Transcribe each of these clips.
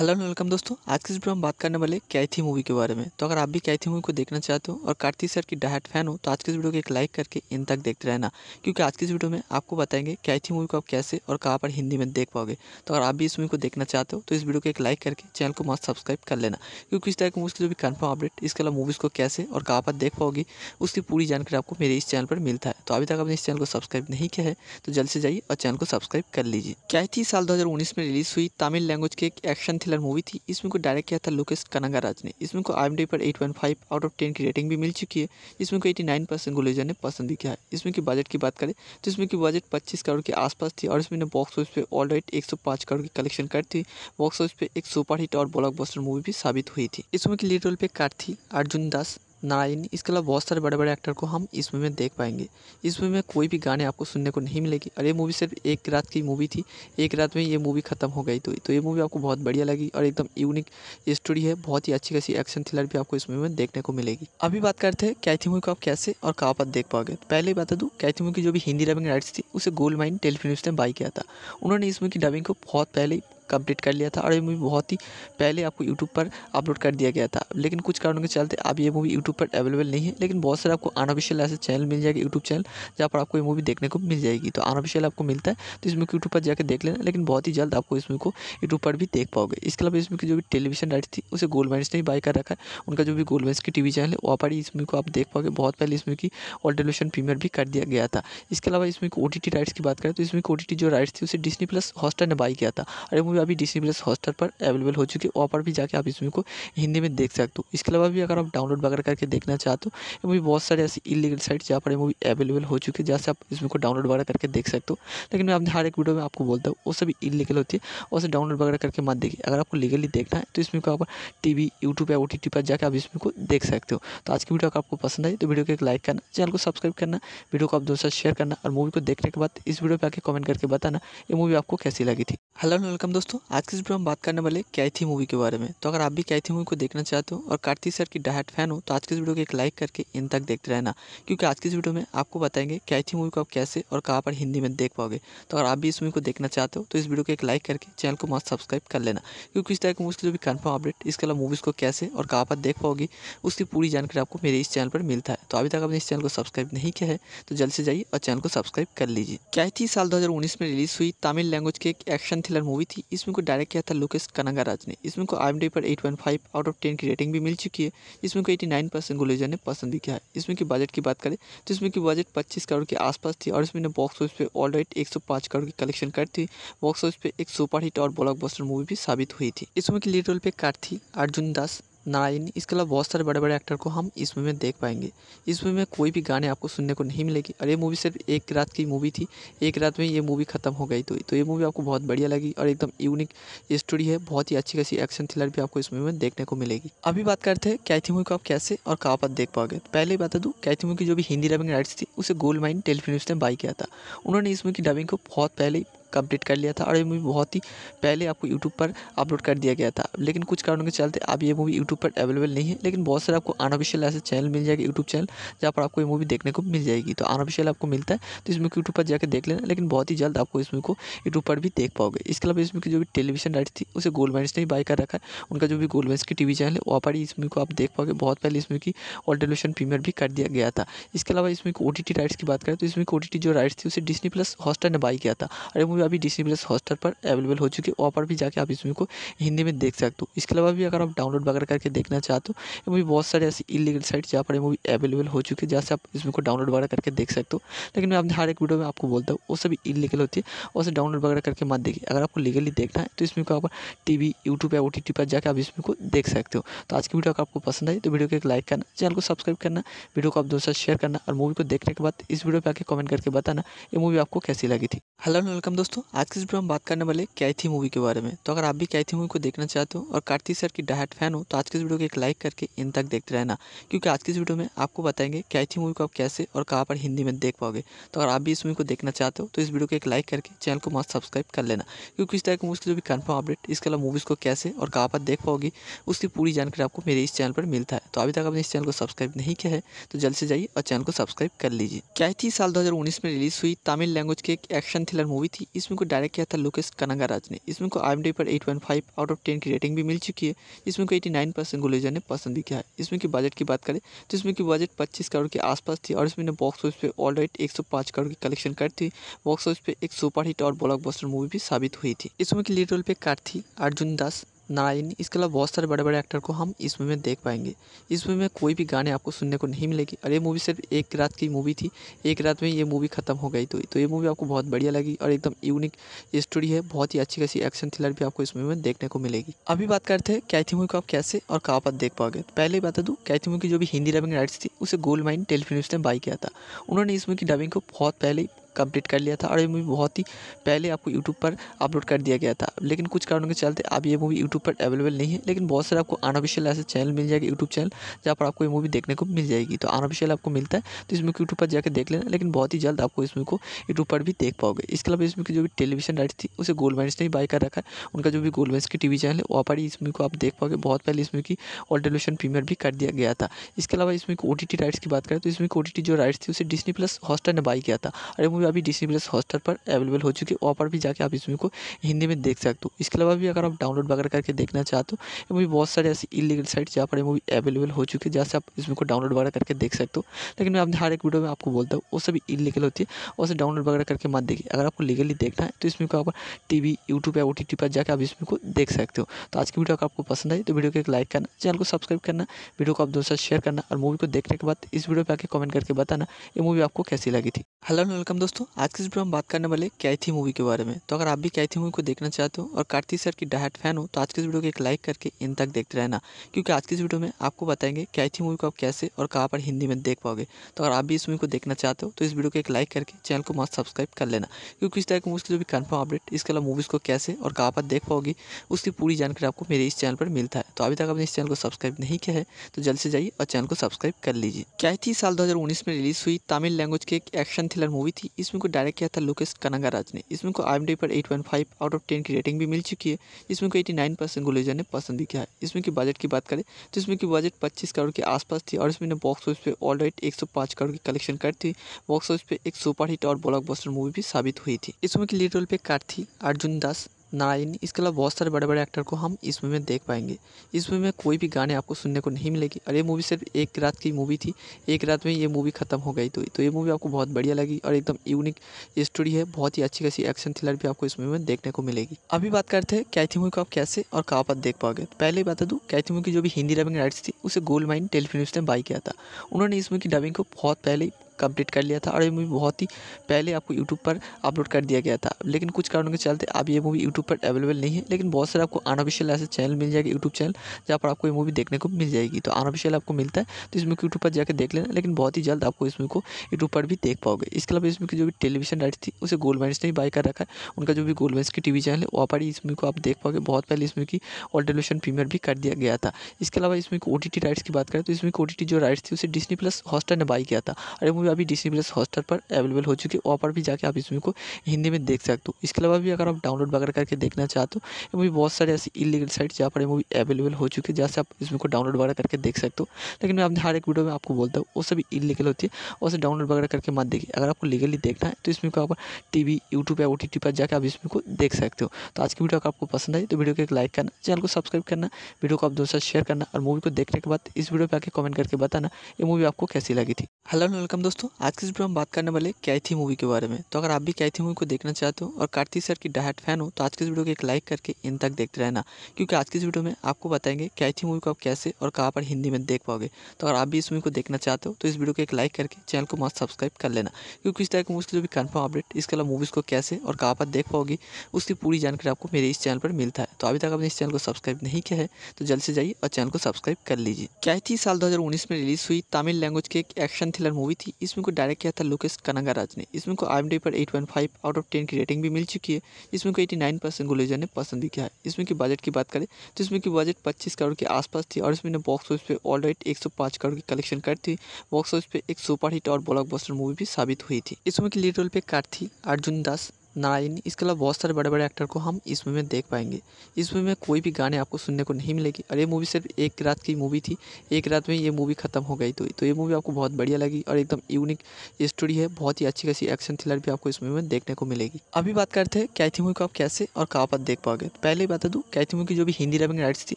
hello and welcome दोस्तों आज की वीडियो पर हम बात करने वाले कैथी मूवी के बारे में तो अगर आप भी कैथी मूवी को देखना चाहते हो और कार्तिक सर की डायट फैन हो तो आज के इस वीडियो को एक लाइक करके इन तक देखते रहना क्योंकि आज किस इस वीडियो में आपको बताएंगे कैथी मूवी को आप कैसे और कहाँ पर हिंदी में देख पाओगे तो अगर आप भी इस मूवी को देखना चाहते हो तो इस वीडियो को एक लाइक करके चैनल को मस्त सब्सक्राइब कर लेना क्योंकि इस टाइप की मूवीज़ की जो भी कन्फर्म अपडेट इसके अलावा मूवीज़ को कैसे और कहाँ पर देख पाओगी उसकी पूरी जानकारी आपको मेरे इस चैनल पर मिलता है तो अभी तक आपने इस चैनल को सब्सक्राइब नहीं किया है तो जल्द से जाइए और चैनल को सब्सक्राइब कर लीजिए कैथी साल दो में रिलीज़ हुई तमिल लैंग्वेज की एक एक्शन थ्रिलर मूवी थी इसमें को डायरेक्ट किया था लोकेश कनगाराज ने इसमें को आई पर 8.5 आउट ऑफ 10 की रेटिंग भी मिल चुकी है इसमें को 89 परसेंट गुलेजर ने पसंद भी किया है इसमें की बजट की बात करें तो इसमें की बजट 25 करोड़ के आसपास थी और इसमें बॉक्स ऑफिस पर ऑल राइट एक करोड़ की कलेक्शन कर थी बॉक्स ऑफिस पर एक सुपरहिट और ब्लॉक मूवी भी साबित हुई थी इसमें की लीड रोल पे कार थी अर्जुन दास नारायणी इसके अलावा बहुत सारे बड़े बड़े एक्टर को हम इस मूवी में देख पाएंगे इस मूवी में कोई भी गाने आपको सुनने को नहीं मिलेगी और ये मूवी सिर्फ एक रात की मूवी थी एक रात में ये मूवी ख़त्म हो गई थी तो, तो ये मूवी आपको बहुत बढ़िया लगी और एकदम यूनिक स्टोरी है बहुत ही अच्छी खासी एक्शन थ्रिलर भी आपको इस मूवी में देखने को मिलेगी अभी बात करते हैं कैथी मूवी को आप कैसे और कहाँ पर देख पाओगे तो पहले ही बता दूँ कैथी मूवी की जो भी हिंदी डबिंग राइट्स थी उसे गोल्ड माइन टेलीफिल्म ने बाई किया था उन्होंने इस मूवी की डबिंग को बहुत पहले कंप्लीट कर लिया था और ये मूवी बहुत ही पहले आपको यूट्यूब पर अपलोड कर दिया गया था लेकिन कुछ कारणों के चलते अब ये मूवी यूट्यूब पर अवेलेबल नहीं है लेकिन बहुत सारे आपको अनऑफिशियल ऐसे चैनल मिल जाएगा यूट्यूब चैनल जहाँ पर आपको ये मूवी देखने को मिल जाएगी तो अनऑफिशियल आपको मिलता है तो इस मूवी यूट्यूब पर जाकर देख लेना लेकिन बहुत ही जल्द आपको इस मूवी को यूट्यूब पर भी देख पाओगे इसके अलावा इस मूवी की जो भी टेलीविजन राइट थी उसे गोलमेंट्स ने बाई कर रखा है उनका जो भी गोल्डमैंस की टीवी चैनल है वहाँ पर इस मूवी को आप देख पाओगे बहुत पहले इस मूवी की ऑल टेलीविजन प्रीमियर भी कर दिया गया था इसके अलावा इसमें ओ टी राइट्स की बात करें तो इसमें ओ जो राइट्स थी उसे डिस्नी प्लस हॉस्टर ने बाई किया था और ये मूवी में अभी डी प्लस हॉस्टल पर अवेलेबल हो चुकी है वहाँ पर भी जाके आप इस मूवी को हिंदी में देख सकते हो इसके अलावा भी अगर आप डाउनलोड वगैरह करके देखना चाहते हो ये मूवी बहुत सारे ऐसी इलीगल साइट जहाँ पर मूवी अवेलेबल हो चुकी है जहाँ से आप इस मूवी को डाउनलोड वगैरह करके देख सकते हो लेकिन मैं अपने हर एक वीडियो में आपको बोलता हूँ वो सभी इलीगल होती है और उसे डाउनलोड वगैरह करके मत देखिए अगर आपको लीगली देखना है तो इसमें को आप टी वी यूट्यूब या ओ पर जाकर आप इसमें को देख सकते हो तो आज की वीडियो अगर आपको पसंद आई तो वीडियो को एक लाइक करना चैनल को सब्सक्राइब करना वीडियो को आप दोस्तों शेयर करना और मूवी को देखने के बाद इस वीडियो पर आके कमेंट करके बताना ये मूवी आपको कैसी लगी थी हेलो वेलकम दोस्तों दोस्तों आज के इस वीडियो में बात करने वाले कैथी मूवी के बारे में तो अगर आप भी कैथी मूवी को देखना चाहते हो और कार्तिक सर की डायट फैन हो तो आज के इस वीडियो को एक लाइक करके इन तक देखते रहना क्योंकि आज की इस वीडियो में आपको बताएंगे कैथी मूवी को आप कैसे और कहाँ पर हिंदी में देख पाओगे तो अगर आप भी इस मूवी को देखना चाहते हो तो इस वीडियो को एक लाइक करके चैनल को मस्त सब्सक्राइब कर लेना क्योंकि इस तरह की मूवी जो भी कन्फर्म अपडेट इसके अलावा मूवीज़ को कैसे और कहाँ पर देख पाओगी उसकी पूरी जानकारी आपको मेरे इस चैनल पर मिलता है तो अभी तक आपने इस चैनल को सब्सक्राइब नहीं किया है तो जल्द से जाइए और चैनल को सब्सक्राइब कर लीजिए कैथी साल दो में रिलीज़ हुई तमिल लैंग्वेज की एक एक्शन थ्रिलर मूवी थी इस को डायरेक्ट किया था लोकेश राज ने इस को आई पर 8.5 आउट ऑफ 10 की रेटिंग भी मिल चुकी है इस फिल्म को 89 परसेंट गुलेजा ने पसंद भी किया है इसमें की बजट की बात करें तो इसमें की बजट पच्चीस करोड़ के आसपास थी और इसमें बॉक्स ऑफिस पे ऑल राइट एक करोड़ की कलेक्शन कर थी बॉक्स ऑफिस पर एक सुपर हिट और ब्लॉकबस्टर मूवी भी साबित हुई थी इस की लीड रोल पे कार थी अर्जुन दास नारायण इसके अलावा बहुत सारे बड़े बड़े एक्टर को हम इस मूवी में देख पाएंगे इस मूवी में कोई भी गाने आपको सुनने को नहीं मिलेगी और ये मूवी सिर्फ एक रात की मूवी थी एक रात में ये मूवी ख़त्म हो गई तो तो ये मूवी आपको बहुत बढ़िया लगी और एकदम यूनिक स्टोरी है बहुत ही अच्छी खासी एक्शन थ्रिलर भी आपको इस मूवी में देखने को मिलेगी अभी बात करते हैं कैथी मूवी को आप कैसे और कहाँ पर देख पाओगे पहले ही बता दूँ कैथी मूवी की जो भी हिंदी डबिंग राइट्स थी उसे गोल्ड माइन टेलीफिल्म ने बाई किया था उन्होंने इस मूवी की डबिंग को बहुत पहले कंप्लीट कर लिया था और ये मूवी बहुत ही पहले आपको यूट्यूब पर अपलोड कर दिया गया था लेकिन कुछ कारणों के चलते अब ये मूवी यूट्यूब पर अवेलेबल नहीं है लेकिन बहुत सारे आपको अनऑफिशियल ऐसे चैनल मिल जाएगा यूट्यूब चैनल जहाँ पर आपको ये मूवी देखने को मिल जाएगी तो अनऑफिशियल आपको मिलता है तो इसमें यूट्यूब पर जाकर देख लेना लेकिन बहुत ही जल्द आपको इस मूवी को यूट्यूब पर भी देख पाओगे इसके अलावा इसमें की जो भी टेलीविजन राइट थी उसे गोल्डमैंस ने ही बाई कर रखा है उनका जो भी गोल्डमैंस की टीवी चैनल है वहाँ पर ही इस मूवी को आप देख पाओगे बहुत पहले इस मूवी की ऑल टेलीविजन प्रीमियर भी कर दिया गया था इसके अलावा इसमें ओ टी राइट्स की बात करें तो इसमें ओ जो राइट्स थी उसे डिस्नी प्लस हॉस्टर ने बाई किया था और ये मूवी भी अभी डी प्लस हॉस्टर पर अवेलेबल हो चुकी है वहाँ पर भी जाके आप इस मूवी को हिंदी में देख सकते हो इसके अलावा भी अगर आप डाउनलोड वगैरह करके देखना चाहते हो ये मूवी बहुत सारे ऐसी इलीगल साइट जहाँ पर मूवी अवेलेबल हो चुकी है जहाँ से आप इस मूवी को डाउनलोड वगैरह करके देख सकते हो लेकिन मैं अपने हर एक वीडियो में आपको बोलता हूँ वो सभी इलीगल होती है और उसे डाउनलोड वगैरह करके मत देखिए अगर आपको लीगली देखना है तो इसमें को आप टी वी यूट्यूब या ओ टी टी पर जाकर आप इस मूवी को देख सकते हो तो आज की वीडियो अगर आपको पसंद आई तो वीडियो को एक लाइक करना चैनल को सब्सक्राइब करना वीडियो को आप दोस्तों शेयर करना और मूवी को देखने के बाद इस वीडियो पर आके कमेंट करके बताना ये मूवी आपको कैसी लगी थी हेलो वेलकम दोस्तों दोस्तों आज के इस वीडियो में बात करने वाले कैथी मूवी के बारे में तो अगर आप भी कैथी मूवी को देखना चाहते हो और कार्तिक सर की डायट फैन हो तो आज के इस वीडियो को एक लाइक करके इन तक देखते रहना क्योंकि आज के इस वीडियो में आपको बताएंगे कैथी मूवी को आप कैसे और कहाँ पर हिंदी में देख पाओगे तो अगर आप भी इस मूवी को देखना चाहते हो तो इस वीडियो को एक लाइक करके चैनल को मत सब्सक्राइब कर लेना क्योंकि इस तरह की मूवी जो भी कन्फर्म अपडेट इसके अलावा मूवीज़ को कैसे और कहाँ पर देख पाओगी उसकी पूरी जानकारी आपको मेरे इस चैनल पर मिलता है तो अभी तक आपने इस चैनल को सब्सक्राइब नहीं किया है तो जल्द से जाइए और चैनल को सब्सक्राइब कर लीजिए कैथी साल दो में रिलीज़ हुई तमिल लैंग्वेज की एक एक्शन थ्रिलर मूवी थी इस फिल्म को डायरेक्ट किया था लोकेश राज ने इस फिल्म को आई पर फाइव आउट ऑफ टेन की रेटिंग भी मिल चुकी है इसमें को एटी नाइन परसेंट गुलेजर ने पसंद भी किया है इस की बजट की बात करें तो इसमें की बजट पच्चीस करोड़ के आसपास थी और इसमें ने बॉक्स ऑफिस पर ऑल राइट एक करोड़ की कलेक्शन कर थी बॉक्स ऑफिस पर एक सुपर हिट और ब्लॉकबस्टर मूवी भी साबित हुई थी इस फिल्म की लीड रोल कार थी अर्जुन दास नारायण इसके अलावा बहुत सारे बड़े बड़े एक्टर को हम इस मूवी में देख पाएंगे इस मूवी में कोई भी गाने आपको सुनने को नहीं मिलेगी और ये मूवी सिर्फ एक रात की मूवी थी एक रात में ये मूवी ख़त्म हो गई तो तो ये मूवी आपको बहुत बढ़िया लगी और एकदम यूनिक स्टोरी है बहुत ही अच्छी खासी एक्शन थ्रिलर भी आपको इस मूवी में देखने को मिलेगी अभी बात करते हैं कैथी मूवी को आप कैसे और कहाँ पर देख पाओगे पहले ही बता दूँ कैथी मूवी की जो भी हिंदी डबिंग राइट्स थी उसे गोल्ड माइन टेलीफिल्म ने बाई किया था उन्होंने इस मूवी की डबिंग को बहुत पहले ही कंप्लीट कर लिया था और ये मूवी बहुत ही पहले आपको यूट्यूब पर अपलोड कर दिया गया था लेकिन कुछ कारणों के चलते अब ये मूवी यूट्यूब पर अवेलेबल नहीं है लेकिन बहुत सारे आपको अनऑफिशियल ऐसे चैनल मिल जाएगा यूट्यूब चैनल जहाँ पर आपको ये मूवी देखने को मिल जाएगी तो अनऑफिशियल आपको मिलता है तो इसमें यूट्यूब पर जाकर देख लेना लेकिन बहुत ही जल्द आपको इस मूवी को यूट्यूब पर भी देख पाओगे इसके अलावा इसमें की जो भी टेलीविजन राइट थी उसे गोल्डमैंस ने भी बाई कर रखा है उनका जो भी गोल्डमैंस की टी चैनल है वहाँ पर ही इस मूवी को आप देख पाओगे बहुत पहले इसमें की ऑल टेलीविजन प्रीमियर भी कर दिया गया था इसके अलावा इसमें ओ टी राइट्स की बात करें तो इसमें ओ जो राइट्स थी उसे डिस्नी प्लस हॉस्टर ने बाई किया था और मूवी अभी डिसी प्लस हॉस्टर पर अवेलेबल हो चुकी है वहाँ पर भी जाकर आप इस मूवी को हिंदी में देख सकते हो इसके अलावा भी अगर आप डाउनलोड वगैरह करके देखना चाहते हो ये मूवी बहुत सारे ऐसी इलीगल साइट जहाँ पर मूवी अवेलेबल हो चुकी है जहाँ से आप इस मूवी को डाउनलोड वगैरह करके देख सकते हो लेकिन मैं अपने हर एक वीडियो में आपको बोलता हूँ वो सभी इलीगल होती है और उसे डाउनलोड वगैरह करके मत देखिए अगर आपको लीगली देखना है तो इसमें को आप टी वी यूट्यूब या ओ टी टी पर जाकर आप इसमें को देख सकते हो तो आज की वीडियो अगर आपको पसंद आई तो वीडियो को एक लाइक करना चैनल को सब्सक्राइब करना वीडियो को आप दोस्तों शेयर करना और मूवी को देखने के बाद इस वीडियो पर आके कमेंट करके बताना ये मूवी आपको कैसी लगी थी हेलो वेलकम दोस्तों दोस्तों आज के वीडियो बात करने वाले कैथी मूवी के बारे में तो अगर आप भी कैथी मूवी को देखना चाहते हो और कार्तिक सर की डायट फैन हो तो आज के इस वीडियो को एक लाइक करके इन तक देखते रहना क्योंकि आज की इस वीडियो में आपको बताएंगे कैथी मूवी को आप कैसे और कहाँ पर हिंदी में देख पाओगे तो अगर आप भी इस मूवी को देखना चाहते हो तो इस वीडियो को एक लाइक करके चैनल को मस्त सब्सक्राइब कर लेना क्योंकि इस तरह की मूवी की जो भी कन्फर्म अपडेट इसके अलावा मूवीज़ को कैसे और कहाँ पर देख पाओगी उसकी पूरी जानकारी आपको मेरे इस चैनल पर मिलता है तो अभी तक आपने इस चैनल को सब्सक्राइब नहीं किया है तो जल्द से जाइए और चैनल को सब्सक्राइब कर लीजिए कैथी साल दो में रिलीज़ हुई तमिल लैंग्वेज की एक एक्शन थ्रिलर मूवी थी इसमें को डायरेक्ट किया था लोकेश कनागाराज ने इसमें को आई पर 8.5 आउट ऑफ 10 की रेटिंग भी मिल चुकी है इसमें को 89 परसेंट गुलेजर ने पसंद भी किया है इसमें की बजट की बात करें तो इसमें की बजट 25 करोड़ के आसपास थी और इसमें बॉक्स ऑफिस पर ऑल राइट एक करोड़ की कलेक्शन कर थी बॉक्स ऑफिस पे एक सुपर हिट और ब्लॉक मूवी भी साबित हुई थी इसमें की लीड रोल पे कार थी अर्जुन दास नारायण इसके अलावा बहुत सारे बड़े बड़े एक्टर को हम इस मूवी में देख पाएंगे इस मूवी में कोई भी गाने आपको सुनने को नहीं मिलेगी और ये मूवी सिर्फ एक रात की मूवी थी एक रात में ये मूवी ख़त्म हो गई तो तो ये मूवी आपको बहुत बढ़िया लगी और एकदम यूनिक स्टोरी है बहुत ही अच्छी खासी एक्शन थ्रिलर भी आपको इस मूवी में देखने को मिलेगी अभी बात करते हैं कैथी मूवी को आप कैसे और कहाँ पर देख पाओगे तो पहले ही बता दूँ कैथी मूवी की जो भी हिंदी डबिंग राइट्स थी उसे गोल्ड माइन टेलीफिल्म ने बाई किया था उन्होंने इस मूवी की डबिंग को बहुत पहले कंप्लीट कर लिया था और ये मूवी बहुत ही पहले आपको यूट्यूब पर अपलोड कर दिया गया था लेकिन कुछ कारणों के चलते अब ये मूवी यूट्यूब पर अवेलेबल नहीं है लेकिन बहुत सारे आपको अनऑफिशियल ऐसे चैनल मिल जाएगा यूट्यूब चैनल जहाँ पर आपको ये मूवी देखने को मिल जाएगी तो अनऑफिशियल आपको मिलता है तो इस मूवी यूट्यूब पर जाकर देख लेना लेकिन बहुत ही जल्द आपको इस मूवी को यूट्यूब पर भी देख पाओगे इसके अलावा इस मूवी जो भी टेलीविजन राइट थी उसे गोल्डमैंस ने बाई कर रखा है उनका जो भी गोल्डमैंस की वी चैनल है वहाँ पर ही इस मूवी को आप देख पाओगे बहुत पहले इस मूवी की ऑल टेलीविजन प्रीमियर भी कर दिया गया था इसके अलावा इसमें ओ टी राइट्स की बात करें तो इसमें ओ टी जो राइट्स थी उसे डिस्नी प्लस हॉस्टर ने बाई किया था और ये मूवी में अभी डिसी प्लस हॉस्टर पर अवेलेबल हो चुकी है वहाँ पर भी जाके आप इस मूवी को हिंदी में देख सकते हो इसके अलावा भी अगर आप डाउनलोड वगैरह करके देखना चाहते हो ये मूवी बहुत सारे ऐसी इलीगल साइट जहाँ पर मूवी अवेलेबल हो चुकी है जहाँ से आप इस मूवी को डाउनलोड वगैरह करके देख सकते हो लेकिन मैं अपने हर एक वीडियो में आपको बोलता हूँ वो सभी इलीगल होती है और उसे डाउनलोड वगैरह करके मत देखिए अगर आपको लीगली देखना है तो इसमें को आप टी वी यूट्यूब या ओ पर जाकर आप इसमें को देख सकते हो तो आज की वीडियो अगर आपको पसंद आई तो वीडियो को एक लाइक करना चैनल को सब्सक्राइब करना वीडियो को आप दोस्तों शेयर करना और मूवी को देखने के बाद इस वीडियो पर आके कमेंट करके बताना ये मूवी आपको कैसी लगी थी हेलो वेलकम दोस्तों दोस्तों आज के वीडियो में बात करने वाले कैथी मूवी के बारे में तो अगर आप भी कैथी मूवी को देखना चाहते हो और कार्तिक सर की डायट फैन हो तो आज के इस वीडियो को एक लाइक करके इन तक देखते रहना क्योंकि आज की इस वीडियो में आपको बताएंगे कैथी मूवी को आप कैसे और कहाँ पर हिंदी में देख पाओगे तो अगर आप भी इस मूवी को देखना चाहते हो तो इस वीडियो को एक लाइक करके चैनल को मस्त सब्सक्राइब कर लेना क्योंकि इस तरह की मूवी जो भी कन्फर्म अपडेट इसके अलावा मूवीज़ को कैसे और कहाँ पर देख पाओगी उसकी पूरी जानकारी आपको मेरे इस चैनल पर मिलता है तो अभी तक आपने इस चैनल को सब्सक्राइब नहीं किया है तो जल्द से जाइए और चैनल को सब्सक्राइब कर लीजिए कैथी साल दो में रिलीज़ हुई तमिल लैंग्वेज की एक एक्शन थ्रिलर मूवी थी इसमें को डायरेक्ट किया था लोकेश राज ने इसमें को आई पर फाइव आउट ऑफ टेन की रेटिंग भी मिल चुकी है इसमें को नाइन परसेंट गुलेजर ने पसंद भी किया है इसमें की बजट की बात करें तो इसमें की बजट पच्चीस करोड़ के आसपास थी और इसमें बॉक्स ऑफिस पे ऑल राइट एक करोड़ की कलेक्शन कर थी बॉक्स ऑफिस पे एक सुपर हिट और ब्लॉकबस्टर मूवी भी साबित हुई थी इसमें की लीड रोल पे कार थी अर्जुन दास नारायण इसके अलावा बहुत सारे बड़े बड़े एक्टर को हम इस मूवी में देख पाएंगे इस मूवी में कोई भी गाने आपको सुनने को नहीं मिलेगी और ये मूवी सिर्फ एक रात की मूवी थी एक रात में ये मूवी ख़त्म हो गई तो तो ये मूवी आपको बहुत बढ़िया लगी और एकदम यूनिक स्टोरी है बहुत ही अच्छी खासी एक्शन थ्रिलर भी आपको इस मूवी में देखने को मिलेगी अभी बात करते हैं कैथी मूवी को आप कैसे और कहाँ पर देख पाओगे पहले ही बता दूँ कैथी मूवी की जो भी हिंदी डबिंग राइट्स थी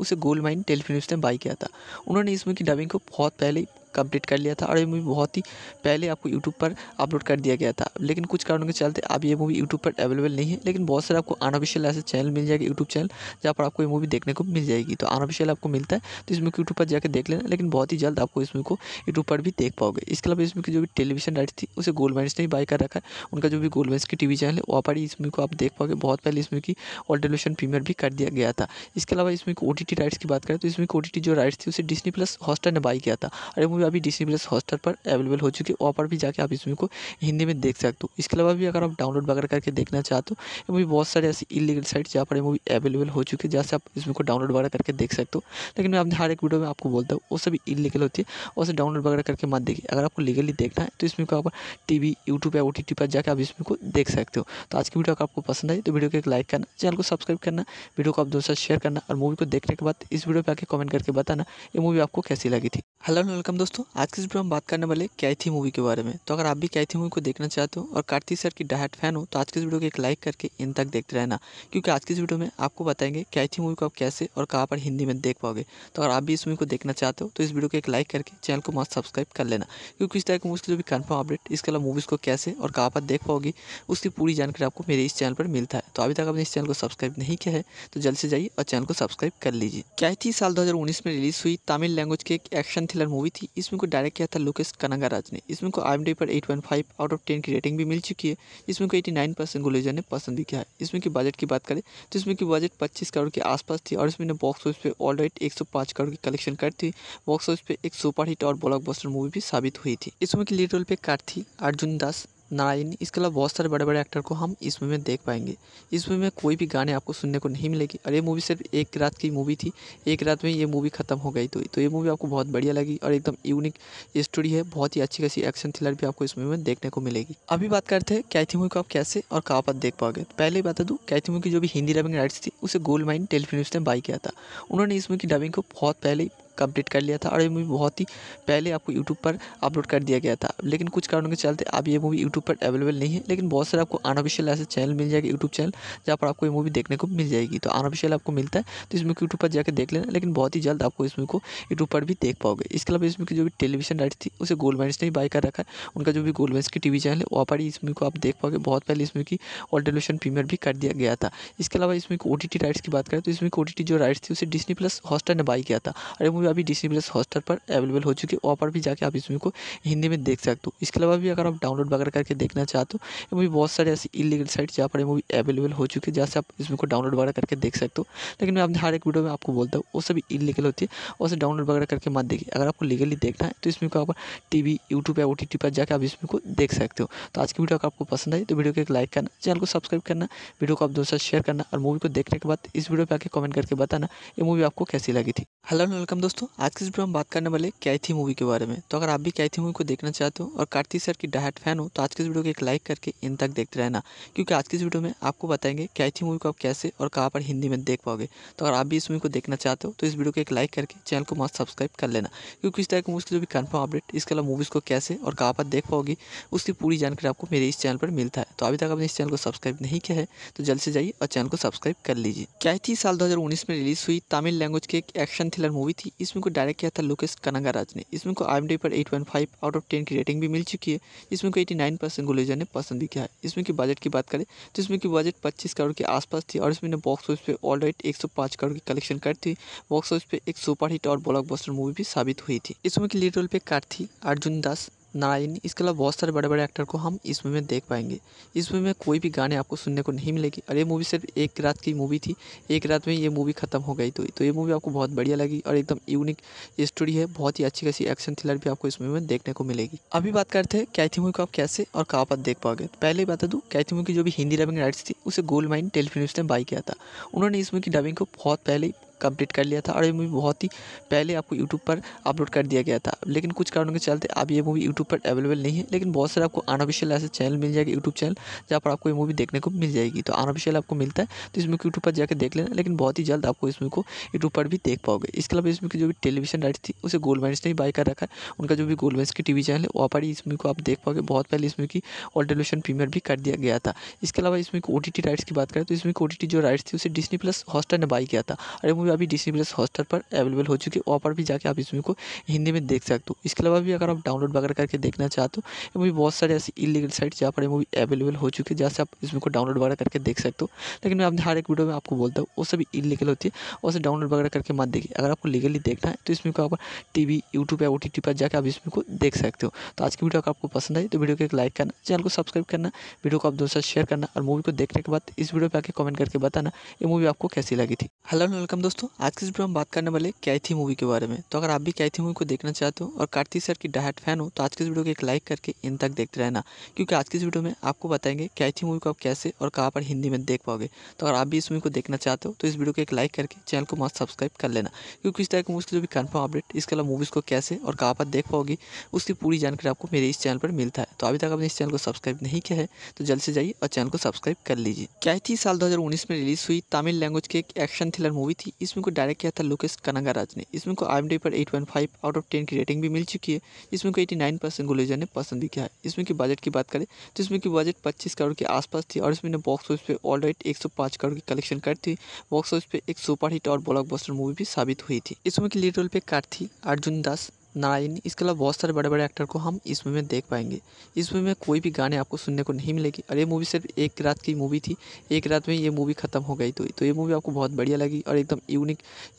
उसे गोल्ड माइन टेलीफिल्म ने बाई किया था उन्होंने इस मूवी की डबिंग को बहुत पहले कंप्लीट कर लिया था और ये मूवी बहुत ही पहले आपको यूट्यूब पर अपलोड कर दिया गया था लेकिन कुछ कारणों के चलते अब ये मूवी यूट्यूब पर अवेलेबल नहीं है लेकिन बहुत सारे आपको अनऑफिशियल ऐसे चैनल मिल जाएगा यूट्यूब चैनल जहाँ पर आपको ये मूवी देखने को मिल जाएगी तो अनऑफिशियल आपको मिलता है तो इस मूवी यूट्यूब पर जाकर देख लेना लेकिन बहुत ही जल्द आपको इस मूवी को यूट्यूब पर भी देख पाओगे इसके अलावा इस मूवी की जो भी टेलीविजन राइट थी उसे गोल्डमैंस ने ही बाई कर रखा है उनका जो भी गोल्डमैंस की टी वी चैनल है वहाँ पर ही इस मूवी को आप देख पाओगे बहुत पहले इस मूवी की ऑल प्रीमियर भी कर दिया गया था इसके अलावा इसमें ओ टी राइट्स की बात करें तो इसमें ओ टी जो राइट्स थी उसे डिस्नी प्लस हॉस्टर ने बाई किया था और ये मूवी में अभी डी सी प्लस हॉस्टर पर अवेलेबल हो चुकी है वहाँ पर भी जाके आप इस मूवी को हिंदी में देख सकते हो इसके अलावा भी अगर आप डाउनलोड वगैरह करके देखना चाहते हो ये मूवी बहुत सारे ऐसी इलीगल साइट जहाँ पर मूवी अवेलेबल हो चुकी है जहाँ से आप इस मूवी को डाउनलोड वगैरह करके देख सकते हो लेकिन मैं अपने हर एक वीडियो में आपको बोलता हूँ वो सभी इलीगल होती है और उसे डाउनलोड वगैरह करके मत देखिए अगर आपको लीगली देखना है तो इसमें को आप टी वी यूट्यूब या ओ टी पर जाकर आप इसमें को देख सकते हो तो आज की वीडियो अगर आपको पसंद आई तो वीडियो को एक लाइक करना चैनल को सब्सक्राइब करना वीडियो को आप दोस्तों शेयर करना और मूवी को देखने के बाद इस वीडियो पर आके कमेंट करके बताना ये मूवी आपको कैसी लगी थी हेलो एंड वेलकम दोस्तों आज के इस वीडियो हम बात करने वाले कैथी मूवी के बारे में तो अगर आप भी कैथी मूवी को देखना चाहते हो और कार्तिक सर की डायट फैन हो तो आज के इस वीडियो को एक लाइक करके इन तक देखते रहना क्योंकि आज की इस वीडियो में आपको बताएंगे कैथी मूवी को आप कैसे और कहाँ पर हिंदी में देख पाओगे तो अगर आप भी इस मूवी को देखना चाहते हो तो इस वीडियो को एक लाइक करके चैनल को मस्त सब्सक्राइब कर लेना क्योंकि इस तरह की मूवीज़ जो भी कन्फर्म अपडेट इसके अलावा मूवीज़ को कैसे और कहाँ पर देख पाओगी उसकी पूरी जानकारी आपको मेरे इस चैनल पर मिलता है तो अभी तक आपने इस चैनल को सब्सक्राइब नहीं किया है तो जल्द से जाइए और चैनल को सब्सक्राइब कर लीजिए कैथी साल दो में रिलीज़ हुई तमिल लैंग्वेज के एक एक्शन थ्रिलर मूवी थी इसमें को डायरेक्ट किया था लोकेश राज ने इसमें को आई पर 8.5 फाइव आउट ऑफ टेन की रेटिंग भी मिल चुकी है इसमें को एटी नाइन परसेंट गुलेजर ने पसंद भी किया है इसमें की बजट की बात करें तो इसमें की बजट पच्चीस करोड़ के आसपास थी और इसमें बॉक्स ऑफिस पर ऑल राइट एक सौ करोड़ की कलेक्शन कर थी बॉक्स ऑफिस पर एक सुपर हिट और ब्लॉक मूवी भी साबित हुई थी इसमें की लीड रोल पे कार थी अर्जुन दास नारायण इसके अलावा बहुत सारे बड़े बड़े एक्टर को हम इस मूवी में देख पाएंगे इस मूवी में कोई भी गाने आपको सुनने को नहीं मिलेगी और ये मूवी सिर्फ एक रात की मूवी थी एक रात में ये मूवी ख़त्म हो गई थी तो, तो ये मूवी आपको बहुत बढ़िया लगी और एकदम यूनिक स्टोरी है बहुत ही अच्छी खासी एक्शन थ्रिलर भी आपको इस मूवी में देखने को मिलेगी अभी बात करते हैं कैथी मूवी को आप कैसे और कहाँ पर देख पाओगे पहले ही बता दूँ कैथी मूवी की जो भी हिंदी डबिंग राइट्स थी उसे गोल्ड माइन टेलीफिल्म ने बाई किया था उन्होंने इस मूवी की डबिंग को बहुत पहले ही कंप्लीट कर लिया था और ये मूवी बहुत ही पहले आपको यूट्यूब पर अपलोड कर दिया गया था लेकिन कुछ कारणों के चलते अब ये मूवी यूट्यूब पर अवेलेबल नहीं है लेकिन बहुत सारे आपको अनऑफिशियल ऐसे चैनल मिल जाएगा यूट्यूब चैनल जहाँ पर आपको ये मूवी देखने को मिल जाएगी तो अनऑफिशियल आपको मिलता है तो इसमें यूट्यूब पर जाकर देख लेना लेकिन बहुत ही जल्द आपको इस मूवी को यूट्यूब पर भी देख पाओगे इसके अलावा इसमें की जो भी टेलीविजन राइट थी उसे गोल्डमैंस ने भी बाई कर रखा है उनका जो भी गोल्डमैंस की वी चैनल है वहाँ पर ही इस मूवी को आप देख पाओगे बहुत पहले इसमें की ऑल टेलीविजन प्रीमियर भी कर दिया गया था इसके अलावा इसमें ओ टी राइट्स की बात करें तो इसमें ओ जो राइट्स थी उसे डिस्नी प्लस हॉस्टर ने बाई किया था और मूवी अभी डिस्नी प्लस हॉस्टर पर अवेलेबल हो चुकी है वहाँ पर भी जाकर आप इस मूवी को हिंदी में देख सकते हो इसके अलावा भी अगर आप डाउनलोड वगैरह करके देखना चाहते हो ये मूवी बहुत सारे ऐसी इलीगल साइट जहाँ पर ये मूवी अवेलेबल हो चुकी है जहाँ से आप इस मूवी को डाउनलोड वगैरह करके देख सकते हो लेकिन मैं अपने हर एक वीडियो में आपको बोलता हूँ वो सभी इलीगल होती है और उसे डाउनलोड वगैरह करके मत देखिए अगर आपको लीगली देखना है तो इसमें को आप टी वी यूट्यूब या ओ टी टी पर जाकर आप इसमें को देख सकते हो तो आज की वीडियो अगर आपको पसंद आई तो वीडियो को एक लाइक करना चैनल को सब्सक्राइब करना वीडियो को आप दोस्तों शेयर करना और मूवी को देखने के बाद इस वीडियो पर आके कमेंट करके बताना ये मूवी आपको कैसी लगी थी हेलो वेलकम दोस्तों दोस्तों आज के वीडियो हम बात करने वाले कैथी मूवी के बारे में तो अगर आप भी कैथी मूवी को देखना चाहते हो और कार्तिक सर की डायट फैन हो तो आज के इस वीडियो को एक लाइक करके इन तक देखते रहना क्योंकि आज की इस वीडियो में आपको बताएंगे कैथी मूवी को आप कैसे और कहाँ पर हिंदी में देख पाओगे तो अगर आप भी इस मूवी को देखना चाहते हो तो इस वीडियो को एक लाइक करके चैनल को मस्त सब्सक्राइब कर लेना क्योंकि इस तरह की मूवी की जो भी कन्फर्म अपडेट इसके अलावा मूवीज़ को कैसे और कहाँ पर देख पाओगी उसकी पूरी जानकारी आपको मेरे इस चैनल पर मिलता है तो अभी तक आपने इस चैनल को सब्सक्राइब नहीं किया है तो जल्द से जाइए और चैनल को सब्सक्राइब कर लीजिए कैथी साल दो में रिलीज़ हुई तमिल लैंग्वेज की एक एक्शन थ्रिलर मूवी थी इसमें को डायरेक्ट किया था लोकेश कनागाराज ने इसमें को आई पर 8.5 आउट ऑफ 10 की रेटिंग भी मिल चुकी है इसमें को 89 परसेंट गुलेजर ने पसंद भी किया है इसमें की बजट की बात करें तो इसमें की बजट पच्चीस करोड़ के आसपास थी और इसमें बॉक्स ऑफिस पर ऑल राइट एक करोड़ की कलेक्शन कर थी बॉक्स ऑफिस पर एक सुपरहिट और ब्लॉक मूवी भी साबित हुई थी इसमें की लीड रोल पे कार अर्जुन दास नारायणी इसके अलावा बहुत सारे बड़े बड़े एक्टर को हम इस मूवी में देख पाएंगे इस मूवी में कोई भी गाने आपको सुनने को नहीं मिलेगी और ये मूवी सिर्फ एक रात की मूवी थी एक रात में ये मूवी ख़त्म हो गई तो तो ये मूवी आपको बहुत बढ़िया लगी और एकदम यूनिक स्टोरी है बहुत ही अच्छी खासी एक्शन थ्रिलर भी आपको इस मूवी में देखने को मिलेगी अभी बात करते हैं कैथी मूवी को आप कैसे और कहाँ पर देख पाओगे तो पहले ही बता दूँ कैथी मूवी की जो भी हिंदी डबिंग राइट्स थी उसे गोल्ड माइन टेलीफिल्म ने बाई किया था उन्होंने इस मूवी की डबिंग को बहुत पहले कंप्लीट कर लिया था और ये मूवी बहुत ही पहले आपको यूट्यूब पर अपलोड कर दिया गया था लेकिन कुछ कारणों के चलते अब ये मूवी यूट्यूब पर अवेलेबल नहीं है लेकिन बहुत सारे आपको अनऑफिशियल ऐसे चैनल मिल जाएगा यूट्यूब चैनल जहाँ पर आपको ये मूवी देखने को मिल जाएगी तो अनऑफिशियल आपको मिलता है तो इसमें यूट्यूब पर जाकर देख लेना लेकिन बहुत ही जल्द आपको इस मूवी को यूट्यूब पर भी देख पाओगे इसके अलावा इसमें की जो भी टेलीविजन राइट थी उसे गोल्डमैंस ने ही बाई कर रखा है उनका जो भी गोल्डमैंस की टीवी चैनल है वहाँ पर ही इस मूवी को आप देख पाओगे बहुत पहले इसमें की ऑल टेलीविजन प्रीमियर भी कर दिया गया था इसके अलावा इसमें ओ टी राइट्स की बात करें तो इसमें ओ जो राइट्स थी उसे डिस्नी प्लस हॉस्टर ने बाई किया था और ये मूवी अभी डी प्लस हॉस्टर पर अवेलेबल हो चुकी है वहाँ पर भी जाके आप इस मूवी को हिंदी में देख सकते हो इसके अलावा भी अगर आप डाउनलोड वगैरह करके देखना चाहते हो ये मूवी बहुत सारे ऐसी इलीगल साइट जहाँ पर मूवी अवेलेबल हो चुकी है जहाँ से आप इस मूवी को डाउनलोड वगैरह करके देख सकते हो लेकिन मैं हर एक वीडियो में आपको बोलता हूँ वो सभी इलीगल होती है उसे डाउनलोड वगैरह करके मत देखिए अगर आपको लीगली देखना है तो इसमें को आप टी वी यूट्यूब या ओ टी पर जाकर आप इसमें को देख सकते हो तो आज की वीडियो अगर आपको पसंद आई तो वीडियो को एक लाइक करना चैनल को सब्सक्राइब करना वीडियो को आप दोस्तों शेयर करना और मूवी को देखने के बाद इस वीडियो पर आके कमेंट करके बताना ये मूवी आपको कैसी लगी थी हेलो वेलकम दोस्तों दोस्तों आज के वीडियो में बात करने वाले कैथी मूवी के बारे में तो अगर आप भी कैथी मूवी को देखना चाहते हो और कार्तिक सर की डायट फैन हो तो आज के इस वीडियो को एक लाइक करके इन तक देखते रहना क्योंकि आज की इस वीडियो में आपको बताएंगे कैथी मूवी को आप कैसे और कहाँ पर हिंदी में देख पाओगे तो अगर आप भी इस मूवी को देखना चाहते हो तो इस वीडियो को एक लाइक करके चैनल को मस्त सब्सक्राइब कर लेना क्योंकि इस तरह की मूवी जो भी कन्फर्म अपडेट इसके अलावा मूवीज़ को कैसे और कहाँ पर देख पाओगी उसकी पूरी जानकारी आपको मेरे इस चैनल पर मिलता है तो अभी तक आपने इस चैनल को सब्सक्राइब नहीं किया है तो जल्द से जाइए और चैनल को सब्सक्राइब कर लीजिए कैथी साल दो में रिलीज़ हुई तमिल लैंग्वेज की एक एक्शन थ्रिलर मूवी थी इसमें को डायरेक्ट किया था लोकेश राज ने इसमें को आई पर 8.5 आउट ऑफ 10 की रेटिंग भी मिल चुकी है इसमें को 89 परसेंट गुलेजा ने पसंद भी किया है इसमें की बजट की बात करें तो इसमें की बजट 25 करोड़ के आसपास थी और इसमें बॉक्स ऑफिस पे ऑल राइट एक करोड़ की कलेक्शन कर थी बॉक्स ऑफिस पे एक सुपरहिट और ब्लॉकबस्टर मूवी भी साबित हुई थी इसमें की लीड रोल पे कार थी अर्जुन दास नारायणी इसके अलावा बहुत सारे बड़े बड़े एक्टर को हम इस मूवी में देख पाएंगे इस मूवी में कोई भी गाने आपको सुनने को नहीं मिलेगी और ये मूवी सिर्फ एक रात की मूवी थी एक रात में ये मूवी ख़त्म हो गई तो तो ये मूवी आपको बहुत बढ़िया लगी और एकदम यूनिक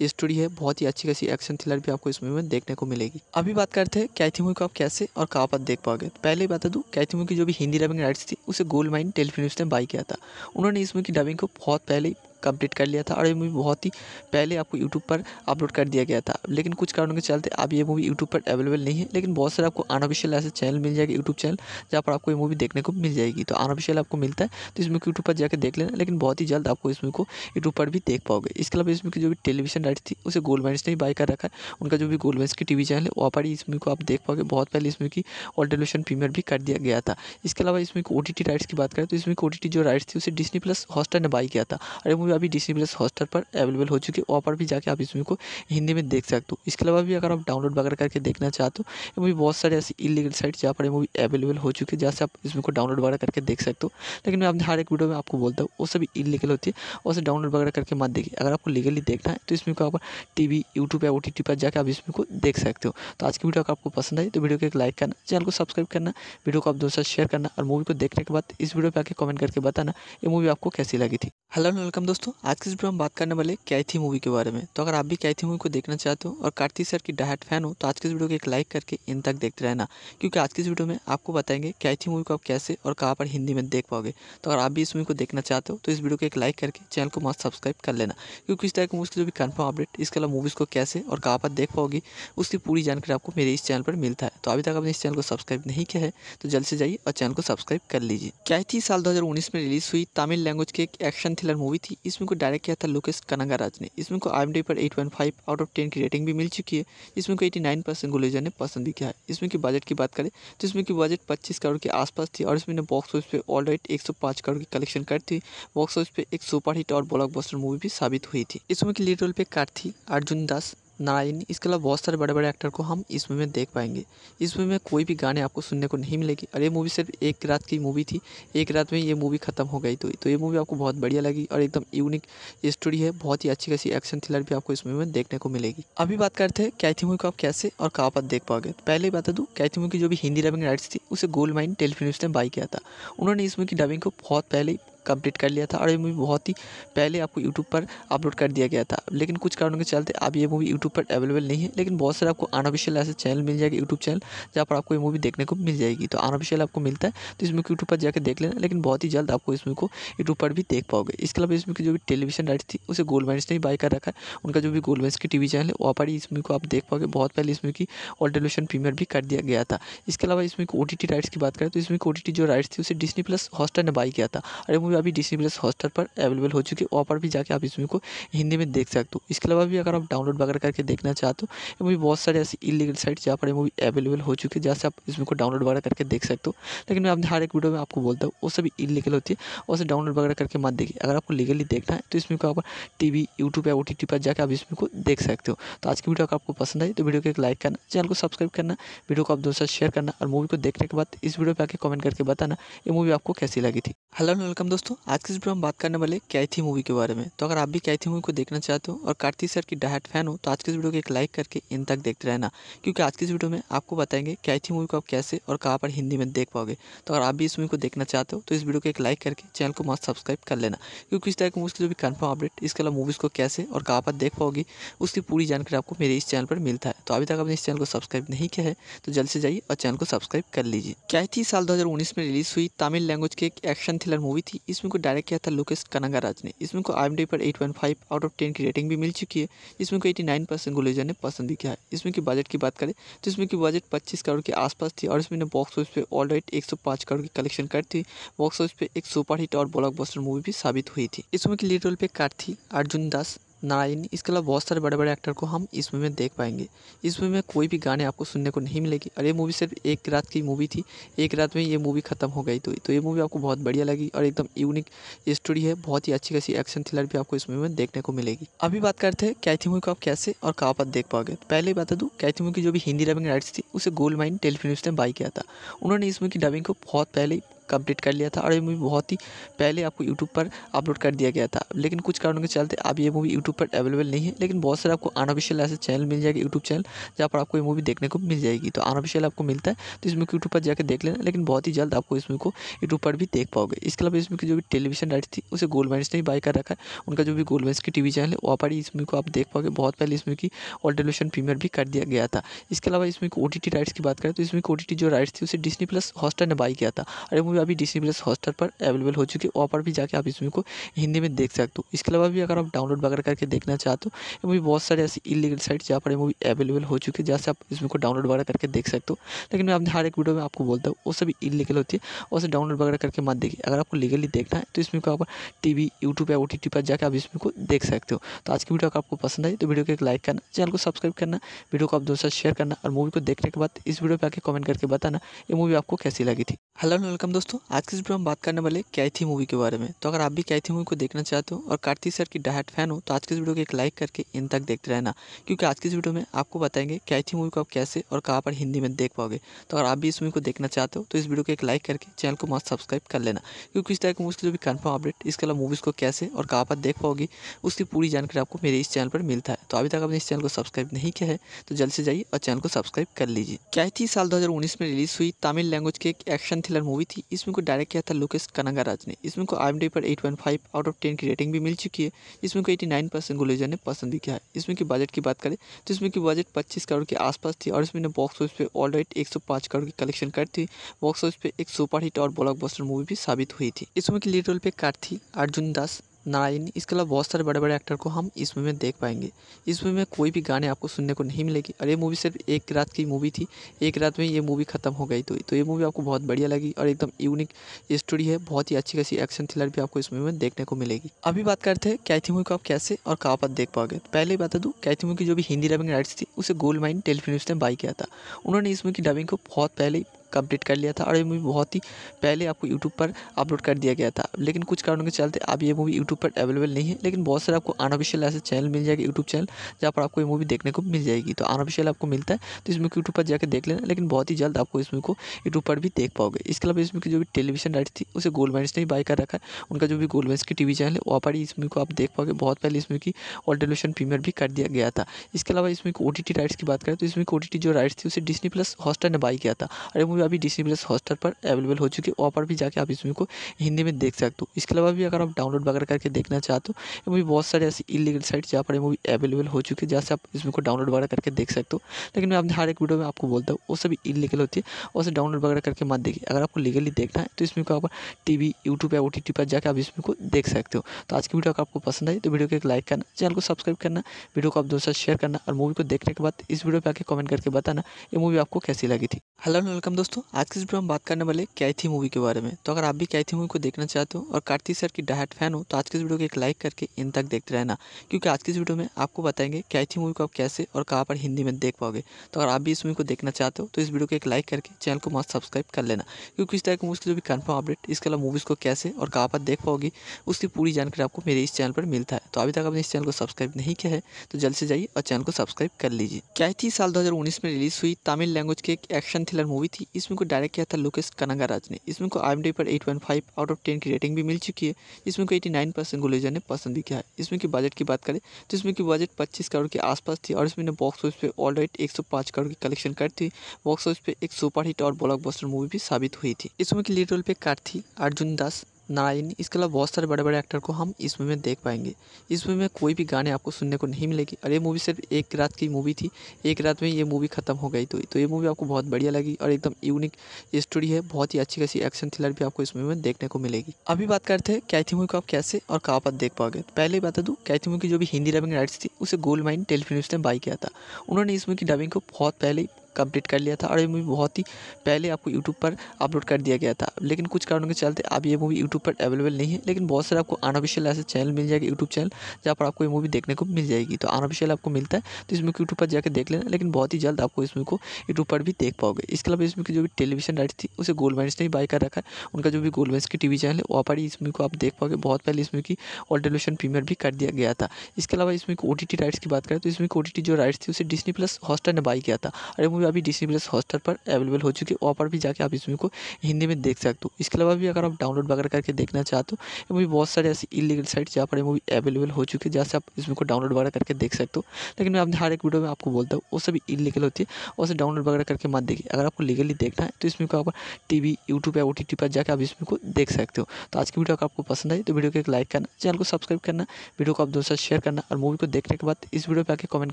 स्टोरी है बहुत ही अच्छी खासी एक्शन थ्रिलर भी आपको इस मूवी में देखने को मिलेगी अभी बात करते हैं कैथी मूवी को आप कैसे और कहाँ पर देख पाओगे पहले ही बता तो दूँ कैथी मूवी की जो भी हिंदी डबिंग राइट्स थी उसे गोल्ड माइन टेलीफिल्म ने बाई किया था उन्होंने इस मूवी की डबिंग को बहुत पहले कंप्लीट कर लिया था और ये मूवी बहुत ही पहले आपको यूट्यूब पर अपलोड कर दिया गया था लेकिन कुछ कारणों के चलते अब ये मूवी यूट्यूब पर अवेलेबल नहीं है लेकिन बहुत सारे आपको अनऑफिशियल ऐसे चैनल मिल जाएगा यूट्यूब चैनल जहाँ पर आपको ये मूवी देखने को मिल जाएगी तो अनऑफिशियल आपको मिलता है तो इसमें यूट्यूब पर जाकर देख लेना लेकिन बहुत ही जल्द आपको इस मूवी को यूट्यूब पर भी देख पाओगे इसके अलावा इसमें की जो भी टेलीविजन राइट थी उसे गोलमेंट्स ने ही बाई कर रखा है उनका जो भी गोल्डमैंस की टीवी चैनल है वहाँ पर ही इस मूवी को आप देख पाओगे बहुत पहले इसमें की ऑल टेलीविजन प्रीमियर भी कर दिया गया था इसके अलावा इसमें ओ टी राइट्स की बात करें तो इसमें ओ जो राइट्स थी उसे डिस्नी प्लस हॉस्टर ने बाई किया था और ये मूवी में अभी डी प्लस हॉस्टर पर अवेलेबल हो चुकी है वहाँ पर भी जाके आप इस मूवी को हिंदी में देख सकते हो इसके अलावा भी अगर आप डाउनलोड वगैरह करके देखना चाहते हो ये मूवी बहुत सारे ऐसी इलीगल साइट जहाँ पर ये मूवी अवेलेबल हो चुकी है जहाँ से आप इस मूवी को डाउनलोड वगैरह करके देख सकते हो लेकिन मैं अपने हर एक वीडियो में आपको बोलता हूँ वो सभी इलीगल होती है और उसे डाउनलोड वगैरह करके मत देखिए अगर आपको लीगली देखना है तो इसमें को आप टी वी यूट्यूब या ओ टी पर जाकर आप इसमें को देख सकते हो तो आज की वीडियो अगर आपको पसंद आई तो वीडियो को एक लाइक करना चैनल को सब्सक्राइब करना वीडियो को आप दोस्तों शेयर करना और मूवी को देखने के बाद इस वीडियो पर आके कमेंट करके बताना ये मूवी आपको कैसी लगी थी हेलो वेलकम दोस्तों दोस्तों आज के वीडियो में बात करने वाले कैथी मूवी के बारे में तो अगर आप भी कैथी मूवी को देखना चाहते हो और कार्तिक सर की डायट फैन हो तो आज के इस वीडियो को एक लाइक करके इन तक देखते रहना क्योंकि आज के इस वीडियो में आपको बताएंगे कैथी मूवी को आप कैसे और कहाँ पर हिंदी में देख पाओगे तो अगर आप भी इस मूवी को देखना चाहते हो तो इस वीडियो को एक लाइक करके चैनल को मस्त सब्सक्राइब कर लेना क्योंकि इस तरह की मूवी जो भी कन्फर्म अपडेट इसके अलावा मूवीज़ को कैसे और कहाँ पर देख पाओगी उसकी पूरी जानकारी आपको मेरे इस चैनल पर मिलता है तो अभी तक आपने इस चैनल को सब्सक्राइब नहीं किया है तो जल्द से जाइए और चैनल को सब्सक्राइब कर लीजिए कैथी साल दो में रिलीज़ हुई तमिल लैंग्वेज की एक एक्शन थ्रिलर मूवी थी इसमें को डायरेक्ट किया था लोकेश राज ने इसमें को आई पर 8.5 आउट ऑफ 10 की रेटिंग भी मिल चुकी है इसमें को 89 परसेंट गुलेजर ने पसंद भी किया है इसमें की बजट की बात करें तो इसमें की बजट 25 करोड़ के आसपास थी और इसमें बॉक्स ऑफिस पे ऑल राइट एक करोड़ की कलेक्शन कर थी बॉक्स ऑफिस पे एक सुपर हिट और ब्लॉकबस्टर मूवी भी साबित हुई थी इसमें की लीड रोल पे कार थी अर्जुन दास नारायण इसके अलावा बहुत सारे बड़े बड़े एक्टर को हम इस मूवी में देख पाएंगे इस मूवी में कोई भी गाने आपको सुनने को नहीं मिलेगी और ये मूवी सिर्फ एक रात की मूवी थी एक रात में ये मूवी ख़त्म हो गई तो तो ये मूवी आपको बहुत बढ़िया लगी और एकदम यूनिक स्टोरी है बहुत ही अच्छी खासी एक्शन थ्रिलर भी आपको इस मूवी में देखने को मिलेगी अभी बात करते हैं कैथी मूवी को आप कैसे और कहाँ पर देख पाओगे पहले ही बता दूँ तो, कैथी मूवी की जो भी हिंदी डबिंग राइट्स थी उसे गोल्ड माइन टेलीफिल्म ने बाई किया था उन्होंने इस मूवी की डबिंग को बहुत पहले कंप्लीट कर लिया था और ये मूवी बहुत ही पहले आपको यूट्यूब पर अपलोड कर दिया गया था लेकिन कुछ कारणों के चलते अब ये मूवी यूट्यूब पर अवेलेबल नहीं है लेकिन बहुत सारे आपको अनऑफिशियल ऐसे चैनल मिल जाएगा यूट्यूब चैनल जहाँ पर आपको ये मूवी देखने को मिल जाएगी तो अनऑफिशियल आपको मिलता है तो इसमें यूट्यूब पर जाकर देख लेना लेकिन बहुत ही जल्द आपको इस मूवी को यूट्यूब पर भी देख पाओगे इसके अलावा इसमें की जो भी टेलीविजन राइट थी उसे गोल्डमैंस ने ही बाई कर रखा है उनका जो भी गोल्डमैंस की टीवी चैनल है वहाँ पर ही इस मूवी को आप देख पाओगे बहुत पहले इस मूवी की ऑल टेलीविजन प्रीमियर भी कर दिया गया था इसके अलावा इसमें ओ टी राइट्स की बात करें तो इसमें ओ जो राइट्स थी उसे डिस्नी प्लस हॉस्टर ने बाई किया था और मूवी भी अभी डी सी प्लस हॉस्टर पर अवेलेबल हो चुकी है वहाँ पर भी जाके आप इस मूवी को हिंदी में देख सकते हो इसके अलावा भी अगर आप डाउनलोड वगैरह करके देखना चाहते हो ये मूवी बहुत सारे ऐसी इलीगल साइट जहाँ पर मूवी अवेलेबल हो चुकी है जहाँ से आप इस मूवी को डाउनलोड वगैरह करके देख सकते हो लेकिन मैं अपने हर एक वीडियो में आपको बोलता हूँ वो सभी इलीगल होती है और उसे डाउनलोड वगैरह करके मत देखिए अगर आपको लीगली देखना है तो इसमें को आप टी वी यूट्यूब या ओ टी टी पर जाकर आप इसमें को देख सकते हो तो आज की वीडियो अगर आपको पसंद आई तो वीडियो को एक लाइक करना चैनल को सब्सक्राइब करना वीडियो को आप दोस्तों शेयर करना और मूवी को देखने के बाद इस वीडियो पर आके कमेंट करके बताना ये मूवी आपको कैसी लगी थी हेलो वेलकम दोस्तों दोस्तों आज के इस वीडियो में बात करने वाले कैथी मूवी के बारे में तो अगर आप भी कैथी मूवी को देखना चाहते हो और कार्तिक सर की डायट फैन हो तो आज के इस वीडियो को एक लाइक करके इन तक देखते रहना क्योंकि आज की इस वीडियो में आपको बताएंगे कैथी मूवी को आप कैसे और कहाँ पर हिंदी में देख पाओगे तो अगर आप भी इस मूवी को देखना चाहते हो तो इस वीडियो को एक लाइक करके चैनल को मस्त सब्सक्राइब कर लेना क्योंकि इस तरह की मूवी जो भी कन्फर्म अपडेट इसके अलावा मूवीज़ को कैसे और कहाँ पर देख पाओगी उसकी पूरी जानकारी आपको मेरे इस चैनल पर मिलता है तो अभी तक आपने इस चैनल को सब्सक्राइब नहीं किया है तो जल्द से जाइए और चैनल को सब्सक्राइब कर लीजिए कैथी साल दो में रिलीज़ हुई तमिल लैंग्वेज की एक एक्शन थ्रिलर मूवी थी इसमें को डायरेक्ट किया था लोकेश कनगराज ने इसमें को आई एम डी पर eight point five out of ten की रेटिंग भी मिल चुकी है इसमें को एटी नाइन परसेंट गुलेजर ने पसंद भी किया है इसमें की बजट की बात करें तो इसमें की बजट पच्चीस करोड़ के आसपास थी और इसमें ने बॉक्स ऑफिस पर ऑल राइट एक सौ पाँच करोड़ की कलेक्शन कर थी बॉक्स ऑफिस पर एक सुपर हिट और ब्लॉकबस्टर मूवी भी साबित हुई थी इसमें की लीड रोल पे कार्थी अर्जुन दास नारायणी इसके अलावा बहुत सारे बड़े बड़े एक्टर को हम इस मूवी में देख पाएंगे इस मूवी में कोई भी गाने आपको सुनने को नहीं मिलेगी और ये मूवी सिर्फ एक रात की मूवी थी एक रात में ये मूवी ख़त्म हो गई थी तो, तो ये मूवी आपको बहुत बढ़िया लगी और एकदम यूनिक स्टोरी है बहुत ही अच्छी खासी एक्शन थ्रिलर भी आपको इस मूवी में देखने को मिलेगी अभी बात करते हैं कैथी मूवी को आप कैसे और कहाँ पर देख पाओगे पहले ही बता दूँ कैथी मूवी की जो भी हिंदी डबिंग राइट्स थी उसे गोल्ड माइन टेलीफिल्म ने बाई किया था उन्होंने इस मूवी की डबिंग को बहुत पहले कंप्लीट कर लिया था और ये मूवी बहुत ही पहले आपको यूट्यूब पर अपलोड कर दिया गया था लेकिन कुछ कारणों के चलते अब ये मूवी यूट्यूब पर अवेलेबल नहीं है लेकिन बहुत सारे आपको अनऑफिशियल ऐसे चैनल मिल जाएगा यूट्यूब चैनल जहाँ पर आपको ये मूवी देखने को मिल जाएगी तो अनऑफिशियल आपको मिलता है तो इसमें यूट्यूब पर जाकर देख लेना लेकिन बहुत ही जल्द आपको इस मूवी को यूट्यूब पर भी देख पाओगे इसके अलावा इसमें की जो भी टेलीविजन राइट थी उसे गोल्डमैंस ने ही बाई कर रखा है उनका जो भी गोल्डमैंस की टीवी चैनल है वहाँ पर ही इस मूवी को आप देख पाओगे बहुत पहले इसमें की ऑल टेलीविजन प्रीमियर भी कर दिया गया था इसके अलावा इसमें ओ टी राइट्स की बात करें तो इसमें ओ टी जो राइट्स थी उसे डिस्नी प्लस हॉस्टर ने बाई किया था और मूवी अभी डी सी हॉस्टल पर अवेलेबल हो चुकी है वहाँ पर भी जाके आप इस मूवी को हिंदी में देख सकते हो इसके अलावा भी अगर आप डाउनलोड वगैरह करके देखना चाहते हो ये मूवी बहुत सारे ऐसी इलीगल साइट जहाँ पर ये मूवी अवेलेबल हो चुकी है जहाँ से आप इस मूवी को डाउनलोड वगैरह करके देख सकते हो लेकिन मैं अपने हर एक वीडियो में आपको बोलता हूँ वो सभी इलीगल होती है और उसे डाउनलोड वगैरह करके मत देखिए अगर आपको लीगली देखना है तो इस मूवी को आप टी वी यूट्यूब या ओ टी टी पर जाकर आप इस मूवी को देख सकते हो तो आज की वीडियो अगर आपको पसंद आई तो वीडियो को एक लाइक करना चैनल को सब्सक्राइब करना वीडियो को आप दोस्तों शेयर करना और मूवी को देखने के बाद इस वीडियो पर आके कमेंट करके बताना ये मूवी आपको कैसी लगी थी हेलो एंड वेलकम दोस्तों आज के वीडियो हम बात करने वाले कैथी मूवी के बारे में तो अगर आप भी कैथी मूवी को देखना चाहते हो और कार्तिक सर की डायट फैन हो तो आज के इस वीडियो को एक लाइक करके इन तक देखते रहना क्योंकि आज की इस वीडियो में आपको बताएंगे कैथी मूवी को आप कैसे और कहाँ पर हिंदी में देख पाओगे तो अगर आप भी इस मूवी को देखना चाहते हो तो इस वीडियो को एक लाइक करके चैनल को मस्त सब्सक्राइब कर लेना क्योंकि इस तरह की मूवीज़ की जो भी कन्फर्म अपडेट इसके अलावा मूवीज़ को कैसे और कहाँ पर देख पाओगी उसकी पूरी जानकारी आपको मेरे इस चैनल पर मिलता है तो अभी तक आपने इस चैनल को सब्सक्राइब नहीं किया है तो जल्द से जाइए और चैनल को सब्सक्राइब कर लीजिए कैथी साल दो में रिलीज़ हुई तमिल लैंग्वेज की एक एक्शन थ्रिलर मूवी थी इसमें को डायरेक्ट किया था लोकेश कनगाराज ने इसमें को आई पर 8.5 आउट ऑफ 10 की रेटिंग भी मिल चुकी है इसमें को 89 परसेंट गुलेजर ने पसंद भी किया है इसमें की बजट की बात करें तो इसमें की बजट 25 करोड़ के आसपास थी और इसमें बॉक्स ऑफिस पर ऑल राइट एक करोड़ की कलेक्शन कर थी बॉक्स ऑफिस पे एक सुपरहिट और ब्लॉक मूवी भी साबित हुई थी इसमें की लीड रोल पे कार थी अर्जुन दास नारायणी इसके अलावा बहुत सारे बड़े बड़े एक्टर को हम इस मूवी में देख पाएंगे इस मूवी में कोई भी गाने आपको सुनने को नहीं मिलेगी और ये मूवी सिर्फ एक रात की मूवी थी एक रात में ये मूवी ख़त्म हो गई थी तो, तो ये मूवी आपको बहुत बढ़िया लगी और एकदम यूनिक स्टोरी है बहुत ही अच्छी खासी एक्शन थ्रिलर भी आपको इस मूवी में देखने को मिलेगी अभी बात करते हैं कैथी मूवी को आप कैसे और कहाँ पर देख पाओगे तो पहले ही बता दूँ कैथी मूवी की जो भी हिंदी डबिंग राइट्स थी उसे गोल्ड माइन टेलीफिल्म ने बाई किया था उन्होंने इस मूवी की डबिंग को बहुत पहले कंप्लीट कर लिया था और ये मूवी बहुत ही पहले आपको यूट्यूब पर अपलोड कर दिया गया था लेकिन कुछ कारणों के चलते अब ये मूवी यूट्यूब पर अवेलेबल नहीं है लेकिन बहुत सारे आपको अनऑफिशियल ऐसे चैनल मिल जाएगा यूट्यूब चैनल जहाँ पर आपको ये मूवी देखने को मिल जाएगी तो अनऑफिशियल आपको मिलता है तो इस मूवी यूट्यूब पर जाकर देख लेना लेकिन बहुत ही जल्द आपको इस मूवी को यूट्यूब पर भी देख पाओगे इसके अलावा इस मूवी की जो भी टेलीविजन राइट थी उसे गोल्डमैंस ने बाई कर रखा है उनका जो भी गोल्डमैंस की टीवी चैनल है वहाँ पर इस मूवी को आप देख पाओगे बहुत पहले इस मूवी की ऑल टेलीविजन प्रीमियर भी कर दिया गया था इसके अलावा इसमें ओ टी राइट्स की बात करें तो इसमें ओ टी जो राइट्स थी उसे डिस्नी प्लस हॉस्टर ने बाई किया था और ये मूवी में अभी डी प्लस हॉस्टर पर अवेलेबल हो चुकी है वहाँ पर भी जाके आप इस मूवी को हिंदी में देख सकते हो इसके अलावा भी अगर आप डाउनलोड वगैरह करके देखना चाहते हो ये मूवी बहुत सारे ऐसी इलीगल साइट जहाँ पर ये मूवी अवेलेबल हो चुकी है जहाँ से आप इस मूवी को डाउनलोड वगैरह करके देख सकते हो लेकिन मैं अपने हर एक वीडियो में आपको बोलता हूँ वो सभी इलीगल होती है उसे डाउनलोड वगैरह करके मत देखिए अगर आपको लीगली देखना है तो इसमें को आप टी वी यूट्यूब या ओ पर जाकर आप इसमें को देख सकते हो तो आज की वीडियो अगर आपको पसंद आई तो वीडियो को एक लाइक करना चैनल को सब्सक्राइब करना वीडियो को आप दोस्तों शेयर करना और मूवी को देखने के बाद इस वीडियो पर आके कमेंट करके बताना ये मूवी आपको कैसी लगी थी हेलो वेलकम दोस्तों दोस्तों आज के इस वीडियो में बात करने वाले कैथी मूवी के बारे में तो अगर आप भी कैथी मूवी को देखना चाहते हो और कार्तिक सर की डायट फैन हो तो आज के इस वीडियो को एक लाइक करके इन तक देखते रहना क्योंकि आज की इस वीडियो में आपको बताएंगे कैथी मूवी को आप कैसे और कहाँ पर हिंदी में देख पाओगे तो अगर आप भी इस मूवी को देखना चाहते हो तो इस वीडियो को एक लाइक करके चैनल को मस्त सब्सक्राइब कर लेना क्योंकि इस तरह की मूवी जो भी कन्फर्म अपडेट इसके अलावा मूवीज़ को कैसे और कहाँ पर देख पाओगी उसकी पूरी जानकारी आपको मेरे इस चैनल पर मिलता है तो अभी तक आपने इस चैनल को सब्सक्राइब नहीं किया है तो जल्द से जाइए और चैनल को सब्सक्राइब कर लीजिए कैथी साल दो में रिलीज़ हुई तमिल लैंग्वेज की एक एक्शन थ्रिलर मूवी थी इस फिल्म को डायरेक्ट किया था लोकेश राज ने इस फिल्म को आई पर 8.5 आउट ऑफ 10 की रेटिंग भी मिल चुकी है इस फिल्म को 89 परसेंट गुलेजा ने पसंद भी किया है इसमें की बजट की बात करें तो इसमें की बजट पच्चीस करोड़ के आसपास थी और इसमें बॉक्स ऑफिस पे ऑल राइट एक करोड़ की कलेक्शन कर थी बॉक्स ऑफिस पे एक सुपर हिट और ब्लॉकबस्टर मूवी भी साबित हुई थी इस की लीड रोल पे कार थी अर्जुन दास नारायण इसके अलावा बहुत सारे बड़े बड़े एक्टर को हम इस मूवी में देख पाएंगे इस मूवी में कोई भी गाने आपको सुनने को नहीं मिलेगी और ये मूवी सिर्फ एक रात की मूवी थी एक रात में ये मूवी ख़त्म हो गई तो तो ये मूवी आपको बहुत बढ़िया लगी और एकदम यूनिक स्टोरी है बहुत ही अच्छी खासी एक्शन थ्रिलर भी आपको इस मूवी में देखने को मिलेगी अभी बात करते हैं कैथी मूवी को आप कैसे और कहाँ पर देख पाओगे पहले ही बता दूँ कैथी मूवी की जो भी हिंदी डबिंग राइट्स थी उसे गोल्ड माइन टेलीफिल्म ने बाई किया था उन्होंने इस मूवी की डबिंग को बहुत पहले कंप्लीट कर लिया था और ये मूवी बहुत ही पहले आपको यूट्यूब पर अपलोड कर दिया गया था लेकिन कुछ कारणों के चलते अब ये मूवी यूट्यूब पर अवेलेबल नहीं है लेकिन बहुत सारे आपको अनऑफिशियल ऐसे चैनल मिल जाएगा यूट्यूब चैनल जहाँ पर आपको ये मूवी देखने को मिल जाएगी तो अनऑफिशियल आपको मिलता है तो इसमें यूट्यूब पर जाकर देख लेना लेकिन बहुत ही जल्द आपको इस मूवी को यूट्यूब पर भी देख पाओगे इसके अलावा इसमें की जो भी टेलीविजन राइट थी उसे गोल्डमैंस ने ही बाई कर रखा है उनका जो भी गोल्डमैंस की टीवी चैनल है वहाँ पर ही इस मूवी को आप देख पाओगे बहुत पहले इस मूवी की ऑल टेलीविजन प्रीमियर भी कर दिया गया था इसके अलावा इसमें ओ टी राइट्स की बात करें तो इसमें ओ जो राइट्स थी उसे डिस्नी प्लस हॉस्टर ने बाई किया था और ये मूवी भी अभी डी प्लस हॉस्टर पर अवेलेबल हो चुकी है वहाँ पर भी जाके आप इस मूवी को हिंदी में देख सकते हो इसके अलावा भी अगर आप डाउनलोड वगैरह करके देखना चाहते हो ये मूवी बहुत सारे ऐसी इलीगल साइट जहाँ पर मूवी अवेलेबल हो चुकी है जहाँ से आप इस मूवी को डाउनलोड वगैरह करके देख सकते हो लेकिन मैं अपने हर एक वीडियो में आपको बोलता हूँ वो सभी इलीगल होती है और उसे डाउनलोड वगैरह करके मत देखिए अगर आपको लीगली देखना है तो इसमें को आप टी वी यूट्यूब या ओ टी टी पर जाकर आप इस मूवी को देख सकते हो तो आज की वीडियो अगर आपको पसंद आई तो वीडियो को एक लाइक करना चैनल को सब्सक्राइब करना वीडियो को आप दोस्तों शेयर करना और मूवी को देखने के बाद इस वीडियो पर आके कमेंट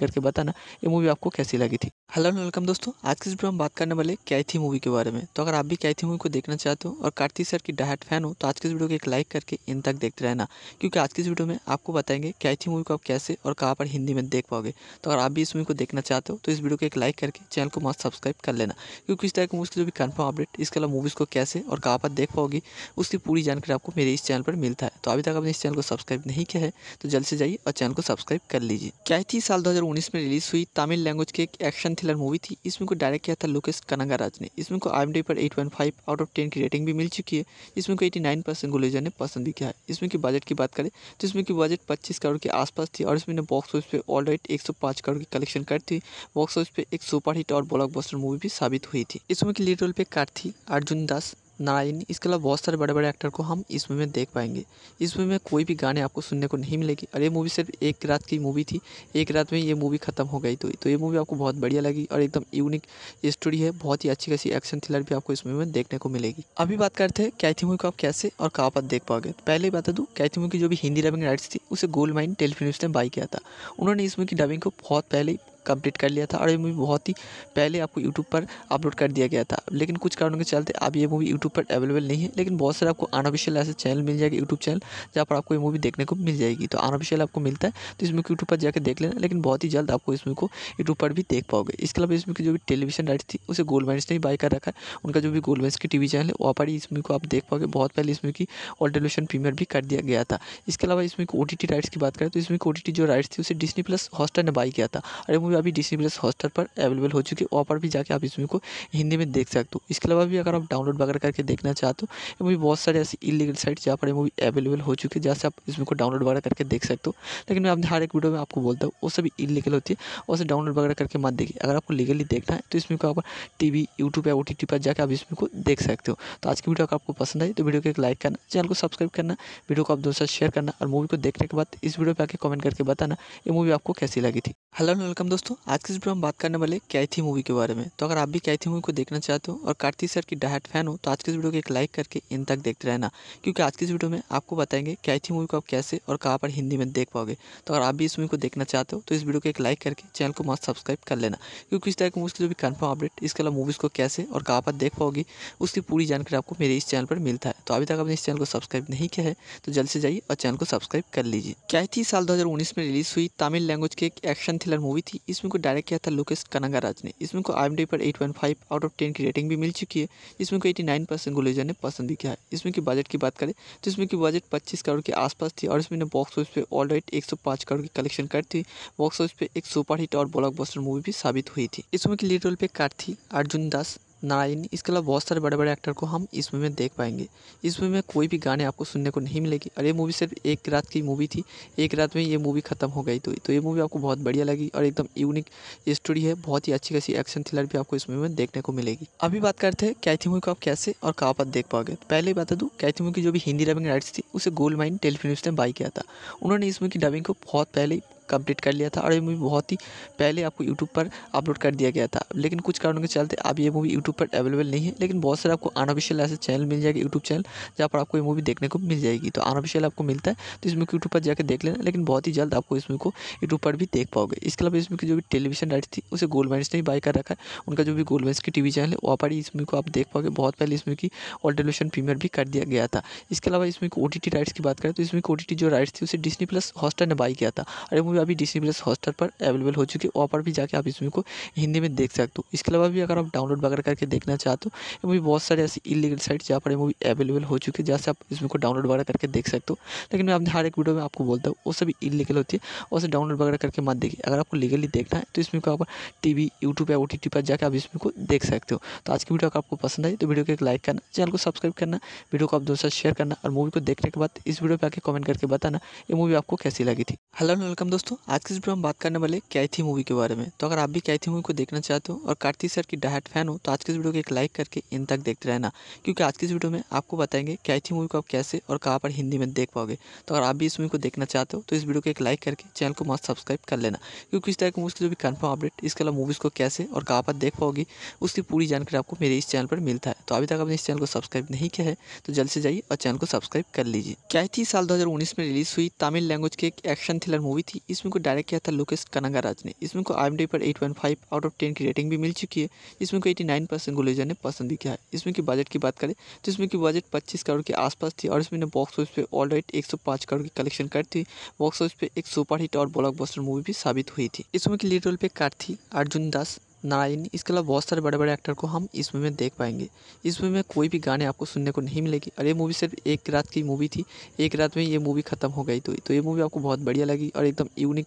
करके बताना ये मूवी आपको कैसी लगी थी हेलो वेलकम दोस्तों दोस्तों आज के इस वीडियो में बात करने वाले कैथी मूवी के बारे में तो अगर आप भी कैथी मूवी को देखना चाहते हो और कार्तिक सर की डायट फैन हो तो आज के इस वीडियो को एक लाइक करके इन तक देखते रहना क्योंकि आज के इस वीडियो में आपको बताएंगे कैथी मूवी को आप कैसे और कहाँ पर हिंदी में देख पाओगे तो अगर आप भी इस मूवी को देखना चाहते हो तो इस वीडियो को एक लाइक करके चैनल को मत सब्सक्राइब कर लेना क्योंकि इस तरह की मूवी जो भी कन्फर्म अपडेट इसके अलावा मूवीज़ को कैसे और कहाँ पर देख पाओगी उसकी पूरी जानकारी आपको मेरे इस चैनल पर मिलता है तो अभी तक आपने इस चैनल को सब्सक्राइब नहीं किया है तो जल्द से जाइए और चैनल को सब्सक्राइब कर लीजिए कैथी साल दो में रिलीज़ हुई तमिल लैंग्वेज की एक एक्शन थ्रिलर मूवी थी इस फिल्म को डायरेक्ट किया था लोकेश राज ने इस फिल्म को आई पर फाइव आउट ऑफ टेन की रेटिंग भी मिल चुकी है इसमें को एटी नाइन परसेंट गुलेजर ने पसंद भी किया है इसमें की बजट की बात करें तो इसमें की बजट पच्चीस करोड़ के आसपास थी और इसमें ने बॉक्स ऑफिस पर ऑल राइट एक करोड़ की कलेक्शन कर थी बॉक्स ऑफिस पर एक सुपर हिट और ब्लॉकबस्टर मूवी भी साबित हुई थी इसमें की लीड रोल पे कार थी अर्जुन दास नारायण इसके अलावा बहुत सारे बड़े बड़े एक्टर को हम इस मूवी में देख पाएंगे इस मूवी में कोई भी गाने आपको सुनने को नहीं मिलेगी और ये मूवी सिर्फ एक रात की मूवी थी एक रात में ये मूवी ख़त्म हो गई तो, तो ये मूवी आपको बहुत बढ़िया लगी और एकदम यूनिक स्टोरी है बहुत ही अच्छी खासी एक्शन थ्रिलर भी आपको इस मूवी में देखने को मिलेगी अभी बात करते हैं कैथी मूवी को आप कैसे और कहाँ पर देख पाओगे तो पहले ही बता दूँ कैथी मूवी की जो भी हिंदी डबिंग राइट्स थी उसे गोल्ड माइन टेलीफिल्म ने बाई किया था उन्होंने इस मूवी की डबिंग को बहुत पहले कंप्लीट कर लिया था और ये मूवी बहुत ही पहले आपको यूट्यूब पर अपलोड कर दिया गया था लेकिन कुछ कारणों के चलते अब ये मूवी यूट्यूब पर अवेलेबल नहीं है लेकिन बहुत सारे आपको अनऑफिशियल ऐसे चैनल मिल जाएगा यूट्यूब चैनल जहाँ पर आपको ये मूवी देखने को मिल जाएगी तो अनऑफिशियल आपको मिलता है तो इसमें यूट्यूब पर जाकर देख लेना लेकिन बहुत ही जल्द आपको इस मूवी को यूट्यूब पर भी देख पाओगे इसके अलावा इसमें की जो भी टेलीविजन राइट थी उसे गोल्डमैंस ने भी बाई कर रखा है उनका जो भी गोल्डमैंस की टीवी चैनल है वहाँ पर ही इस मूवी को आप देख पाओगे बहुत पहले इसमें की ऑल टेलीविजन प्रीमियर भी कर दिया गया था इसके अलावा इसमें ओ टी राइट्स की बात करें तो इसमें ओ जो राइट्स थी उसे डिस्नी प्लस हॉस्टर ने बाई किया था और मूवी अभी डिसी प्लस हॉस्टर पर अवेलेबल हो चुकी है वहाँ पर भी जाकर आप इस मूवी को हिंदी में देख सकते हो इसके अलावा भी अगर आप डाउनलोड वगैरह करके देखना चाहते हो ये मूवी बहुत सारे ऐसी इलीगल साइट जहाँ पर मूवी अवेलेबल हो चुकी है जहाँ से आप इस मूवी को डाउनलोड वगैरह करके देख सकते हो लेकिन मैं अपने हर एक वीडियो में आपको बोलता हूँ वो सभी इलीगल होती है और उसे डाउनलोड वगैरह करके मत देखिए अगर आपको लीगली देखना है तो इसमें को आप टी वी यूट्यूब या ओ टी टी पर जाकर आप इसमें को देख सकते हो तो आज की वीडियो अगर आपको पसंद आई तो वीडियो को एक लाइक करना चैनल को सब्सक्राइब करना वीडियो को आप दोस्तों शेयर करना और मूवी को देखने के बाद इस वीडियो पर आके कमेंट करके बताना ये मूवी आपको कैसी लगी थी हेलो वेलकम दोस्तों दोस्तों आज के वीडियो हम बात करने वाले कैथी मूवी के बारे में तो अगर आप भी कैथी मूवी को देखना चाहते हो और कार्तिक सर की डायट फैन हो तो आज के इस वीडियो को एक लाइक करके इन तक देखते रहना क्योंकि आज की इस वीडियो में आपको बताएंगे कैथी मूवी को आप कैसे और कहाँ पर हिंदी में देख पाओगे तो अगर आप भी इस मूवी को देखना चाहते हो तो इस वीडियो को एक लाइक करके चैनल को मस्त सब्सक्राइब कर लेना क्योंकि इस तरह की मूवी की जो भी कन्फर्म अपडेट इसके अलावा मूवीज़ को कैसे और कहाँ पर देख पाओगी उसकी पूरी जानकारी आपको मेरे इस चैनल पर मिलता है तो अभी तक आपने इस चैनल को सब्सक्राइब नहीं किया है तो जल्द से जाइए और चैनल को सब्सक्राइब कर लीजिए कैथी साल दो में रिलीज़ हुई तमिल लैंग्वेज की एक एक्शन थ्रिलर मूवी थी इसमें को डायरेक्ट किया था लोकेश कनागाराज ने इसमें को आई पर 8.5 आउट ऑफ 10 की रेटिंग भी मिल चुकी है इसमें को 89 परसेंट गुलेजर ने पसंद भी किया है इसमें की बजट की बात करें तो इसमें की बजट पच्चीस करोड़ के आसपास थी और इसमें बॉक्स ऑफिस पर ऑल राइट एक करोड़ की कलेक्शन कर थी बॉक्स ऑफिस पर एक सुपरहिट और ब्लॉक मूवी भी साबित हुई थी इसमें की लीड रोल पे कार थी अर्जुन दास नारायण इसके अलावा बहुत सारे बड़े बड़े एक्टर को हम इस मूवी में देख पाएंगे इस मूवी में कोई भी गाने आपको सुनने को नहीं मिलेगी और ये मूवी सिर्फ एक रात की मूवी थी एक रात में ये मूवी ख़त्म हो गई थी तो, तो ये मूवी आपको बहुत बढ़िया लगी और एकदम यूनिक स्टोरी है बहुत ही अच्छी खासी एक्शन थ्रिलर भी आपको इस मूवी में देखने को मिलेगी अभी बात करते हैं कैथी मूवी को आप कैसे और कहाँ पर देख पाओगे तो पहले ही बता दूँ कैथी मूवी की जो भी हिंदी डबिंग राइट्स थी उसे गोल्ड माइन टेलीफिल्म ने बाई किया था उन्होंने इस मूवी की डबिंग को बहुत पहले कंप्लीट कर लिया था और ये मूवी बहुत ही पहले आपको यूट्यूब पर अपलोड कर दिया गया था लेकिन कुछ कारणों के चलते अब ये मूवी यूट्यूब पर अवेलेबल नहीं है लेकिन बहुत सारे आपको अनऑफिशियल ऐसे चैनल मिल जाएगा यूट्यूब चैनल जहाँ पर आपको ये मूवी देखने को मिल जाएगी तो अनऑफिशियल आपको मिलता है तो इस मूवी यूट्यूब पर जाकर देख लेना लेकिन बहुत ही जल्द आपको इस मूवी को यूट्यूब पर भी देख पाओगे इसके अलावा इस मूवी जो भी टेलीविजन राइट थी उसे गोल्ड गोल्डमैंस ने बाई कर रखा है उनका जो भी गोल्डमैंस की वी चैनल है वहाँ पर इस मूवी को आप देख पाओगे बहुत पहले इस मूवी की और टेलीविजन प्रीमियर भी कर दिया गया था इसके अलावा इसमें ओ टी राइट्स की बात करें तो इसमें ओ टी जो राइट्स थी उसे डिस्नी प्लस हॉस्टर ने बाई किया था और ये मूवी में अभी डिसी प्लस हॉस्टर पर अवेलेबल हो चुकी है वहाँ पर भी जाके आप इस मूवी को हिंदी में देख सकते हो इसके अलावा भी अगर आप डाउनलोड वगैरह करके देखना चाहते हो ये मूवी बहुत सारे ऐसी इलीगल साइट जहाँ पर मूवी अवेलेबल हो चुकी है जहाँ से आप इस मूवी को डाउनलोड वगैरह करके देख सकते हो लेकिन मैं अपने हर एक वीडियो में आपको बोलता हूँ वो सभी इलीगल होती है और उसे डाउनलोड वगैरह करके मत देखिए अगर आपको लीगली देखना है तो इसमें को आप टी वी यूट्यूब या ओ पर जाकर आप इस मूवी को देख सकते हो तो आज की वीडियो अगर आपको पसंद आई तो वीडियो को एक लाइक करना चैनल को सब्सक्राइब करना वीडियो को आप दोस्तों शेयर करना और मूवी को देखने के बाद इस वीडियो पर आके कमेंट करके बताना ये मूवी आपको कैसी लगी थी हेलो वेलकम दोस्तों दोस्तों आज के इस वीडियो में बात करने वाले कैथी मूवी के बारे में तो अगर आप भी कैथी मूवी को देखना चाहते हो और कार्तिक सर की डायट फैन हो तो आज के इस वीडियो को एक लाइक करके इन तक देखते रहना क्योंकि आज की इस वीडियो में आपको बताएंगे कैथी मूवी को आप कैसे और कहाँ पर हिंदी में देख पाओगे तो अगर आप भी इस मूवी को देखना चाहते हो तो इस वीडियो को एक लाइक करके चैनल को मस्त सब्सक्राइब कर लेना क्योंकि इस तरह की मूवीज़ की जो भी कन्फर्म अपडेट इसके अलावा मूवीज़ को कैसे और कहाँ पर देख पाओगी उसकी पूरी जानकारी आपको मेरे इस चैनल पर मिलता है तो अभी तक आपने इस चैनल को सब्सक्राइब नहीं किया है तो जल्द से जाइए और चैनल को सब्सक्राइब कर लीजिए कैथी साल दो में रिलीज़ हुई तमिल लैंग्वेज की एक एक्शन थ्रिलर मूवी थी इस इसमें को डायरेक्ट किया था लोकेश कनागाराज ने इसमें को आई पर 8.5 आउट ऑफ 10 की रेटिंग भी मिल चुकी है इसमें को 89 परसेंट गुलेजर ने पसंद भी किया है इसमें की बजट की बात करें तो इसमें की बजट 25 करोड़ के आसपास थी और इसमें बॉक्स ऑफिस पे ऑल राइट एक करोड़ की कलेक्शन कर थी बॉक्स ऑफिस पर एक सुपर हिट और ब्लॉकबस्टर मूवी भी साबित हुई थी इसमें की लीड रोल पे कार्थी अर्जुन दास नारायण इसके अलावा बहुत सारे बड़े बड़े एक्टर को हम इस मूवी में देख पाएंगे इस मूवी में कोई भी गाने आपको सुनने को नहीं मिलेगी और ये मूवी सिर्फ एक रात की मूवी थी एक रात में ये मूवी ख़त्म हो गई तो तो ये मूवी आपको बहुत बढ़िया लगी और एकदम यूनिक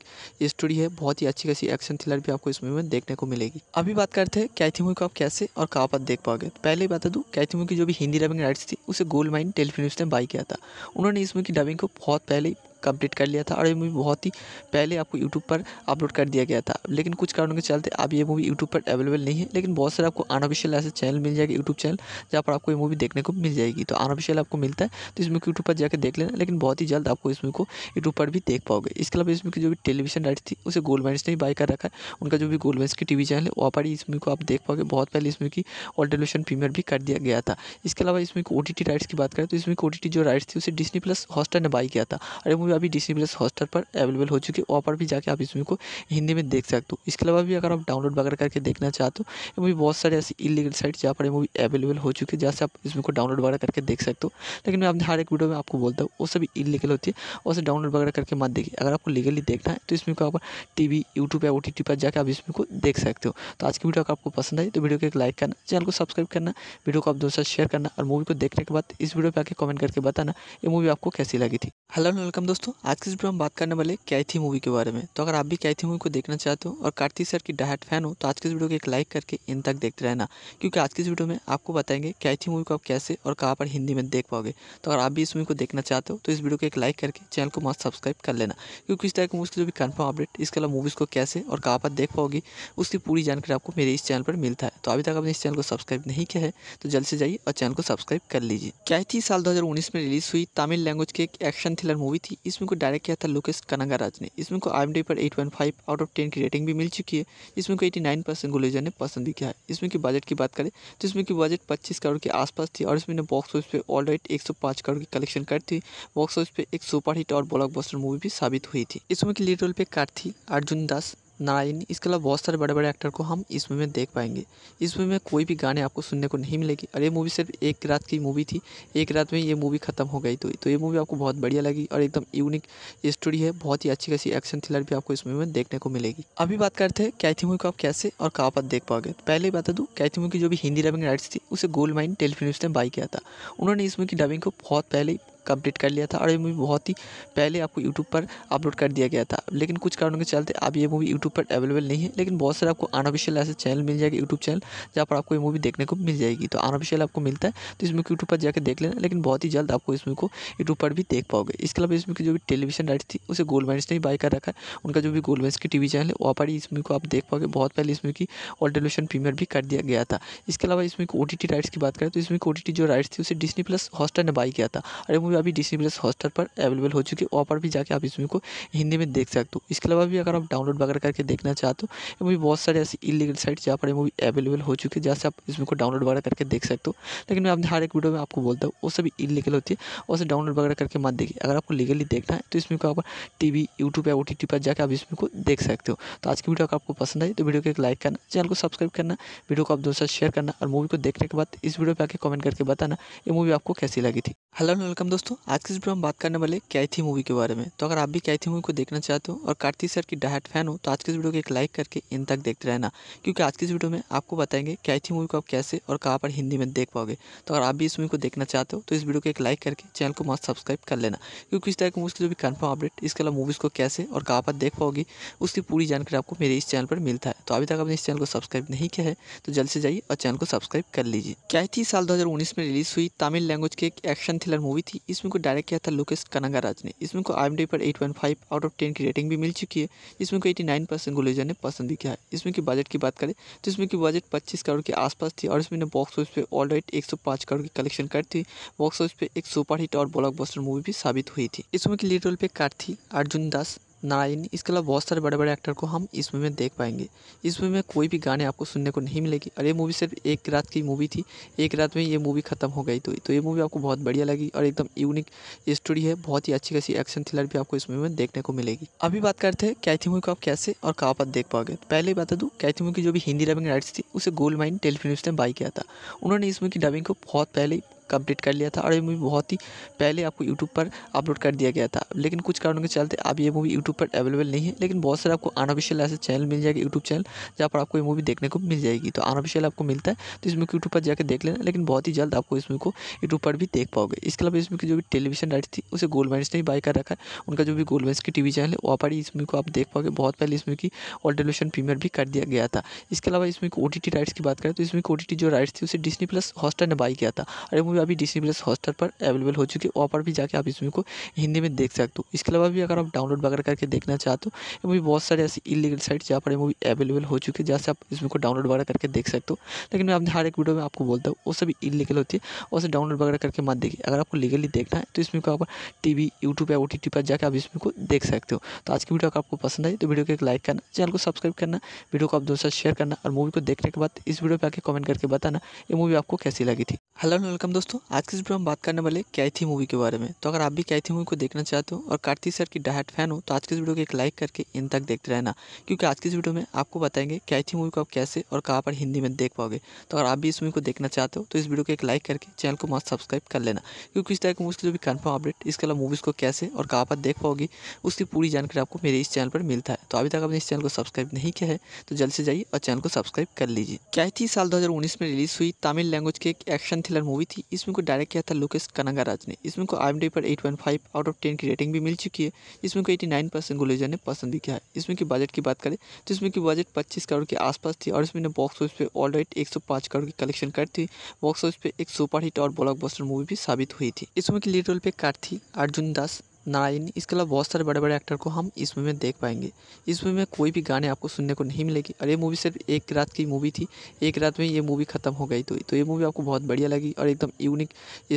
स्टोरी है बहुत ही अच्छी खासी एक्शन थ्रिलर भी आपको इस मूवी में देखने को मिलेगी अभी बात करते हैं कैथी मूवी को आप कैसे और कहाँ पर देख पाओगे तो पहले ही बता दूँ कैथी मूवी की जो भी हिंदी डबिंग राइट्स थी उसे गोल्ड माइन टेलीफिल्म ने बाई किया था उन्होंने इस मूवी की डबिंग को बहुत पहले कंप्लीट कर लिया था और ये मूवी बहुत ही पहले आपको यूट्यूब पर अपलोड कर दिया गया था लेकिन कुछ कारणों के चलते अब ये मूवी यूट्यूब पर अवेलेबल नहीं है लेकिन बहुत सारे आपको अनऑफिशियल ऐसे चैनल मिल जाएगा यूट्यूब चैनल जहाँ पर आपको ये मूवी देखने को मिल जाएगी तो अनऑफिशियल आपको मिलता है तो इस मूवी यूट्यूब पर जाकर देख लेना लेकिन बहुत ही जल्द आपको इस मूवी को यूट्यूब पर भी देख पाओगे इसके अलावा इस मूवी की जो भी टेलीविजन राइट थी उसे गोलमेंट्स ने बाई कर रखा है उनका जो भी गोल्डमैंस की टीवी चैनल है वहाँ पर ही इस मूवी को आप देख पाओगे बहुत पहले इस मूवी की ऑल टेलीविजन प्रीमियर भी कर दिया गया था इसके अलावा इसमें ओ टी राइट्स की बात करें तो इसमें ओ टी जो राइट्स थी उसे डिस्नी प्लस हॉस्टर ने बाई किया था और ये मूवी में अभी डी प्लस हॉस्टल पर अवेलेबल हो चुकी है वहाँ पर भी जाके आप इस मूवी को हिंदी में देख सकते हो इसके अलावा भी अगर आप डाउनलोड वगैरह करके देखना चाहते हो ये मूवी बहुत सारे ऐसी इलीगल साइट जहाँ पर ये मूवी अवेलेबल हो चुकी है जहाँ से आप इस मूवी को डाउनलोड वगैरह करके देख सकते हो लेकिन मैं अपने हर एक वीडियो में आपको बोलता हूँ वो सभी इलीगल होती है और उसे डाउनलोड वगैरह करके मत देखिए अगर आपको लीगली देखना है तो इसमें को आप टी वी यूट्यूब या ओ टी पर जाकर आप इसमें को देख सकते हो तो आज की वीडियो अगर आपको पसंद आई तो वीडियो को एक लाइक करना चैनल को सब्सक्राइब करना वीडियो को आप दोस्तों शेयर करना और मूवी को देखने के बाद इस वीडियो पर आके कमेंट करके बताना ये मूवी आपको कैसी लगी थी हेलो वेलकम दोस्तों दोस्तों आज के इस वीडियो में बात करने वाले कैथी मूवी के बारे में तो अगर आप भी कैथी मूवी को देखना चाहते हो और कार्तिक सर की डायट फैन हो तो आज के इस वीडियो को एक लाइक करके इन तक देखते रहना क्योंकि आज के इस वीडियो में आपको बताएंगे कैथी मूवी को आप कैसे और कहाँ पर हिंदी में देख पाओगे तो अगर आप भी इस मूवी को देखना चाहते हो तो इस वीडियो को एक लाइक करके चैनल को मस्त सब्सक्राइब कर लेना क्योंकि इस तरह की मूवी जो भी कन्फर्म अपडेट इसके अलावा मूवीज़ को कैसे और कहाँ पर देख पाओगी उसकी पूरी जानकारी आपको मेरे इस चैनल पर मिलता है तो अभी तक आपने इस चैनल को सब्सक्राइब नहीं किया है तो जल्द से जाइए और चैनल को सब्सक्राइब कर लीजिए कैथी साल दो में रिलीज़ हुई तमिल लैंग्वेज की एक एक्शन थ्रिलर मूवी थी इसमें को डायरेक्ट किया था लोकेश राज ने इसमें को आई पर फाइव आउट ऑफ टेन की रेटिंग भी मिल चुकी है इसमें को नाइन परसेंट गुलेजर ने पसंद भी किया है इसमें की बजट की बात करें तो इसमें की बजट पच्चीस करोड़ के आसपास थी और इसमें बॉक्स ऑफिस पे ऑल राइट एक करोड़ की कलेक्शन कर थी बॉक्स ऑफिस पे एक सुपर हिट और बस्टर मूवी भी साबित हुई थी इसमें की लीड रोल पे कार थी अर्जुन दास नारायण इसके अलावा बहुत सारे बड़े बड़े एक्टर को हम इस मूवी में देख पाएंगे इस मूवी में कोई भी गाने आपको सुनने को नहीं मिलेगी और ये मूवी सिर्फ एक रात की मूवी थी एक रात में ये मूवी ख़त्म हो गई थी तो, तो ये मूवी आपको बहुत बढ़िया लगी और एकदम यूनिक स्टोरी है बहुत ही अच्छी खासी एक्शन थ्रिलर भी आपको इस मूवी में देखने को मिलेगी अभी बात करते हैं कैथी मूवी को आप कैसे और कहाँ पर देख पाओगे पहले ही बता तो दूँ कैथी मूवी की जो भी हिंदी डबिंग राइट्स थी उसे गोल्ड माइन टेलीफिल्म ने बाई किया था उन्होंने इस मूवी की डबिंग को बहुत पहले कंप्लीट कर लिया था और ये मूवी बहुत ही पहले आपको यूट्यूब पर अपलोड कर दिया गया था लेकिन कुछ कारणों के चलते अब ये मूवी यूट्यूब पर अवेलेबल नहीं है लेकिन बहुत सारे आपको अनऑफिशियल ऐसे चैनल मिल जाएगा यूट्यूब चैनल जहाँ पर आपको ये मूवी देखने को मिल जाएगी तो अनऑफिशियल आपको मिलता है तो इसमें यूट्यूब पर जाकर देख लेना लेकिन बहुत ही जल्द आपको इस मूवी को यूट्यूब पर भी देख पाओगे इसके अलावा इसमें की जो भी टेलीविजन राइट थी उसे गोल्डमैंस ने ही बाय कर रखा है उनका जो भी गोल्डमैंस की टीवी चैनल है वहाँ पर ही इस मूवी को आप देख पाओगे बहुत पहले इस मूवी की ऑल टेलीविजन प्रीमियर भी कर दिया गया था इसके अलावा इसमें ओ टी राइट्स की बात करें तो इसमें ओ जो राइट्स थी उसे डिस्नी प्लस हॉस्टर ने बाई किया था और मूवी भी अभी डी सी प्लस पर अवेलेबल हो चुकी है वहाँ पर भी जाके आप इस मूवी को हिंदी में देख सकते हो इसके अलावा भी अगर आप डाउनलोड वगैरह करके देखना चाहते हो ये मूवी बहुत सारे ऐसी इलीगल साइट जहाँ पर मूवी अवेलेबल हो चुकी है जहाँ से आप इस मूवी को डाउनलोड वगैरह करके देख सकते हो लेकिन मैं अपने हर एक वीडियो में आपको बोलता हूँ वो सभी इलीगल होती है और उसे डाउनलोड वगैरह करके मत देखिए अगर आपको लीगली देखना है तो इसमें को आप टी वी यूट्यूब या ओ टी टी पर जाकर आप इसमें को देख सकते हो तो आज की वीडियो अगर आपको पसंद आई तो वीडियो को एक लाइक करना चैनल को सब्सक्राइब करना वीडियो को आप दोस्तों शेयर करना और मूवी को देखने के बाद इस वीडियो पर आके कमेंट करके बताना ये मूवी आपको कैसी लगी थी हेलो वेलकम दोस्तों दोस्तों आज के वीडियो में बात करने वाले कैथी मूवी के बारे में तो अगर आप भी कैथी मूवी को देखना चाहते हो और कार्तिक सर की डायट फैन हो तो आज के इस वीडियो को एक लाइक करके इन तक देखते रहना क्योंकि आज की इस वीडियो में आपको बताएंगे कैथी मूवी को आप कैसे और कहाँ पर हिंदी में देख पाओगे तो अगर आप भी इस मूवी को देखना चाहते हो तो इस वीडियो को एक लाइक करके चैनल को मस्त सब्सक्राइब कर लेना क्योंकि इस तरह की मूवीज़ की जो भी कन्फर्म अपडेट इसके अलावा मूवीज़ को कैसे और कहाँ पर देख पाओगी उसकी पूरी जानकारी आपको मेरे इस चैनल पर मिलता है तो अभी तक आपने इस चैनल को सब्सक्राइब नहीं किया है तो जल्द से जाइए और चैनल को सब्सक्राइब कर लीजिए कैथी साल दो में रिलीज़ हुई तमिल लैंग्वेज की एक एक्शन थ्रिलर मूवी थी इसमें को डायरेक्ट किया था लोकेश कनगराज ने इसमें को आई पर 8.5 आउट ऑफ 10 की रेटिंग भी मिल चुकी है इसमें को 89 परसेंट गुलेजर ने पसंद भी किया है इसमें की बजट की बात करें तो इसमें की बजट 25 करोड़ के आसपास थी और इसमें ने बॉक्स ऑफिस पे ऑल राइट एक करोड़ की कलेक्शन कर थी बॉक्स ऑफिस पे एक सुपर हिट और ब्लॉकबस्टर मूवी भी साबित हुई थी इसमें की लीड रोल पे थी अर्जुन दास नारायणी इसके अलावा बहुत सारे बड़े बड़े एक्टर को हम इस मूवी में देख पाएंगे इस मूवी में कोई भी गाने आपको सुनने को नहीं मिलेगी और ये मूवी सिर्फ एक रात की मूवी थी एक रात में ये मूवी ख़त्म हो गई तो, तो ये मूवी आपको बहुत बढ़िया लगी और एकदम यूनिक स्टोरी है बहुत ही अच्छी खासी एक्शन थ्रिलर भी आपको इस मूवी में देखने को मिलेगी अभी बात करते हैं कैथी मूवी को आप कैसे और कहाँ पर देख पाओगे पहले ही बता दूँ कैथी मूवी की जो भी हिंदी डबिंग राइट्स थी उसे गोल्ड माइन टेलीफिल्म ने बाई किया था उन्होंने इस मूवी की डबिंग को बहुत पहले कंप्लीट कर लिया था और ये मूवी बहुत ही पहले आपको यूट्यूब पर अपलोड कर दिया गया था लेकिन कुछ कारणों के चलते अब ये मूवी यूट्यूब पर अवेलेबल नहीं है लेकिन बहुत सारे आपको अनऑफिशियल ऐसे चैनल मिल जाएगा यूट्यूब चैनल जहाँ पर आपको ये मूवी देखने को मिल जाएगी तो अनऑफिशियल आपको मिलता है तो इसमें यूट्यूब पर जाकर देख लेना लेकिन बहुत ही जल्द आपको इस मूवी को यूट्यूब पर भी देख पाओगे इसके अलावा इसमें जो भी टेलीविजन राइट थी उसे गोल्डमैंस ने बाई कर रखा है उनका जो भी गोल्डमैंस की टीवी चैनल है वहाँ पर ही इस मूवी को आप देख पाओगे बहुत पहले इसमें की ऑल टेलीविजन प्रीमियर भी कर दिया गया था इसके अलावा इसमें ओ टी राइट्स की बात करें तो इसमें ओ जो राइट्स थी उसे डिस्नी प्लस हॉस्टर ने बाई किया था और मूवी अभी डिसी प्लस हॉस्टर पर अवेलेबल हो चुकी है वहाँ पर भी जाकर आप इस मूवी को हिंदी में देख सकते हो इसके अलावा भी अगर आप डाउनलोड वगैरह करके देखना चाहते हो ये मूवी बहुत सारे ऐसी इलीगल साइट जहाँ पर ये मूवी अवेलेबल हो चुकी है जहाँ से आप इस मूवी को डाउनलोड वगैरह करके देख सकते हो लेकिन मैं अपने हर एक वीडियो में आपको बोलता हूँ वो सभी इलीगल होती है और उसे डाउनलोड वगैरह करके मत देखिए अगर आपको लीगली देखना है तो इस मूवी को आप टी वी यूट्यूब या ओ टी टी पर जाकर आप इस मूवी को देख सकते हो तो आज की वीडियो अगर आपको पसंद आई तो वीडियो को एक लाइक करना चैनल को सब्सक्राइब करना वीडियो को आप दोस्तों शेयर करना और मूवी को देखने के बाद इस वीडियो पर आके कमेंट करके बताना ये मूवी आपको कैसी लगी थी हेलो वेलकम दोस्तों दोस्तों आज के वीडियो में बात करने वाले कैथी मूवी के बारे में तो अगर आप भी कैथी मूवी को देखना चाहते हो और कार्तिक सर की डायट फैन हो तो आज के इस वीडियो को एक लाइक करके इन तक देखते रहना क्योंकि आज की इस वीडियो में आपको बताएंगे कैथी मूवी को आप कैसे और कहाँ पर हिंदी में देख पाओगे तो अगर आप भी इस मूवी को देखना चाहते हो तो इस वीडियो को एक लाइक करके चैनल को मस्त सब्सक्राइब कर लेना क्योंकि इस तरह की मूवीज़ जो भी कन्फर्म अपडेट इसके अलावा मूवीज़ को कैसे और कहाँ पर देख पाओगी उसकी पूरी जानकारी आपको मेरे इस चैनल पर मिलता है तो अभी तक आपने इस चैनल को सब्सक्राइब नहीं किया है तो जल्द से जाइए और चैनल को सब्सक्राइब कर लीजिए कैथी साल दो में रिलीज़ हुई तमिल लैंग्वेज की एक एक्शन थ्रिलर मूवी थी इसमें को डायरेक्ट किया था लोकेश राज ने इसमें को आई पर 8.5 आउट ऑफ 10 की रेटिंग भी मिल चुकी है इसमें को 89 परसेंट गुलेजर ने पसंद भी किया है इसमें की बजट की बात करें तो इसमें की बजट 25 करोड़ के आसपास थी और इसमें बॉक्स ऑफिस पे ऑल राइट एक करोड़ की कलेक्शन कर थी बॉक्स ऑफिस पे एक सुपरहिट और ब्लॉकबस्टर मूवी भी साबित हुई थी इसमें की लीड रोल पे कार थी अर्जुन दास नारायणी इसके अलावा बहुत सारे बड़े बड़े एक्टर को हम इस मूवी में देख पाएंगे इस मूवी में कोई भी गाने आपको सुनने को नहीं मिलेगी और ये मूवी सिर्फ एक रात की मूवी थी एक रात में ये मूवी ख़त्म हो गई तो तो ये मूवी आपको बहुत बढ़िया लगी और एकदम यूनिक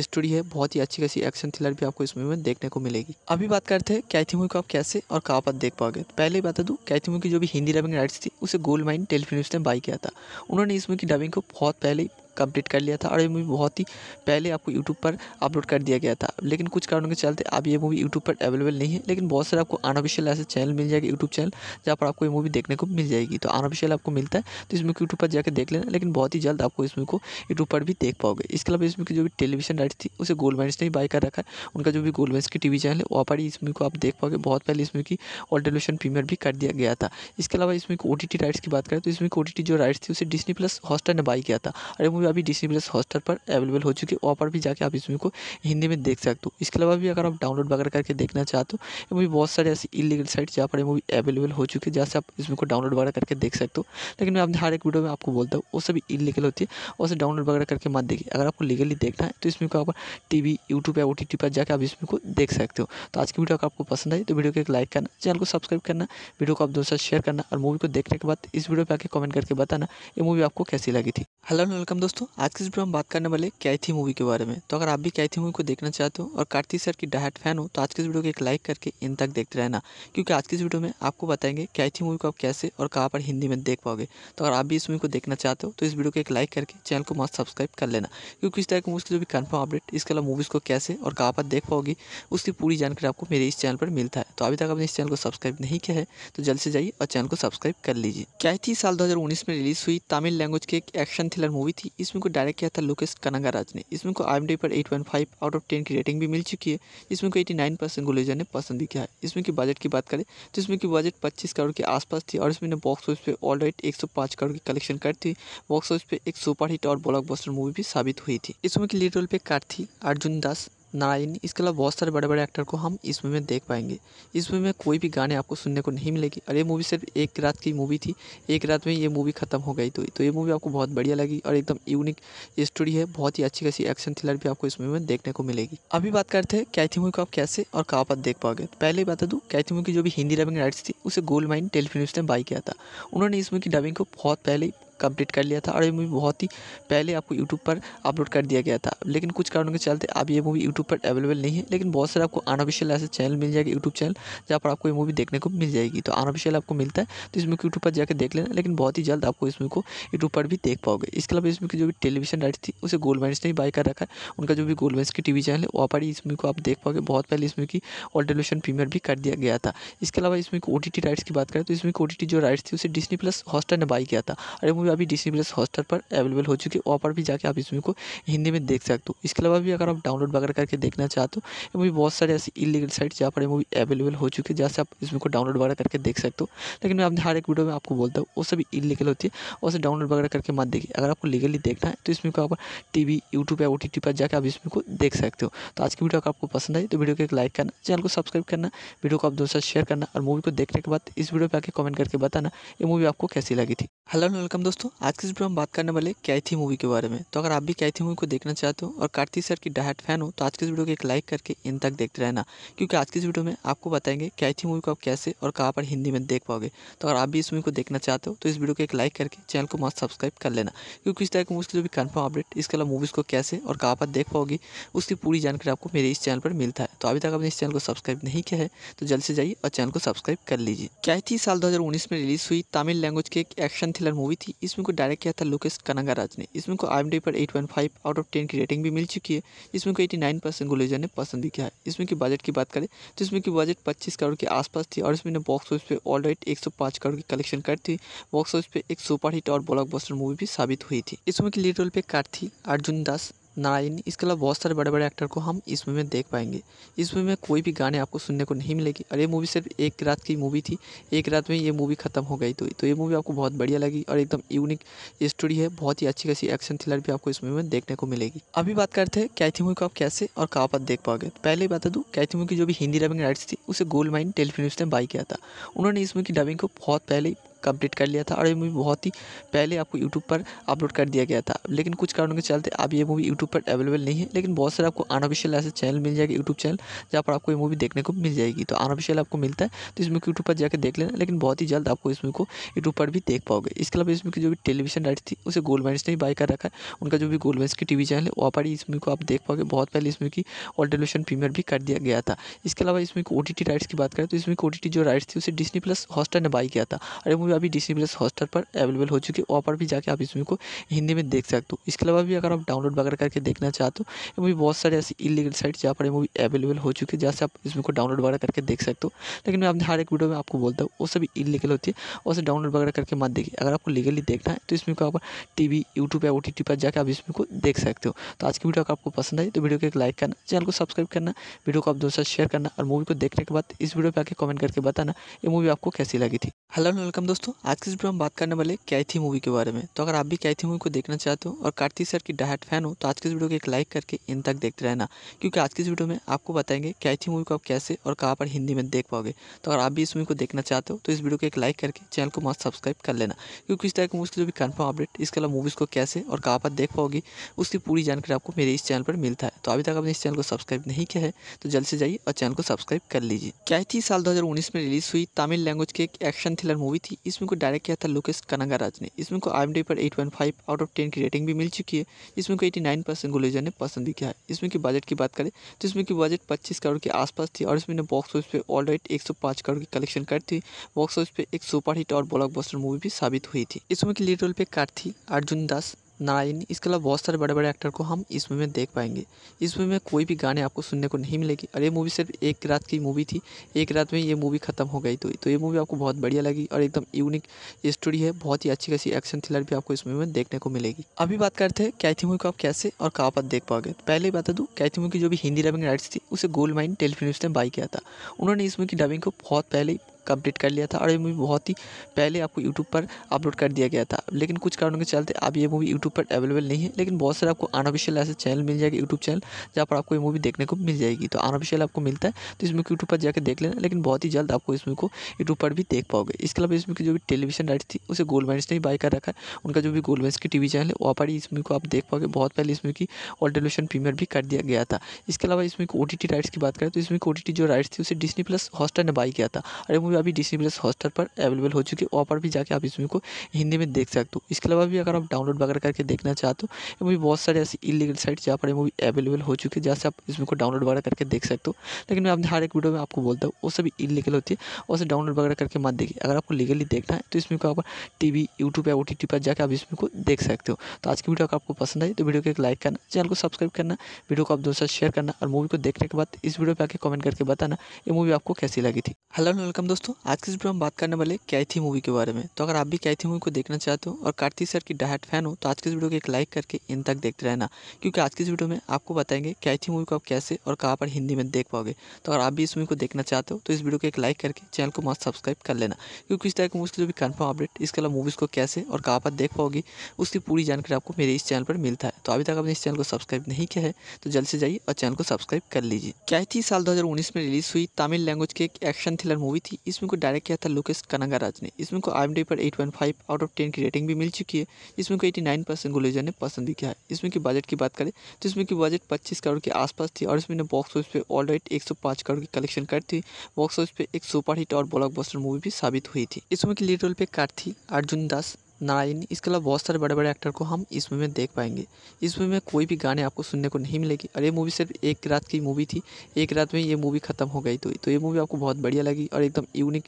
स्टोरी है बहुत ही अच्छी खासी एक्शन थ्रिलर भी आपको इस मूवी में देखने को मिलेगी अभी बात करते हैं कैथी मूवी को आप कैसे और कहाँ पर देख पाओगे पहले ही बता तो दूँ कैथी मूवी की जो भी हिंदी डबिंग राइट्स थी उसे गोल्ड माइन टेलीफिल्म ने बाई किया था उन्होंने इस मूवी की डबिंग को बहुत पहले कंप्लीट कर लिया था और ये मूवी बहुत ही पहले आपको यूट्यूब पर अपलोड कर दिया गया था लेकिन कुछ कारणों के चलते अब ये मूवी यूट्यूब पर अवेलेबल नहीं है लेकिन बहुत सारे आपको अनऑफिशियल ऐसे चैनल मिल जाएगा यूट्यूब चैनल जहाँ पर आपको ये मूवी देखने को मिल जाएगी तो अनऑफिशियल आपको मिलता है तो इस मूवी यूट्यूब पर जाकर देख लेना लेकिन बहुत ही जल्द आपको इस मूवी को यूट्यूब पर भी देख पाओगे इसके अलावा इस मूवी की जो भी टेलीविजन राइट थी उसे गोलमेंट्स ने बाई कर रखा है उनका जो भी गोल्डमैंस की टीवी चैनल है वहाँ पर ही इस मूवी को आप देख पाओगे बहुत पहले इस मूवी की ऑल टेलीविजन प्रीमियर भी कर दिया गया था इसके अलावा इसमें ओ टी राइट्स की बात करें तो इसमें ओ टी जो राइट्स थी उसे डिस्नी प्लस हॉस्टर ने बाई किया था और ये मूवी में अभी डी प्लस हॉस्टर पर अवेलेबल हो चुकी है वहाँ पर भी जाके आप इस मूवी को हिंदी में देख सकते हो इसके अलावा भी अगर आप डाउनलोड वगैरह करके देखना चाहते हो ये मूवी बहुत सारे ऐसी इलीगल साइट जहाँ पर ये मूवी अवेलेबल हो चुकी है जहाँ से आप इस मूवी को डाउनलोड वगैरह करके देख सकते हो लेकिन मैं अपने हर एक वीडियो में आपको बोलता हूँ वो सभी इलीगल होती है और उसे डाउनलोड वगैरह करके मत देखिए अगर आपको लीगली देखना है तो इसमें को आप टी वी यूट्यूब या ओ टी पर जाकर आप इस मूवी को देख सकते हो तो आज की वीडियो अगर आपको पसंद आई तो वीडियो को एक लाइक करना चैनल को सब्सक्राइब करना वीडियो को आप दोस्तों शेयर करना और मूवी को देखने के बाद इस वीडियो पर आके कमेंट करके बताना ये मूवी आपको कैसी लगी थी हेलो वेलकम दोस्तों दोस्तों आज के वीडियो में बात करने वाले कैथी मूवी के बारे में तो अगर आप भी कैथी मूवी को देखना चाहते हो और कार्तिक सर की डायट फैन हो तो आज के इस वीडियो को एक लाइक करके इन तक देखते रहना क्योंकि आज के इस वीडियो में आपको बताएंगे कैथी मूवी को आप कैसे और कहाँ पर हिंदी में देख पाओगे तो अगर आप भी इस मूवी को देखना चाहते हो तो इस वीडियो को एक लाइक करके चैनल को मस्त सब्सक्राइब कर लेना क्योंकि इस तरह की मूवी जो भी कन्फर्म अपडेट इसके अलावा मूवीज़ को कैसे और कहाँ पर देख पाओगी उसकी पूरी जानकारी आपको मेरे इस चैनल पर मिलता है तो अभी तक आपने इस चैनल को सब्सक्राइब नहीं किया है तो जल्द से जाइए और चैनल को सब्सक्राइब कर लीजिए कैथी साल दो में रिलीज़ हुई तमिल लैंग्वेज की एक एक्शन थ्रिलर मूवी थी इसमें को डायरेक्ट किया था लोकेश राज ने इसमें को आई पर 8.5 आउट ऑफ 10 की रेटिंग भी मिल चुकी है इसमें को 89 परसेंट गुलेजर ने पसंद भी किया है इसमें की बजट की बात करें तो इसमें की बजट 25 करोड़ के आसपास थी और इसमें बॉक्स ऑफिस पे ऑल राइट एक करोड़ की कलेक्शन कर थी बॉक्स ऑफिस पे एक सुपर हिट और ब्लॉकबस्टर मूवी भी साबित हुई थी इसमें की लीड रोल पे कार थी अर्जुन दास नारायण इसके अलावा बहुत सारे बड़े बड़े एक्टर को हम इस मूवी में देख पाएंगे इस मूवी में कोई भी गाने आपको सुनने को नहीं मिलेगी और ये मूवी सिर्फ एक रात की मूवी थी एक रात में ये मूवी ख़त्म हो गई तो तो ये मूवी आपको बहुत बढ़िया लगी और एकदम यूनिक स्टोरी है बहुत ही अच्छी खासी एक्शन थ्रिलर भी आपको इस मूवी में देखने को मिलेगी अभी बात करते हैं कैथी मूवी को आप कैसे और कहाँ पर देख पाओगे पहले ही बता दूँ तो कैथी मूवी की जो भी हिंदी डबिंग राइट्स थी उसे गोल्ड माइन टेलीफिल्म ने बाई किया था उन्होंने इस मूवी की डबिंग को बहुत पहले कंप्लीट कर लिया था और ये मूवी बहुत ही पहले आपको यूट्यूब पर अपलोड कर दिया गया था लेकिन कुछ कारणों के चलते अब ये मूवी यूट्यूब पर अवेलेबल नहीं है लेकिन बहुत सारे आपको अनऑफिशियल ऐसे चैनल मिल जाएगा यूट्यूब चैनल जहाँ पर आपको ये मूवी देखने को मिल जाएगी तो अनऑफिशियल आपको मिलता है तो इसमें यूट्यूब पर जाकर देख लेना लेकिन बहुत ही जल्द आपको इस मूवी को यूट्यूब पर भी देख पाओगे इसके अलावा इसमें की जो भी टेलीविजन राइट थी उसे गोल्डमैंस ने ही बाय कर रखा है उनका जो भी गोल्डमैंस की टीवी चैनल है वहाँ पर ही इस मूवी को आप देख पाओगे बहुत पहले इस मूवी की ऑल टेलीविजन प्रीमियर भी कर दिया गया था इसके अलावा इसमें ओ टी राइट्स की बात करें तो इसमें ओ जो राइट्स थी उसे डिस्नी प्लस हॉस्टर ने बाई किया था और मूवी भी अभी डी सी प्लस पर अवेलेबल हो चुकी है वहाँ पर भी जाके आप इस मूवी को हिंदी में देख सकते हो इसके अलावा भी अगर आप डाउनलोड वगैरह करके देखना चाहते हो ये मूवी बहुत सारे ऐसी इलीगल साइट जहाँ पर मूवी अवेलेबल हो चुकी है जहाँ से आप इस मूवी को डाउनलोड वगैरह करके देख सकते हो लेकिन मैं अपने हर एक वीडियो में आपको बोलता हूँ वो सभी इलीगल होती है और उसे डाउनलोड वगैरह करके मत देखिए अगर आपको लीगली देखना है तो इसमें को आप टी वी यूट्यूब या ओ टी टी पर जाकर आप इसमें को देख सकते हो तो आज की वीडियो अगर आपको पसंद आई तो वीडियो को एक लाइक करना चैनल को सब्सक्राइब करना वीडियो को आप दोस्तों शेयर करना और मूवी को देखने के बाद इस वीडियो पर आके कमेंट करके बताना ये मूवी आपको कैसी लगी थी हेलो वेलकम दोस्तों दोस्तों आज के इस वीडियो में बात करने वाले कैथी मूवी के बारे में तो अगर आप भी कैथी मूवी को देखना चाहते हो और कार्तिक सर की डायट फैन हो तो आज के इस वीडियो को एक लाइक करके इन तक देखते रहना क्योंकि आज की इस वीडियो में आपको बताएंगे कैथी मूवी को आप कैसे और कहाँ पर हिंदी में देख पाओगे तो अगर आप भी इस मूवी को देखना चाहते हो तो इस वीडियो को एक लाइक करके चैनल को मस्त सब्सक्राइब कर लेना क्योंकि इस तरह की मूवी जो भी कन्फर्म अपडेट इसके अलावा मूवीज़ को कैसे और कहाँ पर देख पाओगी उसकी पूरी जानकारी आपको मेरे इस चैनल पर मिलता है तो अभी तक आपने इस चैनल को सब्सक्राइब नहीं किया है तो जल्द से जाइए और चैनल को सब्सक्राइब कर लीजिए कैथी साल दो में रिलीज़ हुई तमिल लैंग्वेज की एक एक्शन थ्रिलर मूवी थी इसमें को डायरेक्ट किया था लोकेश कनगराज ने इसमें को आई पर फाइव आउट ऑफ टेन की रेटिंग भी मिल चुकी है इसमें को नाइन परसेंट गुलेजर ने पसंद भी किया है इसमें की बजट की बात करें तो इसमें की बजट पच्चीस करोड़ के आसपास थी और इसमें ने बॉक्स ऑफिस पर ऑल राइट एक करोड़ की कलेक्शन कर थी बॉक्स ऑफिस पे एक सुपर हिट और ब्लॉकबस्टर मूवी भी साबित हुई थी इसमें की लीड रोल पे कार्थी अर्जुन दास नारायणी इसके अलावा बहुत सारे बड़े बड़े एक्टर को हम इस मूवी में देख पाएंगे इस मूवी में कोई भी गाने आपको सुनने को नहीं मिलेगी और ये मूवी सिर्फ एक रात की मूवी थी एक रात में ये मूवी ख़त्म हो गई तो, तो ये मूवी आपको बहुत बढ़िया लगी और एकदम यूनिक स्टोरी है बहुत ही अच्छी खासी एक्शन थ्रिलर भी आपको इस मूवी में देखने को मिलेगी अभी बात करते हैं कैथी मूवी को आप कैसे और कहाँ पर देख पाओगे पहले ही बता दूँ कैथी मूवी की जो भी हिंदी डबिंग राइट्स थी उसे गोल्ड माइन टेलीफिल्म ने बाई किया था उन्होंने इस मूवी की डबिंग को बहुत पहले कंप्लीट कर लिया था और ये मूवी बहुत ही पहले आपको यूट्यूब पर अपलोड कर दिया गया था लेकिन कुछ कारणों के चलते अब ये मूवी यूट्यूब पर अवेलेबल नहीं है लेकिन बहुत सारे आपको अनऑफिशियल ऐसे चैनल मिल जाएगा यूट्यूब चैनल जहाँ पर आपको ये मूवी देखने को मिल जाएगी तो अनऑफिशियल आपको मिलता है तो इसमें यूट्यूब पर जाकर देख लेना लेकिन बहुत ही जल्द आपको इस मूवी को यूट्यूब पर भी देख पाओगे इसके अलावा इसमें जो भी टेलीविजन राइट थी उसे गोल्डमैंस ने ही बाई कर रखा है उनका जो भी गोल्डमैंस की टीवी चैनल है वहाँ पर ही इस मूवी को आप देख पाओगे बहुत पहले इसमें की ऑल टेलीविजन प्रीमियर भी कर दिया गया था इसके अलावा इसमें ओ टी राइट्स की बात करें तो इसमें ओ जो राइट्स थी उसे डिस्नी प्लस हॉस्टर ने बाई किया था और मूवी अभी डी सी हॉस्टल पर अवेलेबल हो चुकी है वहाँ पर भी जाके आप इसमें को हिंदी में देख सकते हो इसके अलावा भी अगर आप डाउनलोड वगैरह करके देखना चाहते हो ये मूवी बहुत सारे ऐसी इलीगल साइट जहाँ पर ये मूवी अवेलेबल हो चुकी है जहाँ से आप इसमें को डाउनलोड वगैरह करके देख सकते हो लेकिन मैं अपने हर एक वीडियो में आपको बोलता हूँ वो सभी इलीगल होती है और उसे डाउनलोड वगैरह करके मत देखिए अगर आपको लीगली देखना है तो इसमें को आप टी वी यूट्यूब या ओ टी टी पर जाकर आप इसमें को देख सकते हो तो आज की वीडियो अगर आपको पसंद आई तो वीडियो को एक लाइक करना चैनल को सब्सक्राइब करना वीडियो को आप दोस्तों शेयर करना और मूवी को देखने के बाद इस वीडियो पर आके कमेंट करके बताना ये मूवी आपको कैसी लगी थी हेलो वेलकम दोस्तों दोस्तों आज के हम वीडियो बात करने वाले कैथी मूवी के बारे में तो अगर आप भी कैथी मूवी को देखना चाहते हो और कार्तिक सर की डायट फैन हो तो आज के इस वीडियो को एक लाइक करके इन तक देखते रहना क्योंकि आज की इस वीडियो में आपको बताएंगे कैथी मूवी को आप कैसे और कहाँ पर हिंदी में देख पाओगे तो अगर आप भी इस मूवी को देखना चाहते हो तो इस वीडियो को एक लाइक करके चैनल को मस्त सब्सक्राइब कर लेना क्योंकि इस तरह की मूवीज़ की जो भी कन्फर्म अपडेट इसके अलावा मूवीज़ को कैसे और कहाँ पर देख पाओगी उसकी पूरी जानकारी आपको मेरे इस चैनल पर मिलता है तो अभी तक आपने इस चैनल को सब्सक्राइब नहीं किया है तो जल्द से जाइए और चैनल को सब्सक्राइब कर लीजिए कैथी साल दो में रिलीज़ हुई तमिल लैंग्वेज की एक एक्शन थ्रिलर मूवी थी इसमें को डायरेक्ट किया था लोकेश राज ने इसमें को आई पर 8.5 आउट ऑफ 10 की रेटिंग भी मिल चुकी है इसमें को 89 परसेंट गुलेजर ने पसंद भी किया है इसमें की बजट की बात करें तो इसमें की बजट 25 करोड़ के आसपास थी और इसमें बॉक्स ऑफिस पे ऑल राइट एक करोड़ की कलेक्शन कर थी बॉक्स ऑफिस पे एक सुपरहिट और ब्लॉकबस्टर मूवी भी साबित हुई थी इसमें की लीड रोल पे कार थी अर्जुन दास नारायणी इसके अलावा बहुत सारे बड़े बड़े एक्टर को हम इस मूवी में देख पाएंगे इस मूवी में कोई भी गाने आपको सुनने को नहीं मिलेगी और ये मूवी सिर्फ एक रात की मूवी थी एक रात में ये मूवी ख़त्म हो गई थी तो, तो ये मूवी आपको बहुत बढ़िया लगी और एकदम यूनिक स्टोरी है बहुत ही अच्छी खासी एक्शन थ्रिलर भी आपको इस मूवी में देखने को मिलेगी अभी बात करते हैं कैथी मूवी को आप कैसे और कहाँ पर देख पाओगे तो पहले ही बता दूँ कैथी मूवी की जो भी हिंदी डबिंग राइट्स थी उसे गोल्ड माइन टेलीफिल्म ने बाई किया था उन्होंने इस मूवी की डबिंग को बहुत पहले कंप्लीट कर लिया था और ये मूवी बहुत ही पहले आपको यूट्यूब पर अपलोड कर दिया गया था लेकिन कुछ कारणों के चलते अब ये मूवी यूट्यूब पर अवेलेबल नहीं है लेकिन बहुत सारे आपको अनऑफिशियल ऐसे चैनल मिल जाएगा यूट्यूब चैनल जहाँ पर आपको ये मूवी देखने को मिल जाएगी तो अनऑफिशियल आपको मिलता है तो इस मूवी यूट्यूब पर जाकर देख लेना लेकिन बहुत ही जल्द आपको इस मूवी को यूट्यूब पर भी देख पाओगे इसके अलावा इस मूवी की जो भी टेलीविजन राइट थी उसे गोलमेंट्स ने बाई कर रखा है उनका जो भी गोल्डमैंस की टीवी चैनल है वहाँ पर ही इस मूवी को आप देख पाओगे बहुत पहले इस मूवी की ऑल टेलीविजन प्रीमियर भी कर दिया गया था इसके अलावा इसमें ओ टी राइट्स की बात करें तो इसमें ओ टी जो राइट्स थी उसे डिस्नी प्लस हॉस्टर ने बाई किया था और ये मूवी में अभी डी प्लस हॉस्टर पर अवेलेबल हो चुकी है वहाँ पर भी जाके आप इस मूवी को हिंदी में देख सकते हो इसके अलावा भी अगर आप डाउनलोड वगैरह करके देखना चाहते हो ये मूवी बहुत सारे ऐसी इलीगल साइट जहाँ पर ये मूवी अवेलेबल हो चुकी है जहाँ से आप इस मूवी को डाउनलोड वगैरह करके देख सकते हो लेकिन मैं अपने हर एक वीडियो में आपको बोलता हूँ वो सभी इलीगल होती है और उसे डाउनलोड वगैरह करके मत देखिए अगर आपको लीगली देखना है तो इसमें को आप टी वी यूट्यूब या ओ पर जाकर आप इसमें को देख सकते हो तो आज की वीडियो अगर आपको पसंद आई तो वीडियो को एक लाइक करना चैनल को सब्सक्राइब करना वीडियो को आप दोस्तों शेयर करना और मूवी को देखने के बाद इस वीडियो पर आके कमेंट करके बताना ये मूवी आपको कैसी लगी थी हेलो वेलकम दोस्तों दोस्तों आज के इस वीडियो में बात करने वाले कैथी मूवी के बारे में तो अगर आप भी कैथी मूवी को देखना चाहते हो और कार्तिक सर की डायट फैन हो तो आज के इस वीडियो को एक लाइक करके इन तक देखते रहना क्योंकि आज के इस वीडियो में आपको बताएंगे कैथी मूवी को आप कैसे और कहाँ पर हिंदी में देख पाओगे तो अगर आप भी इस मूवी को देखना चाहते हो तो इस वीडियो को एक लाइक करके चैनल को मस्त सब्सक्राइब कर लेना क्योंकि इस तरह की मूवीज़ जो भी कन्फर्म अपडेट इसके अलावा मूवीज़ को कैसे और कहाँ पर देख पाओगी उसकी पूरी जानकारी आपको मेरे इस चैनल पर मिलता है तो अभी तक आपने इस चैनल को सब्सक्राइब नहीं किया है तो जल्द से जाइए और चैनल को सब्सक्राइब कर लीजिए कैथी साल दो में रिलीज़ हुई तमिल लैंग्वेज की एक एक्शन थ्रिलर मूवी थी इसमें को डायरेक्ट किया था लोकेश राज ने इसमें को आई पर 8.5 आउट ऑफ 10 की रेटिंग भी मिल चुकी है इसमें को 89 परसेंट गुलेजर ने पसंद भी किया है इसमें की बजट की बात करें तो इसमें की बजट 25 करोड़ के आसपास थी और इसमें बॉक्स ऑफिस पे ऑल राइट एक करोड़ की कलेक्शन कर थी बॉक्स ऑफिस पे एक सुपर हिट और ब्लॉकबस्टर मूवी भी साबित हुई थी इसमें की लीड रोल पे कार थी अर्जुन दास नारायण इसके अलावा बहुत सारे बड़े बड़े एक्टर को हम इस मूवी में देख पाएंगे इस मूवी में कोई भी गाने आपको सुनने को नहीं मिलेगी और ये मूवी सिर्फ एक रात की मूवी थी एक रात में ये मूवी ख़त्म हो गई थी तो, तो ये मूवी आपको बहुत बढ़िया लगी और एकदम यूनिक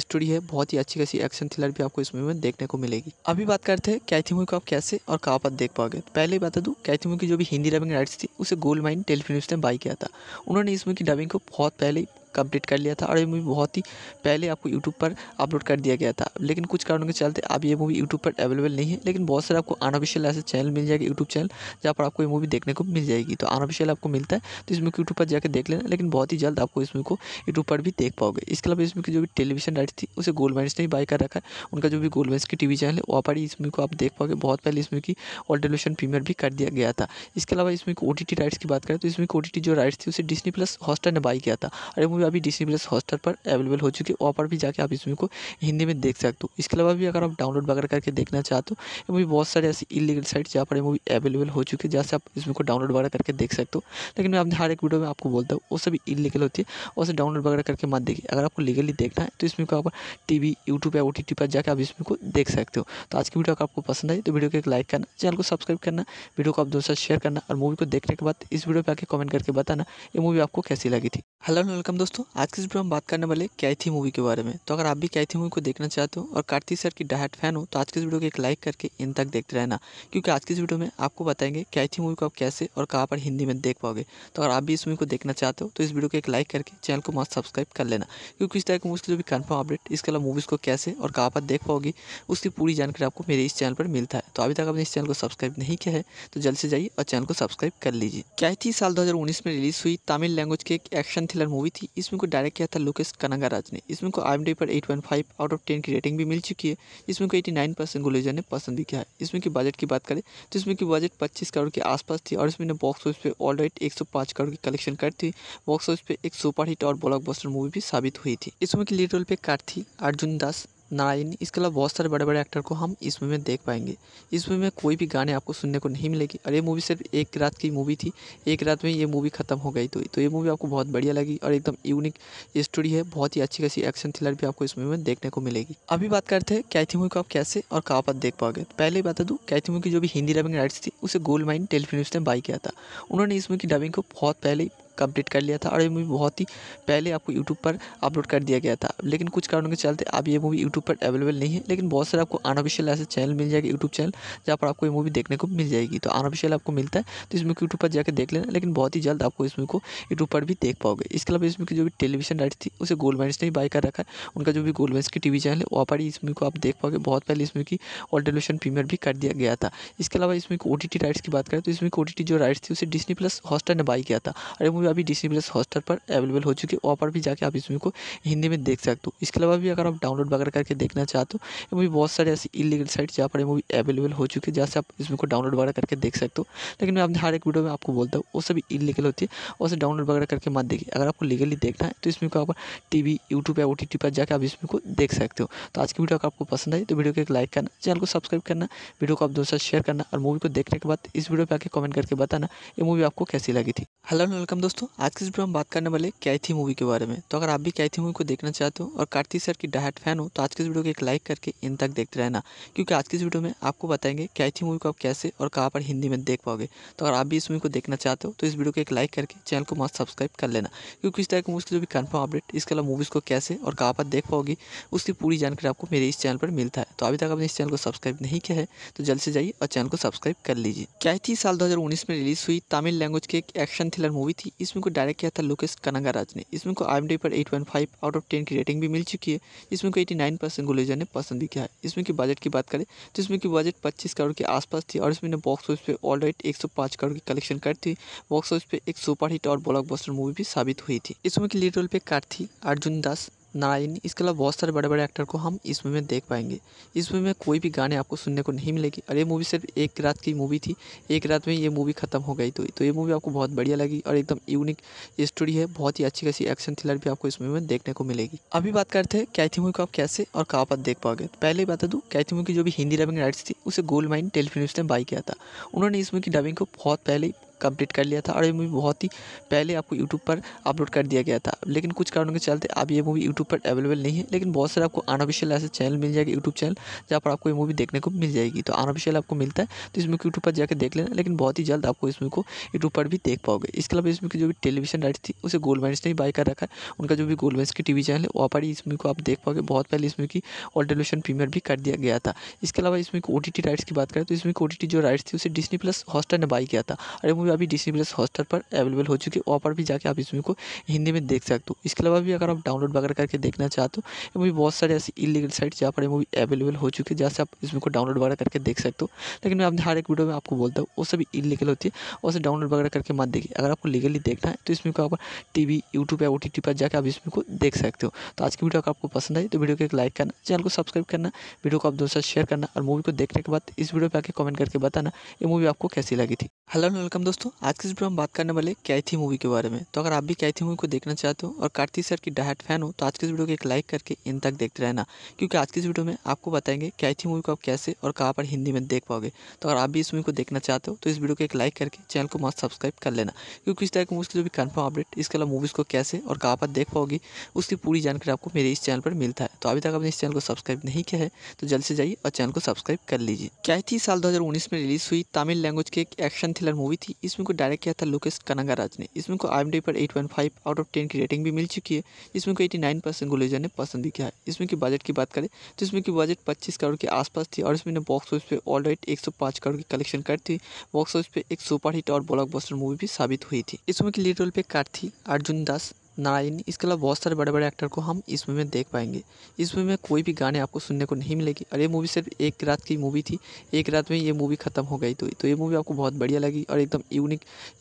स्टोरी है बहुत ही अच्छी खासी एक्शन थ्रिलर भी आपको इस मूवी में देखने को मिलेगी अभी बात करते हैं कैथी मूवी को आप कैसे और कहाँ पर देख पाओगे तो पहले बता दूँ कैथी मूवी की जो भी हिंदी डबिंग राइट्स थी उसे गोल्ड माइन टेलीफिल्म ने बाई किया था उन्होंने इस मूवी की डबिंग को बहुत पहले कंप्लीट कर लिया था और ये मूवी बहुत ही पहले आपको यूट्यूब पर अपलोड कर दिया गया था लेकिन कुछ कारणों के चलते अब ये मूवी यूट्यूब पर अवेलेबल नहीं है लेकिन बहुत सारे आपको अनऑफिशियल ऐसे चैनल मिल जाएगा यूट्यूब चैनल जहाँ पर आपको ये मूवी देखने को मिल जाएगी तो अनऑफिशियल आपको मिलता है तो इस मूवी यूट्यूब पर जाकर देख लेना लेकिन बहुत ही जल्द आपको इस मूवी को यूट्यूब पर भी देख पाओगे इसके अलावा इस मूवी की जो भी टेलीविजन राइट थी उसे गोल्डमैंस ने बाई कर रखा है उनका जो भी गोल्डमैंस की टीवी चैनल है वहाँ पर इस मूवी को आप देख पाओगे बहुत पहले इस मूवी की ऑल टेलीविजन प्रीमियर भी कर दिया गया था इसके अलावा इसमें ओ टी राइट्स की बात करें तो इसमें ओ टी जो राइट्स थी उसे डिस्नी प्लस हॉस्टर ने बाई किया था और ये मूवी में अभी डी प्लस हॉस्टल पर अवेलेबल हो चुकी है वहाँ पर भी जाके आप इस मूवी को हिंदी में देख सकते हो इसके अलावा भी अगर आप डाउनलोड वगैरह करके देखना चाहते हो ये मूवी बहुत सारे ऐसी इलीगल साइट जहाँ पर ये मूवी अवेलेबल हो चुकी है जहाँ से आप इस मूवी को डाउनलोड वगैरह करके देख सकते हो लेकिन मैं अपने हर एक वीडियो में आपको बोलता हूँ वो सभी इलीगल होती है और उसे डाउनलोड वगैरह करके मत देखिए अगर आपको लीगली देखना है तो इसमें को आप टी वी यूट्यूब या ओ टी पर जाकर आप इसमें को देख सकते हो तो आज की वीडियो अगर आपको पसंद आई तो वीडियो को एक लाइक करना चैनल को सब्सक्राइब करना वीडियो को आप दोस्तों शेयर करना और मूवी को देखने के बाद इस वीडियो पर आके कमेंट करके बताना ये मूवी आपको कैसी लगी थी हेलो वेलकम दोस्तों दोस्तों आज के इस वीडियो में बात करने वाले कैथी मूवी के बारे में तो अगर आप भी कैथी मूवी को देखना चाहते हो और कार्तिक सर की डायट फैन हो तो आज के इस वीडियो को एक लाइक करके इन तक देखते रहना क्योंकि आज के इस वीडियो में आपको बताएंगे कैथी मूवी को आप कैसे और कहाँ पर हिंदी में देख पाओगे तो अगर आप भी इस मूवी को देखना चाहते हो तो इस वीडियो को एक लाइक करके चैनल को मस्त सब्सक्राइब कर लेना क्योंकि इस तरह की मूवी जो भी कन्फर्म अपडेट इसके अलावा मूवीज़ को कैसे और कहाँ पर देख पाओगी उसकी पूरी जानकारी आपको मेरे इस चैनल पर मिलता है तो अभी तक आपने इस चैनल को सब्सक्राइब नहीं किया है तो जल्द से जाइए और चैनल को सब्सक्राइब कर लीजिए कैथी साल दो में रिलीज़ हुई तमिल लैंग्वेज की एक एक्शन थ्रिलर मूवी थी इसमें को डायरेक्ट किया था लोकेश कनागाराज ने इसमें को आई पर 8.5 आउट ऑफ 10 की रेटिंग भी मिल चुकी है इसमें को 89 परसेंट गुलेजर ने पसंद भी किया है इसमें की बजट की बात करें तो इसमें की बजट 25 करोड़ के आसपास थी और इसमें बॉक्स ऑफिस पर ऑल राइट एक करोड़ की कलेक्शन कर थी बॉक्स ऑफिस पर एक सुपरहिट और ब्लॉकबस्टर मूवी भी साबित हुई थी इसमें की लीड रोल पर थी अर्जुन दास नारायण इसके अलावा बहुत सारे बड़े बड़े एक्टर को हम इस मूवी में देख पाएंगे इस मूवी में कोई भी गाने आपको सुनने को नहीं मिलेगी और ये मूवी सिर्फ एक रात की मूवी थी एक रात में ये मूवी ख़त्म हो गई थी तो, तो ये मूवी आपको बहुत बढ़िया लगी और एकदम यूनिक स्टोरी है बहुत ही अच्छी खासी एक्शन थ्रिलर भी आपको इस मूवी में देखने को मिलेगी अभी बात करते हैं कैथी मूवी को आप कैसे और कहाँ पर देख पाओगे पहले ही बता दूँ कैथी मूवी की जो भी हिंदी डबिंग राइट्स थी उसे गोल्ड माइन टेलीफिल्म ने बाई किया था उन्होंने इस मूवी की डबिंग को बहुत पहले कंप्लीट कर लिया था और ये मूवी बहुत ही पहले आपको यूट्यूब पर अपलोड कर दिया गया था लेकिन कुछ कारणों के चलते अब ये मूवी यूट्यूब पर अवेलेबल नहीं है लेकिन बहुत सारे आपको अनऑफिशियल ऐसे चैनल मिल जाएगा यूट्यूब चैनल जहाँ पर आपको ये मूवी देखने को मिल जाएगी तो अनऑफिशियल आपको मिलता है तो इसमें यूट्यूब पर जाकर देख लेना लेकिन बहुत ही जल्द आपको इस मूवी को यूट्यूब पर भी देख पाओगे इसके अलावा इसमें की जो भी टेलीविजन राइट थी उसे गोल्डमैंस ने ही बाय कर रखा है उनका जो भी गोल्डमैंस की टीवी चैनल है वहाँ पर ही इसमें को आप देख पाओगे बहुत पहले इसमें की ऑल टेलीविजन प्रीमियर भी कर दिया गया था इसके अलावा इसमें ओ टी राइट्स की बात करें तो इसमें ओ जो राइट्स थी उसे डिस्नी प्लस हॉस्टर ने बाई किया था और मूवी अभी डी प्लस हॉस्टर पर अवेलेबल हो चुकी है वहाँ पर भी जाके आप इस मूवी को हिंदी में देख सकते हो इसके अलावा भी अगर आप डाउनलोड वगैरह करके देखना चाहते हो मूवी बहुत सारे ऐसी इलीगल साइट जहाँ पर मूवी अवेलेबल हो चुकी है जहाँ से आप इस मूवी को डाउनलोड वगैरह करके देख सकते हो लेकिन मैं अपने हर एक वीडियो में आपको बोलता हूँ वो सभी इलीगल होती है और उसे डाउनलोड वगैरह करके मत देखिए अगर आपको लीगली देखना है तो इसमें को आप टी वी यूट्यूब या ओ टी टी पर जाकर आप इस मूवी को देख सकते हो तो आज की वीडियो अगर आपको पसंद आई तो वीडियो को एक लाइक करना चैनल को सब्सक्राइब करना वीडियो को आप दोस्तों शेयर करना और मूवी को देखने के बाद इस वीडियो पर आके कमेंट करके बताना ये मूवी आपको कैसी लगी थी हेलो वेलकम दोस्तों दोस्तों आज के वीडियो वीडियो हम बात करने वाले कैथी मूवी के बारे में तो अगर आप भी कैथी मूवी को देखना चाहते हो और कार्तिक सर की डायट फैन हो तो आज के इस वीडियो को एक लाइक करके इन तक देखते रहना क्योंकि आज की इस वीडियो में आपको बताएंगे कैथी मूवी को आप कैसे और कहाँ पर हिंदी में देख पाओगे तो अगर आप भी इस मूवी को देखना चाहते हो तो इस वीडियो को एक लाइक करके चैनल को मस्त सब्सक्राइब कर लेना क्योंकि इस तरह की मूवीज़ की जो भी कन्फर्म अपडेट इसके अलावा मूवीज़ को कैसे और कहाँ पर देख पाओगी उसकी पूरी जानकारी आपको मेरे इस चैनल पर मिलता है तो अभी तक आपने इस चैनल को सब्सक्राइब नहीं किया है तो जल्द से जाइए और चैनल को सब्सक्राइब कर लीजिए कैथी साल दो में रिलीज़ हुई तमिल लैंग्वेज की एक एक्शन थ्रिलर मूवी थी इसमें को डायरेक्ट किया था लोकेश कनागाराज ने इसमें को आई पर 8.5 आउट ऑफ 10 की रेटिंग भी मिल चुकी है इसमें को 89 परसेंट गुलेजर ने पसंद भी किया है इसमें की बजट की बात करें तो इसमें की बजट 25 करोड़ के आसपास थी और इसमें ने बॉक्स ऑफिस पे ऑल राइट एक करोड़ की कलेक्शन कर थी बॉक्स ऑफिस पे एक सुपर हिट और ब्लॉकबस्टर मूवी भी साबित हुई थी इसमें की लीड रोल पे कार थी अर्जुन दास नारायणी इसके अलावा बहुत सारे बड़े बड़े एक्टर को हम इस मूवी में देख पाएंगे इस मूवी में कोई भी गाने आपको सुनने को नहीं मिलेगी और ये मूवी सिर्फ एक रात की मूवी थी एक रात में ये मूवी ख़त्म हो गई तो, तो ये मूवी आपको बहुत बढ़िया लगी और एकदम यूनिक स्टोरी है बहुत ही अच्छी खासी एक्शन थ्रिलर भी आपको इस मूवी में देखने को मिलेगी अभी बात करते हैं कैथी मूवी को आप कैसे और कहाँ पर देख पाओगे पहले ही बता दूँ कैथी मूवी की जो भी हिंदी डबिंग राइट्स थी उसे गोल्ड माइन टेलीफिल्म ने बाई किया था उन्होंने इस मूवी की डबिंग को बहुत पहले कंप्लीट कर लिया था और ये मूवी बहुत ही पहले आपको यूट्यूब पर अपलोड कर दिया गया था लेकिन कुछ कारणों के चलते अब ये मूवी यूट्यूब पर अवेलेबल नहीं है लेकिन बहुत सारे आपको अनऑफिशियल ऐसे चैनल मिल जाएगा यूट्यूब चैनल जहाँ पर आपको ये मूवी देखने को मिल जाएगी तो अनऑफिशियल आपको मिलता है तो इसमें यूट्यूब पर जाकर देख लेना लेकिन बहुत ही जल्द आपको इस मूवी को यूट्यूब पर भी देख पाओगे इसके अलावा इसमें जो भी टेलीविजन राइट थी उसे गोल्डमैंस ने बाई कर रखा है उनका जो भी गोल्डमैंस की टीवी चैनल है वहाँ पर ही इस मूवी को आप देख पाओगे बहुत पहले इसमें की ऑल टेलीविजन प्रीमियर भी कर दिया गया था इसके अलावा इसमें ओ टी राइट्स की बात करें तो इसमें ओ जो राइट्स थी उसे डिस्नी प्लस हॉस्टर ने बाई किया था और ये मूवी अभी डी हॉस्टल पर अवेलेबल हो चुकी है वहाँ पर भी जाके आप इस मूवी को हिंदी में देख सकते हो इसके अलावा भी अगर आप डाउनलोड वगैरह करके देखना चाहते हो ये मूवी बहुत सारी ऐसी इलीगल साइट जहाँ पर मूवी अवेलेबल हो चुकी है जहाँ से आप इस मूवी को डाउनलोड वगैरह करके देख सकते हो लेकिन मैं हर एक वीडियो में आपको बोलता हूँ वो सभी इलीगल होती है और उसे डाउनलोड वगैरह करके मत देखिए अगर आपको लीगली देखना है तो इसमें को आप टी वी यूट्यूब या ओ टी टी पर जाकर आप इसमें को देख सकते हो तो आज की वीडियो अगर आपको पसंद आई तो वीडियो को एक लाइक करना चैनल को सब्सक्राइब करना वीडियो को आप दोस्तों शेयर करना और मूवी को देखने के बाद इस वीडियो पर आके कमेंट करके बताना ये मूवी आपको कैसी लगी थी हेलो वेलकम दोस्तों दोस्तों आज के वीडियो में बात करने वाले कैथी मूवी के बारे में तो अगर आप भी कैथी मूवी को देखना चाहते हो और कार्तिक सर की डायट फैन हो तो आज के इस वीडियो को एक लाइक करके इन तक देखते रहना क्योंकि आज की इस वीडियो में आपको बताएंगे कैथी मूवी को आप कैसे और कहाँ पर हिंदी में देख पाओगे तो अगर आप भी इस मूवी को देखना चाहते हो तो इस वीडियो को एक लाइक करके चैनल को मस्त सब्सक्राइब कर लेना क्योंकि इस तरह की मूवीज़ जो भी कन्फर्म अपडेट इसके अलावा मूवीज़ को कैसे और कहाँ पर देख पाओगी उसकी पूरी जानकारी आपको मेरे इस चैनल पर मिलता है तो अभी तक आपने इस चैनल को सब्सक्राइब नहीं किया है तो जल्द से जाइए और चैनल को सब्सक्राइब कर लीजिए कैथी साल दो में रिलीज़ हुई तमिल लैंग्वेज की एक एक्शन थ्रिलर मूवी थी इसमें को डायरेक्ट किया था लोकेश राज ने इसमें को आई पर 8.5 आउट ऑफ 10 की रेटिंग भी मिल चुकी है इसमें को 89 परसेंट गुलेजर ने पसंद भी किया है इसमें की बजट की बात करें तो इसमें की बजट 25 करोड़ के आसपास थी और इसमें बॉक्स ऑफिस पे ऑल राइट एक करोड़ की कलेक्शन कर थी बॉक्स ऑफिस पे एक सुपर हिट और ब्लॉकबस्टर मूवी भी साबित हुई थी इसमें की लीड रोल पे कार थी अर्जुन दास नारायणी इसके अलावा बहुत सारे बड़े बड़े एक्टर को हम इस मूवी में देख पाएंगे इस मूवी में कोई भी गाने आपको सुनने को नहीं मिलेगी और ये मूवी सिर्फ एक रात की मूवी थी एक रात में ये मूवी ख़त्म हो गई तो तो ये मूवी आपको बहुत बढ़िया लगी और एकदम यूनिक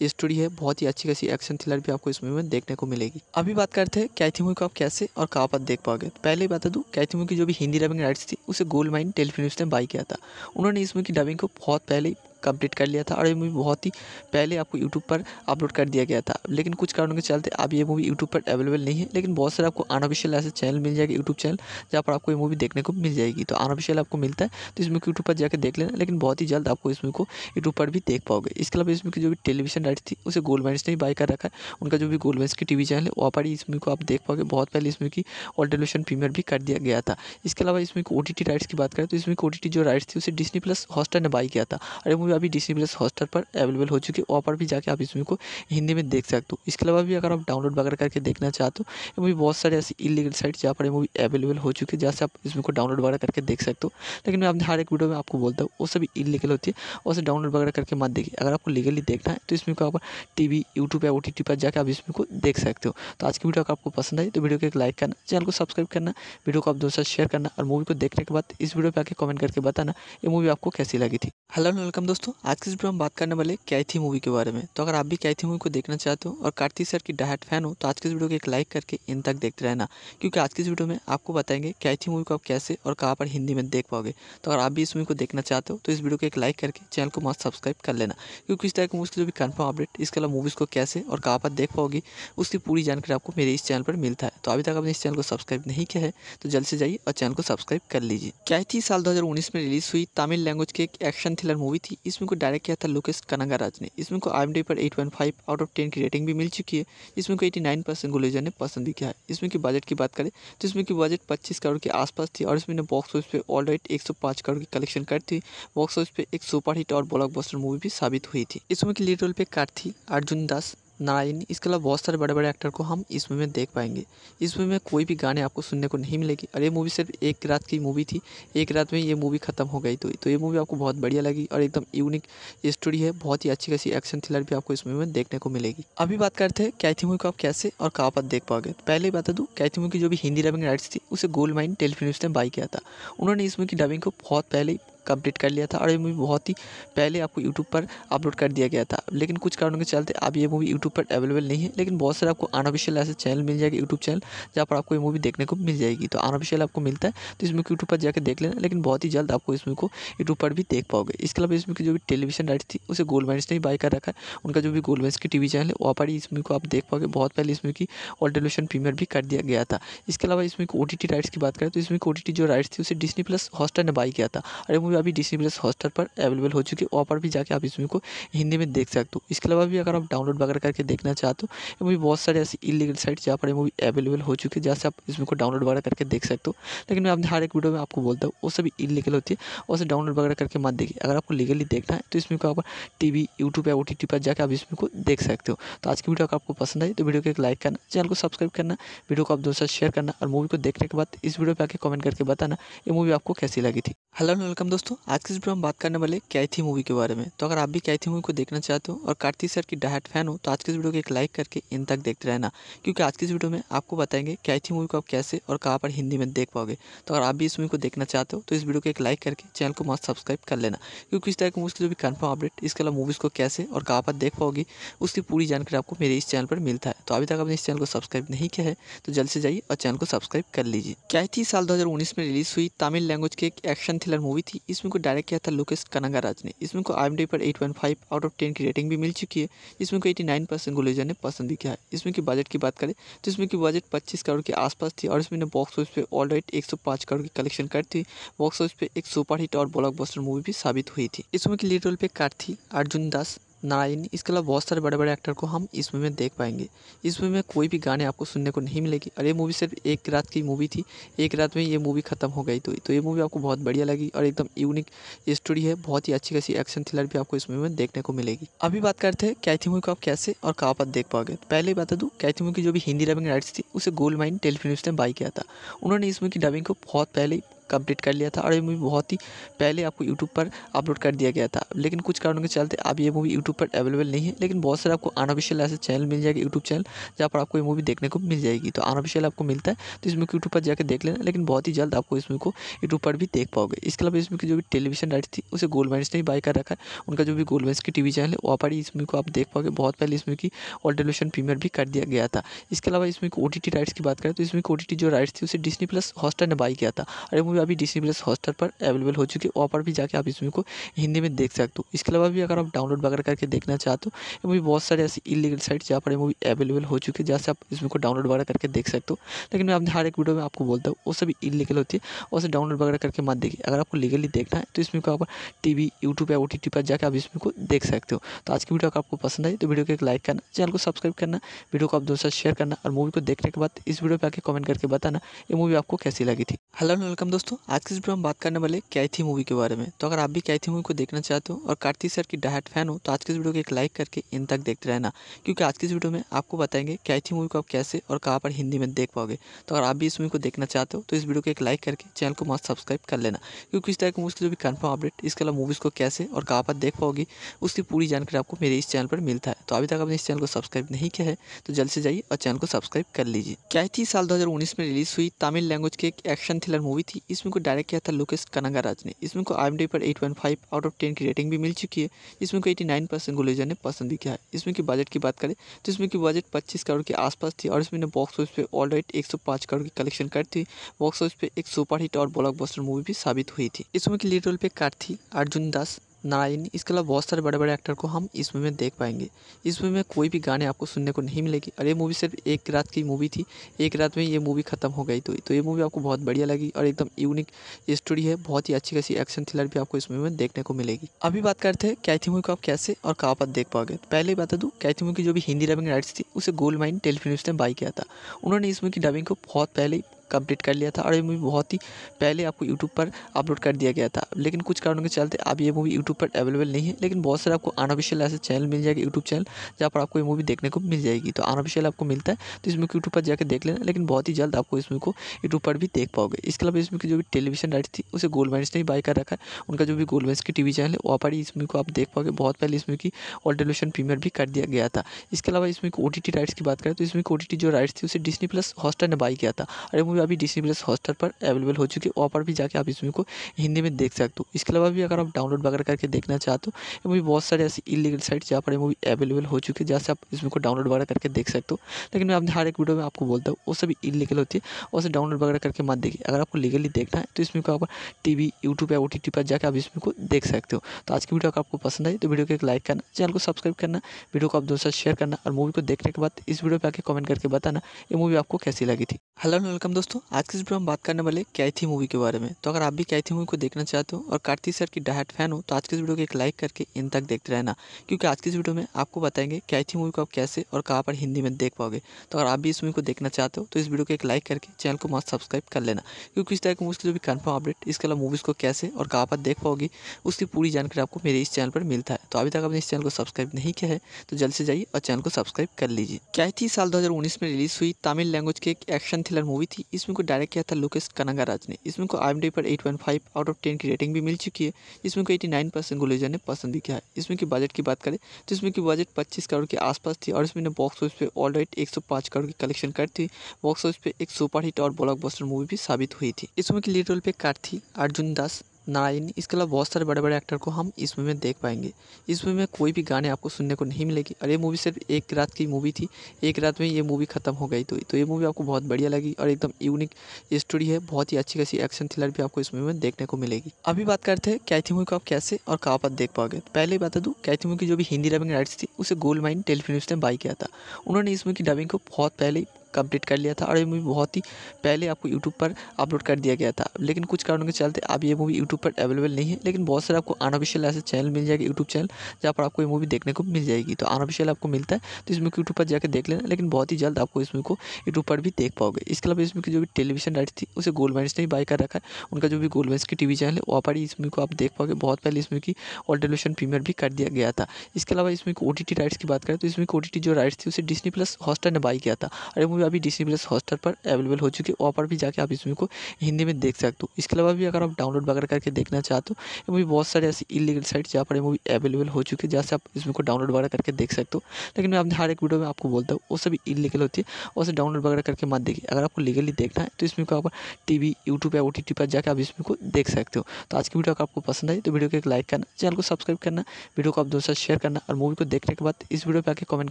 स्टोरी है बहुत ही अच्छी खासी एक्शन थ्रिलर भी आपको इस मूवी में देखने को मिलेगी अभी बात करते हैं कैथी मूवी को आप कैसे और कहाँ पर देख पाओगे तो पहले ही बता दूँ कैथी मूवी की जो भी हिंदी डबिंग राइट्स थी उसे गोल्ड माइन टेलीफिल्म ने बाई किया था उन्होंने इस मूवी की डबिंग को बहुत पहले कंप्लीट कर लिया था और ये मूवी बहुत ही पहले आपको यूट्यूब पर अपलोड कर दिया गया था लेकिन कुछ कारणों के चलते अब ये मूवी यूट्यूब पर अवेलेबल नहीं है लेकिन बहुत सारे आपको अनऑफिशियल ऐसे चैनल मिल जाएगा यूट्यूब चैनल जहाँ पर आपको ये मूवी देखने को मिल जाएगी तो अनऑफिशियल आपको मिलता है तो इस मूवी यूट्यूब पर जाकर देख लेना लेकिन बहुत ही जल्द आपको इस मूवी को यूट्यूब पर भी देख पाओगे इसके अलावा इस मूवी की जो भी टेलीविजन राइट थी उसे गोल्डमैंस ने बाई कर रखा है उनका जो भी गोल्डमैंस की टीवी चैनल है वहाँ पर इस मूवी को आप देख पाओगे बहुत पहले इस मूवी की ऑल टेलीविजन प्रीमियर भी कर दिया गया था इसके अलावा इसमें ओ टी राइट्स की बात करें तो इसमें ओ टी जो राइट्स थी उसे डिस्नी प्लस हॉस्टर ने बाई किया था और ये मूवी में अभी डी प्लस हॉस्टल पर अवेलेबल हो चुकी है वहाँ पर भी जाके आप इस मूवी को हिंदी में देख सकते हो इसके अलावा भी अगर आप डाउनलोड वगैरह करके देखना चाहते हो ये मूवी बहुत सारे ऐसी इलीगल साइट जहाँ पर मूवी अवेलेबल हो चुकी है जहाँ से आप इस मूवी को डाउनलोड वगैरह करके देख सकते हो लेकिन मैं अपने हर एक वीडियो में आपको बोलता हूँ वो सभी इलीगल होती है और उसे डाउनलोड वगैरह करके मत देखिए अगर आपको लीगली देखना है तो इसमें को आप टी वी यूट्यूब या ओ टी पर जाकर आप इसमें को देख सकते हो तो आज की वीडियो अगर आपको पसंद आई तो वीडियो को एक लाइक करना चैनल को सब्सक्राइब करना वीडियो को आप दोस्तों शेयर करना और मूवी को देखने के बाद इस वीडियो पर आके कमेंट करके बताना ये मूवी आपको कैसी लगी थी हेलो वेलकम दोस्तों दोस्तों आज के वीडियो में बात करने वाले कैथी मूवी के बारे में तो अगर आप भी कैथी मूवी को देखना चाहते हो और कार्तिक सर की डायट फैन हो तो आज के इस वीडियो को एक लाइक करके इन तक देखते रहना क्योंकि आज के इस वीडियो में आपको बताएंगे कैथी मूवी को आप कैसे और कहाँ पर हिंदी में देख पाओगे तो अगर आप भी इस मूवी को देखना चाहते हो तो इस वीडियो को एक लाइक करके चैनल को मस्त सब्सक्राइब कर लेना क्योंकि इस तरह की मूवी जो भी कन्फर्म अपडेट इसके अलावा मूवीज़ को कैसे और कहाँ पर देख पाओगी उसकी पूरी जानकारी आपको मेरे इस चैनल पर मिलता है तो अभी तक आपने इस चैनल को सब्सक्राइब नहीं किया है तो जल्द से जाइए और चैनल को सब्सक्राइब कर लीजिए कैथी साल दो में रिलीज़ हुई तमिल लैंग्वेज की एक एक्शन थ्रिलर मूवी थी इस फिल्म को डायरेक्ट किया था लोकेश राज ने इस फिल्म को आई पर फाइव आउट ऑफ टेन की रेटिंग भी मिल चुकी है इसमें को एटी नाइन परसेंट गुलेजर ने पसंद भी किया है इसमें की बजट की बात करें तो इसमें की बजट पच्चीस करोड़ के आसपास थी और इसमें बॉक्स ऑफिस पे ऑल राइट एक करोड़ की कलेक्शन कर थी बॉक्स ऑफिस पे एक सुपर हिट और ब्लॉकबस्टर मूवी भी साबित हुई थी इसमें की लीड रोल पे कार थी अर्जुन दास नारायण इसके अलावा बहुत सारे बड़े बड़े एक्टर को हम इस मूवी में देख पाएंगे इस मूवी में कोई भी गाने आपको सुनने को नहीं मिलेगी और ये मूवी सिर्फ एक रात की मूवी थी एक रात में ये मूवी ख़त्म हो गई थी तो, तो ये मूवी आपको बहुत बढ़िया लगी और एकदम यूनिक स्टोरी है बहुत ही अच्छी खासी एक्शन थ्रिलर भी आपको इस मूवी में देखने को मिलेगी अभी बात करते हैं कैथी मूवी को आप कैसे और कहाँ पर देख पाओगे पहले ही बता तो दूँ कैथी मूवी की जो भी हिंदी डबिंग राइट्स थी उसे गोल्ड माइन टेलीफिल्म ने बाई किया था उन्होंने इस मूवी की डबिंग को बहुत पहले कंप्लीट कर लिया था और ये मूवी बहुत ही पहले आपको यूट्यूब पर अपलोड कर दिया गया था लेकिन कुछ कारणों के चलते अब ये मूवी यूट्यूब पर अवेलेबल नहीं है लेकिन बहुत सारे आपको अनऑफिशियल ऐसे चैनल मिल जाएगा यूट्यूब चैनल जहाँ पर आपको ये मूवी देखने को मिल जाएगी तो अनऑफिशियल आपको मिलता है तो इसमें यूट्यूब पर जाकर देख लेना लेकिन बहुत ही जल्द आपको इस मूवी को यूट्यूब पर भी देख पाओगे इसके अलावा इसमें की जो भी टेलीविजन राइट थी उसे गोल्डमैंस ने ही बाय कर रखा है उनका जो भी गोल्डमैंस की टीवी चैनल है वहाँ पर ही इस मूवी को आप देख पाओगे बहुत पहले इस मूवी की ऑल टेलीविजन प्रीमियर भी कर दिया गया था इसके अलावा इसमें ओ टी राइट्स की बात करें तो इसमें ओ जो राइट्स थी उसे डिस्नी प्लस हॉस्टर ने बाई किया था और मूवी भी अभी डी प्लस हॉस्टर पर अवेलेबल हो चुकी है वहाँ पर भी जाके आप इस मूवी को हिंदी में देख सकते हो इसके अलावा भी अगर आप डाउनलोड वगैरह करके देखना चाहते हो ये मूवी बहुत सारे ऐसी इलीगल साइट जहाँ पर मूवी अवेलेबल हो चुकी है जहाँ से आप इस मूवी को डाउनलोड वगैरह करके देख सकते हो लेकिन मैं अपने हर एक वीडियो में आपको बोलता हूँ वो सभी इलीगल होती है और उसे डाउनलोड वगैरह करके मत देखिए अगर आपको लीगली देखना है तो इसमें को आप टी वी यूट्यूब या ओ टी टी पर जाकर आप इसमें को देख सकते हो तो आज की वीडियो अगर आपको पसंद आई तो वीडियो को एक लाइक करना चैनल को सब्सक्राइब करना वीडियो को आप दोस्तों शेयर करना और मूवी को देखने के बाद इस वीडियो पर आके कमेंट करके बताना ये मूवी आपको कैसी लगी थी हेलो वेलकम दोस्तों दोस्तों आज के वीडियो में बात करने वाले कैथी मूवी के बारे में तो अगर आप भी कैथी मूवी को देखना चाहते हो और कार्तिक सर की डायट फैन हो तो आज के इस वीडियो को एक लाइक करके इन तक देखते रहना क्योंकि आज की इस वीडियो में आपको बताएंगे कैथी मूवी को आप कैसे और कहाँ पर हिंदी में देख पाओगे तो अगर आप भी इस मूवी को देखना चाहते हो तो इस वीडियो को एक लाइक करके चैनल को मस्त सब्सक्राइब कर लेना क्योंकि इस तरह की मूवीज़ की जो भी कन्फर्म अपडेट इसके अलावा मूवीज़ को कैसे और कहाँ पर देख पाओगी उसकी पूरी जानकारी आपको मेरे इस चैनल पर मिलता है तो अभी तक आपने इस चैनल को सब्सक्राइब नहीं किया है तो जल्द से जाइए और चैनल को सब्सक्राइब कर लीजिए कैथी साल दो में रिलीज़ हुई तमिल लैंग्वेज की एक एक्शन थ्रिलर मूवी थी इसमें को डायरेक्ट किया था लोकेश कनगराज ने इसमें को आई पर 8.5 आउट ऑफ 10 की रेटिंग भी मिल चुकी है इसमें को 89 परसेंट गुलेजर ने पसंद भी किया है इसमें की बजट की बात करें तो इसमें की बजट 25 करोड़ के आसपास थी और इसमें ने बॉक्स ऑफिस पे ऑल राइट एक करोड़ की कलेक्शन कर थी बॉक्स ऑफिस पे एक सुपर हिट और ब्लॉकबस्टर मूवी भी साबित हुई थी इसमें की लीड रोल पे कार्थी अर्जुन दास नारायणी इसके अलावा बहुत सारे बड़े बड़े एक्टर को हम इस मूवी में देख पाएंगे इस मूवी में कोई भी गाने आपको सुनने को नहीं मिलेगी और ये मूवी सिर्फ एक रात की मूवी थी एक रात में ये मूवी ख़त्म हो गई तो, तो ये मूवी आपको बहुत बढ़िया लगी और एकदम यूनिक स्टोरी है बहुत ही अच्छी खासी एक्शन थ्रिलर भी आपको इस मूवी में देखने को मिलेगी अभी बात करते हैं कैथी मूवी को आप कैसे और कहाँ पर देख पाओगे पहले ही बता दूँ कैथी मूवी की जो भी हिंदी डबिंग राइट्स थी उसे गोल्ड माइन टेलीफिल्म ने बाई किया था उन्होंने इस मूवी की डबिंग को बहुत पहले कंप्लीट कर लिया था और ये मूवी बहुत ही पहले आपको यूट्यूब पर अपलोड कर दिया गया था लेकिन कुछ कारणों के चलते अब ये मूवी यूट्यूब पर अवेलेबल नहीं है लेकिन बहुत सारे आपको अनऑफिशियल ऐसे चैनल मिल जाएगा यूट्यूब चैनल जहाँ पर आपको ये मूवी देखने को मिल जाएगी तो अनऑफिशियल आपको मिलता है तो इसमें यूट्यूब पर जाकर देख लेना लेकिन बहुत ही जल्द आपको इस मूवी को यूट्यूब पर भी देख पाओगे इसके अलावा इसमें जो भी टेलीविजन राइट थी उसे गोल्डमैंस ने बाई कर रखा है उनका जो भी गोल्डमैंस की टीवी चैनल है वहाँ पर ही इस मूवी को आप देख पाओगे बहुत पहले इसमें की ऑल टेलीविजन प्रीमियर भी कर दिया गया था इसके अलावा इसमें ओ टी राइट्स की बात करें तो इसमें ओ जो राइट्स थी उसे डिस्नी प्लस हॉस्टर ने बाई किया था और मूवी अभी डिसी प्लस हॉस्टर पर अवेलेबल हो चुकी है वहाँ पर भी जाकर आप इस मूवी को हिंदी में देख सकते हो इसके अलावा भी अगर आप डाउनलोड वगैरह करके देखना चाहते हो ये मूवी बहुत सारे ऐसी इलीगल साइट जहाँ पर मूवी अवेलेबल हो चुकी है जहाँ से आप इस मूवी को डाउनलोड वगैरह करके देख सकते हो लेकिन मैं अपने हर एक वीडियो में आपको बोलता हूँ वो सभी इलीगल होती है और उसे डाउनलोड वगैरह करके मत देखिए अगर आपको लीगली देखना है तो इस मूवी को आप टी वी यूट्यूब या ओ टी टी पर जाकर आप इस मूवी को देख सकते हो तो आज की वीडियो अगर आपको पसंद आई तो वीडियो को एक लाइक करना चैनल को सब्सक्राइब करना वीडियो को आप दोस्तों शेयर करना और मूवी को देखने के बाद इस वीडियो पर आके कमेंट करके बताना ये मूवी आपको कैसी लगी थी हेलो वेलकम दोस्तों दोस्तों आज के वीडियो हम बात करने वाले कैथी मूवी के बारे में तो अगर आप भी कैथी मूवी को देखना चाहते हो और कार्तिक सर की डायट फैन हो तो आज के इस वीडियो को एक लाइक करके इन तक देखते रहना क्योंकि आज की इस वीडियो में आपको बताएंगे कैथी मूवी को आप कैसे और कहाँ पर हिंदी में देख पाओगे तो अगर आप भी इस मूवी को देखना चाहते हो तो इस वीडियो को एक लाइक करके चैनल को मस्त सब्सक्राइब कर लेना क्योंकि इस तरह की मूवीज़ की जो भी कन्फर्म अपडेट इसके अलावा मूवीज़ को कैसे और कहाँ पर देख पाओगी उसकी पूरी जानकारी आपको मेरे इस चैनल पर मिलता है तो अभी तक आपने इस चैनल को सब्सक्राइब नहीं किया है तो जल्द से जाइए और चैनल को सब्सक्राइब कर लीजिए कैथी साल दो में रिलीज़ हुई तमिल लैंग्वेज की एक एक्शन थ्रिलर मूवी थी इस मूवी को डायरेक्ट किया था लोकेश कनगराज ने इस मूवी को आई पर eight point five out of ten की रेटिंग भी मिल चुकी है इसमें को एटी नाइन परसेंट गुलेजर ने पसंद भी किया है इसमें की बजट की बात करें तो इसमें की बजट पच्चीस करोड़ के आसपास थी और इसमें ने बॉक्स ऑफिस पे ऑल राइट एक सौ करोड़ की कलेक्शन कर थी बॉक्स ऑफिस पे एक सुपर हिट और ब्लॉक मूवी भी साबित हुई थी इसमें की लीड रोल पे कार थी अर्जुन दास नारायणी इसके अलावा बहुत सारे बड़े बड़े एक्टर को हम इस मूवी में देख पाएंगे इस मूवी में कोई भी गाने आपको सुनने को नहीं मिलेगी और ये मूवी सिर्फ एक रात की मूवी थी एक रात में ये मूवी ख़त्म हो गई थी तो, तो ये मूवी आपको बहुत बढ़िया लगी और एकदम यूनिक स्टोरी है बहुत ही अच्छी खासी एक्शन थ्रिलर भी आपको इस मूवी में देखने को मिलेगी अभी बात करते हैं कैथी मूवी को आप कैसे और कहाँ पर देख पाओगे पहले ही बता दूँ कैथी मूवी की जो भी हिंदी डबिंग राइट्स थी उसे गोल्ड माइन टेलीफिल्म ने बाई किया था उन्होंने इस मूवी की डबिंग को बहुत पहले कंप्लीट कर लिया था और ये मूवी बहुत ही पहले आपको यूट्यूब पर अपलोड कर दिया गया था लेकिन कुछ कारणों के चलते अब ये मूवी यूट्यूब पर अवेलेबल नहीं है लेकिन बहुत सारे आपको अनऑफिशियल ऐसे चैनल मिल जाएगा यूट्यूब चैनल जहाँ पर आपको ये मूवी देखने को मिल जाएगी तो अनऑफिशियल आपको मिलता है तो इसमें यूट्यूब पर जाकर देख लेना लेकिन बहुत ही जल्द आपको इसमें को यूट्यूब पर भी देख पाओगे इसके अलावा इसमें की जो भी टेलीविजन राइट थी उसे गोल्डमैंस ने बाई कर रखा है उनका जो भी गोल्डमैंस की टीवी चैनल है वहाँ पर ही इसमें को आप देख पाओगे बहुत पहले इसमें की ऑल टेलीविजन प्रीमियर भी कर दिया गया था इसके अलावा इसमें ओ टी राइट्स की बात करें तो इसमें ओ जो राइट्स थी उसे डिस्नी प्लस हॉस्टर ने बाई किया था और ये मूवी अभी डी सी हॉस्टल पर अवेलेबल हो चुकी है वहाँ पर भी जाके आप इसमें को हिंदी में देख सकते हो इसके अलावा भी अगर आप डाउनलोड वगैरह करके देखना चाहते हो ये मूवी बहुत सारे ऐसी इलीगल साइट जहाँ पर ये मूवी अवेलेबल हो चुकी है जहाँ से आप मूवी को डाउनलोड वगैरह करके देख सकते हो लेकिन मैं अपने हर एक वीडियो में आपको बोलता हूँ वो सभी इलीगल होती है और उसे डाउनलोड वगैरह करके मत देखिए अगर आपको लीगली देखना है तो इसमें को आप टी वी यूट्यूब या ओ टी टी पर जाकर आप इसमें को देख सकते हो तो आज की वीडियो अगर आपको पसंद आई तो वीडियो को एक लाइक करना चैनल को सब्सक्राइब करना वीडियो को आप दोस्तों शेयर करना और मूवी को देखने के बाद इस वीडियो पर आके कमेंट करके बताना ये मूवी आपको कैसी लगी थी हेलो वेलकम दोस्तों दोस्तों आज के वीडियो हम बात करने वाले कैथी मूवी के बारे में तो अगर आप भी कैथी मूवी को देखना चाहते हो और कार्तिक सर की डायट फैन हो तो आज के इस वीडियो को एक लाइक करके इन तक देखते रहना क्योंकि आज की इस वीडियो में आपको बताएंगे कैथी मूवी को आप कैसे और कहाँ पर हिंदी में देख पाओगे तो अगर आप भी इस मूवी को देखना चाहते हो तो इस वीडियो को एक लाइक करके चैनल को मस्त सब्सक्राइब कर लेना क्योंकि इस तरह की मूवीज़ जो भी कन्फर्म अपडेट इसके अलावा मूवीज़ को कैसे और कहाँ पर देख पाओगी उसकी पूरी जानकारी आपको मेरे इस चैनल पर मिलता है तो अभी तक आपने इस चैनल को सब्सक्राइब नहीं किया है तो जल्द से जाइए और चैनल को सब्सक्राइब कर लीजिए कैथी साल दो में रिलीज़ हुई तमिल लैंग्वेज की एक एक्शन थ्रिलर मूवी थी इसमें को डायरेक्ट किया था लोकेश कनागाराज ने इसमें को आई पर 8.5 आउट ऑफ 10 की रेटिंग भी मिल चुकी है इसमें को को 89 परसेंट गुलेजर ने पसंद भी किया है इसमें की बजट की बात करें तो इसमें की बजट पच्चीस करोड़ के आसपास थी और इसमें बॉक्स ऑफिस पर ऑल राइट एक करोड़ की कलेक्शन कर थी बॉक्स ऑफिस पर एक सुपर हिट और ब्लॉकबस्टर मूवी भी साबित हुई थी इसमें की लीड रोल पे कार थी अर्जुन दास नारायण इसके अलावा बहुत सारे बड़े बड़े एक्टर को हम इस मूवी में देख पाएंगे इस मूवी में कोई भी गाने आपको सुनने को नहीं मिलेगी और ये मूवी सिर्फ एक रात की मूवी थी एक रात में ये मूवी ख़त्म हो गई थी तो, तो ये मूवी आपको बहुत बढ़िया लगी और एकदम यूनिक स्टोरी है बहुत ही अच्छी खासी एक्शन थ्रिलर भी आपको इस मूवी में देखने को मिलेगी अभी बात करते हैं कैथी मूवी को आप कैसे और कहाँ पर देख पाओगे पहले ही बता दूँ तो कैथी मूवी की जो भी हिंदी डबिंग राइट्स थी उसे गोल्ड माइन टेलीफिल्म ने बाई किया था उन्होंने इस मूवी की डबिंग को बहुत पहले कंप्लीट कर लिया था और ये मूवी बहुत ही पहले आपको यूट्यूब पर अपलोड कर दिया गया था लेकिन कुछ कारणों के चलते अब ये मूवी यूट्यूब पर अवेलेबल नहीं है लेकिन बहुत सारे आपको अनऑफिशियल ऐसे चैनल मिल जाएगा यूट्यूब चैनल जहाँ पर आपको ये मूवी देखने को मिल जाएगी तो अनऑफिशियल आपको मिलता है तो इसमें यूट्यूब पर जाकर देख लेना लेकिन बहुत ही जल्द आपको इस मूवी को यूट्यूब पर भी देख पाओगे इसके अलावा इसमें की जो भी टेलीविजन राइट थी उसे गोल्डमैंस ने ही बाई कर रखा है उनका जो भी गोलमेंट्स की टीवी चैनल है वहाँ पर ही इस मूवी को आप देख पाओगे बहुत पहले इस की ऑल टेलीविजन प्रीमियर भी कर दिया गया था इसके अलावा इसमें ओ टी राइट्स की बात करें तो इसमें ओ टी जो राइट्स थी उसे डिस्नी प्लस हॉस्टर ने बाई किया था और ये मूवी में अभी डिसी प्लस हॉस्टर पर अवेलेबल हो चुकी है वहाँ पर भी जाके आप इस मूवी को हिंदी में देख सकते हो इसके अलावा भी अगर आप डाउनलोड वगैरह करके देखना चाहते हो ये मूवी बहुत सारे ऐसी इलीगल साइट जहाँ पर मूवी अवेलेबल हो चुकी है जहाँ से आप इस मूवी को डाउनलोड वगैरह करके देख सकते हो लेकिन मैं अपने हर एक वीडियो में आपको बोलता हूँ वो सभी इलीगल होती है और उसे डाउनलोड वगैरह करके मत देखिए अगर आपको लीगली देखना है तो इसमें को आप टी वी यूट्यूब या ओ टी पर जाकर आप इसमें को देख सकते हो तो आज की वीडियो अगर आपको पसंद आई तो वीडियो को एक लाइक करना चैनल को सब्सक्राइब करना वीडियो को आप दोस्तों शेयर करना और मूवी को देखने के बाद इस वीडियो पर आके कमेंट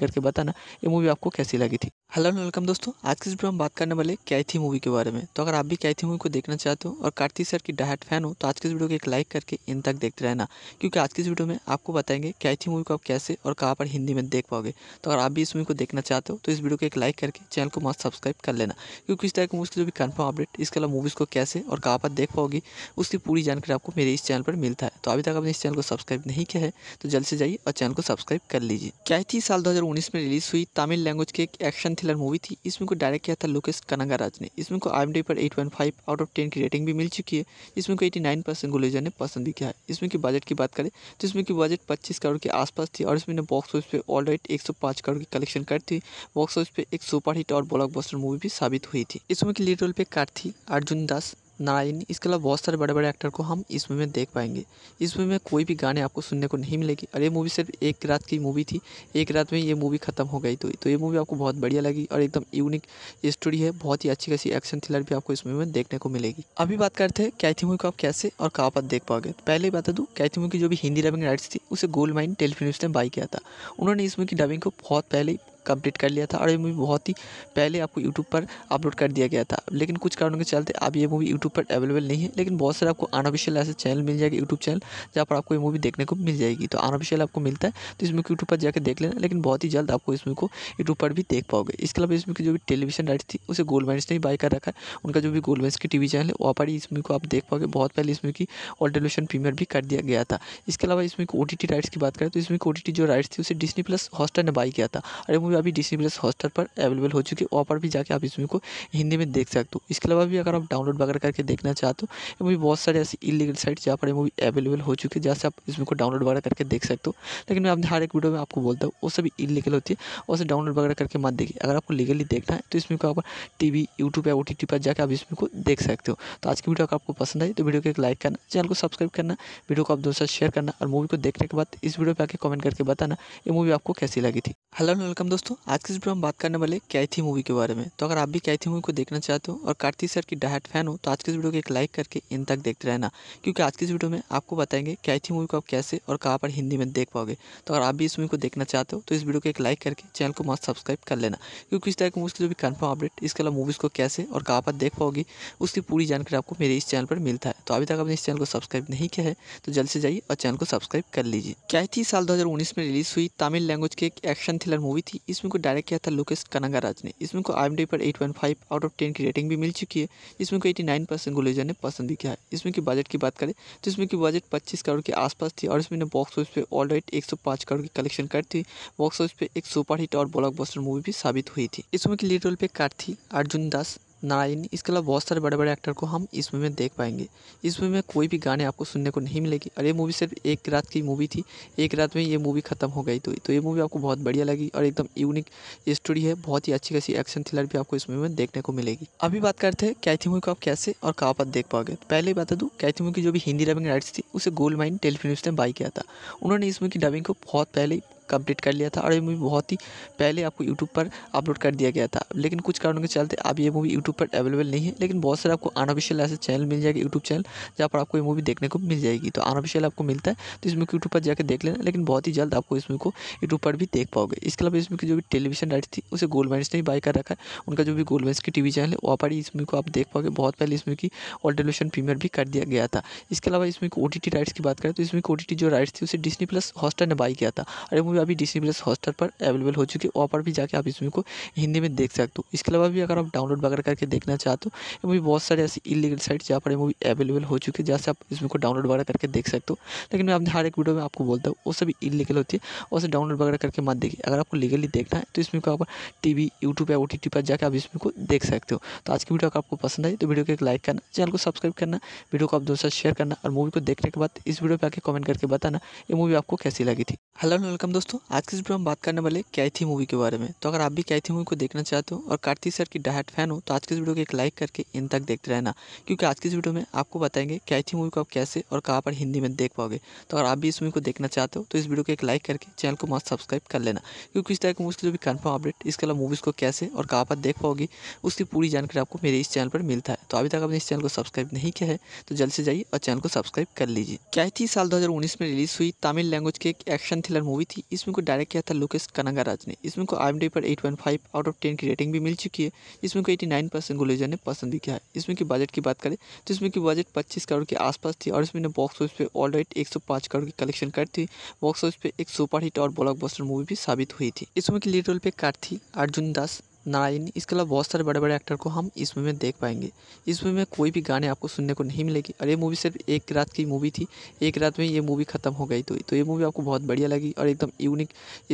करके बताना ये मूवी आपको कैसी लगी थी हेलो वेलकम दोस्तों दोस्तों आज के इस वीडियो में बात करने वाले कैथी मूवी के बारे में तो अगर आप भी कैथी मूवी को देखना चाहते हो और कार्तिक सर की डायट फैन हो तो आज के इस वीडियो को एक लाइक करके इन तक देखते रहना क्योंकि आज के इस वीडियो में आपको बताएंगे कैथी मूवी को आप कैसे और कहाँ पर हिंदी में देख पाओगे तो अगर आप भी इस मूवी को देखना चाहते हो तो इस वीडियो को एक लाइक करके चैनल को मस्त सब्सक्राइब कर लेना क्योंकि इस तरह की मूवीज़ की जो भी कन्फर्म अपडेट इसके अलावा मूवीज़ को कैसे और कहाँ पर देख पाओगी उसकी पूरी जानकारी आपको मेरे इस चैनल पर मिलता है तो अभी तक आपने इस चैनल को सब्सक्राइब नहीं किया है तो जल्द से जाइए और चैनल को सब्सक्राइब कर लीजिए कैथी साल दो में रिलीज़ हुई तमिल लैंग्वेज की एक एक्शन थ्रिलर मूवी थी इसमें को डायरेक्ट किया था लोकेश राज ने इसमें को आई डी पर eight point five out of ten की रेटिंग भी मिल चुकी है इसमें को एटी नाइन परसेंट गुलेजा ने पसंद भी किया है इसमें की बजट की बात करें तो इसमें की बजट पच्चीस करोड़ के आसपास थी और इसमें बॉक्स ऑफिस पर ऑल राइट एक करोड़ की कलेक्शन कर थी बॉक्स ऑफिस पर एक सुपर हिट और ब्लॉकबस्टर मूवी भी साबित हुई थी इसमें की लीड रोल पे कार थी अर्जुन दास नारायण इसके अलावा बहुत सारे बड़े बड़े एक्टर को हम इस मूवी में देख पाएंगे इस मूवी में कोई भी गाने आपको सुनने को नहीं मिलेगी और ये मूवी सिर्फ एक रात की मूवी थी एक रात में ये मूवी ख़त्म हो गई तो तो ये मूवी आपको बहुत बढ़िया लगी और एकदम यूनिक स्टोरी है बहुत ही अच्छी खासी एक्शन थ्रिलर भी आपको इस मूवी में देखने को मिलेगी अभी बात करते हैं कैथी मूवी को आप कैसे और कहाँ पर देख पाओगे पहले ही बता दूँ कैथी मूवी की जो भी हिंदी डबिंग राइट्स थी उसे गोल्ड माइन टेलीफिल्म ने बाई किया था उन्होंने इस मूवी की डबिंग को बहुत पहले कंप्लीट कर लिया था और ये मूवी बहुत ही पहले आपको यूट्यूब पर अपलोड कर दिया गया था लेकिन कुछ कारणों के चलते अब ये मूवी यूट्यूब पर अवेलेबल नहीं है लेकिन बहुत सारे आपको अनऑफिशियल ऐसे चैनल मिल जाएगा यूट्यूब चैनल जहाँ पर आपको ये मूवी देखने को मिल जाएगी तो अनऑफिशियल आपको मिलता है तो इसमें यूट्यूब पर जाकर देख लेना लेकिन बहुत ही जल्द आपको इस मूवी को यूट्यूब पर भी देख पाओगे इसके अलावा इसमें की जो भी टेलीविजन राइट थी उसे गोल्डमैन्स ने बाई कर रखा है उनका जो भी गोल्डमैन्स की टीवी चैनल है वहाँ पर इस मूवी को आप देख पाओगे बहुत पहले इसमें की ऑल प्रीमियर भी कर दिया गया था इसके अलावा इसमें ओ टी राइट्स की बात करें तो इसमें ओ जो राइट्स थी उसे डिस्नी प्लस हॉस्टर ने बाई किया था और मूवी मूवी अभी डिसी प्लस हॉस्टर पर अवेलेबल हो चुकी है वहाँ पर भी जाके आप इस मूवी को हिंदी में देख सकते हो इसके अलावा भी अगर आप डाउनलोड वगैरह करके देखना चाहते हो ये मूवी बहुत सारे ऐसी इलीगल साइट जहाँ पर मूवी अवेलेबल हो चुकी है जहाँ से आप इस मूवी को डाउनलोड वगैरह करके देख सकते हो लेकिन मैं अपने हर एक वीडियो में आपको बोलता हूँ वो सभी इलीगल होती है और उसे डाउनलोड वगैरह करके मत देखिए अगर आपको लीगली देखना है तो इसमें को आप टी वी यूट्यूब या ओ टी पर जाकर आप इसमें को देख सकते हो तो आज की वीडियो अगर आपको पसंद आई तो वीडियो को एक लाइक करना चैनल को सब्सक्राइब करना वीडियो को आप दोस्तों शेयर करना और मूवी को देखने के बाद इस वीडियो पर आके कमेंट करके बताना ये मूवी आपको कैसी लगी थी हेलो वेलकम दोस्तों दोस्तों आज के इस हम बात करने वाले कैथी मूवी के बारे में तो अगर आप भी कैथी मूवी को देखना चाहते हो और कार्तिक सर की डायट फैन हो तो आज के इस वीडियो को एक लाइक करके इन तक देखते रहना क्योंकि आज के इस वीडियो में आपको बताएंगे कैथी मूवी को आप कैसे और कहाँ पर हिंदी में देख पाओगे तो अगर आप भी इस मूवी को देखना चाहते हो तो इस वीडियो को एक लाइक करके चैनल को मस्त सब्सक्राइब कर लेना क्योंकि इस तरह की मूवीज़ की जो भी कन्फर्म अपडेट इसके अलावा मूवीज़ को कैसे और कहाँ पर देख पाओगी उसकी पूरी जानकारी आपको मेरे इस चैनल पर मिलता है तो अभी तक आपने इस चैनल को सब्सक्राइब नहीं किया है तो जल्द से जाइए और चैनल को सब्सक्राइब कर लीजिए कैथी साल दो में रिलीज़ हुई तमिल लैंग्वेज की एक एक्शन थ्रिलर मूवी थी इस को डायरेक्ट किया था लोकेश राज ने इसमें को आई पर 8.5 आउट ऑफ 10 की रेटिंग भी मिल चुकी है इसमें को 89 परसेंट गुलेजर ने पसंद भी किया है इसमें की बजट की बात करें तो इसमें की बजट 25 करोड़ के आसपास थी और इसमें ने बॉक्स ऑफिस पे ऑल राइट एक करोड़ की कलेक्शन कर थी बॉक्स ऑफिस पे एक सुपर हिट और ब्लॉक मूवी भी साबित हुई थी इसमें की लीड रोल पे कार थी अर्जुन दास नारायणी इसके अलावा बहुत सारे बड़े बड़े एक्टर को हम इस मूवी में देख पाएंगे इस मूवी में कोई भी गाने आपको सुनने को नहीं मिलेगी और ये मूवी सिर्फ एक रात की मूवी थी एक रात में ये मूवी ख़त्म हो गई थी तो, तो ये मूवी आपको बहुत बढ़िया लगी और एकदम यूनिक स्टोरी है बहुत ही अच्छी खासी एक्शन थ्रिलर भी आपको इस मूवी में देखने को मिलेगी अभी बात करते हैं कैथी मूवी को आप कैसे और कहाँ पर देख पाओगे पहले ही बता दूँ कैथी मूवी की जो भी हिंदी डबिंग राइट्स थी उसे गोल्ड माइन टेलीफिल्म ने बाई किया था उन्होंने इस मूवी की डबिंग को बहुत पहले ही कंप्लीट कर लिया था और ये मूवी बहुत ही पहले आपको यूट्यूब पर अपलोड कर दिया गया था लेकिन कुछ कारणों के चलते अब ये मूवी यूट्यूब पर अवेलेबल नहीं है लेकिन बहुत सारे आपको अनऑफिशियल ऐसे चैनल मिल जाएगा यूट्यूब चैनल जहाँ पर आपको ये मूवी देखने को मिल जाएगी तो अनऑफिशियल आपको मिलता है तो इसमें यूट्यूब पर जाकर देख लेना लेकिन बहुत ही जल्द आपको इस मूवी को यूट्यूब पर भी देख पाओगे इसके अलावा इसमें जो भी टेलीविजन राइट थी उसे गोल्डमैंस ने बाई कर रखा है उनका जो भी गोल्डमैंस की टी चैनल है वहाँ पर इस मूवी को आप देख पाओगे बहुत पहले इसमें की और टेलीविजन प्रीमियर भी कर दिया गया था इसके अलावा इसमें ओ टी राइट्स की बात करें तो इसमें ओ जो राइट्स थी उसे डिस्नी प्लस हॉस्टर ने बाई किया था और मूवी अभी डिसी प्लस हॉस्टर पर अवेलेबल हो चुकी है वहाँ पर भी जाके आप इस मूवी को हिंदी में देख सकते हो इसके अलावा भी अगर आप डाउनलोड वगैरह करके देखना चाहते हो ये मूवी बहुत सारे ऐसी इलीगल साइट जहाँ पर ये मूवी अवेलेबल हो चुकी है जहाँ से आप इस मूवी को डाउनलोड वगैरह करके देख सकते हो लेकिन मैं अपने हर एक वीडियो में आपको बोलता हूँ वो सभी इलीगल होती है और उसे डाउनलोड वगैरह करके मत देखिए अगर आपको लीगली देखना है तो इस मूवी को आप टी वी यूट्यूब या ओ पर जाकर आप इस मूवी को देख सकते हो तो आज की वीडियो अगर आपको पसंद आई तो वीडियो को एक लाइक करना चैनल को सब्सक्राइब करना वीडियो को आप दोस्तों शेयर करना और मूवी को देखने के बाद इस वीडियो पर आके कमेंट करके बताना ये मूवी आपको कैसी लगी थी हेलो वेलकम दोस्तों दोस्तों आज के वीडियो में बात करने वाले कैथी मूवी के बारे में तो अगर आप भी कैथी मूवी को देखना चाहते हो और कार्तिक सर की डायट फैन हो तो आज के इस वीडियो को एक लाइक करके इन तक देखते रहना क्योंकि आज के इस वीडियो में आपको बताएंगे कैथी मूवी को आप कैसे और कहाँ पर हिंदी में देख पाओगे तो अगर आप भी इस मूवी को देखना चाहते हो तो इस वीडियो को एक लाइक करके चैनल को मस्त सब्सक्राइब कर लेना क्योंकि इस तरह की मूवीज़ की जो भी कन्फर्म अपडेट इसके अलावा मूवीज़ को कैसे और कहाँ पर देख पाओगी उसकी पूरी जानकारी आपको मेरे इस चैनल पर मिलता है तो अभी तक आपने इस चैनल को सब्सक्राइब नहीं किया है तो जल्द से जाइए और चैनल को सब्सक्राइब कर लीजिए कैथी साल दो में रिलीज़ हुई तमिल लैंग्वेज की एक एक्शन थ्रिलर मूवी थी इसमें को डायरेक्ट किया था लोकेश राज ने इसमें को आई पर 8.5 आउट ऑफ 10 की रेटिंग भी मिल चुकी है जिसमें को को 89 परसेंट गुलेजर ने पसंद भी किया है इसमें की बजट की बात करें तो इसमें की बजट पच्चीस करोड़ के आसपास थी और इसमें बॉक्स ऑफिस पर ऑल राइट एक करोड़ की कलेक्शन कर थी बॉक्स ऑफिस पर एक सुपर हिट और ब्लॉकबस्टर मूवी भी साबित हुई थी इसमें की लीड रोल पे कार थी अर्जुन दास नारायण इसके अलावा बहुत सारे बड़े बड़े एक्टर को हम इस मूवी में देख पाएंगे इस मूवी में कोई भी गाने आपको सुनने को नहीं मिलेगी और ये मूवी सिर्फ एक रात की मूवी थी एक रात में ये मूवी ख़त्म हो गई थी तो, तो ये मूवी आपको बहुत बढ़िया लगी और एकदम यूनिक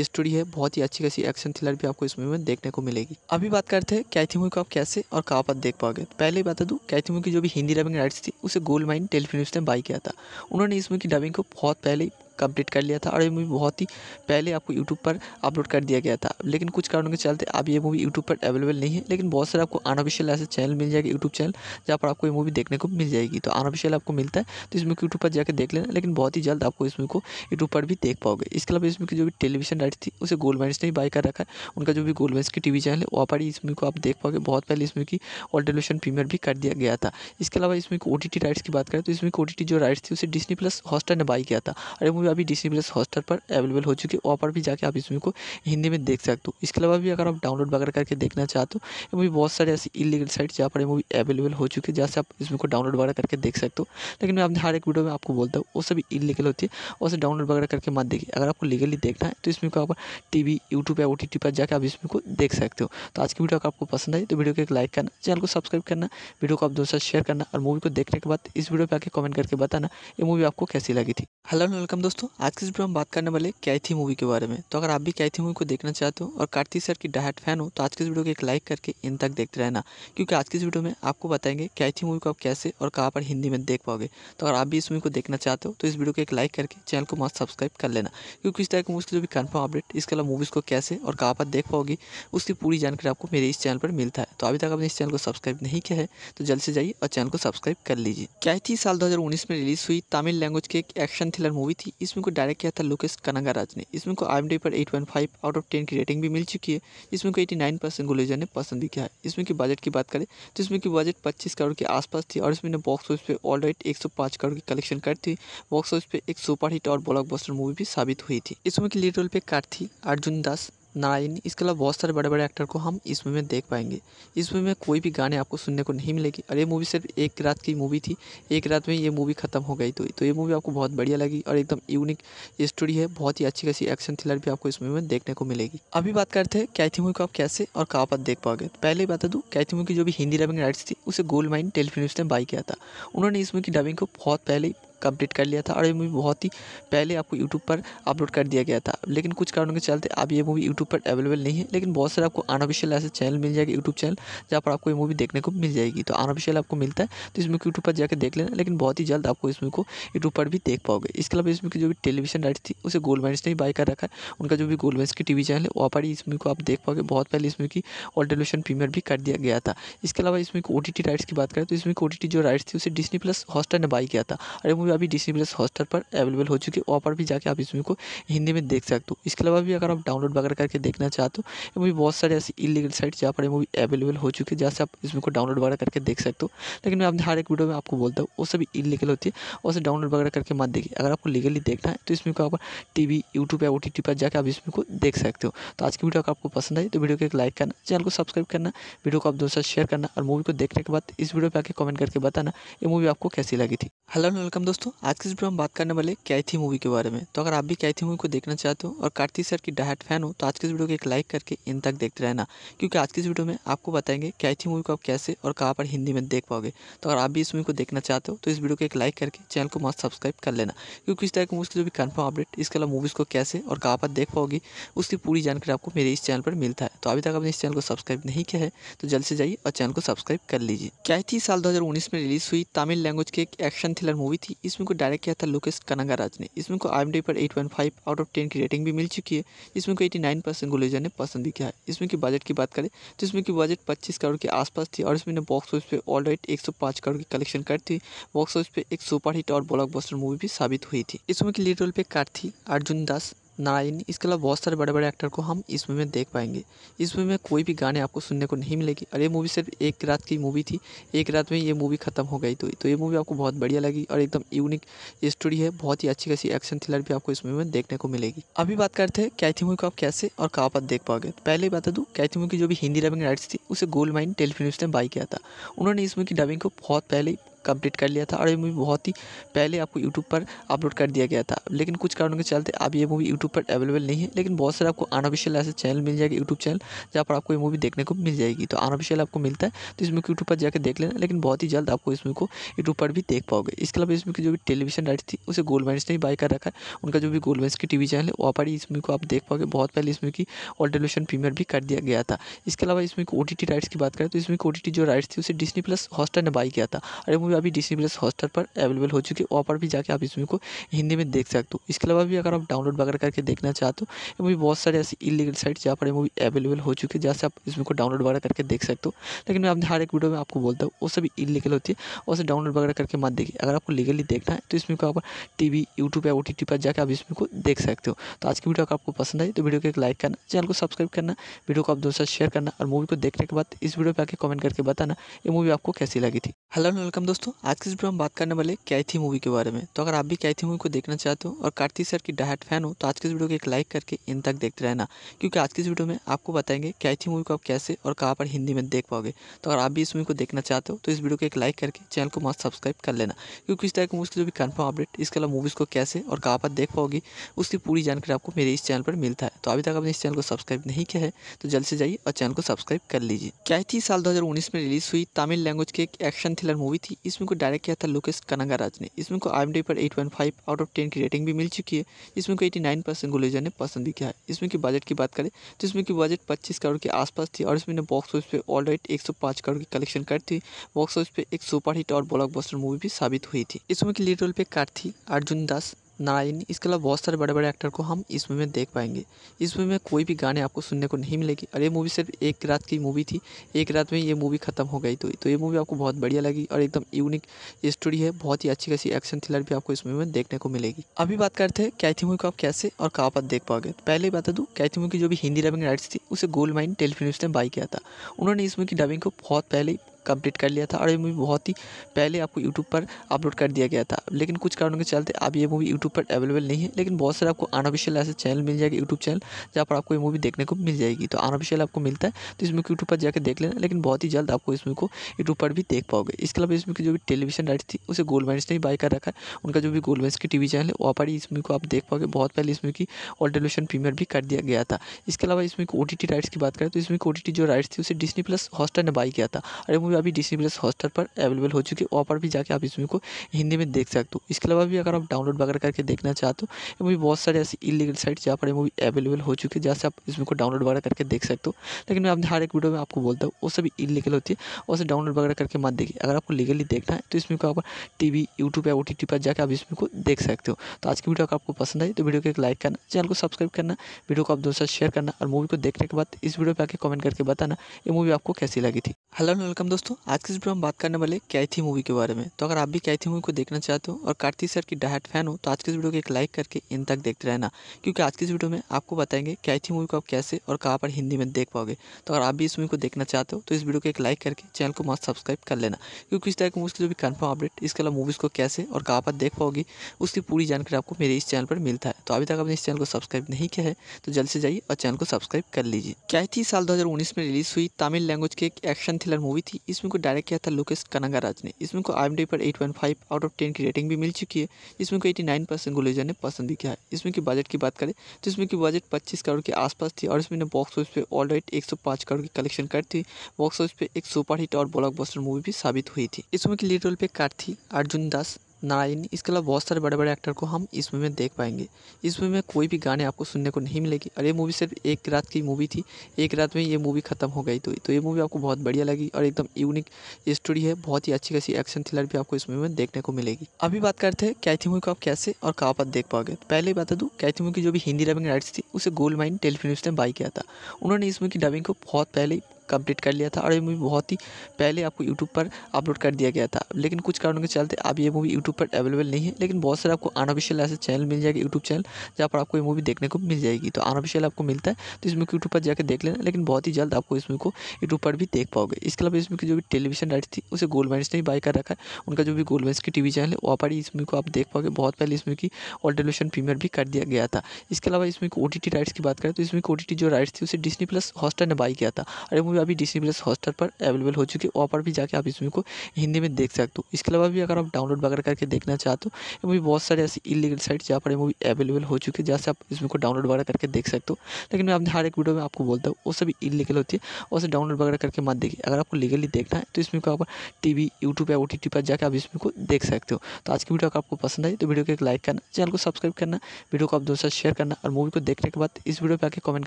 स्टोरी है बहुत ही अच्छी खासी एक्शन थ्रिलर भी आपको इस मूवी में देखने को मिलेगी अभी बात करते हैं कैथी मूवी को आप कैसे और कहाँ पर देख पाओगे पहले ही बता दूँ कैथी मूवी की जो भी हिंदी डबिंग राइट्स थी उसे गोल्ड माइन टेलीफिल्म ने बाई किया था उन्होंने इस मूवी की डबिंग को बहुत पहले कंप्लीट कर लिया था और ये मूवी बहुत ही पहले आपको यूट्यूब पर अपलोड कर दिया गया था लेकिन कुछ कारणों के चलते अब ये मूवी यूट्यूब पर अवेलेबल नहीं है लेकिन बहुत सारे आपको अनऑफिशियल ऐसे चैनल मिल जाएगा यूट्यूब चैनल जहाँ पर आपको ये मूवी देखने को मिल जाएगी तो अनऑफिशियल आपको मिलता है तो इस मूवी यूट्यूब पर जाकर देख लेना लेकिन बहुत ही जल्द आपको इस मूवी को यूट्यूब पर भी देख पाओगे इसके अलावा इस मूवी की जो भी टेलीविजन राइट थी उसे गोल्डमैंस ने बाई कर रखा है उनका जो भी गोल्डमैंस की टीवी चैनल है वहाँ पर ही इस मूवी को आप देख पाओगे बहुत पहले इस मूवी की ऑल टेलीविजन प्रीमियर भी कर दिया गया था इसके अलावा इसमें ओ टी राइट्स की बात करें तो इसमें ओ टी जो राइट्स थी उसे डिस्नी प्लस हॉस्टर ने बाई किया था और ये मूवी में अभी डी प्लस हॉस्टर पर अवेलेबल हो चुकी है वहाँ पर भी जाके आप इस मूवी को हिंदी में देख सकते हो इसके अलावा भी अगर आप डाउनलोड वगैरह करके देखना चाहते हो ये मूवी बहुत सारे ऐसी इलीगल साइट जहाँ पर ये मूवी अवेलेबल हो चुकी है जहाँ से आप इस मूवी को डाउनलोड वगैरह करके देख सकते हो लेकिन मैं अपने हर एक वीडियो में आपको बोलता हूँ वो सभी इलीगल होती है और उसे डाउनलोड वगैरह करके मत देखिए अगर आपको लीगली देखना है तो इसमें को आप टी वी यूट्यूब या ओ टी पर जाकर आप इसमें को देख सकते हो तो आज की वीडियो अगर आपको पसंद आई तो वीडियो को एक लाइक करना चैनल को सब्सक्राइब करना वीडियो को आप दोस्तों शेयर करना और मूवी को देखने के बाद इस वीडियो पर आके कमेंट करके बताना ये मूवी आपको कैसी लगी थी हेलो वेलकम दोस्तों दोस्तों आज के इस वीडियो में बात करने वाले कैथी मूवी के बारे में तो अगर आप भी कैथी मूवी को देखना चाहते हो और कार्तिक सर की डायट फैन हो तो आज के इस वीडियो को एक लाइक करके इन तक देखते रहना क्योंकि आज की इस वीडियो में आपको बताएंगे कैथी मूवी को आप कैसे और कहाँ पर हिंदी में देख पाओगे तो अगर आप भी इस मूवी को देखना चाहते हो तो इस वीडियो को एक लाइक करके चैनल को मस्त सब्सक्राइब कर लेना क्योंकि इस तरह की मूवी जो भी कन्फर्म अपडेट इसके अलावा मूवीज़ को कैसे और कहाँ पर देख पाओगी उसकी पूरी जानकारी आपको मेरे इस चैनल पर मिलता है तो अभी तक आपने इस चैनल को सब्सक्राइब नहीं किया है तो जल्द से जाइए और चैनल को सब्सक्राइब कर लीजिए कैथी साल दो में रिलीज़ हुई तमिल लैंग्वेज की एक एक्शन थ्रिलर मूवी थी इसमें को डायरेक्ट किया था लोकेश राज ने इसमें को आई डी पर eight five out of ten की रेटिंग भी मिल चुकी है इसमें को एटी नाइन परसेंट गुलेजा ने पसंद भी किया है इसमें की बजट की बात करें तो इसमें की बजट पच्चीस करोड़ के आसपास थी और इसमें बॉक्स ऑफिस पर ऑल राइट एक करोड़ की कलेक्शन कर थी बॉक्स ऑफिस पर एक सुपर हिट और बस्टर मूवी भी साबित हुई थी इसमें की लीड रोल पे कार थी अर्जुन दास नारायण इसके अलावा बहुत सारे बड़े बड़े एक्टर को हम इस मूवी में देख पाएंगे इस मूवी में कोई भी गाने आपको सुनने को नहीं मिलेगी और ये मूवी सिर्फ एक रात की मूवी थी एक रात में ये मूवी ख़त्म हो गई थी तो, तो ये मूवी आपको बहुत बढ़िया लगी और एकदम यूनिक स्टोरी है बहुत ही अच्छी खासी एक्शन थ्रिलर भी आपको इस मूवी में देखने को मिलेगी अभी बात करते हैं कैथी मूवी को आप कैसे और कहाँ पर देख पाओगे पहले ही बता दूँ कैथी मूवी की जो भी हिंदी डबिंग राइट्स थी उसे गोल्ड माइन टेलीफिल्म ने बाई किया था उन्होंने इस मूवी की डबिंग को बहुत पहले कंप्लीट कर लिया था और ये मूवी बहुत ही पहले आपको यूट्यूब पर अपलोड कर दिया गया था लेकिन कुछ कारणों के चलते अब ये मूवी यूट्यूब पर अवेलेबल नहीं है लेकिन बहुत सारे आपको अनऑफिशियल ऐसे चैनल मिल जाएगा यूट्यूब चैनल जहाँ पर आपको ये मूवी देखने को मिल जाएगी तो अनऑफिशियल आपको मिलता है तो इसमें यूट्यूब पर जाकर देख लेना लेकिन बहुत ही जल्द आपको इस मूवी को यूट्यूब पर भी देख पाओगे इसके अलावा इसमें की जो भी टेलीविजन राइट थी उसे गोल्डमैंस ने बाई कर रखा है उनका जो भी गोल्डमैंस की टीवी चैनल है वहाँ पर इस मूवी को आप देख पाओगे बहुत पहले इस मूवी की ऑल टेलीविजन प्रीमियर भी कर दिया गया था इसके अलावा इसमें ओ टी राइट्स की बात करें तो इसमें ओ जो राइट्स थी उसे डिस्नी प्लस हॉस्टर ने बाई किया था और मूवी मूवी अभी डी प्लस हॉस्टर पर अवेलेबल हो चुकी है वहाँ पर भी जाके आप इस मूवी को हिंदी में देख सकते हो इसके अलावा भी अगर आप डाउनलोड वगैरह करके देखना चाहते हो ये मूवी बहुत सारे ऐसी इलीगल साइट जहाँ पर मूवी अवेलेबल हो चुकी है जहाँ से आप इस मूवी को डाउनलोड वगैरह करके देख सकते हो लेकिन मैं अपने हर एक वीडियो में आपको बोलता हूँ वो सभी इलीगल होती है और उसे डाउनलोड वगैरह करके मत देखिए अगर आपको लीगली देखना है तो इसमें को आप टी वी यूट्यूब या ओ टी पर जाकर आप इसमें को देख सकते हो तो आज की वीडियो अगर आपको पसंद आई तो वीडियो को एक लाइक करना चैनल को सब्सक्राइब करना वीडियो को आप दोस्तों शेयर करना और मूवी को देखने के बाद इस वीडियो पर आके कमेंट करके बताना ये मूवी आपको कैसी लगी थी हेलो वेलकम दोस्तों दोस्तों आज के वीडियो वीडियो हम बात करने वाले कैथी मूवी के बारे में तो अगर आप भी कैथी मूवी को देखना चाहते हो और कार्तिक सर की डायट फैन हो तो आज के इस वीडियो को एक लाइक करके इन तक देखते रहना क्योंकि आज की इस वीडियो में आपको बताएंगे कैथी मूवी को आप कैसे और कहाँ पर हिंदी में देख पाओगे तो अगर आप भी इस मूवी को देखना चाहते हो तो इस वीडियो को एक लाइक करके चैनल को मस्त सब्सक्राइब कर लेना क्योंकि इस तरह की मूवीज़ की जो भी कन्फर्म अपडेट इसके अलावा मूवीज़ को कैसे और कहाँ पर देख पाओगी उसकी पूरी जानकारी आपको मेरे इस चैनल पर मिलता है तो अभी तक आपने इस चैनल को सब्सक्राइब नहीं किया है तो जल्द से जाइए और चैनल को सब्सक्राइब कर लीजिए कैथी साल दो में रिलीज़ हुई तमिल लैंग्वेज की एक एक्शन थ्रिलर मूवी थी इसमें को डायरेक्ट किया था लोकेश कनगराज ने इसमें को आई पर 8.5 आउट ऑफ 10 की रेटिंग भी मिल चुकी है इसमें फिल्म को 89 परसेंट गुलेजर ने पसंद भी किया है इसमें की बजट की बात करें तो इसमें की बजट पच्चीस करोड़ के आसपास थी और इसमें ने बॉक्स ऑफिस पर ऑल राइट एक करोड़ की कलेक्शन कर थी बॉक्स ऑफिस पर एक सुपर हिट और ब्लॉकबस्टर मूवी भी साबित हुई थी इसमें की लीड रोल पे पर थी अर्जुन दास नारायण इसके अलावा बहुत सारे बड़े बड़े एक्टर को हम इस मूवी में देख पाएंगे इस मूवी में कोई भी गाने आपको सुनने को नहीं मिलेगी और ये मूवी सिर्फ एक रात की मूवी थी एक रात में ये मूवी ख़त्म हो गई थी तो, तो ये मूवी आपको बहुत बढ़िया लगी और एकदम यूनिक स्टोरी है बहुत ही अच्छी खासी एक्शन थ्रिलर भी आपको इस मूवी में देखने को मिलेगी अभी बात करते हैं कैथी मूवी को आप कैसे और कहाँ पर देख पाओगे पहले ही बता दूँ कैथी मूवी की जो भी हिंदी डबिंग राइट्स थी उसे गोल्ड माइन टेलीफिल्म ने बाई किया था उन्होंने इस मूवी की डबिंग को बहुत पहले कंप्लीट कर लिया था और ये मूवी बहुत ही पहले आपको यूट्यूब पर अपलोड कर दिया गया था लेकिन कुछ कारणों के चलते अब ये मूवी यूट्यूब पर अवेलेबल नहीं है लेकिन बहुत सारे आपको अनऑफिशियल ऐसे चैनल मिल जाएगा यूट्यूब चैनल जहाँ पर आपको ये मूवी देखने को मिल जाएगी तो अनऑफिशियल आपको मिलता है तो इसमें यूट्यूब पर जाकर देख लेना लेकिन बहुत ही जल्द आपको इस मूवी को यूट्यूब पर भी देख पाओगे इसके अलावा इसमें की जो भी टेलीविजन राइट थी उसे गोल्डमैंस ने बाई कर रखा है उनका जो भी गोल्डमैंस की टीवी चैनल है वहाँ पर ही इस मूवी को आप देख पाओगे बहुत पहले इसमें की ऑल टेलीविजन प्रीमियर भी कर दिया गया था इसके अलावा इसमें ओ टी राइट्स की बात करें तो इसमें ओ जो राइट्स थी उसे डिस्नी प्लस हॉस्टर ने बाई किया था और ये मूवी अभी डी हॉस्टल पर अवेलेबल हो चुकी है वहाँ पर भी जाके आप इस मूवी को हिंदी में देख सकते हो इसके अलावा भी अगर आप डाउनलोड वगैरह करके देखना चाहते हो ये मूवी बहुत सारी ऐसी इलीगल साइट जहाँ पर ये मूवी अवेलेबल हो चुकी है जहाँ से आप इस मूवी को डाउनलोड वगैरह करके देख सकते हो लेकिन मैं हर एक वीडियो में आपको बोलता हूँ वो सभी इलीगल होती है और उसे डाउनलोड वगैरह करके मत देखिए अगर आपको लीगली देखना है तो इसमें को आप टी वी यूट्यूब या ओ टी टी पर जाकर आप इसमें को देख सकते हो तो आज की वीडियो अगर आपको पसंद आई तो वीडियो को एक लाइक करना चैनल को सब्सक्राइब करना वीडियो को आप दोस्तों शेयर करना और मूवी को देखने के बाद इस वीडियो पर आके कमेंट करके बताना ये मूवी आपको कैसी लगी थी हेलो वेलकम दोस्तों दोस्तों आज के हम बात करने वाले कैथी मूवी के बारे में तो अगर आप भी कैथी मूवी को देखना चाहते हो और कार्तिक सर की डायट फैन हो तो आज की इस वीडियो को एक लाइक करके इन तक देखते रहना क्योंकि आज के इस वीडियो में आपको बताएंगे कैथी मूवी को आप कैसे और कहाँ पर हिंदी में देख पाओगे तो अगर आप भी इस मूवी को देखना चाहते हो तो इस वीडियो को एक लाइक करके चैनल को मस्त सब्सक्राइब कर लेना क्योंकि इस तरह की की जो भी कन्फर्म अपडेट इसके अलावा मूवीज़ को कैसे और कहाँ पर देख पाओगी उसकी पूरी जानकारी आपको मेरे इस चैनल पर मिलता है तो अभी तक आपने इस चैनल को सब्सक्राइब नहीं किया है तो जल्द से जाइए और चैनल को सब्सक्राइब कर लीजिए कैथी साल दो में रिलीज़ हुई तमिल लैंग्वेज की एक एक्शन थ्रिलर मूवी थी इस मूवी को डायरेक्ट किया था लोकेश कनगाराज ने इस मूवी को आई पर eight point five out of ten की रेटिंग भी मिल चुकी है इसमें को एटी नाइन परसेंट गुलेजर ने पसंद भी किया है इसमें की बजट की बात करें तो इसमें की बजट पच्चीस करोड़ के आसपास थी और इसमें ने बॉक्स ऑफिस पे ऑल राइट एक सौ करोड़ की कलेक्शन कर थी बॉक्स ऑफिस पे एक सुपर हिट और ब्लॉक मूवी भी साबित हुई थी इस मूवी की लीड रोल पे कार थी अर्जुन दास नारायण इसके अलावा बहुत सारे बड़े बड़े एक्टर को हम इस मूवी में देख पाएंगे इस मूवी में कोई भी गाने आपको सुनने को नहीं मिलेगी और ये मूवी सिर्फ एक रात की मूवी थी एक रात में ये मूवी ख़त्म हो गई तो, तो ये मूवी आपको बहुत बढ़िया लगी और एकदम यूनिक स्टोरी है बहुत ही अच्छी खासी एक्शन थ्रिलर भी आपको इस मूवी में देखने को मिलेगी अभी बात करते हैं कैथी मूवी को आप कैसे और कहाँ पर देख पाओगे तो पहले ही बता दूँ कैथी मूवी की जो भी हिंदी डबिंग राइट्स थी उसे गोल्ड माइन टेलीफिल्म ने बाई किया था उन्होंने इस मूवी की डबिंग को बहुत पहले कंप्लीट कर लिया था और ये मूवी बहुत ही पहले आपको यूट्यूब पर अपलोड कर दिया गया था लेकिन कुछ कारणों के चलते अब ये मूवी यूट्यूब पर अवेलेबल नहीं है लेकिन बहुत सारे आपको अनऑफिशियल ऐसे चैनल मिल जाएगा यूट्यूब चैनल जहाँ पर आपको ये मूवी देखने को मिल जाएगी तो अनऑफिशियल आपको मिलता है तो इसमें यूट्यूब पर जाकर देख लेना लेकिन बहुत ही जल्द आपको इस मूवी को यूट्यूब पर भी देख पाओगे इसके अलावा इसमें की जो भी टेलीविजन राइट थी उसे गोल्डमैंस ने बाई कर रखा है उनका जो भी गोल्डमैंस की टीवी चैनल है वहाँ पर ही इसमें को आप देख पाओगे बहुत पहले इसमें की ऑल टेलीविजन प्रीमियर भी कर दिया गया था इसके अलावा इसमें ओ टी राइट्स की बात करें तो इसमें ओ जो राइट्स थी उसे डिस्नी प्लस हॉस्टर ने बाई किया था और ये मूवी अभी डी प्लस हॉस्टर पर अवेलेबल हो चुकी है वहाँ पर भी जाके आप इसमें को हिंदी में देख सकते हो इसके अलावा भी अगर आप डाउनलोड वगैरह करके देखना चाहते हो ये मूवी बहुत सारे ऐसी इलीगल साइट जहाँ पर ये मूवी अवेलेबल हो चुकी है जहाँ से आप इस मूवी को डाउनलोड वगैरह करके देख सकते हो लेकिन मैं अपने हर एक वीडियो में आपको बोलता हूँ वो सभी इलीगल होती है उसे डाउनलोड वगैरह करके मत देखिए अगर आपको लीगली देखना है तो इसमें को आप टी वी यूट्यूब या ओ टी पर जाकर आप इसमें को देख सकते हो तो आज की वीडियो अगर आपको पसंद आई तो वीडियो को एक लाइक करना चैनल को सब्सक्राइब करना वीडियो को आप दोस्तों शेयर करना और मूवी को देखने के बाद इस वीडियो पर आके कमेंट करके बताना ये मूवी आपको कैसी लगी थी हेलो वेलकम दोस्तों दोस्तों आज के वीडियो में बात करने वाले कैथी मूवी के बारे में तो अगर आप भी कैथी मूवी को देखना चाहते हो और कार्तिक सर की डायट फैन हो तो आज के इस वीडियो को एक लाइक करके इन तक देखते रहना क्योंकि आज की इस वीडियो में आपको बताएंगे कैथी मूवी को आप कैसे और कहाँ पर हिंदी में देख पाओगे तो अगर आप भी इस मूवी को देखना चाहते हो तो इस वीडियो को एक लाइक करके चैनल को मस्त सब्सक्राइब कर लेना क्योंकि इस तरह की मूवी जो भी कन्फर्म अपडेट इसके अलावा मूवीज़ को कैसे और कहाँ पर देख पाओगी उसकी पूरी जानकारी आपको मेरे इस चैनल पर मिलता है तो अभी तक आपने इस चैनल को सब्सक्राइब नहीं किया है तो जल्द से जाइए और चैनल को सब्सक्राइब कर लीजिए कैथी साल दो में रिलीज़ हुई तमिल लैंग्वेज की एक एक्शन थ्रिलर मूवी थी इसमें को डायरेक्ट किया था लोकेश राज ने इसमें को आई पर 8.5 आउट ऑफ 10 की रेटिंग भी मिल चुकी है इसमें को 89 परसेंट गुलेजा ने पसंद भी किया है इसमें की बजट की बात करें तो इसमें की बजट पच्चीस करोड़ के आसपास थी और इसमें बॉक्स ऑफिस पे ऑल राइट एक करोड़ की कलेक्शन कर थी बॉक्स ऑफिस पे एक सुपर हिट और ब्लॉकबस्टर मूवी भी साबित हुई थी इसमें की लीड रोल पे कार थी अर्जुन दास नारायण इसके अलावा बहुत सारे बड़े बड़े एक्टर को हम इस मूवी में देख पाएंगे इस मूवी में कोई भी गाने आपको सुनने को नहीं मिलेगी और ये मूवी सिर्फ एक रात की मूवी थी एक रात में ये मूवी ख़त्म हो गई थी तो, तो ये मूवी आपको बहुत बढ़िया लगी और एकदम यूनिक स्टोरी है बहुत ही अच्छी खासी एक्शन थ्रिलर भी आपको इस मूवी में देखने को मिलेगी अभी बात करते हैं कैथी मूवी को आप कैसे और कहाँ पर देख पाओगे तो पहले बता दूँ कैथी मूवी की जो भी हिंदी डबिंग राइट्स थी उसे गोल्ड माइन टेलीफिल्म ने बाई किया था उन्होंने इस मूवी की डबिंग को बहुत पहले कंप्लीट कर लिया था और ये मूवी बहुत ही पहले आपको यूट्यूब पर अपलोड कर दिया गया था लेकिन कुछ कारणों के चलते अब ये मूवी यूट्यूब पर अवेलेबल नहीं है लेकिन बहुत सारे आपको अनऑफिशियल ऐसे चैनल मिल जाएगी यूट्यूब चैनल जहाँ पर आपको ये मूवी देखने को मिल जाएगी तो अनऑफिशियल आपको मिलता है तो इसमें यूट्यूब पर जाकर देख लेना लेकिन बहुत ही जल्द आपको इस मूवी को यूट्यूब पर भी देख पाओगे इसके अलावा इसमें जो भी टेलीविजन राइट थी उसे गोल्डमैंस ने बाई कर रखा है उनका जो भी गोलमेंट्स की टीवी चैनल है वहाँ पर इस मूवी को आप देख पाओगे बहुत पहले इस की ऑल टेलीविजन प्रीमियर भी कर दिया गया था इसके अलावा इसमें ओ टी राइट्स की बात करें तो इसमें ओ टी जो राइट्स थी उसे डिस्नी प्लस हॉस्टर ने बाई किया था और ये मूवी में अभी डिसी प्लस हॉस्टल पर अवेलेबल हो चुकी है वहाँ पर भी जाके आप इस मूवी को हिंदी में देख सकते हो इसके अलावा भी अगर आप डाउनलोड वगैरह करके देखना चाहते हो ये मूवी बहुत सारे ऐसी इलीगल साइट जहाँ पर मूवी अवेलेबल हो चुकी है जहाँ से आप इस मूवी को डाउनलोड वगैरह करके देख सकते हो लेकिन मैं अपने हर एक वीडियो में आपको बोलता हूँ वो सभी इलीगल होती है और उसे डाउनलोड वगैरह करके मत देखिए अगर आपको लीगली देखना है तो इसमें को आप टी वी यूट्यूब या ओ पर जाकर आप इसमें को देख सकते हो तो आज की वीडियो अगर आपको पसंद आई तो वीडियो को एक लाइक करना चैनल को सब्सक्राइब करना वीडियो को आप दोस्तों शेयर करना और मूवी को देखने के बाद इस वीडियो पर आके कमेंट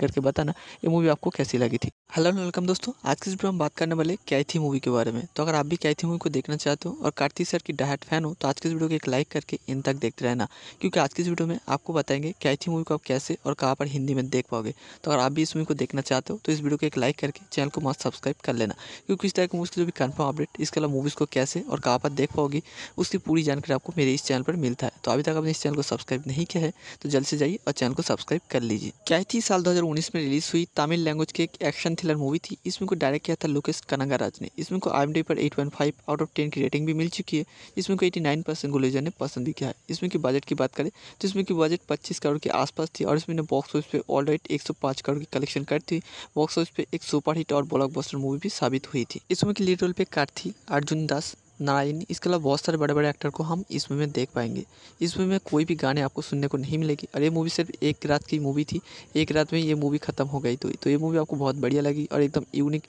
करके बताना ये मूवी आपको कैसी लगी थी हेलो वेलकम दोस्तों दोस्तों आज के इस वीडियो में बात करने वाले कैथी मूवी के बारे में तो अगर आप भी कैथी मूवी को देखना चाहते हो और कार्तिक सर की डायट फैन हो तो आज के इस वीडियो को एक लाइक करके इन तक देखते रहना क्योंकि आज के इस वीडियो में आपको बताएंगे कैथी मूवी को आप कैसे और कहाँ पर हिंदी में देख पाओगे तो अगर आप भी इस मूवी को देखना चाहते हो तो इस वीडियो को एक लाइक करके चैनल को मस्त सब्सक्राइब कर लेना क्योंकि इस तरह की मूवीज़ की जो भी कन्फर्म अपडेट इसके अलावा मूवीज़ को कैसे और कहाँ पर देख पाओगी उसकी पूरी जानकारी आपको मेरे इस चैनल पर मिलता है तो अभी तक आपने इस चैनल को सब्सक्राइब नहीं किया है तो जल्द से जाइए और चैनल को सब्सक्राइब कर लीजिए कैथी साल दो में रिलीज़ हुई तमिल लैंग्वेज की एक एक्शन थ्रिलर मूवी थी इस को डायरेक्ट किया था लोकेश कनागाराज ने इस मूवी को आई पर फाइव आउट ऑफ टेन की रेटिंग भी मिल चुकी है जिसमें को एटी नाइन परसेंट गुलेजर ने पसंद किया है इसमें की बजट की बात करें तो इसमें की बजट पच्चीस करोड़ के आसपास थी और इसमें बॉक्स ऑफिस पर ऑल राइट एक करोड़ की कलेक्शन कर थी बॉक्स ऑफिस पर एक सुपर हिट और ब्लॉकबस्टर मूवी भी साबित हुई थी इसमें की लीड रोल कार थी अर्जुन दास नारायणी इसके अलावा बहुत सारे बड़े बड़े एक्टर को हम इस मूवी में देख पाएंगे इस मूवी में कोई भी गाने आपको सुनने को नहीं मिलेगी और ये मूवी सिर्फ एक रात की मूवी थी एक रात में ये मूवी ख़त्म हो गई थी तो, तो ये मूवी आपको बहुत बढ़िया लगी और एकदम यूनिक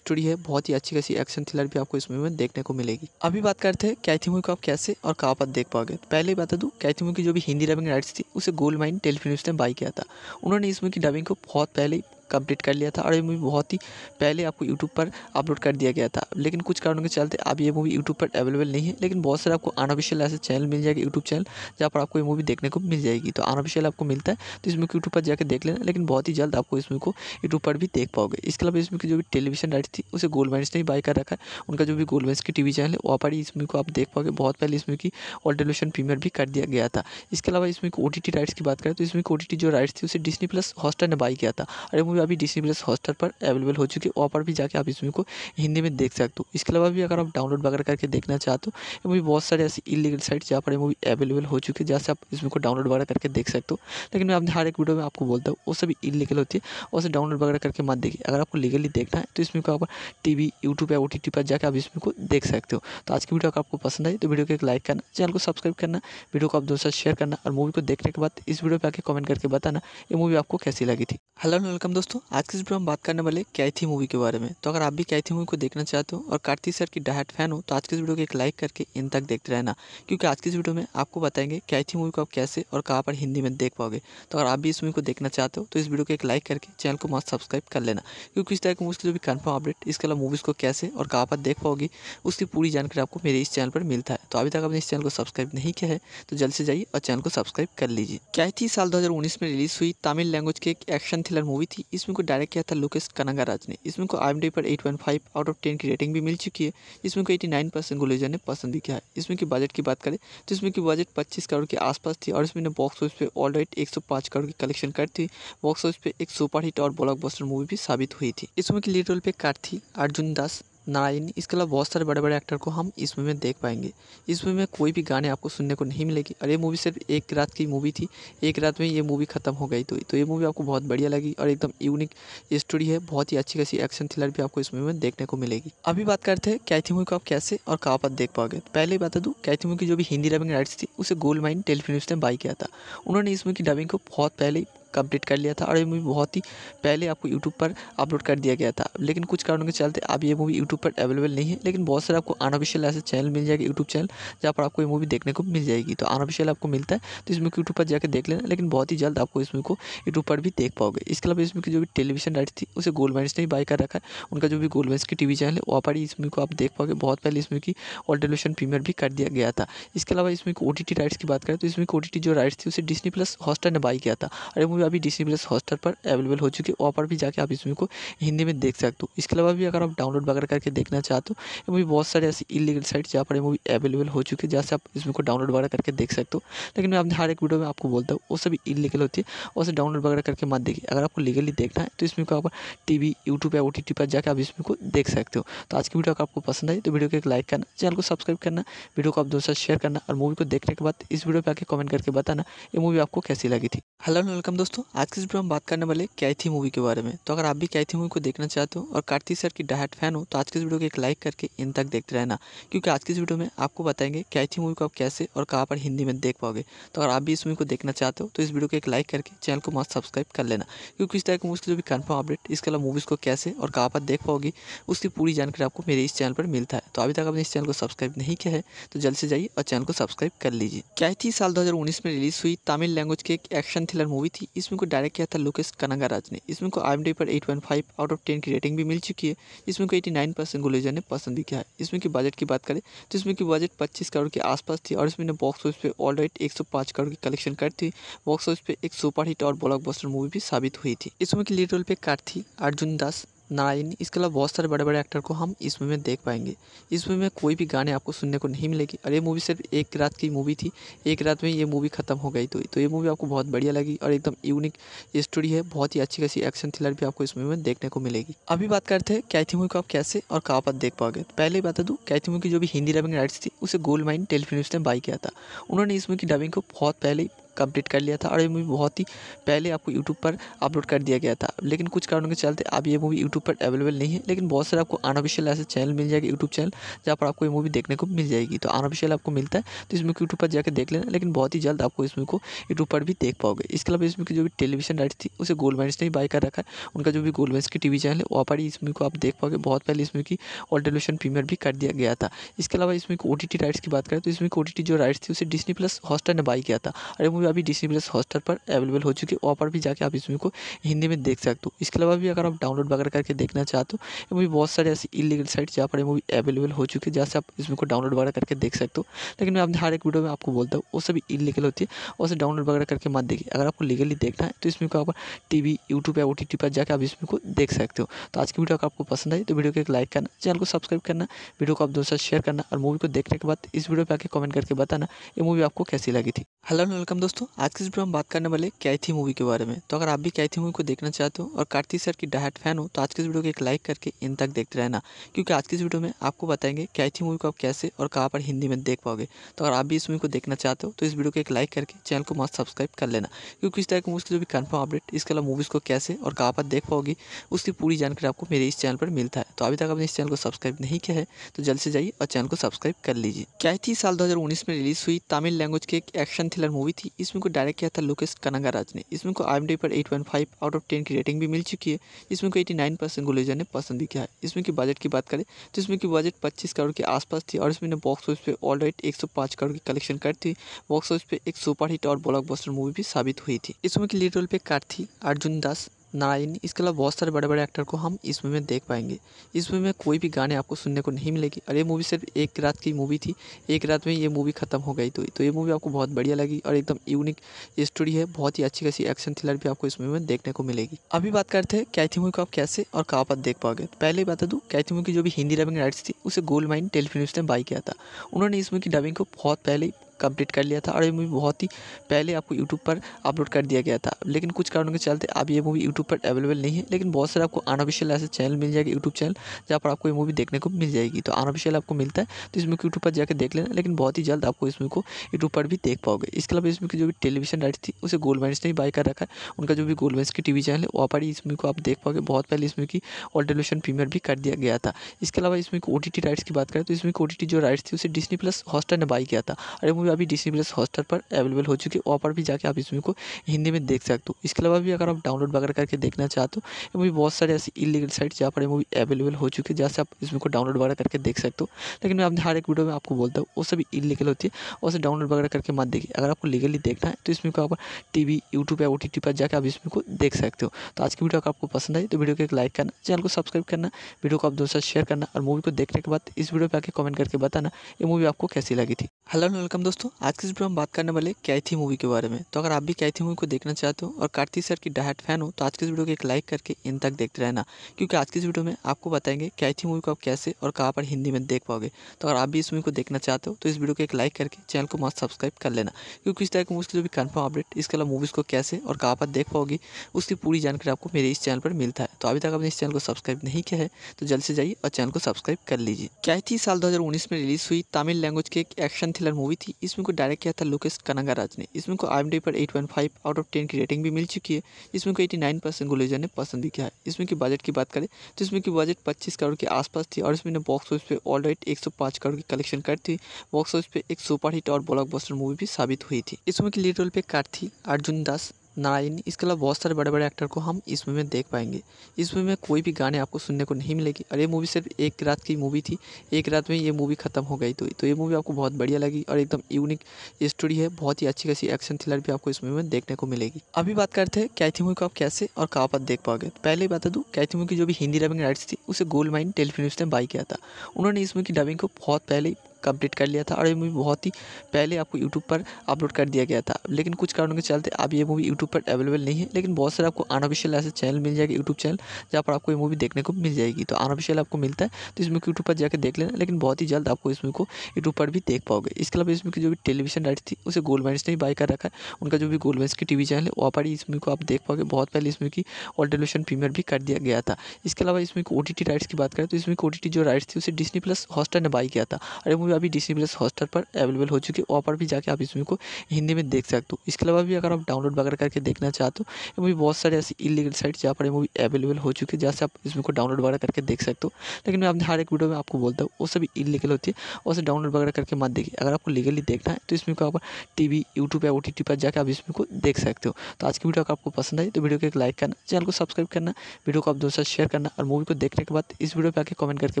स्टोरी है बहुत ही अच्छी खासी एक्शन थ्रिलर भी आपको इस मूवी में देखने को मिलेगी अभी बात करते हैं कैथी मूवी को आप कैसे और कहाँ पर देख पाओगे पहले ही बता दूँ कैथी मूवी की जो भी हिंदी डबिंग राइट्स थी उसे गोल्ड माइन टेलीफिल्म ने बाई किया था उन्होंने इस मूवी की डबिंग को बहुत पहले कंप्लीट कर लिया था और ये मूवी बहुत ही पहले आपको यूट्यूब पर अपलोड कर दिया गया था लेकिन कुछ कारणों के चलते अब ये मूवी यूट्यूब पर अवेलेबल नहीं है लेकिन बहुत सारे आपको अनऑफिशियल ऐसे चैनल मिल जाएगा यूट्यूब चैनल जहाँ पर आपको ये मूवी देखने को मिल जाएगी तो अनऑफिशियल आपको मिलता है तो इसमें यूट्यूब पर जाकर देख लेना लेकिन बहुत ही जल्द आपको इस मूवी को यूट्यूब पर भी देख पाओगे इसके अलावा इसमें जो भी टेलीविजन राइट थी उसे गोल्डमैन्स ने बाई कर रखा है उनका जो भी गोल्डमैन्स की टीवी चैनल है वहाँ पर इस मूवी को आप देख पाओगे बहुत पहले इसमें की ऑल प्रीमियर भी कर दिया गया था इसके अलावा इसमें ओ टी राइट्स की बात करें तो इसमें ओ जो राइट्स थी उसे डिस्नी प्लस हॉस्टर ने बाई किया था और मूवी भी अभी डिसी प्लस हॉस्टर पर अवेलेबल हो चुकी है वहाँ पर भी जाके आप इस मूवी को हिंदी में देख सकते हो इसके अलावा भी अगर आप डाउनलोड वगैरह करके देखना चाहते हो ये मूवी बहुत सारे ऐसी इलीगल साइट जहाँ पर ये मूवी अवेलेबल हो चुकी है जहाँ से आप इस मूवी को डाउनलोड वगैरह करके देख सकते हो लेकिन मैं अपने हर एक वीडियो में आपको बोलता हूँ वो सभी इलीगल होती है और उसे डाउनलोड वगैरह करके मत देखिए अगर आपको लीगली देखना है तो इसमें को आप टी वी यूट्यूब या ओ टी टी पर जाकर आप इसमें को देख सकते हो तो आज की वीडियो अगर आपको पसंद आई तो वीडियो को एक लाइक करना चैनल को सब्सक्राइब करना वीडियो को आप दोस्तों शेयर करना और मूवी को देखने के बाद इस वीडियो पर आके कमेंट करके बताना ये मूवी आपको कैसी लगी थी हेलो वेलकम दोस्तों दोस्तों आज के हम बात करने वाले कैथी मूवी के बारे में तो अगर आप भी कैथी मूवी को देखना चाहते हो और कार्तिक सर की डायट फैन हो तो आज के इस वीडियो को एक लाइक करके इन तक देखते रहना क्योंकि आज की इस वीडियो में आपको बताएंगे कैथी मूवी को आप कैसे और कहाँ पर हिंदी में देख पाओगे तो अगर आप भी इस मूवी को देखना चाहते हो तो इस वीडियो को एक लाइक करके चैनल को मस्त सब्सक्राइब कर लेना क्योंकि इस तरह की मूवीज़ की जो भी कन्फर्म अपडेट इसके अलावा मूवीज़ को कैसे और कहाँ पर देख पाओगी उसकी पूरी जानकारी आपको मेरे इस चैनल पर मिलता है तो अभी तक आपने इस चैनल को सब्सक्राइब नहीं किया है तो जल्द से जाइए और चैनल को सब्सक्राइब कर लीजिए कैथी साल दो में रिलीज़ हुई तमिल लैंग्वेज की एक एक्शन थ्रिलर मूवी थी इस मूवी को डायरेक्ट किया था लोकेश कनगाराज ने इस मूवी को आई पर eight point five out of ten की रेटिंग भी मिल चुकी है इसमें को एटी नाइन परसेंट गुलेजर ने पसंद भी किया है इसमें की बजट की बात करें तो इसमें की बजट पच्चीस करोड़ के आसपास थी और इसमें ने बॉक्स ऑफिस पे ऑल राइट एक सौ करोड़ की कलेक्शन कर थी बॉक्स ऑफिस पे एक सुपर हिट और ब्लॉक मूवी भी साबित हुई थी इस मूवी लीड रोल पे कार थी अर्जुन दास नारायणी इसके अलावा बहुत सारे बड़े बड़े एक्टर को हम इस मूवी में देख पाएंगे इस मूवी में कोई भी गाने आपको सुनने को नहीं मिलेगी और ये मूवी सिर्फ एक रात की मूवी थी एक रात में ये मूवी ख़त्म हो गई थी तो, तो ये मूवी आपको बहुत बढ़िया लगी और एकदम यूनिक स्टोरी है बहुत ही अच्छी खासी एक्शन थ्रिलर भी आपको इस मूवी में देखने को मिलेगी अभी बात करते हैं कैथी मूवी को आप कैसे और कहाँ पर देख पाओगे पहले ही बता दूँ कैथी मूवी की जो भी हिंदी डबिंग राइट्स थी उसे गोल्ड माइन टेलीफिल्म ने बाई किया था उन्होंने इस मूवी की डबिंग को बहुत पहले कंप्लीट कर लिया था और ये मूवी बहुत ही पहले आपको यूट्यूब पर अपलोड कर दिया गया था लेकिन कुछ कारणों के चलते अब ये मूवी यूट्यूब पर अवेलेबल नहीं है लेकिन बहुत सारे आपको अनऑफिशियल ऐसे चैनल मिल जाएगा यूट्यूब चैनल जहाँ पर आपको ये मूवी देखने को मिल जाएगी तो अनऑफिशियल आपको मिलता है तो इसमें यूट्यूब पर जाकर देख लेना लेकिन बहुत ही जल्द आपको इसमें को यूट्यूब पर भी देख पाओगे इसके अलावा इसमें की जो भी टेलीविजन राइट थी उसे गोल्डमैंस ने बाई कर रखा है उनका जो भी गोल्डमैंस की टीवी चैनल है वहाँ पर ही इसमें को आप देख पाओगे बहुत पहले इसमें की ऑल टेलीविजन प्रीमियर भी कर दिया गया था इसके अलावा इसमें ओ टी राइट्स की बात करें तो इसमें ओ जो राइट्स थी उसे डिस्नी प्लस हॉस्टर ने बाई किया था और ये मूवी अभी डी सी हॉस्टल पर अवेलेबल हो चुकी है वहाँ पर भी जाके आप इसमें को हिंदी में देख सकते हो इसके अलावा भी अगर आप डाउनलोड वगैरह करके देखना चाहते हो ये मूवी बहुत सारे ऐसी इलीगल साइट जहाँ पर ये मूवी अवेलेबल हो चुकी है जहाँ से आप मूवी को डाउनलोड वगैरह करके देख सकते हो लेकिन मैं अपने हर एक वीडियो में आपको बोलता हूँ वो सभी इलीगल होती है और उसे डाउनलोड वगैरह करके मत देखिए अगर आपको लीगली देखना है तो इसमें को आप टी वी यूट्यूब या ओ टी टी पर जाकर आप इसमें को देख सकते हो तो आज की वीडियो अगर आपको पसंद आई तो वीडियो को एक लाइक करना चैनल को सब्सक्राइब करना वीडियो को आप दोस्तों शेयर करना और मूवी को देखने के बाद इस वीडियो पर आके कमेंट करके बताना ये मूवी आपको कैसी लगी थी हेलो वेलकम दोस्तों दोस्तों आज के वीडियो वीडियो हम बात करने वाले कैथी मूवी के बारे में तो अगर आप भी कैथी मूवी को देखना चाहते हो और कार्तिक सर की डायट फैन हो तो आज के इस वीडियो को एक लाइक करके इन तक देखते रहना क्योंकि आज के इस वीडियो में आपको बताएंगे कैथी मूवी को आप कैसे और कहाँ पर हिंदी में देख पाओगे तो अगर आप भी इस मूवी को देखना चाहते हो तो इस वीडियो को एक लाइक करके चैनल को मस्त सब्सक्राइब कर लेना क्योंकि इस तरह की मूवीज़ जो भी कन्फर्म अपडेट इसके अलावा मूवीज़ को कैसे और कहाँ पर देख पाओगी उसकी पूरी जानकारी आपको मेरे इस चैनल पर मिलता है तो अभी तक आपने इस चैनल को सब्सक्राइब नहीं किया है तो जल्द से जाइए और चैनल को सब्सक्राइब कर लीजिए कैथी साल दो में रिलीज़ हुई तमिल लैंग्वेज की एक एक्शन थ्रिलर मूवी थी इसमें को डायरेक्ट किया था लोकेश कनागाराज ने इसमें को आई पर 8.5 आउट ऑफ 10 की रेटिंग भी मिल चुकी है इसमें को को 89 परसेंट गुलेजर ने पसंद भी किया है इसमें की बजट की बात करें तो इसमें की बजट पच्चीस करोड़ के आसपास थी और इसमें बॉक्स ऑफिस पर ऑल राइट एक करोड़ की कलेक्शन कर थी बॉक्स ऑफिस पर एक सुपर हिट और ब्लॉकबस्टर मूवी भी साबित हुई थी इसमें की लीड रोल पे कार थी अर्जुन दास नारायण इसके अलावा बहुत सारे बड़े बड़े एक्टर को हम इस मूवी में देख पाएंगे इस मूवी में कोई भी गाने आपको सुनने को नहीं मिलेगी और ये मूवी सिर्फ एक रात की मूवी थी एक रात में ये मूवी ख़त्म हो गई थी तो, तो ये मूवी आपको बहुत बढ़िया लगी और एकदम यूनिक स्टोरी है बहुत ही अच्छी खासी एक्शन थ्रिलर भी आपको इस मूवी में देखने को मिलेगी अभी बात करते हैं कैथी मूवी को आप कैसे और कहाँ पर देख पाओगे पहले ही बता दूँ कैथी मूवी की जो भी हिंदी डबिंग राइट्स थी उसे गोल्ड माइन टेलीफिल्म ने बाई किया था उन्होंने इस मूवी की डबिंग को बहुत पहले कंप्लीट कर लिया था और ये मूवी बहुत ही पहले आपको यूट्यूब पर अपलोड कर दिया गया था लेकिन कुछ कारणों के चलते अब ये मूवी यूट्यूब पर अवेलेबल नहीं है लेकिन बहुत सारे आपको अनऑफिशियल ऐसे चैनल मिल जाएगा यूट्यूब चैनल जहाँ पर आपको ये मूवी देखने को मिल जाएगी तो अनऑफिशियल आपको मिलता है तो इसमें यूट्यूब पर जाकर देख लेना लेकिन बहुत ही जल्द आपको इस मूवी को यूट्यूब पर भी देख पाओगे इसके अलावा इसमें की जो भी टेलीविजन राइट थी उसे गोल्डमैंस ने ही बाई कर रखा है उनका जो भी गोलमेंट्स की टीवी चैनल है वहाँ पर ही इस मूवी को आप देख पाओगे बहुत पहले इस की ऑल टेलीविजन प्रीमियर भी कर दिया गया था इसके अलावा इसमें ओ टी राइट्स की बात करें तो इसमें ओ टी जो राइट्स थी उसे डिस्नी प्लस हॉस्टर ने बाई किया था और ये मूवी में अभी डिसी प्लस हॉस्टर पर अवेलेबल हो चुकी है वहाँ पर भी जाके आप इस मूवी को हिंदी में देख सकते हो इसके अलावा भी अगर आप डाउनलोड वगैरह करके देखना चाहते हो ये मूवी बहुत सारे ऐसी इलीगल साइट जहाँ पर मूवी अवेलेबल हो चुकी है जहाँ से आप इस मूवी को डाउनलोड वगैरह करके देख सकते हो लेकिन मैं अपने हर एक वीडियो में आपको बोलता हूँ वो सभी इलीगल होती है और उसे डाउनलोड वगैरह करके मत देखिए अगर आपको लीगली देखना है तो इसमें को आप टी वी यूट्यूब या ओ टी पर जाकर आप इसमें को देख सकते हो तो आज की वीडियो अगर आपको पसंद आई तो वीडियो को एक लाइक करना चैनल को सब्सक्राइब करना वीडियो को आप दोस्तों शेयर करना और मूवी को देखने के बाद इस वीडियो पर आके कमेंट करके बताना ये मूवी आपको कैसी लगी थी हेलो वेलकम दोस्तों दोस्तों आज के इस वीडियो में बात करने वाले कैथी मूवी के बारे में तो अगर आप भी कैथी मूवी को देखना चाहते हो और कार्तिक सर की डायट फैन हो तो आज के इस वीडियो को एक लाइक करके इन तक देखते रहना क्योंकि आज के इस वीडियो में आपको बताएंगे कैथी मूवी को आप कैसे और कहाँ पर हिंदी में देख पाओगे तो अगर आप भी इस मूवी को देखना चाहते हो तो इस वीडियो को एक लाइक करके चैनल को मस्त सब्सक्राइब कर लेना क्योंकि इस तरह की मूवीज़ की जो भी कन्फर्म अपडेट इसके अलावा मूवीज़ को कैसे और कहाँ पर देख पाओगी उसकी पूरी जानकारी आपको मेरे इस चैनल पर मिलता है तो अभी तक आपने इस चैनल को सब्सक्राइब नहीं किया है तो जल्द से जाइए और चैनल को सब्सक्राइब कर लीजिए कैथी साल दो में रिलीज़ हुई तमिल लैंग्वेज की एक एक्शन थ्रिलर मूवी थी इसमें को डायरेक्ट किया था लोकेश कनगाराज ने इसमें को आई पर फाइव आउट ऑफ टेन की रेटिंग भी मिल चुकी है इसमें को एटी नाइन परसेंट गुलेजा ने पसंद भी किया है इसमें की बजट की बात करें तो इसमें की बजट पच्चीस करोड़ के आसपास थी और इसमें बॉक्स ऑफिस पर ऑल राइट एक करोड़ की कलेक्शन कर थी बॉक्स ऑफिस पर एक सुपर हिट और ब्लॉक मूवी भी साबित हुई थी इसमें की लीड रोल पे कार थी अर्जुन दास नारायण इसके अलावा बहुत सारे बड़े बड़े एक्टर को हम इस मूवी में देख पाएंगे इस मूवी में कोई भी गाने आपको सुनने को नहीं मिलेगी और ये मूवी सिर्फ एक रात की मूवी थी एक रात में ये मूवी ख़त्म हो गई तो तो ये मूवी आपको बहुत बढ़िया लगी और एकदम यूनिक स्टोरी है बहुत ही अच्छी खासी एक्शन थ्रिलर भी आपको इस मूवी में देखने को मिलेगी अभी बात करते हैं कैथी मूवी को आप कैसे और कहाँ पर देख पाओगे पहले ही बता दूँ कैथी मूवी की जो भी हिंदी डबिंग राइट्स थी उसे गोल्ड माइन टेलीफिल्म ने बाई किया था उन्होंने इस मूवी की डबिंग को बहुत पहले कंप्लीट कर लिया था और ये मूवी बहुत ही पहले आपको यूट्यूब पर अपलोड कर दिया गया था लेकिन कुछ कारणों के चलते अब ये मूवी यूट्यूब पर अवेलेबल नहीं है लेकिन बहुत सारे आपको अनऑफिशियल ऐसे चैनल मिल जाएगा यूट्यूब चैनल जहाँ पर आपको ये मूवी देखने को मिल जाएगी तो अनऑफिशियल आपको मिलता है तो इसमें यूट्यूब पर जाकर देख लेना लेकिन बहुत ही जल्द आपको इस मूवी को यूट्यूब पर भी देख पाओगे इसके अलावा इसमें जो भी टेलीविजन राइट थी उसे गोल्डमैन्स ने बाई कर रखा है उनका जो भी मैंस की टीवी चैनल है वहाँ पर इस मूवी को आप देख पाओगे बहुत पहले इसमें की ऑल टेलीविजन प्रीमियर भी कर दिया गया था इसके अलावा इसमें ओ टी राइट्स की बात करें तो इसमें ओ जो राइट्स थी उसे डिस्नी प्लस हॉस्टर ने बाई किया था और मूवी मूवी अभी डिसी प्लस हॉस्टर पर अवेलेबल हो चुकी है वहाँ पर भी जाके आप इस मूवी को हिंदी में देख सकते हो इसके अलावा भी अगर आप डाउनलोड वगैरह करके देखना चाहते हो ये मूवी बहुत सारे ऐसी इलीगल साइट जहाँ पर मूवी अवेलेबल हो चुकी है जहाँ से आप इस मूवी को डाउनलोड वगैरह करके देख सकते हो लेकिन मैं अपने हर एक वीडियो में आपको बोलता हूँ वो सभी इलीगल होती है और उसे डाउनलोड वगैरह करके मत देखिए अगर आपको लीगली देखना है तो इसमें को आप टी वी यूट्यूब या ओ टी पर जाकर आप इसमें को देख सकते हो तो आज की वीडियो अगर आपको पसंद आई तो वीडियो को एक लाइक करना चैनल को सब्सक्राइब करना वीडियो को आप दोस्तों शेयर करना और मूवी को देखने के बाद इस वीडियो पर आके कमेंट करके बताना ये मूवी आपको कैसी लगी थी हेलो वेलकम दोस्तों दोस्तों आज के इस हम बात करने वाले कैथी मूवी के बारे में तो अगर आप भी कैथी मूवी को देखना चाहते हो और कार्तिक सर की डायट फैन हो तो आज के इस वीडियो को एक लाइक करके इन तक देखते रहना क्योंकि आज की इस वीडियो में आपको बताएंगे कैथी मूवी को आप कैसे और कहाँ पर हिंदी में देख पाओगे तो अगर आप भी इस मूवी को देखना चाहते हो तो इस वीडियो को एक लाइक करके चैनल को मस्त सब्सक्राइब कर लेना क्योंकि इस तरह की मूवीज़ की जो भी कन्फर्म अपडेट इसके अलावा मूवीज़ को कैसे और कहाँ पर देख पाओगी उसकी पूरी जानकारी आपको मेरे इस चैनल पर मिलता है तो अभी तक आपने इस चैनल को सब्सक्राइब नहीं किया है तो जल्द से जाइए और चैनल को सब्सक्राइब कर लीजिए कैथी साल दो में रिलीज़ हुई तमिल लैंग्वेज की एक एक्शन थ्रिलर मूवी थी इस को डायरेक्ट किया था लोकेश राज ने इसमें को आई पर 8.5 आउट ऑफ 10 की रेटिंग भी मिल चुकी है इसमें को 89 परसेंट गुलेजर ने पसंद भी किया है इसमें की बजट की बात करें तो इसमें की बजट पच्चीस करोड़ के आसपास थी और इसमें ने बॉक्स ऑफिस पे ऑल राइट एक करोड़ की कलेक्शन कर थी बॉक्स ऑफिस पे एक सुपरहिट और ब्लॉक मूवी भी साबित हुई थी इसमें की लीड रोल पर थी अर्जुन दास नारायणी इसके अलावा बहुत सारे बड़े बड़े एक्टर को हम इस मूवी में देख पाएंगे इस मूवी में कोई भी गाने आपको सुनने को नहीं मिलेगी और ये मूवी सिर्फ एक रात की मूवी थी एक रात में ये मूवी ख़त्म हो गई थी तो, तो ये मूवी आपको बहुत बढ़िया लगी और एकदम यूनिक स्टोरी है बहुत ही अच्छी खासी एक्शन थ्रिलर भी आपको इस मूवी में देखने को मिलेगी अभी बात करते हैं कैथी मूवी को आप कैसे और कहाँ पर देख पाओगे तो पहले ही बता दूँ कैथी मूवी की जो भी हिंदी डबिंग राइट्स थी उसे गोल्ड माइन टेलीफिल्म ने बाई किया था उन्होंने इस मूवी की डबिंग को बहुत पहले ही कंप्लीट कर लिया था और ये मूवी बहुत ही पहले आपको यूट्यूब पर अपलोड कर दिया गया था लेकिन कुछ कारणों के चलते अब ये मूवी यूट्यूब पर अवेलेबल नहीं है लेकिन बहुत सारे आपको अनऑफिशियल ऐसे चैनल मिल जाएगा यूट्यूब चैनल जहाँ पर आपको ये मूवी देखने को मिल जाएगी तो अनऑफिशियल आपको मिलता है तो इसमें यूट्यूब पर जाकर देख लेना लेकिन बहुत ही जल्द आपको इसमें को यूट्यूब पर भी देख पाओगे इसके अलावा इसमें की जो भी टेलीविजन राइट थी उसे गोलमेंट्स ने बाई कर रखा है उनका जो भी गोल्डमैंस की टी चैनल है वहाँ पर ही इसमें को आप देख पाओगे बहुत पहले इसमें की और टेलीविजन प्रीमियर भी कर दिया गया था इसके अलावा इसमें ओ टी राइट्स की बात करें तो इसमें ओ जो राइट्स थी उसे डिस्नी प्लस हॉस्टर ने बाई किया था और मूवी अभी डिसी प्लस हॉस्टर पर अवेलेबल हो चुकी है वहाँ पर भी जाके आप इस मूवी को हिंदी में देख सकते हो इसके अलावा भी अगर आप डाउनलोड वगैरह करके देखना चाहते हो ये मूवी बहुत सारे ऐसी इलीगल साइट जहाँ पर ये मूवी अवेलेबल हो चुकी है जहाँ से आप इस मूवी को डाउनलोड वगैरह करके देख सकते हो लेकिन मैं अपने हर एक वीडियो में आपको बोलता हूँ वो सभी इलीगल होती है और उसे डाउनलोड वगैरह करके मत देखिए अगर आपको लीगली देखना है तो इस मूवी को आप टी वी यूट्यूब या ओ टी टी पर जाकर आप इस मूवी को देख सकते हो तो आज की वीडियो अगर आपको पसंद आई तो वीडियो को एक लाइक करना चैनल को सब्सक्राइब करना वीडियो को आप दोस्तों शेयर करना और मूवी को देखने के बाद इस वीडियो पर आके कमेंट करके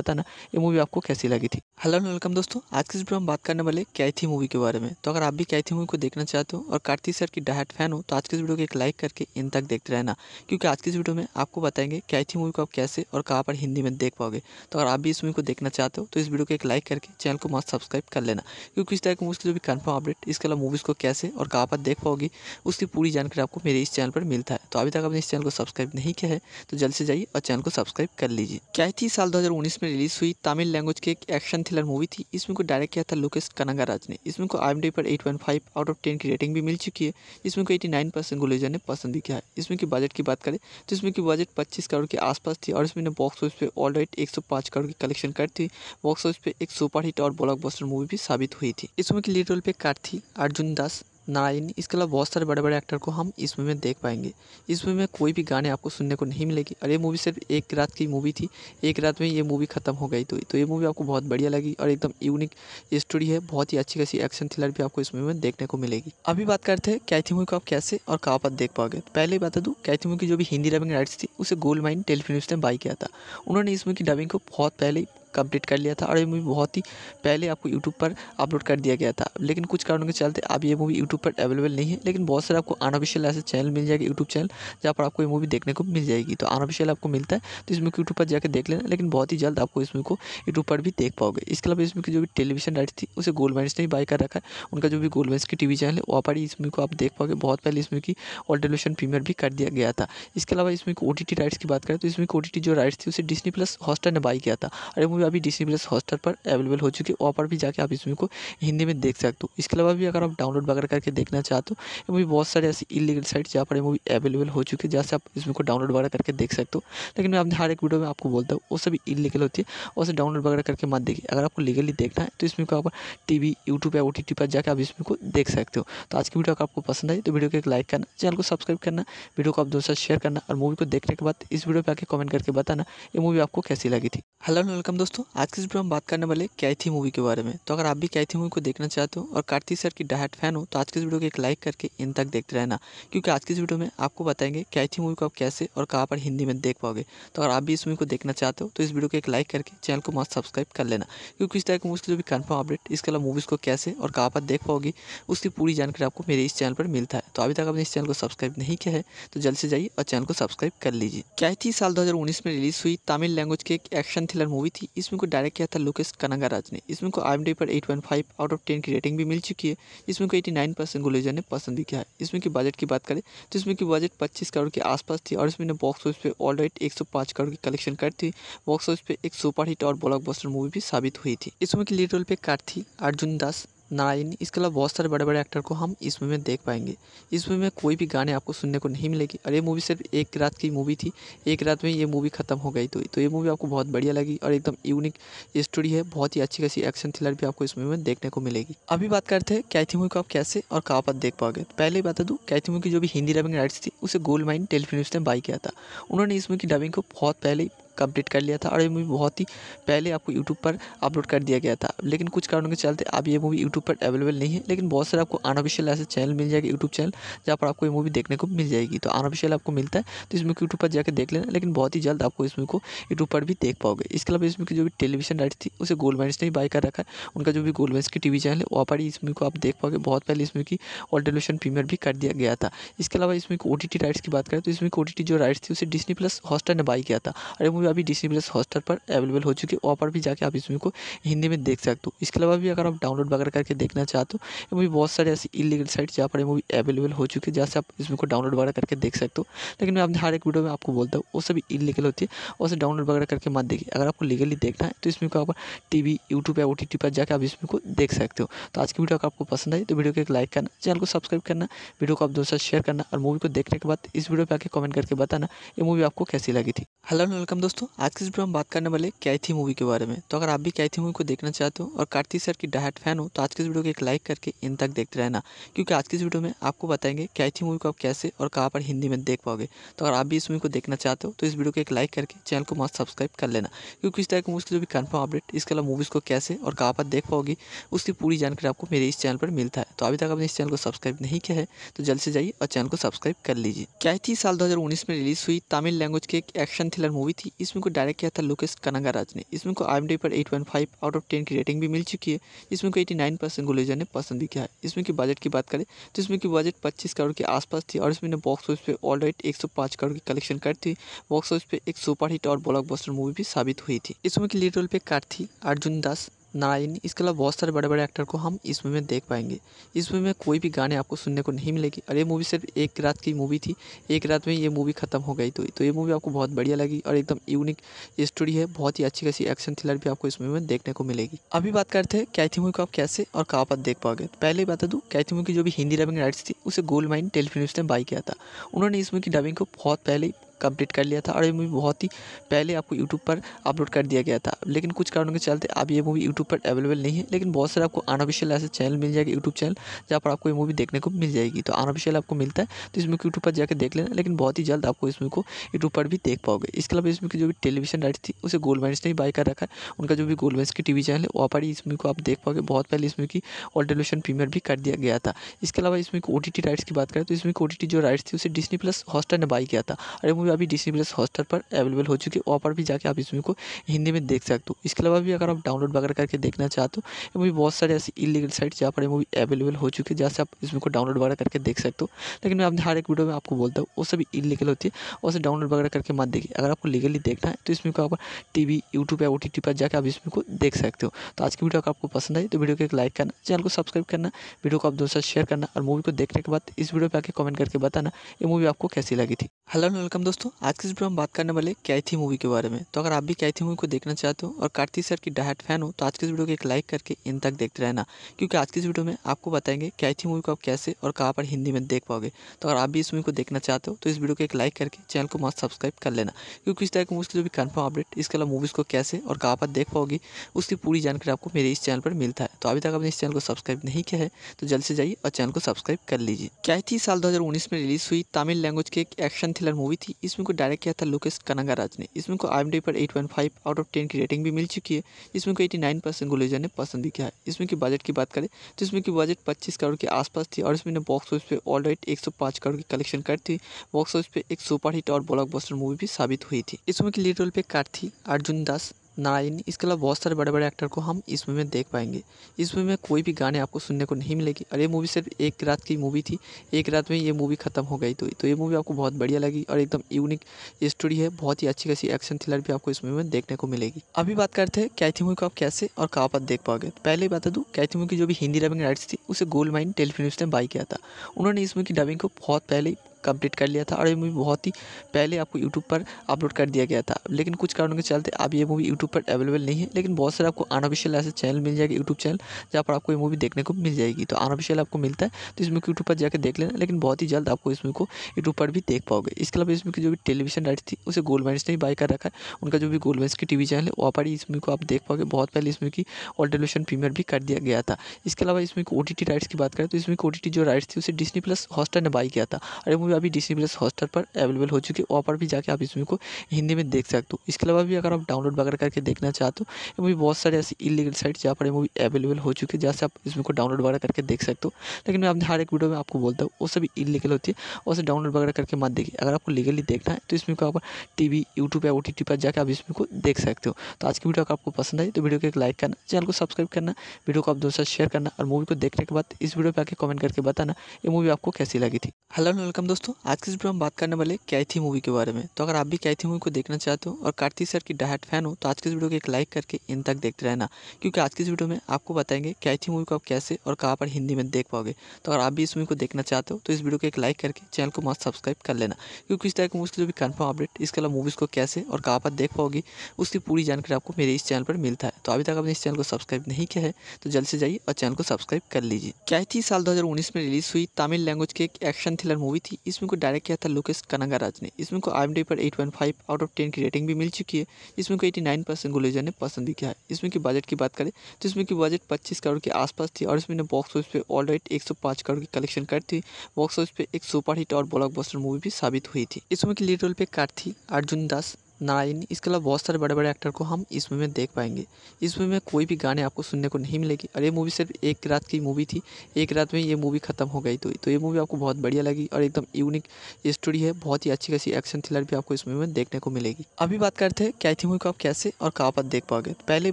बताना ये मूवी आपको कैसी लगी थी हेलो वेलकम दोस्तों दोस्तों आज के वीडियो हम बात करने वाले कैथी मूवी के बारे में तो अगर आप भी कैथी मूवी को देखना चाहते हो और कार्तिक सर की डायट फैन हो तो आज के इस वीडियो को एक लाइक करके इन तक देखते रहना क्योंकि आज की इस वीडियो में आपको बताएंगे कैथी मूवी को आप कैसे और कहाँ पर हिंदी में देख पाओगे तो अगर आप भी इस मूवी को देखना चाहते हो तो इस वीडियो को एक लाइक करके चैनल को मस्त सब्सक्राइब कर लेना क्योंकि इस तरह की मूवी की जो भी कन्फर्म अपडेट इसके अलावा मूवीज़ को कैसे और कहाँ पर देख पाओगी उसकी पूरी जानकारी आपको मेरे इस चैनल पर मिलता है तो अभी तक आपने इस चैनल को सब्सक्राइब नहीं किया है तो जल्द से जाइए और चैनल को सब्सक्राइब कर लीजिए कैथी साल दो में रिलीज़ हुई तमिल लैंग्वेज की एक एक्शन थ्रिलर मूवी थी इसमें को डायरेक्ट किया था लोकेश कनगाराज ने इसमें को आई पर eight five out of ten की रेटिंग भी मिल चुकी है इसमें को एटी नाइन परसेंट गुलेजर ने पसंद भी किया है इसमें की बजट की बात करें तो इसमें की बजट पच्चीस करोड़ के आसपास थी और इसमें बॉक्स ऑफिस पर ऑल राइट एक सौ करोड़ की कलेक्शन कर थी बॉक्स ऑफिस पर एक सुपर हिट और ब्लॉक मूवी भी साबित हुई थी इसमें की लीड रोल पे कार थी अर्जुन दास नारायणी इसके अलावा बहुत सारे बड़े बड़े एक्टर को हम इस मूवी में देख पाएंगे इस मूवी में कोई भी गाने आपको सुनने को नहीं मिलेगी और ये मूवी सिर्फ एक रात की मूवी थी एक रात में ये मूवी ख़त्म हो गई थी तो, तो ये मूवी आपको बहुत बढ़िया लगी और एकदम यूनिक स्टोरी है बहुत ही अच्छी खासी एक्शन थ्रिलर भी आपको इस मूवी में देखने को मिलेगी अभी बात करते हैं कैथी मूवी को आप कैसे और कहाँ पर देख पाओगे तो पहले ही बता दूँ कैथी मूवी की जो भी हिंदी डबिंग राइट्स थी उसे गोल्ड माइन टेलीफिल्म ने बाई किया था उन्होंने इस मूवी की डबिंग को बहुत पहले कंप्लीट कर लिया था और ये मूवी बहुत ही पहले आपको यूट्यूब पर अपलोड कर दिया गया था लेकिन कुछ कारणों के चलते अब ये मूवी यूट्यूब पर अवेलेबल नहीं है लेकिन बहुत सारे आपको अनऑफिशियल ऐसे चैनल मिल जाएगा यूट्यूब चैनल जहाँ पर आपको ये मूवी देखने को मिल जाएगी तो अनऑफिशियल आपको मिलता है तो इसमें यूट्यूब पर जाकर देख लेना लेकिन बहुत ही जल्द आपको इस मूवी को यूट्यूब पर भी देख पाओगे इसके अलावा इसमें की जो भी टेलीविजन राइट थी उसे गोल्डमैंस ने बाई कर रखा है उनका जो भी गोल्डमैंस की टीवी चैनल है वहाँ पर इस मूवी को आप देख पाओगे बहुत पहले इसमें की ऑल टेलीविजन प्रीमियर भी कर दिया गया था इसके अलावा इसमें ओ टी राइट्स की बात करें तो इसमें ओ जो राइट्स थी उसे डिस्नी प्लस हॉस्टर ने बाई किया था और ये मूवी अभी डी प्लस हॉस्टर पर अवेलेबल हो चुकी है वहाँ पर भी जाके आप इसमें को हिंदी में देख सकते हो इसके अलावा भी अगर आप डाउनलोड वगैरह करके देखना चाहते हो ये मूवी बहुत सारे ऐसी इलीगल साइट जहाँ पर ये मूवी अवेलेबल हो चुकी है जहाँ से आप मूवी को डाउनलोड वगैरह करके देख सकते हो लेकिन मैं अपने हर एक वीडियो में आपको बोलता हूँ वो सभी इलीगल होती है और उसे डाउनलोड वगैरह करके मत देखिए अगर आपको लीगली देखना है तो इसमें को आप टी वी यूट्यूब या ओ पर जाकर आप इसमें को देख सकते हो तो आज की वीडियो अगर आपको पसंद आई तो वीडियो को एक लाइक करना चैनल को सब्सक्राइब करना वीडियो को आप दोस्तों शेयर करना और मूवी को देखने के बाद इस वीडियो पर आके कमेंट करके बताना ये मूवी आपको कैसी लगी थी हेलो वेलकम दोस्तों दोस्तों आज के वीडियो में बात करने वाले कैथी मूवी के बारे में तो अगर आप भी कैथी मूवी को देखना चाहते हो और कार्तिक सर की डायट फैन हो तो आज के इस वीडियो को एक लाइक करके इन तक देखते रहना क्योंकि आज के इस वीडियो में आपको बताएंगे कैथी मूवी को आप कैसे और कहाँ पर हिंदी में देख पाओगे तो अगर आप भी इस मूवी को देखना चाहते हो तो इस वीडियो को एक लाइक करके चैनल को मस्त सब्सक्राइब कर लेना क्योंकि इस तरह की मूवीज़ जो भी कन्फर्म अपडेट इसके अलावा मूवीज़ को कैसे और कहाँ पर देख पाओगी उसकी पूरी जानकारी आपको मेरे इस चैनल पर मिलता है तो अभी तक आपने इस चैनल को सब्सक्राइब नहीं किया है तो जल्द से जाइए और चैनल को सब्सक्राइब कर लीजिए कैथी साल दो में रिलीज़ हुई तमिल लैंग्वेज की एक एक्शन थ्रिलर मूवी थी इस मूवी को डायरेक्ट किया था लोकेश कनगाराज ने इस मूवी को आई पर 8.5 आउट ऑफ 10 की रेटिंग भी मिल चुकी है इसमें को को 89 परसेंट गुलेजर ने पसंद भी किया है इसमें की बजट की बात करें तो इसमें की बजट पच्चीस करोड़ के आसपास थी और इसमें बॉक्स ऑफिस पर ऑल राइट एक करोड़ की कलेक्शन कर थी बॉक्स ऑफिस पर एक सुपर हिट और ब्लॉकबस्टर मूवी भी साबित हुई थी इसमें की लीड रोल पे कार थी अर्जुन दास नारायण इसके अलावा बहुत सारे बड़े बड़े एक्टर को हम इस मूवी में देख पाएंगे इस मूवी में कोई भी गाने आपको सुनने को नहीं मिलेगी और ये मूवी सिर्फ एक रात की मूवी थी एक रात में ये मूवी ख़त्म हो गई थी तो, तो ये मूवी आपको बहुत बढ़िया लगी और एकदम यूनिक स्टोरी है बहुत ही अच्छी खासी एक्शन थ्रिलर भी आपको इस मूवी में देखने को मिलेगी अभी बात करते हैं कैथी मूवी को आप कैसे और कहाँ पर देख पाओगे पहले बता दूँ कैथी मूवी की जो भी हिंदी डबिंग राइट्स थी उसे गोल्ड माइन टेलीफिल्म ने बाई किया था उन्होंने इस मूवी की डबिंग को बहुत पहले कंप्लीट कर लिया था और ये मूवी बहुत ही पहले आपको यूट्यूब पर अपलोड कर दिया गया था लेकिन कुछ कारणों के चलते अब ये मूवी यूट्यूब पर अवेलेबल नहीं है लेकिन बहुत सारे आपको अनऑफिशियल ऐसे चैनल मिल जाएगा यूट्यूब चैनल जहाँ पर आपको ये मूवी देखने को मिल जाएगी तो अनऑफिशियल आपको मिलता है तो इस मूवी यूट्यूब पर जाकर देख लेना लेकिन बहुत ही जल्द आपको इस मूवी को यूट्यूब पर भी देख पाओगे इसके अलावा इसमें जो भी टेलीविजन राइट थी उसे गोल्डमैंस ने ही बाई कर रखा है उनका जो भी गोल्डमैंस की टीवी चैनल है वहाँ पर इस मूवी को आप देख पाओगे बहुत पहले इस मूवी की ऑल टेलीविजन प्रीमियर भी कर दिया गया था इसके अलावा इसमें ओ टी राइट्स की बात करें तो इसमें ओ टी जो राइट्स थी उसे डिस्नी प्लस हॉस्टर ने बाई किया था और ये मूवी में अभी डिस्नी प्लस हॉस्टर पर अवेलेबल हो चुकी है वहाँ पर भी जाके आप इस मूवी को हिंदी में देख सकते हो इसके अलावा भी अगर आप डाउनलोड वगैरह करके देखना चाहते हो ये मूवी बहुत सारे ऐसी इलीगल साइट जहाँ पर मूवी अवेलेबल हो चुकी है जहाँ से आप इस मूवी को डाउनलोड वगैरह करके देख सकते हो लेकिन मैं अपने हर एक वीडियो में आपको बोलता हूँ वो सभी इलीगल होती है और उसे डाउनलोड वगैरह करके मत देखिए अगर आपको लीगली देखना है तो इसमें को आप टी वी यूट्यूब या ओ टी टी पर जाकर आप इसमें को देख सकते हो तो आज की वीडियो अगर आपको पसंद आई तो वीडियो को एक लाइक करना चैनल को सब्सक्राइब करना वीडियो को आप दोस्तों शेयर करना और मूवी को देखने के बाद इस वीडियो पर आके कमेंट करके बताना ये मूवी आपको कैसी लगी थी हेलो वेलकम दोस्तों दोस्तों आज के इस वीडियो में बात करने वाले कैथी मूवी के बारे में तो अगर आप भी कैथी मूवी को देखना चाहते हो और कार्तिक सर की डायट फैन हो तो आज के इस वीडियो को एक लाइक करके इन तक देखते रहना क्योंकि आज के इस वीडियो में आपको बताएंगे कैथी मूवी को आप कैसे और कहाँ पर हिंदी में देख पाओगे तो अगर आप भी इस मूवी को देखना चाहते हो तो इस वीडियो को एक लाइक करके चैनल को मस्त सब्सक्राइब कर लेना क्योंकि इस तरह की मूवी जो भी कन्फर्म अपडेट इसके अलावा मूवीज़ को कैसे और कहाँ पर देख पाओगी उसकी पूरी जानकारी आपको मेरे इस चैनल पर मिलता है तो अभी तक आपने इस चैनल को सब्सक्राइब नहीं किया है तो जल्द से जाइए और चैनल को सब्सक्राइब कर लीजिए कैथी साल दो में रिलीज़ हुई तमिल लैंग्वेज की एक एक्शन थ्रिलर मूवी थी इसमें को डायरेक्ट किया था लोकेश कनागाराज ने इसमें को आई पर फाइव आउट ऑफ टेन की रेटिंग भी मिल चुकी है इसमें को नाइन परसेंट गुलेजा ने पसंद भी किया है इसमें की बजट की बात करें तो इसमें की बजट पच्चीस करोड़ के आसपास थी और इसमें बॉक्स ऑफिस पर ऑल राइट एक करोड़ की कलेक्शन कर थी बॉक्स ऑफिस पे एक सुपरहिट और ब्लॉकबस्टर मूवी भी साबित हुई थी इसमें की लीड रोल पे कार थी अर्जुन दास नारायणी इसके अलावा बहुत सारे बड़े बड़े एक्टर को हम इस मूवी में देख पाएंगे इस मूवी में कोई भी गाने आपको सुनने को नहीं मिलेगी और ये मूवी सिर्फ एक रात की मूवी थी एक रात में ये मूवी ख़त्म हो गई थी तो, तो ये मूवी आपको बहुत बढ़िया लगी और एकदम यूनिक स्टोरी है बहुत ही अच्छी खासी एक्शन थ्रिलर भी आपको इस मूवी में देखने को मिलेगी अभी बात करते हैं कैथी मूवी को आप कैसे और कहाँ पर देख पाओगे पहले ही बता दूँ कैथी मूवी की जो भी हिंदी डबिंग राइट्स थी उसे गोल्ड माइन टेलीफिल्म ने बाई किया था उन्होंने इस मूवी की डबिंग को बहुत पहले कंप्लीट कर लिया था और ये मूवी बहुत ही पहले आपको यूट्यूब पर अपलोड कर दिया गया था लेकिन कुछ कारणों के चलते अब ये मूवी यूट्यूब पर अवेलेबल नहीं है लेकिन बहुत सारे आपको अनऑफिशियल ऐसे चैनल मिल जाएगा यूट्यूब चैनल जहाँ पर आपको ये मूवी देखने को मिल जाएगी तो अनऑफिशियल आपको मिलता है तो इसमें यूट्यूब पर जाकर देख लेना लेकिन बहुत ही जल्द आपको इस मूवी को यूट्यूब पर भी देख पाओगे इसके अलावा इसमें जो भी टेलीविजन राइट थी उसे गोल्डमैन्स ने बाई कर रखा है उनका जो भी मैंस की टी चैनल है वहाँ पर ही इस मूवी को आप देख पाओगे बहुत पहले इसमें की ऑल टेलीविजन प्रीमियर भी कर दिया गया था इसके अलावा इसमें ओ राइट्स की बात करें तो इसमें ओ जो राइट्स थी उसे डिस्नी प्लस हॉस्टर ने बाई किया था और भी अभी डिसी प्लस हॉस्टर पर अवेलेबल हो चुकी है वहाँ पर भी जाके आप इस मूवी को हिंदी में देख सकते हो इसके अलावा भी अगर आप डाउनलोड वगैरह करके देखना चाहते हो ये मूवी बहुत सारे ऐसी इलीगल साइट जहाँ पर ये मूवी अवेलेबल हो चुकी है जहाँ से आप इस मूवी को डाउनलोड वगैरह करके देख सकते हो लेकिन मैं अपने हर एक वीडियो में आपको बोलता हूँ वो सभी इलीगल होती है और उसे डाउनलोड वगैरह करके मत देखिए अगर आपको लीगली देखना है तो इसमें को आप टी वी यूट्यूब या ओ टी पर जाकर आप इसमें को देख सकते हो तो आज की वीडियो अगर आपको पसंद आई तो वीडियो को एक लाइक करना चैनल को सब्सक्राइब करना वीडियो को आप दोस्तों शेयर करना और मूवी को देखने के बाद इस वीडियो पर आके कमेंट करके बताना ये मूवी आपको कैसी लगी थी हेलो वेलकम दोस्तों दोस्तों आज के हम बात करने वाले कैथी मूवी के बारे में तो अगर आप भी कैथी मूवी को देखना चाहते हो और कार्तिक सर की डायट फैन हो तो आज के इस वीडियो को एक लाइक करके इन तक देखते रहना क्योंकि आज किस इस वीडियो में आपको बताएंगे कैथी मूवी को आप कैसे और कहाँ पर हिंदी में देख पाओगे तो अगर आप भी इस मूवी को देखना चाहते हो तो इस वीडियो को एक लाइक करके चैनल को मस्त सब्सक्राइब कर लेना क्योंकि इस तरह की मूवी की जो भी कन्फर्म अपडेट इसके अलावा मूवीज़ को कैसे और कहाँ पर देख पाओगी उसकी पूरी जानकारी आपको मेरे इस चैनल पर मिलता है तो अभी तक आपने इस चैनल को सब्सक्राइब नहीं किया है तो जल्द से जाइए और चैनल को सब्सक्राइब कर लीजिए कैथी साल दो में रिलीज़ हुई तमिल लैंग्वेज की एक एक्शन थ्रिलर मूवी थी इस मूवी को डायरेक्ट किया था लोकेश कनगाराज ने इस मूवी को आई पर eight point five out of ten की रेटिंग भी मिल चुकी है इसमें को एटी नाइन परसेंट गुलेजर ने पसंद भी किया है इसमें की बजट की बात करें तो इसमें की बजट पच्चीस करोड़ के आसपास थी और इसमें ने बॉक्स ऑफिस पे ऑल राइट एक सौ करोड़ की कलेक्शन कर थी बॉक्स ऑफिस पे एक सुपर हिट और ब्लॉक मूवी भी साबित हुई थी इसमें की लीड रोल पे कार थी अर्जुन दास नारायण इसके अलावा बहुत सारे बड़े बड़े एक्टर को हम इस मूवी में देख पाएंगे इस मूवी में कोई भी गाने आपको सुनने को नहीं मिलेगी और ये मूवी सिर्फ एक रात की मूवी थी एक रात में ये मूवी ख़त्म हो गई तो, तो ये मूवी आपको बहुत बढ़िया लगी और एकदम यूनिक स्टोरी है बहुत ही अच्छी खासी एक्शन थ्रिलर भी आपको इस मूवी में देखने को मिलेगी अभी बात करते हैं कैथी मूवी को आप कैसे और कहाँ पर देख पाओगे तो पहले ही बता दूँ कैथी मूवी की जो भी हिंदी डबिंग राइट्स थी उसे गोल्ड माइन टेलीफिल्म ने बाई किया था उन्होंने इस मूवी की डबिंग को बहुत पहले कंप्लीट कर लिया था और ये मूवी बहुत ही पहले आपको यूट्यूब पर अपलोड कर दिया गया था लेकिन कुछ कारणों के चलते अब ये मूवी यूट्यूब पर अवेलेबल नहीं है लेकिन बहुत सारे आपको अनऑफिशियल ऐसे चैनल मिल जाएगा यूट्यूब चैनल जहाँ पर आपको ये मूवी देखने को मिल जाएगी तो अनऑफिशियल आपको मिलता है तो इसमें यूट्यूब पर जाकर देख लेना लेकिन बहुत ही जल्द आपको इस मूवी को यूट्यूब पर भी देख पाओगे इसके अलावा इसमें की जो भी टेलीविजन राइट थी उसे गोल्डमैंस ने बाई कर रखा है उनका जो भी गोल्डमैंस की टीवी चैनल है वहाँ पर ही इसमें को आप देख पाओगे बहुत पहले इसमें की ऑल टेलीविजन प्रीमियर भी कर दिया गया था इसके अलावा इसमें ओ टी राइट्स की बात करें तो इसमें ओ जो राइट्स थी उसे डिस्नी प्लस हॉस्टर ने बाई किया था और ये मूवी अभी डी प्लस हॉस्टर पर अवेलेबल हो चुकी है वहाँ पर भी जाके आप इसमें को हिंदी में देख सकते हो इसके अलावा भी अगर आप डाउनलोड वगैरह करके देखना चाहते हो ये मूवी बहुत सारे ऐसी इलीगल साइट जहाँ पर ये मूवी अवेलेबल हो चुकी है जहाँ से आप इस मूवी को डाउनलोड वगैरह करके देख सकते हो लेकिन मैं अपने हर एक वीडियो में आपको बोलता हूँ वो सभी इलीगल होती है और उसे डाउनलोड वगैरह करके मत देखिए अगर आपको लीगली देखना है तो इसमें को आप टी वी यूट्यूब या ओ टी पर जाकर आप इसमें को देख सकते हो तो आज की वीडियो अगर आपको पसंद आई तो वीडियो को एक लाइक करना चैनल को सब्सक्राइब करना वीडियो को आप दोस्तों शेयर करना और मूवी को देखने के बाद इस वीडियो पर आके कमेंट करके बताना ये मूवी आपको कैसी लगी थी हेलो वेलकम दोस्तों दोस्तों आज के वीडियो में बात करने वाले कैथी मूवी के बारे में तो अगर आप भी कैथी मूवी को देखना चाहते हो और कार्तिक सर की डायट फैन हो तो आज के इस वीडियो को एक लाइक करके इन तक देखते रहना क्योंकि आज की इस वीडियो में आपको बताएंगे कैथी मूवी को आप कैसे और कहाँ पर हिंदी में देख पाओगे तो अगर आप भी इस मूवी को देखना चाहते हो तो इस वीडियो को एक लाइक करके चैनल को मस्त सब्सक्राइब कर लेना क्योंकि इस तरह की मूवीज़ जो भी कन्फर्म अपडेट इसके अलावा मूवीज़ को कैसे और कहाँ पर देख पाओगी उसकी पूरी जानकारी आपको मेरे इस चैनल पर मिलता है तो अभी तक आपने इस चैनल को सब्सक्राइब नहीं किया है तो जल्द से जाइए और चैनल को सब्सक्राइब कर लीजिए कैथी साल दो में रिलीज़ हुई तमिल लैंग्वेज की एक एक्शन थ्रिलर मूवी थी इस इस मूवी को डायरेक्ट किया था लोकेश राज ने इस मूवी को आई पर 8.5 आउट ऑफ 10 की रेटिंग भी मिल चुकी है इस मूवी को 89 परसेंट गुलेजर ने पसंद भी किया है इसमें की बजट की बात करें तो इसमें की बजट पच्चीस करोड़ के आसपास थी और इसमें बॉक्स ऑफिस पर ऑल राइट एक करोड़ की कलेक्शन कर थी बॉक्स ऑफिस पर एक सुपर हिट और ब्लॉकबस्टर मूवी भी साबित हुई थी इस मूवी की लीड रोल पे कार्थी थी अर्जुन दास नारायण इसके अलावा बहुत सारे बड़े बड़े एक्टर को हम इस मूवी में देख पाएंगे इस मूवी में कोई भी गाने आपको सुनने को नहीं मिलेगी और ये मूवी सिर्फ एक रात की मूवी थी एक रात में ये मूवी ख़त्म हो गई थी तो, तो ये मूवी आपको बहुत बढ़िया लगी और एकदम यूनिक स्टोरी है बहुत ही अच्छी खासी एक्शन थ्रिलर भी आपको इस मूवी में देखने को मिलेगी अभी बात करते हैं कैथी मूवी को आप कैसे और कहाँ पर देख पाओगे तो पहले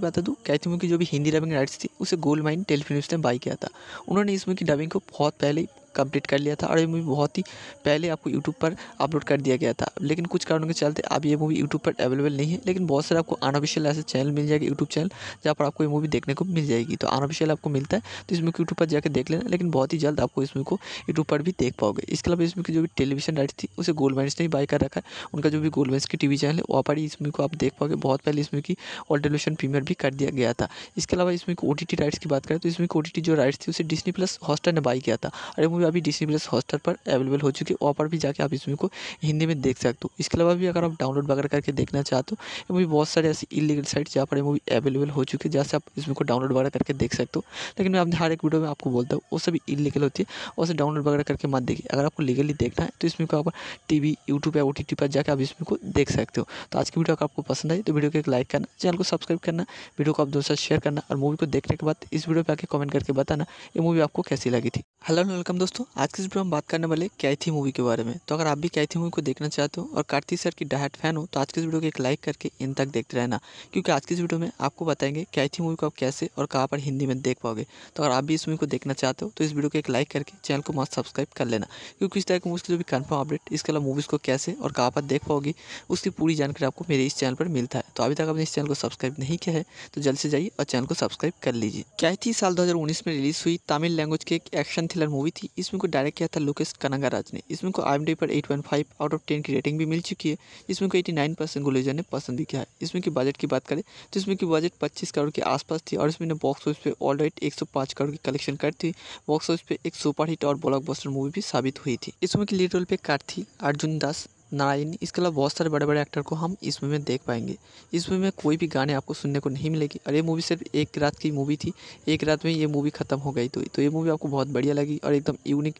बता दूँ कैथी मूवी की जो भी हिंदी डबिंग राइट्स थी उसे गोल्ड माइन टेलीफिल्म ने बाई किया था उन्होंने इस मूवी की डबिंग को बहुत पहले कंप्लीट कर लिया था और ये मूवी बहुत ही पहले आपको यूट्यूब पर अपलोड कर दिया गया था लेकिन कुछ कारणों के चलते अब ये मूवी यूट्यूब पर अवेलेबल नहीं है लेकिन बहुत सारे आपको अनऑफिशियल ऐसे चैनल मिल जाएगी यूट्यूब चैनल जहाँ पर आपको ये मूवी देखने को मिल जाएगी तो अनऑफिशियल आपको मिलता है तो इसमें यूट्यूब पर जाकर देख लेना लेकिन बहुत ही जल्द आपको इस मूवी को यूट्यूब पर भी देख पाओगे इसके अलावा इसमें जो भी टेलीविजन राइट थी उसे गोल्डमैंस ने बाई कर रखा है उनका जो भी गोल्डमैंस की टीवी चैनल है वहाँ पर इस मूवी को आप देख पाओगे बहुत पहले इस मूवी की ऑल प्रीमियर भी कर दिया गया था इसके अलावा इसमें ओ टी राइट्स की बात करें तो इसमें ओ टी जो राइट्स थी उसे डिस्नी प्लस हॉस्टर ने बाई किया था और ये मूवी में अभी डिसी प्लस हॉस्टल पर अवेलेबल हो चुकी है वहाँ पर भी जाके आप इस मूवी को हिंदी में देख सकते हो इसके अलावा भी अगर आप डाउनलोड वगैरह करके देखना चाहते हो ये मूवी बहुत सारे ऐसी इलीगल साइट जहाँ पर मूवी अवेलेबल हो चुकी है जहाँ से आप इस मूवी को डाउनलोड वगैरह करके देख सकते हो लेकिन मैं अपने हर एक वीडियो में आपको बोलता हूँ वो सभी इलीगल होती है और उसे डाउनलोड वगैरह करके मत देखिए अगर आपको लीगली देखना है तो इसमें को आप टी वी यूट्यूब या ओ पर जाकर आप इसमें को देख सकते हो तो आज की वीडियो अगर आपको पसंद आई तो वीडियो को एक लाइक करना चैनल को सब्सक्राइब करना वीडियो को आप दोस्तों शेयर करना और मूवी को देखने के बाद इस वीडियो पर आके कमेंट करके बताना ये मूवी आपको कैसी लगी थी हेलो वेलकम दोस्तों दोस्तों आज के वीडियो में बात करने वाले कैथी मूवी के बारे में तो अगर आप भी कैथी मूवी को देखना चाहते हो और कार्तिक सर की डायट फैन हो तो आज के इस वीडियो को एक लाइक करके इन तक देखते रहना क्योंकि आज के इस वीडियो में आपको बताएंगे कैथी मूवी को आप कैसे और कहाँ पर हिंदी में देख पाओगे तो अगर आप भी इस मूवी को देखना चाहते हो तो इस वीडियो को एक लाइक करके चैनल को मस्त सब्सक्राइब कर लेना क्योंकि इस तरह की मूवी जो भी कन्फर्म अपडेट इसके अलावा मूवीज़ को कैसे और कहाँ पर देख पाओगी उसकी पूरी जानकारी आपको मेरे इस चैनल पर मिलता है तो अभी तक आपने इस चैनल को सब्सक्राइब नहीं किया है तो जल्द से जाइए और चैनल को सब्सक्राइब कर लीजिए कैथी साल दो में रिलीज़ हुई तमिल लैंग्वेज की एक एक्शन थ्रिलर मूवी थी इस फिल्म को डायरेक्ट किया था लोकेश कनगराज ने इस फिल्म को आई पर फाइव आउट ऑफ टेन की रेटिंग भी मिल चुकी है जिसमें को एटी नाइन परसेंट गुलेजा ने पसंद किया है इसमें की बजट की बात करें तो इसमें की बजट पच्चीस करोड़ के आसपास थी और इसमें बॉक्स ऑफिस पर ऑल राइट एक करोड़ की कलेक्शन कर थी बॉक्स ऑफिस पर एक सुपरहिट और ब्लॉकबस्टर मूवी भी साबित हुई थी इसमें की लीड रोल कार थी अर्जुन दास नारायणी इसके अलावा बहुत सारे बड़े बड़े एक्टर को हम इस मूवी में देख पाएंगे इस मूवी में कोई भी गाने आपको सुनने को नहीं मिलेगी और ये मूवी सिर्फ एक रात की मूवी थी एक रात में ये मूवी ख़त्म हो गई थी तो, तो ये मूवी आपको बहुत बढ़िया लगी और एकदम यूनिक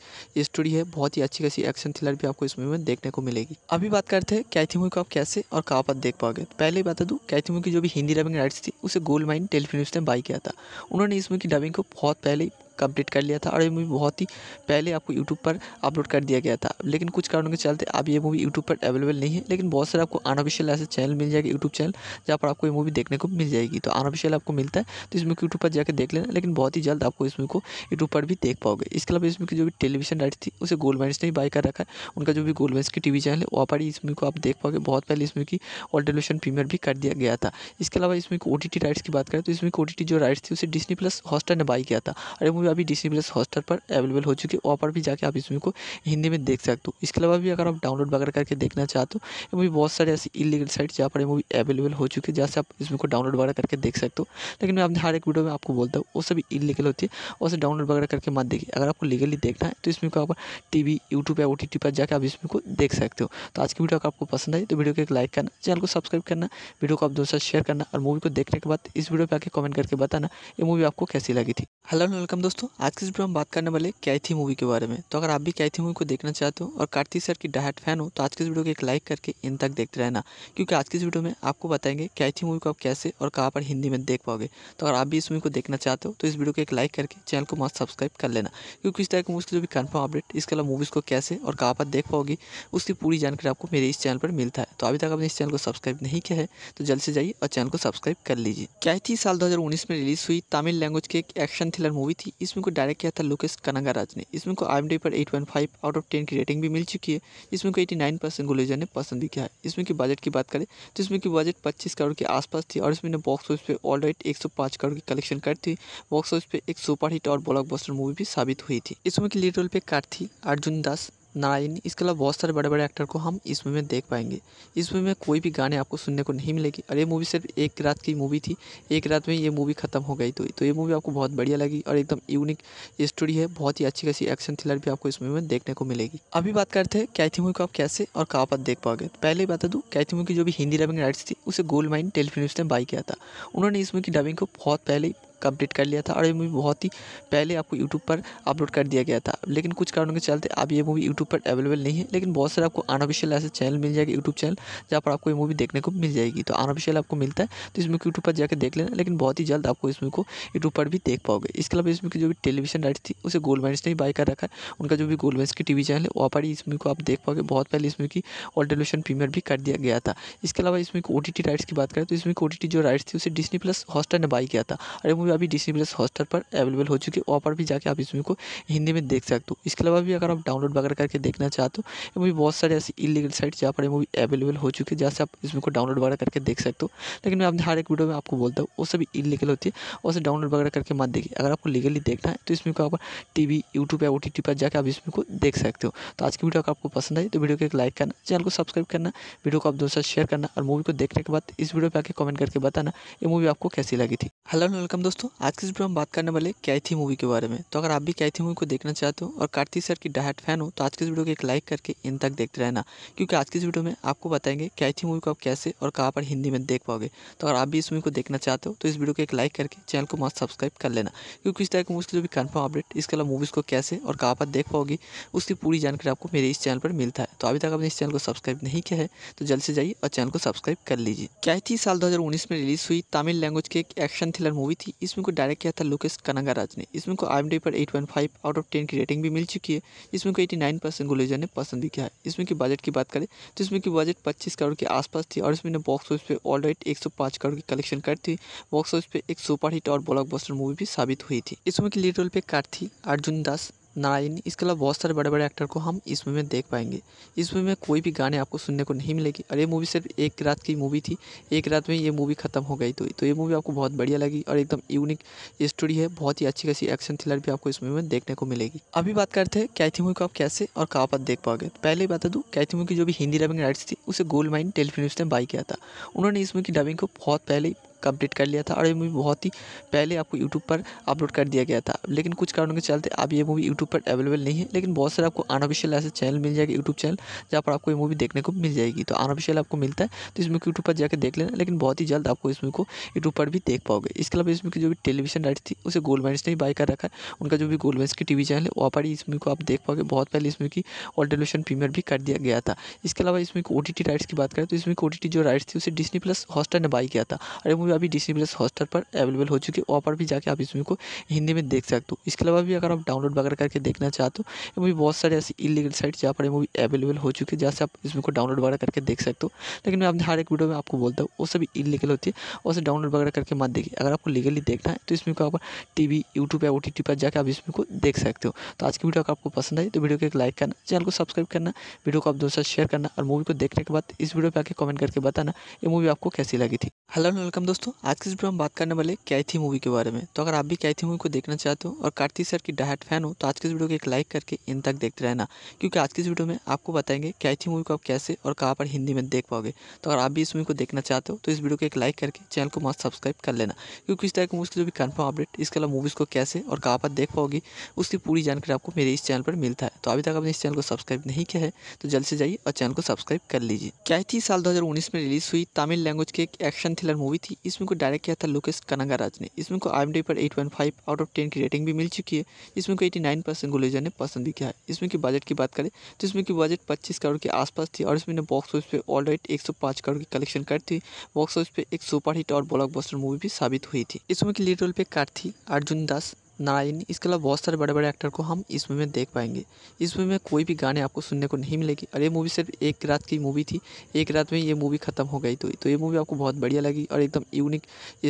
स्टोरी है बहुत ही अच्छी खासी एक्शन थ्रिलर भी आपको इस मूवी में देखने को मिलेगी अभी बात करते हैं कैथी मूवी को आप कैसे और कहाँ पर देख पाओगे पहले ही बता दूँ कैथी मूवी की जो भी हिंदी डबिंग राइट्स थी उसे गोल्ड माइन टेलीफिल्म ने बाई किया था उन्होंने इस मूवी की डबिंग को बहुत पहले ही कंप्लीट कर लिया था और ये मूवी बहुत ही पहले आपको यूट्यूब पर अपलोड कर दिया गया था लेकिन कुछ कारणों के चलते अब ये मूवी यूट्यूब पर अवेलेबल नहीं है लेकिन बहुत सारे आपको अनऑफिशियल ऐसे चैनल मिल जाएगा यूट्यूब चैनल जहाँ पर आपको ये मूवी देखने को मिल जाएगी तो अनऑफिशियल आपको मिलता है तो इसमें यूट्यूब पर जाकर देख लेना लेकिन बहुत ही जल्द आपको इस मूवी को यूट्यूब पर भी देख पाओगे इसके अलावा इसमें जो भी टेलीविजन राइट थी उसे गोल्डमैन्स ने बाई कर रखा है उनका जो भी मैंस की टीवी चैनल है वहाँ पर इस मूवी को आप देख पाओगे बहुत पहले इसमें की ऑल प्रीमियर भी कर दिया गया था इसके अलावा इसमें ओ टी राइट्स की बात करें तो इसमें ओ जो राइट्स थी उसे डिस्नी प्लस हॉस्टर ने बाई किया था और ये मूवी मूवी अभी डिसी प्लस हॉस्टर पर अवेलेबल हो चुकी है वहाँ पर भी जाके आप इस मूवी को हिंदी में देख सकते हो इसके अलावा भी अगर आप डाउनलोड वगैरह करके देखना चाहते हो ये मूवी बहुत सारे ऐसी इलीगल साइट जहाँ पर ये मूवी अवेलेबल हो चुकी है जहाँ से आप इस मूवी को डाउनलोड वगैरह करके देख सकते हो लेकिन मैं अपने हर एक वीडियो में आपको बोलता हूँ वो सभी इलीगल होती है और उसे डाउनलोड वगैरह करके मत देखिए अगर आपको लीगली देखना है तो इसमें को आप टी वी यूट्यूब या ओ टी पर जाकर आप इसमें को देख सकते हो तो आज की वीडियो अगर आपको पसंद आई तो वीडियो को एक लाइक करना चैनल को सब्सक्राइब करना वीडियो को आप दोस्तों शेयर करना और मूवी को देखने के बाद इस वीडियो पर आके कमेंट करके बताना ये मूवी आपको कैसी लगी थी हेलो वेलकम दोस्तों दोस्तों आज के हम बात करने वाले कैथी मूवी के बारे में तो अगर आप भी कैथी मूवी को देखना चाहते हो और कार्तिक सर की डायट फैन हो तो आज की इस वीडियो को एक लाइक करके इन तक देखते रहना क्योंकि आज की इस वीडियो में आपको बताएंगे कैथी मूवी को आप कैसे और कहाँ पर हिंदी में देख पाओगे तो अगर आप भी इस मूवी को देखना चाहते हो तो इस वीडियो को एक लाइक करके चैनल को मस्त सब्सक्राइब कर लेना क्योंकि इस तरह की मूवीज़ की जो भी कन्फर्म अपडेट इसके अलावा मूवीज़ को कैसे और कहाँ पर देख पाओगी उसकी पूरी जानकारी आपको मेरे इस चैनल पर मिलता है तो अभी तक आपने इस चैनल को सब्सक्राइब नहीं किया है तो जल्द से जाइए और चैनल को सब्सक्राइब कर लीजिए कैथी साल दो में रिलीज़ हुई तमिल लैंग्वेज की एक एक्शन थ्रिलर मूवी थी इस मूवी को डायरेक्ट किया था लोकेश कनगाराज ने इस मूवी को आई पर eight point five out of ten की रेटिंग भी मिल चुकी है इसमें को एटी नाइन परसेंट गुलेजर ने पसंद भी किया है इसमें की बजट की बात करें तो इसमें की बजट पच्चीस करोड़ के आसपास थी और इसमें ने बॉक्स ऑफिस पे ऑल राइट एक सौ करोड़ की कलेक्शन कर थी बॉक्स ऑफिस पे एक सुपर हिट और ब्लॉक मूवी भी साबित हुई थी इस मूवी के लीड रोल पे कार थी अर्जुन दास नारायणी इसके अलावा बहुत सारे बड़े बड़े एक्टर को हम इस मूवी में देख पाएंगे इस मूवी में कोई भी गाने आपको सुनने को नहीं मिलेगी और ये मूवी सिर्फ एक रात की मूवी थी एक रात में ये मूवी ख़त्म हो गई थी तो, तो ये मूवी आपको बहुत बढ़िया लगी और एकदम यूनिक स्टोरी है बहुत ही अच्छी खासी एक्शन थ्रिलर भी आपको इस मूवी में देखने को मिलेगी अभी बात करते हैं कैथी मूवी को आप कैसे और कहाँ पर देख पाओगे तो पहले ही बता दूँ कैथी मूवी की जो भी हिंदी डबिंग राइट्स थी उसे गोल्ड माइन टेलीफिल्म ने बाई किया था उन्होंने इस मूवी की डबिंग को बहुत पहले कंप्लीट कर लिया था और ये मूवी बहुत ही पहले आपको यूट्यूब पर अपलोड कर दिया गया था लेकिन कुछ कारणों के चलते अब ये मूवी यूट्यूब पर अवेलेबल नहीं है लेकिन बहुत सारे आपको अनऑफिशियल ऐसे चैनल मिल जाएगा यूट्यूब चैनल जहाँ पर आपको ये मूवी देखने को मिल जाएगी तो अनऑफिशियल आपको मिलता है तो इसमें यूट्यूब पर जाकर देख लेना लेकिन बहुत ही जल्द आपको इसमें को यूट्यूब पर भी देख पाओगे इसके अलावा इसमें की जो भी टेलीविजन राइट थी उसे गोल्डमैंस ने बाई कर रखा है उनका जो भी गोल्डमैंस की वी चैनल है वहाँ पर ही इसमें को आप देख पाओगे बहुत पहले इसमें की ऑल टेलीविजन प्रीमियर भी कर दिया गया था इसके अलावा इसमें ओ टी राइट्स की बात करें तो इसमें ओ जो राइट्स थी उसे डिस्नी प्लस हॉस्टर ने बाई किया था और ये मूवी अभी डी सी प्लस पर अवेलेबल हो चुकी है वहाँ पर भी जाके आप इसमें को हिंदी में देख सकते हो इसके अलावा भी अगर आप डाउनलोड वगैरह करके देखना चाहते हो ये मूवी बहुत सारे ऐसी इलीगल साइट जहाँ पर ये मूवी अवेलेबल हो चुकी है जहाँ से आप इस मूवी को डाउनलोड वगैरह करके देख सकते हो लेकिन मैं अपने हर एक वीडियो में आपको बोलता हूँ वो सभी इलीगल होती है और उसे डाउनलोड वगैरह करके मत देखिए अगर आपको लीगली देखना है तो इसमें को आप टी वी यूट्यूब या ओ टी पर जाकर आप इसमें को देख सकते हो तो आज की वीडियो अगर आपको पसंद आई तो वीडियो को एक लाइक करना चैनल को सब्सक्राइब करना वीडियो को आप दोस्तों शेयर करना और मूवी को देखने के बाद इस वीडियो पर आके कमेंट करके बताना ये मूवी आपको कैसी लगी थी हेलो वेलकम दोस्तों दोस्तों आज के इस वीडियो हम बात करने वाले कैथी मूवी के बारे में तो अगर आप भी कैथी मूवी को देखना चाहते हो और कार्तिक सर की डायट फैन हो तो आज के इस वीडियो को एक लाइक करके इन तक देखते रहना क्योंकि आज की इस वीडियो में आपको बताएंगे कैथी मूवी को आप कैसे और कहाँ पर हिंदी में देख पाओगे तो अगर आप भी इस मूवी को देखना चाहते हो तो इस वीडियो को एक लाइक करके चैनल को मस्त सब्सक्राइब कर लेना क्योंकि इस तरह की मूवी की जो भी कन्फर्म अपडेट इसके अलावा मूवीज़ को कैसे और कहाँ पर देख पाओगी उसकी पूरी जानकारी आपको मेरे इस चैनल पर मिलता है तो अभी तक आपने इस चैनल को सब्सक्राइब नहीं किया है तो जल्द से जाइए और चैनल को सब्सक्राइब कर लीजिए कैथी साल दो में रिलीज़ हुई तमिल लैंग्वेज की एक एक्शन थ्रिलर मूवी थी इसमें को डायरेक्ट किया था लोकेश कनगाराज ने इसमें को आई पर 8.5 आउट ऑफ 10 की रेटिंग भी मिल चुकी है इसमें को 89 परसेंट गुलेजर ने पसंद भी किया है इसमें की बजट की बात करें तो इसमें की बजट 25 करोड़ के आसपास थी और इसमें बॉक्स ऑफिस पर ऑल राइट एक करोड़ की कलेक्शन कर थी बॉक्स ऑफिस पे एक सुपर हिट और ब्लॉक मूवी भी साबित हुई थी इसमें की लीड रोल पे कार्थी अर्जुन दास नारायण इसके अलावा बहुत सारे बड़े बड़े एक्टर को हम इस मूवी में देख पाएंगे इस मूवी में कोई भी गाने आपको सुनने को नहीं मिलेगी और ये मूवी सिर्फ एक रात की मूवी थी एक रात में ये मूवी ख़त्म हो गई थी तो, तो ये मूवी आपको बहुत बढ़िया लगी और एकदम यूनिक स्टोरी है बहुत ही अच्छी खासी एक्शन थ्रिलर भी आपको इस मूवी में देखने को मिलेगी अभी बात करते हैं कैथी मूवी को आप कैसे और कहाँ पर देख पाओगे तो पहले ही बता दूँ कैथी मूवी की जो भी हिंदी डबिंग राइट्स थी उसे गोल्ड माइन टेलीफिल्म ने बाई किया था उन्होंने इस मूवी की डबिंग को बहुत पहले कंप्लीट कर लिया था और ये मूवी बहुत ही पहले आपको यूट्यूब पर अपलोड कर दिया गया था लेकिन कुछ कारणों के चलते अब ये मूवी यूट्यूब पर अवेलेबल नहीं है लेकिन बहुत सारे आपको अनऑफिशियल ऐसे चैनल मिल जाएगा यूट्यूब चैनल जहाँ पर आपको ये मूवी देखने को मिल जाएगी तो अनऑफिशियल आपको मिलता है तो इसमें यूट्यूब पर जाकर देख लेना लेकिन बहुत ही जल्द आपको इस मूवी को यूट्यूब पर भी देख पाओगे इसके अलावा इसमें की जो भी टेलीविजन राइट थी उसे गोल्डमैंस ने भी बाई कर रखा है उनका जो भी गोल्डमैंस की टी चैनल है वहाँ पर ही इस मूवी को आप देख पाओगे बहुत पहले इसमें की ऑल टेलीविजन प्रीमियर भी कर दिया गया था इसके अलावा इसमें ओ टी राइट्स की बात करें तो इसमें ओ जो राइट्स थी उसे डिस्नी प्लस हॉस्टर ने बाई किया था और ये मूवी अभी डी प्लस हॉस्टल पर अवेलेबल हो चुकी है वहाँ पर भी जाके आप इसमें को हिंदी में देख सकते हो इसके अलावा भी अगर आप डाउनलोड वगैरह करके देखना चाहते हो ये मूवी बहुत सारे ऐसी इलीगल साइट जहाँ पर मूवी अवेलेबल हो चुकी है जहाँ से आप इस मूवी को डाउनलोड वगैरह करके देख सकते हो लेकिन मैं हर एक वीडियो में आपको बोलता हूँ वो सभी इलीगल होती है उसे डाउनलोड वगैरह करके मत देखिए अगर आपको लीगली देखना है तो इसमें को आप टी वी यूट्यूब या ओ टी पर जाकर आप इसमें को देख सकते हो तो आज की वीडियो अगर आपको पसंद आई तो वीडियो को एक लाइक करना चैनल को सब्सक्राइब करना वीडियो को आप दोस्तों शेयर करना और मूवी को देखने के बाद इस वीडियो पर आके कमेंट करके बताना ये मूवी आपको कैसी लगी थी हेलो वेलकम दोस्तों दोस्तों आज के वीडियो में बात करने वाले कैथी मूवी के बारे में तो अगर आप भी कैथी मूवी को देखना चाहते हो और कार्तिक सर की डायट फैन हो तो आज के इस वीडियो को एक लाइक करके इन तक देखते रहना क्योंकि आज की इस वीडियो में आपको बताएंगे कैथी मूवी को आप कैसे और कहाँ पर हिंदी में देख पाओगे तो अगर आप भी इस मूवी को देखना चाहते हो तो इस वीडियो को एक लाइक करके चैनल को मस्त सब्सक्राइब कर लेना क्योंकि इस तरह की मूवीज़ जो भी कन्फर्म अपडेट इसके अलावा मूवीज़ को कैसे और कहाँ पर देख पाओगी उसकी पूरी जानकारी आपको मेरे इस चैनल पर मिलता है तो अभी तक आपने इस चैनल को सब्सक्राइब नहीं किया है तो जल्द से जाइए और चैनल को सब्सक्राइब कर लीजिए कैथी साल दो में रिलीज़ हुई तमिल लैंग्वेज की एक एक्शन थ्रिलर मूवी थी इसमें को डायरेक्ट किया था लोकेश राज ने इसमें को आई पर 8.5 आउट ऑफ 10 की रेटिंग भी मिल चुकी है इसमें को को 89 परसेंट गुलेजा ने पसंद भी किया है इसमें की बजट की बात करें तो इसमें की बजट पच्चीस करोड़ के आसपास थी और इसमें बॉक्स ऑफिस पर ऑल राइट एक करोड़ की कलेक्शन कर थी बॉक्स ऑफिस पर एक सुपर हिट और ब्लॉकबस्टर मूवी भी साबित हुई थी इसमें की लीड रोल पे कार थी अर्जुन दास नारायण इसके अलावा बहुत सारे बड़े बड़े एक्टर को हम इस मूवी में देख पाएंगे इस मूवी में कोई भी गाने आपको सुनने को नहीं मिलेगी और ये मूवी सिर्फ एक रात की मूवी थी एक रात में ये मूवी ख़त्म हो गई तो तो ये मूवी आपको बहुत बढ़िया लगी और एकदम यूनिक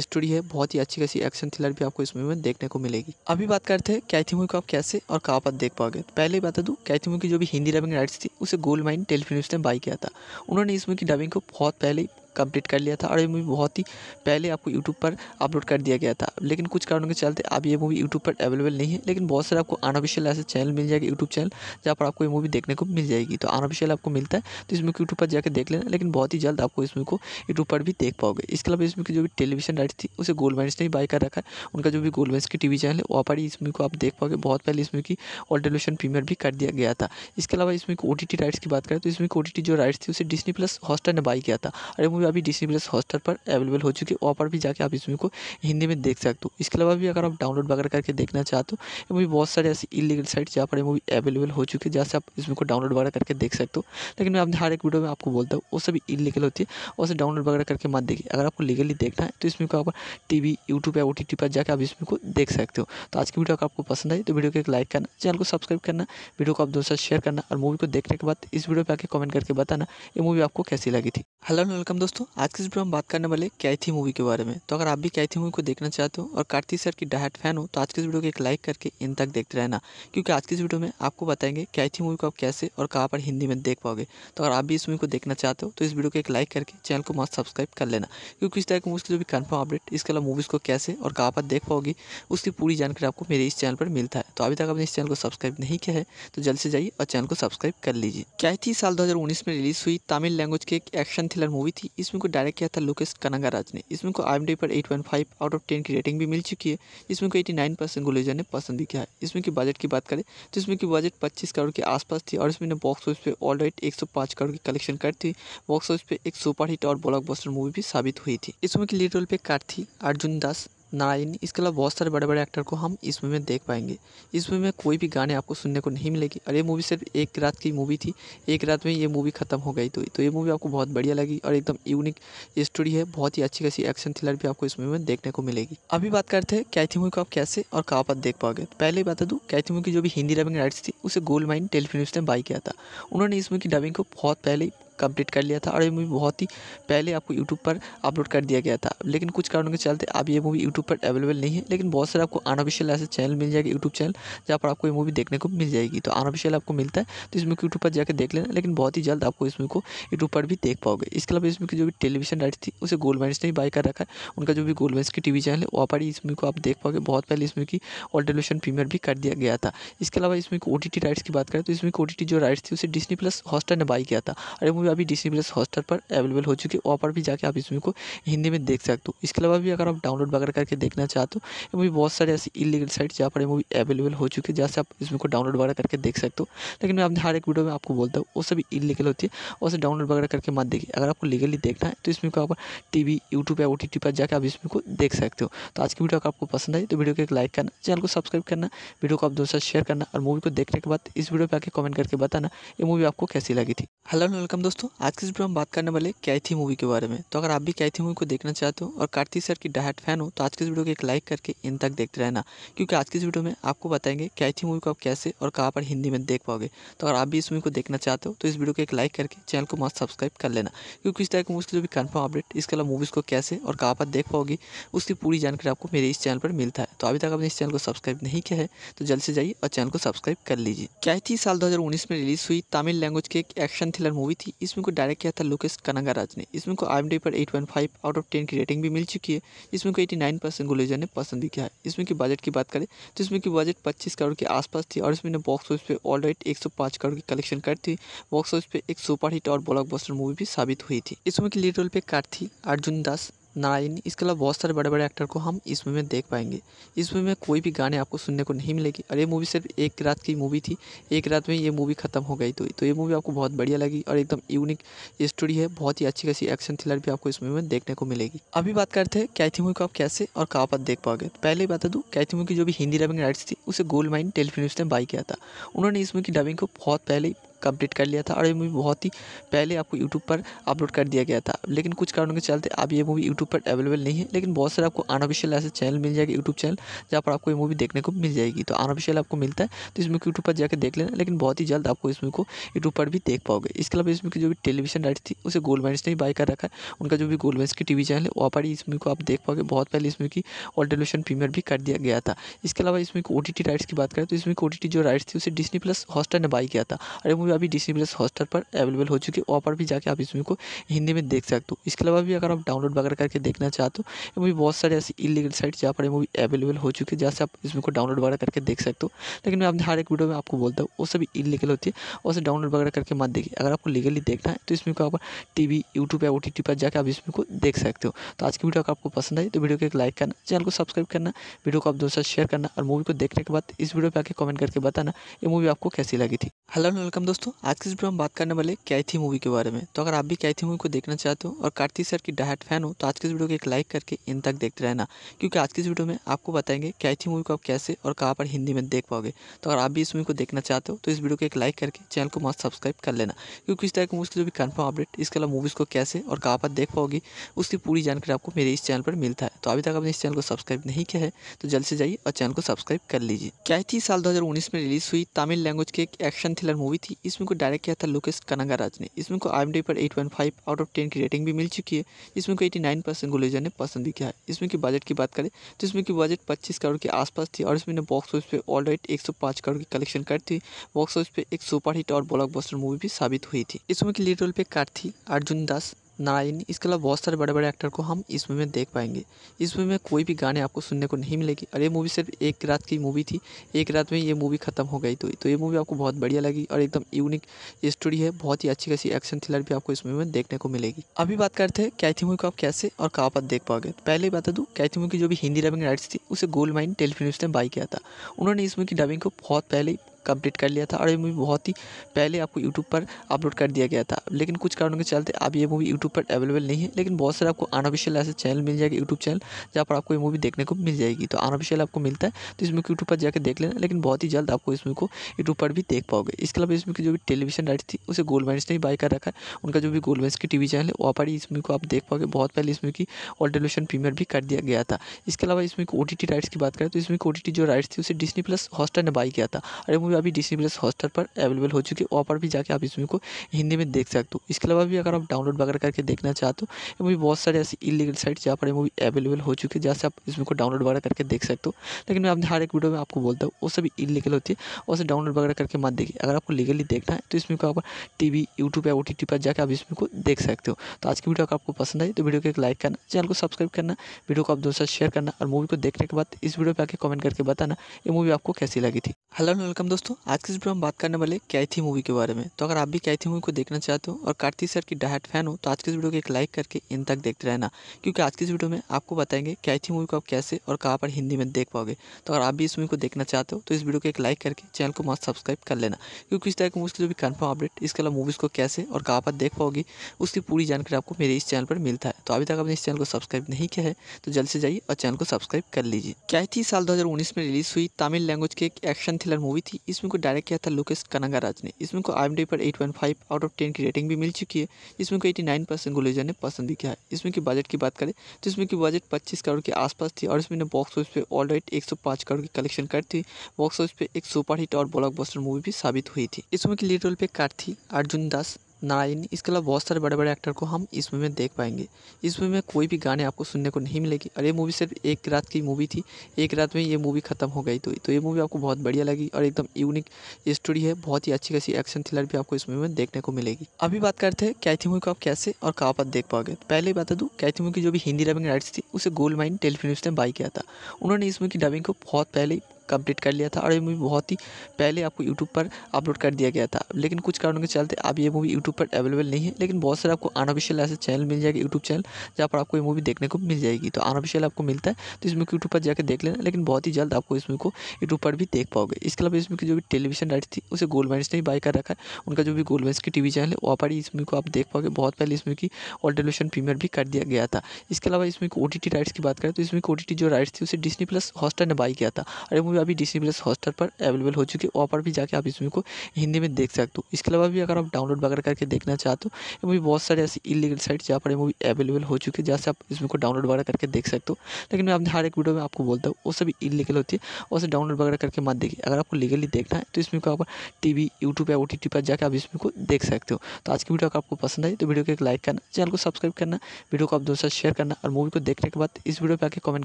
स्टोरी है बहुत ही अच्छी खासी एक्शन थ्रिलर भी आपको इस मूवी में देखने को मिलेगी अभी बात करते हैं कैथी मूवी को आप कैसे और कहाँ पर देख पाओगे पहले ही बता दूँ कैथी मूवी की जो भी हिंदी डबिंग राइट्स थी उसे गोल्ड माइन टेलीफिल्म ने बाई किया था उन्होंने इस मूवी की डबिंग को बहुत पहले कंप्लीट कर लिया था और ये मूवी बहुत ही पहले आपको यूट्यूब पर अपलोड कर दिया गया था लेकिन कुछ कारणों के चलते अब ये मूवी यूट्यूब पर अवेलेबल नहीं है लेकिन बहुत सारे आपको अनऑफिशियल ऐसे चैनल मिल जाएगा यूट्यूब चैनल जहाँ पर आपको ये मूवी देखने को मिल जाएगी तो अनऑफिशियल आपको मिलता है तो इस मूवी यूट्यूब पर जाकर देख लेना लेकिन बहुत ही जल्द आपको इस मूवी को यूट्यूब पर भी देख पाओगे इसके अलावा इस मूवी की जो भी टेलीविजन राइट थी उसे गोल्डमैंस ने ही बाई कर रखा है उनका जो भी गोल्डमैंस की टी वी चैनल है वहाँ पर ही इस मूवी को आप देख पाओगे बहुत पहले इस मूवी की ऑल टेलीविजन प्रीमियर भी कर दिया गया था इसके अलावा इसमें ओ टी राइट्स की बात करें तो इसमें ओ जो राइट्स थी उसे डिस्नी प्लस हॉस्टर ने बाई किया था और ये मूवी में अभी डिसी प्लस हॉस्टर पर अवेलेबल हो चुकी है वहाँ पर भी जाके आप इस मूवी को हिंदी में देख सकते हो इसके अलावा भी अगर आप डाउनलोड वगैरह करके देखना चाहते हो ये मूवी बहुत सारे ऐसी इलीगल साइट जहाँ पर मूवी अवेलेबल हो चुकी है जहाँ से आप इस मूवी को डाउनलोड वगैरह करके देख सकते हो लेकिन मैं अपने हर एक वीडियो में आपको बोलता हूँ वो सभी इलीगल होती है और उसे डाउनलोड वगैरह करके मत देखिए अगर आपको लीगली देखना है तो इसमें को आप टी वी यूट्यूब या ओ टी टी पर जाकर आप इस मूवी को देख सकते हो तो आज की वीडियो अगर आपको पसंद आई तो वीडियो को एक लाइक करना चैनल को सब्सक्राइब करना वीडियो को आप दोस्तों शेयर करना और मूवी को देखने के बाद इस वीडियो पर आके कमेंट करके बताना ये मूवी आपको कैसी लगी थी हेलो वेलकम दोस्तों दोस्तों आज के इस वीडियो में बात करने वाले कैथी मूवी के बारे में तो अगर आप भी कैथी मूवी को देखना चाहते हो और कार्तिक सर की डायट फैन हो तो आज के इस वीडियो को एक लाइक करके इन तक देखते रहना क्योंकि आज के इस वीडियो में आपको बताएंगे कैथी मूवी को आप कैसे और कहाँ पर हिंदी में देख पाओगे तो अगर आप भी इस मूवी को देखना चाहते हो तो इस वीडियो को एक लाइक करके चैनल को मस्त सब्सक्राइब कर लेना क्योंकि इस तरह की मूवी जो भी कन्फर्म अपडेट इसके अलावा मूवीज़ को कैसे और कहाँ पर देख पाओगी उसकी पूरी जानकारी आपको मेरे इस चैनल पर मिलता है तो अभी तक आपने इस चैनल को सब्सक्राइब नहीं किया है तो जल्द से जाइए और चैनल को सब्सक्राइब कर लीजिए कैथी साल दो में रिलीज़ हुई तमिल लैंग्वेज की एक एक्शन थ्रिलर मूवी थी इसमें को डायरेक्ट किया था लोकेश कनागाराज ने इसमें को आई पर एट आउट ऑफ टेन की रेटिंग भी मिल चुकी है इसमें को एटी नाइन परसेंट गुलेजर ने पसंद भी किया है इसमें की बजट की बात करें तो इसमें की बजट पच्चीस करोड़ के आसपास थी और इसमें बॉक्स ऑफिस पे ऑल राइट एक सौ करोड़ की कलेक्शन कर थी बॉक्स ऑफिस पे एक सुपर हिट और ब्लॉकबस्टर मूवी भी साबित हुई थी इसमें की लीड रोल पे कार्थी अर्जुन दास नारायणी इसके अलावा बहुत सारे बड़े बड़े एक्टर को हम इस मूवी में देख पाएंगे इस मूवी में कोई भी गाने आपको सुनने को नहीं मिलेगी और ये मूवी सिर्फ एक रात की मूवी थी एक रात में ये मूवी ख़त्म हो गई थी तो, तो ये मूवी आपको बहुत बढ़िया लगी और एकदम यूनिक स्टोरी है बहुत ही अच्छी खासी एक्शन थ्रिलर भी आपको इस मूवी में देखने को मिलेगी अभी बात करते हैं कैथी मूवी को आप कैसे और कहाँ पर देख पाओगे पहले ही बता दूँ कैथी मूवी की जो भी हिंदी डबिंग राइट्स थी उसे गोल्ड माइन टेलीफिल्म ने बाई किया था उन्होंने इस मूवी की डबिंग को बहुत पहले कंप्लीट कर लिया था और ये मूवी बहुत ही पहले आपको यूट्यूब पर अपलोड कर दिया गया था लेकिन कुछ कारणों के चलते अब ये मूवी यूट्यूब पर अवेलेबल नहीं है लेकिन बहुत सारे आपको अनऑफिशियल ऐसे चैनल मिल जाएगा यूट्यूब चैनल जहाँ पर आपको ये मूवी देखने को मिल जाएगी तो अनऑफिशियल आपको मिलता है तो इस मूवी यूट्यूब पर जाकर देख लेना लेकिन बहुत ही जल्द आपको इस मूवी को यूट्यूब पर भी देख पाओगे इसके अलावा इसमें की जो भी टेलीविजन राइट थी उसे गोल्डमैंस ने बाई कर रखा है उनका जो भी गोल्डमैंस की टीवी चैनल है वहाँ पर इस मूवी को आप देख पाओगे बहुत पहले इस मूवी की ऑल्ड टेलीविजन प्रीमियर भी कर दिया गया था इसके अलावा इसमें ओ राइट्स की बात करें तो इसमें ओ जो राइट्स थी उसे डिस्नी प्लस हॉस्टर ने बाई किया था और मूवी सभी डी हॉस्टल पर अवेलेबल हो चुकी है वहाँ पर भी जाके आप इस मूवी को हिंदी में देख सकते हो इसके अलावा भी अगर आप डाउनलोड वगैरह करके देखना चाहते हो ये तो मूवी बहुत सारे ऐसी इलीगल साइट जहाँ पर ये मूवी अवेलेबल हो चुकी है जहाँ से आप इस को डाउनलोड वगैरह करके देख सकते हो लेकिन मैं अपने हर एक वीडियो में आपको बोलता हूँ वो सभी इलीगल होती है और उसे डाउनलोड वगैरह करके मत देखिए अगर आपको लीगली देखना है तो इस को आप टी वी यूट्यूब या ओ टी टी पर जाकर आप इस को देख सकते हो तो आज की वीडियो अगर आपको पसंद आई तो वीडियो को एक लाइक करना चैनल को सब्सक्राइब करना वीडियो को आप दोस्तों शेयर करना और मूवी को देखने के बाद इस वीडियो पर आके कमेंट करके बताना ये मूवी आपको कैसी लगी थी हेलो वेलकम दोस्तों दोस्तों आज के हम बात करने वाले कैथी मूवी के बारे में तो अगर आप भी कैथी मूवी को देखना चाहते हो और कार्तिक सर की डायट फैन हो तो आज के इस वीडियो को एक लाइक करके इन तक देखते रहना क्योंकि आज की इस वीडियो में आपको बताएंगे कैथी मूवी को आप कैसे और कहाँ पर हिंदी में देख पाओगे तो अगर आप भी इस मूवी को देखना चाहते हो तो इस वीडियो को एक लाइक करके चैनल को मस्त सब्सक्राइब कर लेना क्योंकि इस तरह की मूवीज़ की जो भी कन्फर्म अपडेट इसके अलावा मूवीज़ को कैसे और कहाँ पर देख पाओगी उसकी पूरी जानकारी आपको मेरे इस चैनल पर मिलता है तो अभी तक आपने इस चैनल को सब्सक्राइब नहीं किया है तो जल्द से जाइए और चैनल को सब्सक्राइब कर लीजिए कैथी साल दो में रिलीज़ हुई तमिल लैंग्वेज की एक एक्शन थ्रिलर मूवी थी इसमें को डायरेक्ट किया था लोकेश राज ने इसमें को आई पर eight one five out of ten की रेटिंग भी मिल चुकी है इसमें को एटी नाइन परसेंट गुलेजर ने पसंद भी किया है इसमें की बजट की बात करें तो इसमें की बजट पच्चीस करोड़ के आसपास थी और इसमें बॉक्स ऑफिस पे ऑल राइट एक सौ करोड़ की कलेक्शन कर थी बॉक्स ऑफिस पे एक सुपर हिट और ब्लॉक मूवी भी साबित हुई थी इसमें की लीड रोल पे कार थी अर्जुन दास नारायणी इसके अलावा बहुत सारे बड़े बड़े एक्टर को हम इस मूवी में देख पाएंगे इस मूवी में कोई भी गाने आपको सुनने को नहीं मिलेगी और ये मूवी सिर्फ एक रात की मूवी थी एक रात में ये मूवी ख़त्म हो गई थी तो, तो ये मूवी आपको बहुत बढ़िया लगी और एकदम यूनिक स्टोरी है बहुत ही अच्छी खासी एक्शन थ्रिलर भी आपको इस मूवी में देखने को मिलेगी अभी बात करते हैं कैथी मूवी को आप कैसे और कहाँ पर देख पाओगे तो पहले ही बता दूँ कैथी मूवी की जो भी हिंदी डबिंग राइट्स थी उसे गोल्ड माइन टेलीफिल्म ने बाई किया था उन्होंने इस मूवी की डबिंग को बहुत पहले कंप्लीट कर लिया था और ये मूवी बहुत ही पहले आपको यूट्यूब पर अपलोड कर दिया गया था लेकिन कुछ कारणों के चलते अब ये मूवी यूट्यूब पर अवेलेबल नहीं है लेकिन बहुत सारे आपको अनऑफिशियल ऐसे चैनल मिल जाएगा यूट्यूब चैनल जहाँ पर आपको ये मूवी देखने को मिल जाएगी तो अनऑफिशियल आपको मिलता है तो इस मूवी यूट्यूब पर जाकर देख लेना लेकिन बहुत ही जल्द आपको इस मूवी को यूट्यूब पर भी देख पाओगे इसके अलावा इस मूवी की जो भी टेलीविजन राइट थी उसे गोल्डमैंस ने ही बाई कर रखा है उनका जो भी गोल्डमैंस की टी चैनल है वहाँ पर इस मूवी को आप देख पाओगे बहुत पहले इस मूवी की ऑल टेलीविजन प्रीमियर भी कर दिया गया था इसके अलावा इसमें ओ टी राइट्स की बात करें तो इसमें ओ जो राइट्स थी उसे डिस्नी प्लस हॉस्टर ने बाई किया था और ये मूवी अभी डी प्लस हॉस्टर पर अवेलेबल हो चुकी है वहाँ पर भी जाके आप इसमें को हिंदी में देख सकते हो इसके अलावा भी अगर आप डाउनलोड वगैरह करके देखना चाहते हो ये तो मूवी बहुत सारे ऐसी इलीगल साइट जहाँ पर ये मूवी अवेलेबल हो चुकी है जहाँ से आप मूवी को डाउनलोड वगैरह करके देख सकते हो लेकिन मैं अपने हर एक वीडियो में आपको बोलता हूँ वो सभी इलीगल होती है और उसे डाउनलोड वगैरह करके मत देखिए अगर आपको लीगली देखना है तो इसमें को आप टी वी यूट्यूब या ओ टी पर जाकर आप इसमें को देख सकते हो तो आज की वीडियो अगर आपको पसंद आई तो वीडियो को एक लाइक करना चैनल को सब्सक्राइब करना वीडियो को आप दोस्तों शेयर करना और मूवी को देखने के बाद इस वीडियो पर आके कमेंट करके बताना ये मूवी आपको कैसी लगी थी हेलो वेलकम दोस्तों दोस्तों आज के वीडियो में बात करने वाले कैथी मूवी के बारे में तो अगर आप भी कैथी मूवी को देखना चाहते हो और कार्तिक सर की डायट फैन हो तो आज के इस वीडियो को एक लाइक करके इन तक देखते रहना क्योंकि आज के इस वीडियो में आपको बताएंगे कैथी मूवी को आप कैसे और कहाँ पर हिंदी में देख पाओगे तो अगर आप भी इस मूवी को देखना चाहते हो तो इस वीडियो को एक लाइक करके चैनल को मस्त सब्सक्राइब कर लेना क्योंकि इस तरह की मूवीज़ जो भी कन्फर्म अपडेट इसके अलावा मूवीज़ को कैसे और कहाँ पर देख पाओगी उसकी पूरी जानकारी आपको मेरे इस चैनल पर मिलता है तो अभी तक आपने इस चैनल को सब्सक्राइब नहीं किया है तो जल्द से जाइए और चैनल को सब्सक्राइब कर लीजिए कैथी साल दो में रिलीज़ हुई तमिल लैंग्वेज की एक एक्शन थ्रिलर मूवी थी इसमें को डायरेक्ट किया था लोकेश कनगाराज ने इसमें को आई पर 8.5 आउट ऑफ 10 की रेटिंग भी मिल चुकी है इसमें को को 89 परसेंट गुलेजर ने पसंद भी किया है इसमें की बजट की बात करें तो इसमें की बजट पच्चीस करोड़ के आसपास थी और इसमें बॉक्स ऑफिस पर ऑल राइट एक करोड़ की कलेक्शन कर थी बॉक्स ऑफिस पर एक सुपर हिट और ब्लॉकबस्टर मूवी भी साबित हुई थी इसमें की लीड रोल पे कार थी अर्जुन दास नारायण इसके अलावा बहुत सारे बड़े बड़े एक्टर को हम इस मूवी में देख पाएंगे इस मूवी में कोई भी गाने आपको सुनने को नहीं मिलेगी और ये मूवी सिर्फ एक रात की मूवी थी एक रात में ये मूवी ख़त्म हो गई तो तो ये मूवी आपको बहुत बढ़िया लगी और एकदम यूनिक स्टोरी है बहुत ही अच्छी खासी एक्शन थ्रिलर भी आपको इस मूवी में देखने को मिलेगी अभी बात करते हैं कैथी मूवी को आप कैसे और कहाँ पर देख पाओगे पहले बता दूँ कैथी मूवी की जो भी हिंदी डबिंग राइट्स थी उसे गोल्ड माइन टेलीफिल्म ने बाई किया था उन्होंने इस मूवी की डबिंग को बहुत पहले कंप्लीट कर लिया था और ये मूवी बहुत ही पहले आपको यूट्यूब पर अपलोड कर दिया गया था लेकिन कुछ कारणों के चलते अब ये मूवी यूट्यूब पर अवेलेबल नहीं है लेकिन बहुत सारे आपको अनऑफिशियल ऐसे चैनल मिल जाएगा यूट्यूब चैनल जहाँ पर आपको ये मूवी देखने को मिल जाएगी तो अनऑफिशियल आपको मिलता है तो इस मूवी यूट्यूब पर जाकर देख लेना लेकिन बहुत ही जल्द आपको इस मूवी को यूट्यूब पर भी देख पाओगे इसके अलावा इसमें जो भी टेलीविजन राइट थी उसे गोल्डमैंस ने ही बाई कर रखा है उनका जो भी गोल्डमैंस की टीवी चैनल है वहाँ पर ही इस मूवी को आप देख पाओगे बहुत पहले इस मूवी की ऑल टेलीविजन प्रीमियर भी कर दिया गया था इसके अलावा इसमें ओ टी राइट्स की बात करें तो इसमें ओ टी जो राइट्स थी उसे डिस्नी प्लस हॉस्टर ने बाई किया था और ये मूवी में अभी डिस्नी प्लस हॉस्टल पर अवेलेबल हो चुकी है वहाँ पर भी जाके आप इस मूवी को हिंदी में देख सकते हो इसके अलावा भी अगर आप डाउनलोड वगैरह करके देखना चाहते हो ये मूवी बहुत सारे ऐसी इलीगल साइट जहाँ पर मूवी अवेलेबल हो चुकी है जहाँ से आप इस मूवी को डाउनलोड वगैरह करके देख सकते हो लेकिन मैं अपने हर एक वीडियो में आपको बोलता हूँ वो सभी इलीगल होती है और उसे डाउनलोड वगैरह करके मत देखिए अगर आपको लीगली देखना है तो इसमें को आप टी वी यूट्यूब या ओ टी टी पर जाकर आप इसमें को देख सकते हो तो आज की वीडियो अगर आपको पसंद आई तो वीडियो को एक लाइक करना चैनल को सब्सक्राइब करना वीडियो को आप दोस्तों शेयर करना और मूवी को देखने के बाद इस वीडियो पर आके कमेंट करके बताना ये मूवी आपको कैसी लगी थी हेलो वेलकम दोस्तों दोस्तों आज के इस वीडियो में बात करने वाले कैथी मूवी के बारे में तो अगर आप भी कैथी मूवी को देखना चाहते हो और कार्तिक सर की डायट फैन हो तो आज के इस वीडियो को एक लाइक करके इन तक देखते रहना क्योंकि आज के इस वीडियो में आपको बताएंगे कैथी मूवी को आप कैसे और कहाँ पर हिंदी में देख पाओगे तो अगर आप भी इस मूवी को देखना चाहते हो तो इस वीडियो को एक लाइक करके चैनल को मस्त सब्सक्राइब कर लेना क्योंकि इस तरह की मूवी जो भी कन्फर्म अपडेट इसके अलावा मूवीज़ को कैसे और कहाँ पर देख पाओगी उसकी पूरी जानकारी आपको मेरे इस चैनल पर मिलता है तो अभी तक आपने इस चैनल को सब्सक्राइब नहीं किया है तो जल्द से जाइए और चैनल को सब्सक्राइब कर लीजिए कैथी साल दो में रिलीज़ हुई तमिल लैंग्वेज की एक एक्शन थ्रिलर मूवी थी इसमें को डायरेक्ट किया था लोकेश राज ने इसमें को आई डी पर eight five out of ten की रेटिंग भी मिल चुकी है इसमें को एटी नाइन परसेंट गुलेजा ने पसंद भी किया है इसमें की बजट की बात करें तो इसमें की बजट पच्चीस करोड़ के आसपास थी और इसमें बॉक्स ऑफिस पर ऑल राइट एक करोड़ की कलेक्शन कर थी बॉक्स ऑफिस पे एक सुपरहिट और ब्लॉकबस्टर मूवी भी साबित हुई थी इसमें की लीड रोल पे कार थी अर्जुन दास नारायण इसके अलावा बहुत सारे बड़े बड़े एक्टर को हम इस मूवी में देख पाएंगे इस मूवी में कोई भी गाने आपको सुनने को नहीं मिलेगी और ये मूवी सिर्फ एक रात की मूवी थी एक रात में ये मूवी ख़त्म हो गई थी तो, तो ये मूवी आपको बहुत बढ़िया लगी और एकदम यूनिक स्टोरी है बहुत ही अच्छी खासी एक्शन थ्रिलर भी आपको इस मूवी में देखने को मिलेगी अभी बात करते हैं कैथी मूवी को आप कैसे और कहाँ पर देख पाओगे पहले ही बता दूँ कैथी मूवी की जो भी हिंदी डबिंग राइट्स थी उसे गोल्ड माइन टेलीफिल्म ने बाई किया था उन्होंने इस मूवी की डबिंग को बहुत पहले कंप्लीट कर लिया था और ये मूवी बहुत ही पहले आपको यूट्यूब पर अपलोड कर दिया गया था लेकिन कुछ कारणों के चलते अब ये मूवी यूट्यूब पर अवेलेबल नहीं है लेकिन बहुत सारे आपको अनऑफिशियल ऐसे चैनल मिल जाएगा यूट्यूब चैनल जहाँ पर आपको ये मूवी देखने को मिल जाएगी तो अनऑफिशियल आपको मिलता है तो इसमें यूट्यूब पर जाकर देख लेना लेकिन बहुत ही जल्द आपको इस मूवी को यूट्यूब पर भी देख पाओगे इसके अलावा इसमें जो भी टेलीविजन राइट थी उसे गोल्डमैंस ने बाई कर रखा है उनका जो भी मैंस की टी चैनल है वहाँ पर ही इस मूवी को आप देख पाओगे बहुत पहले इसमें की ऑल टेलीविजन प्रीमियर भी कर दिया गया था इसके अलावा इसमें ओ राइट्स की बात करें तो इसमें ओ जो राइट्स थी उसे डिस्नी प्लस हॉस्टर ने बाई किया था और भी अभी डिसी प्लस हॉस्टर पर अवेलेबल हो चुकी है वहाँ पर भी जाके आप इस मूवी को हिंदी में देख सकते हो इसके अलावा भी अगर आप डाउनलोड वगैरह करके देखना चाहते हो ये मूवी बहुत सारे ऐसी इलीगल साइट जहाँ पर ये मूवी अवेलेबल हो चुकी है जहाँ से आप इस मूवी को डाउनलोड वगैरह करके देख सकते हो लेकिन मैं अपने हर एक वीडियो में आपको बोलता हूँ वो सभी इलीगल होती है और उसे डाउनलोड वगैरह करके मत देखिए अगर आपको लीगली देखना है तो इसमें को आप टी वी यूट्यूब या ओ टी टी पर जाकर आप इसमें को देख सकते हो तो आज की वीडियो अगर आपको पसंद आई तो वीडियो को एक लाइक करना चैनल को सब्सक्राइब करना वीडियो को आप दोस्तों शेयर करना और मूवी को देखने के बाद इस वीडियो पर आके कमेंट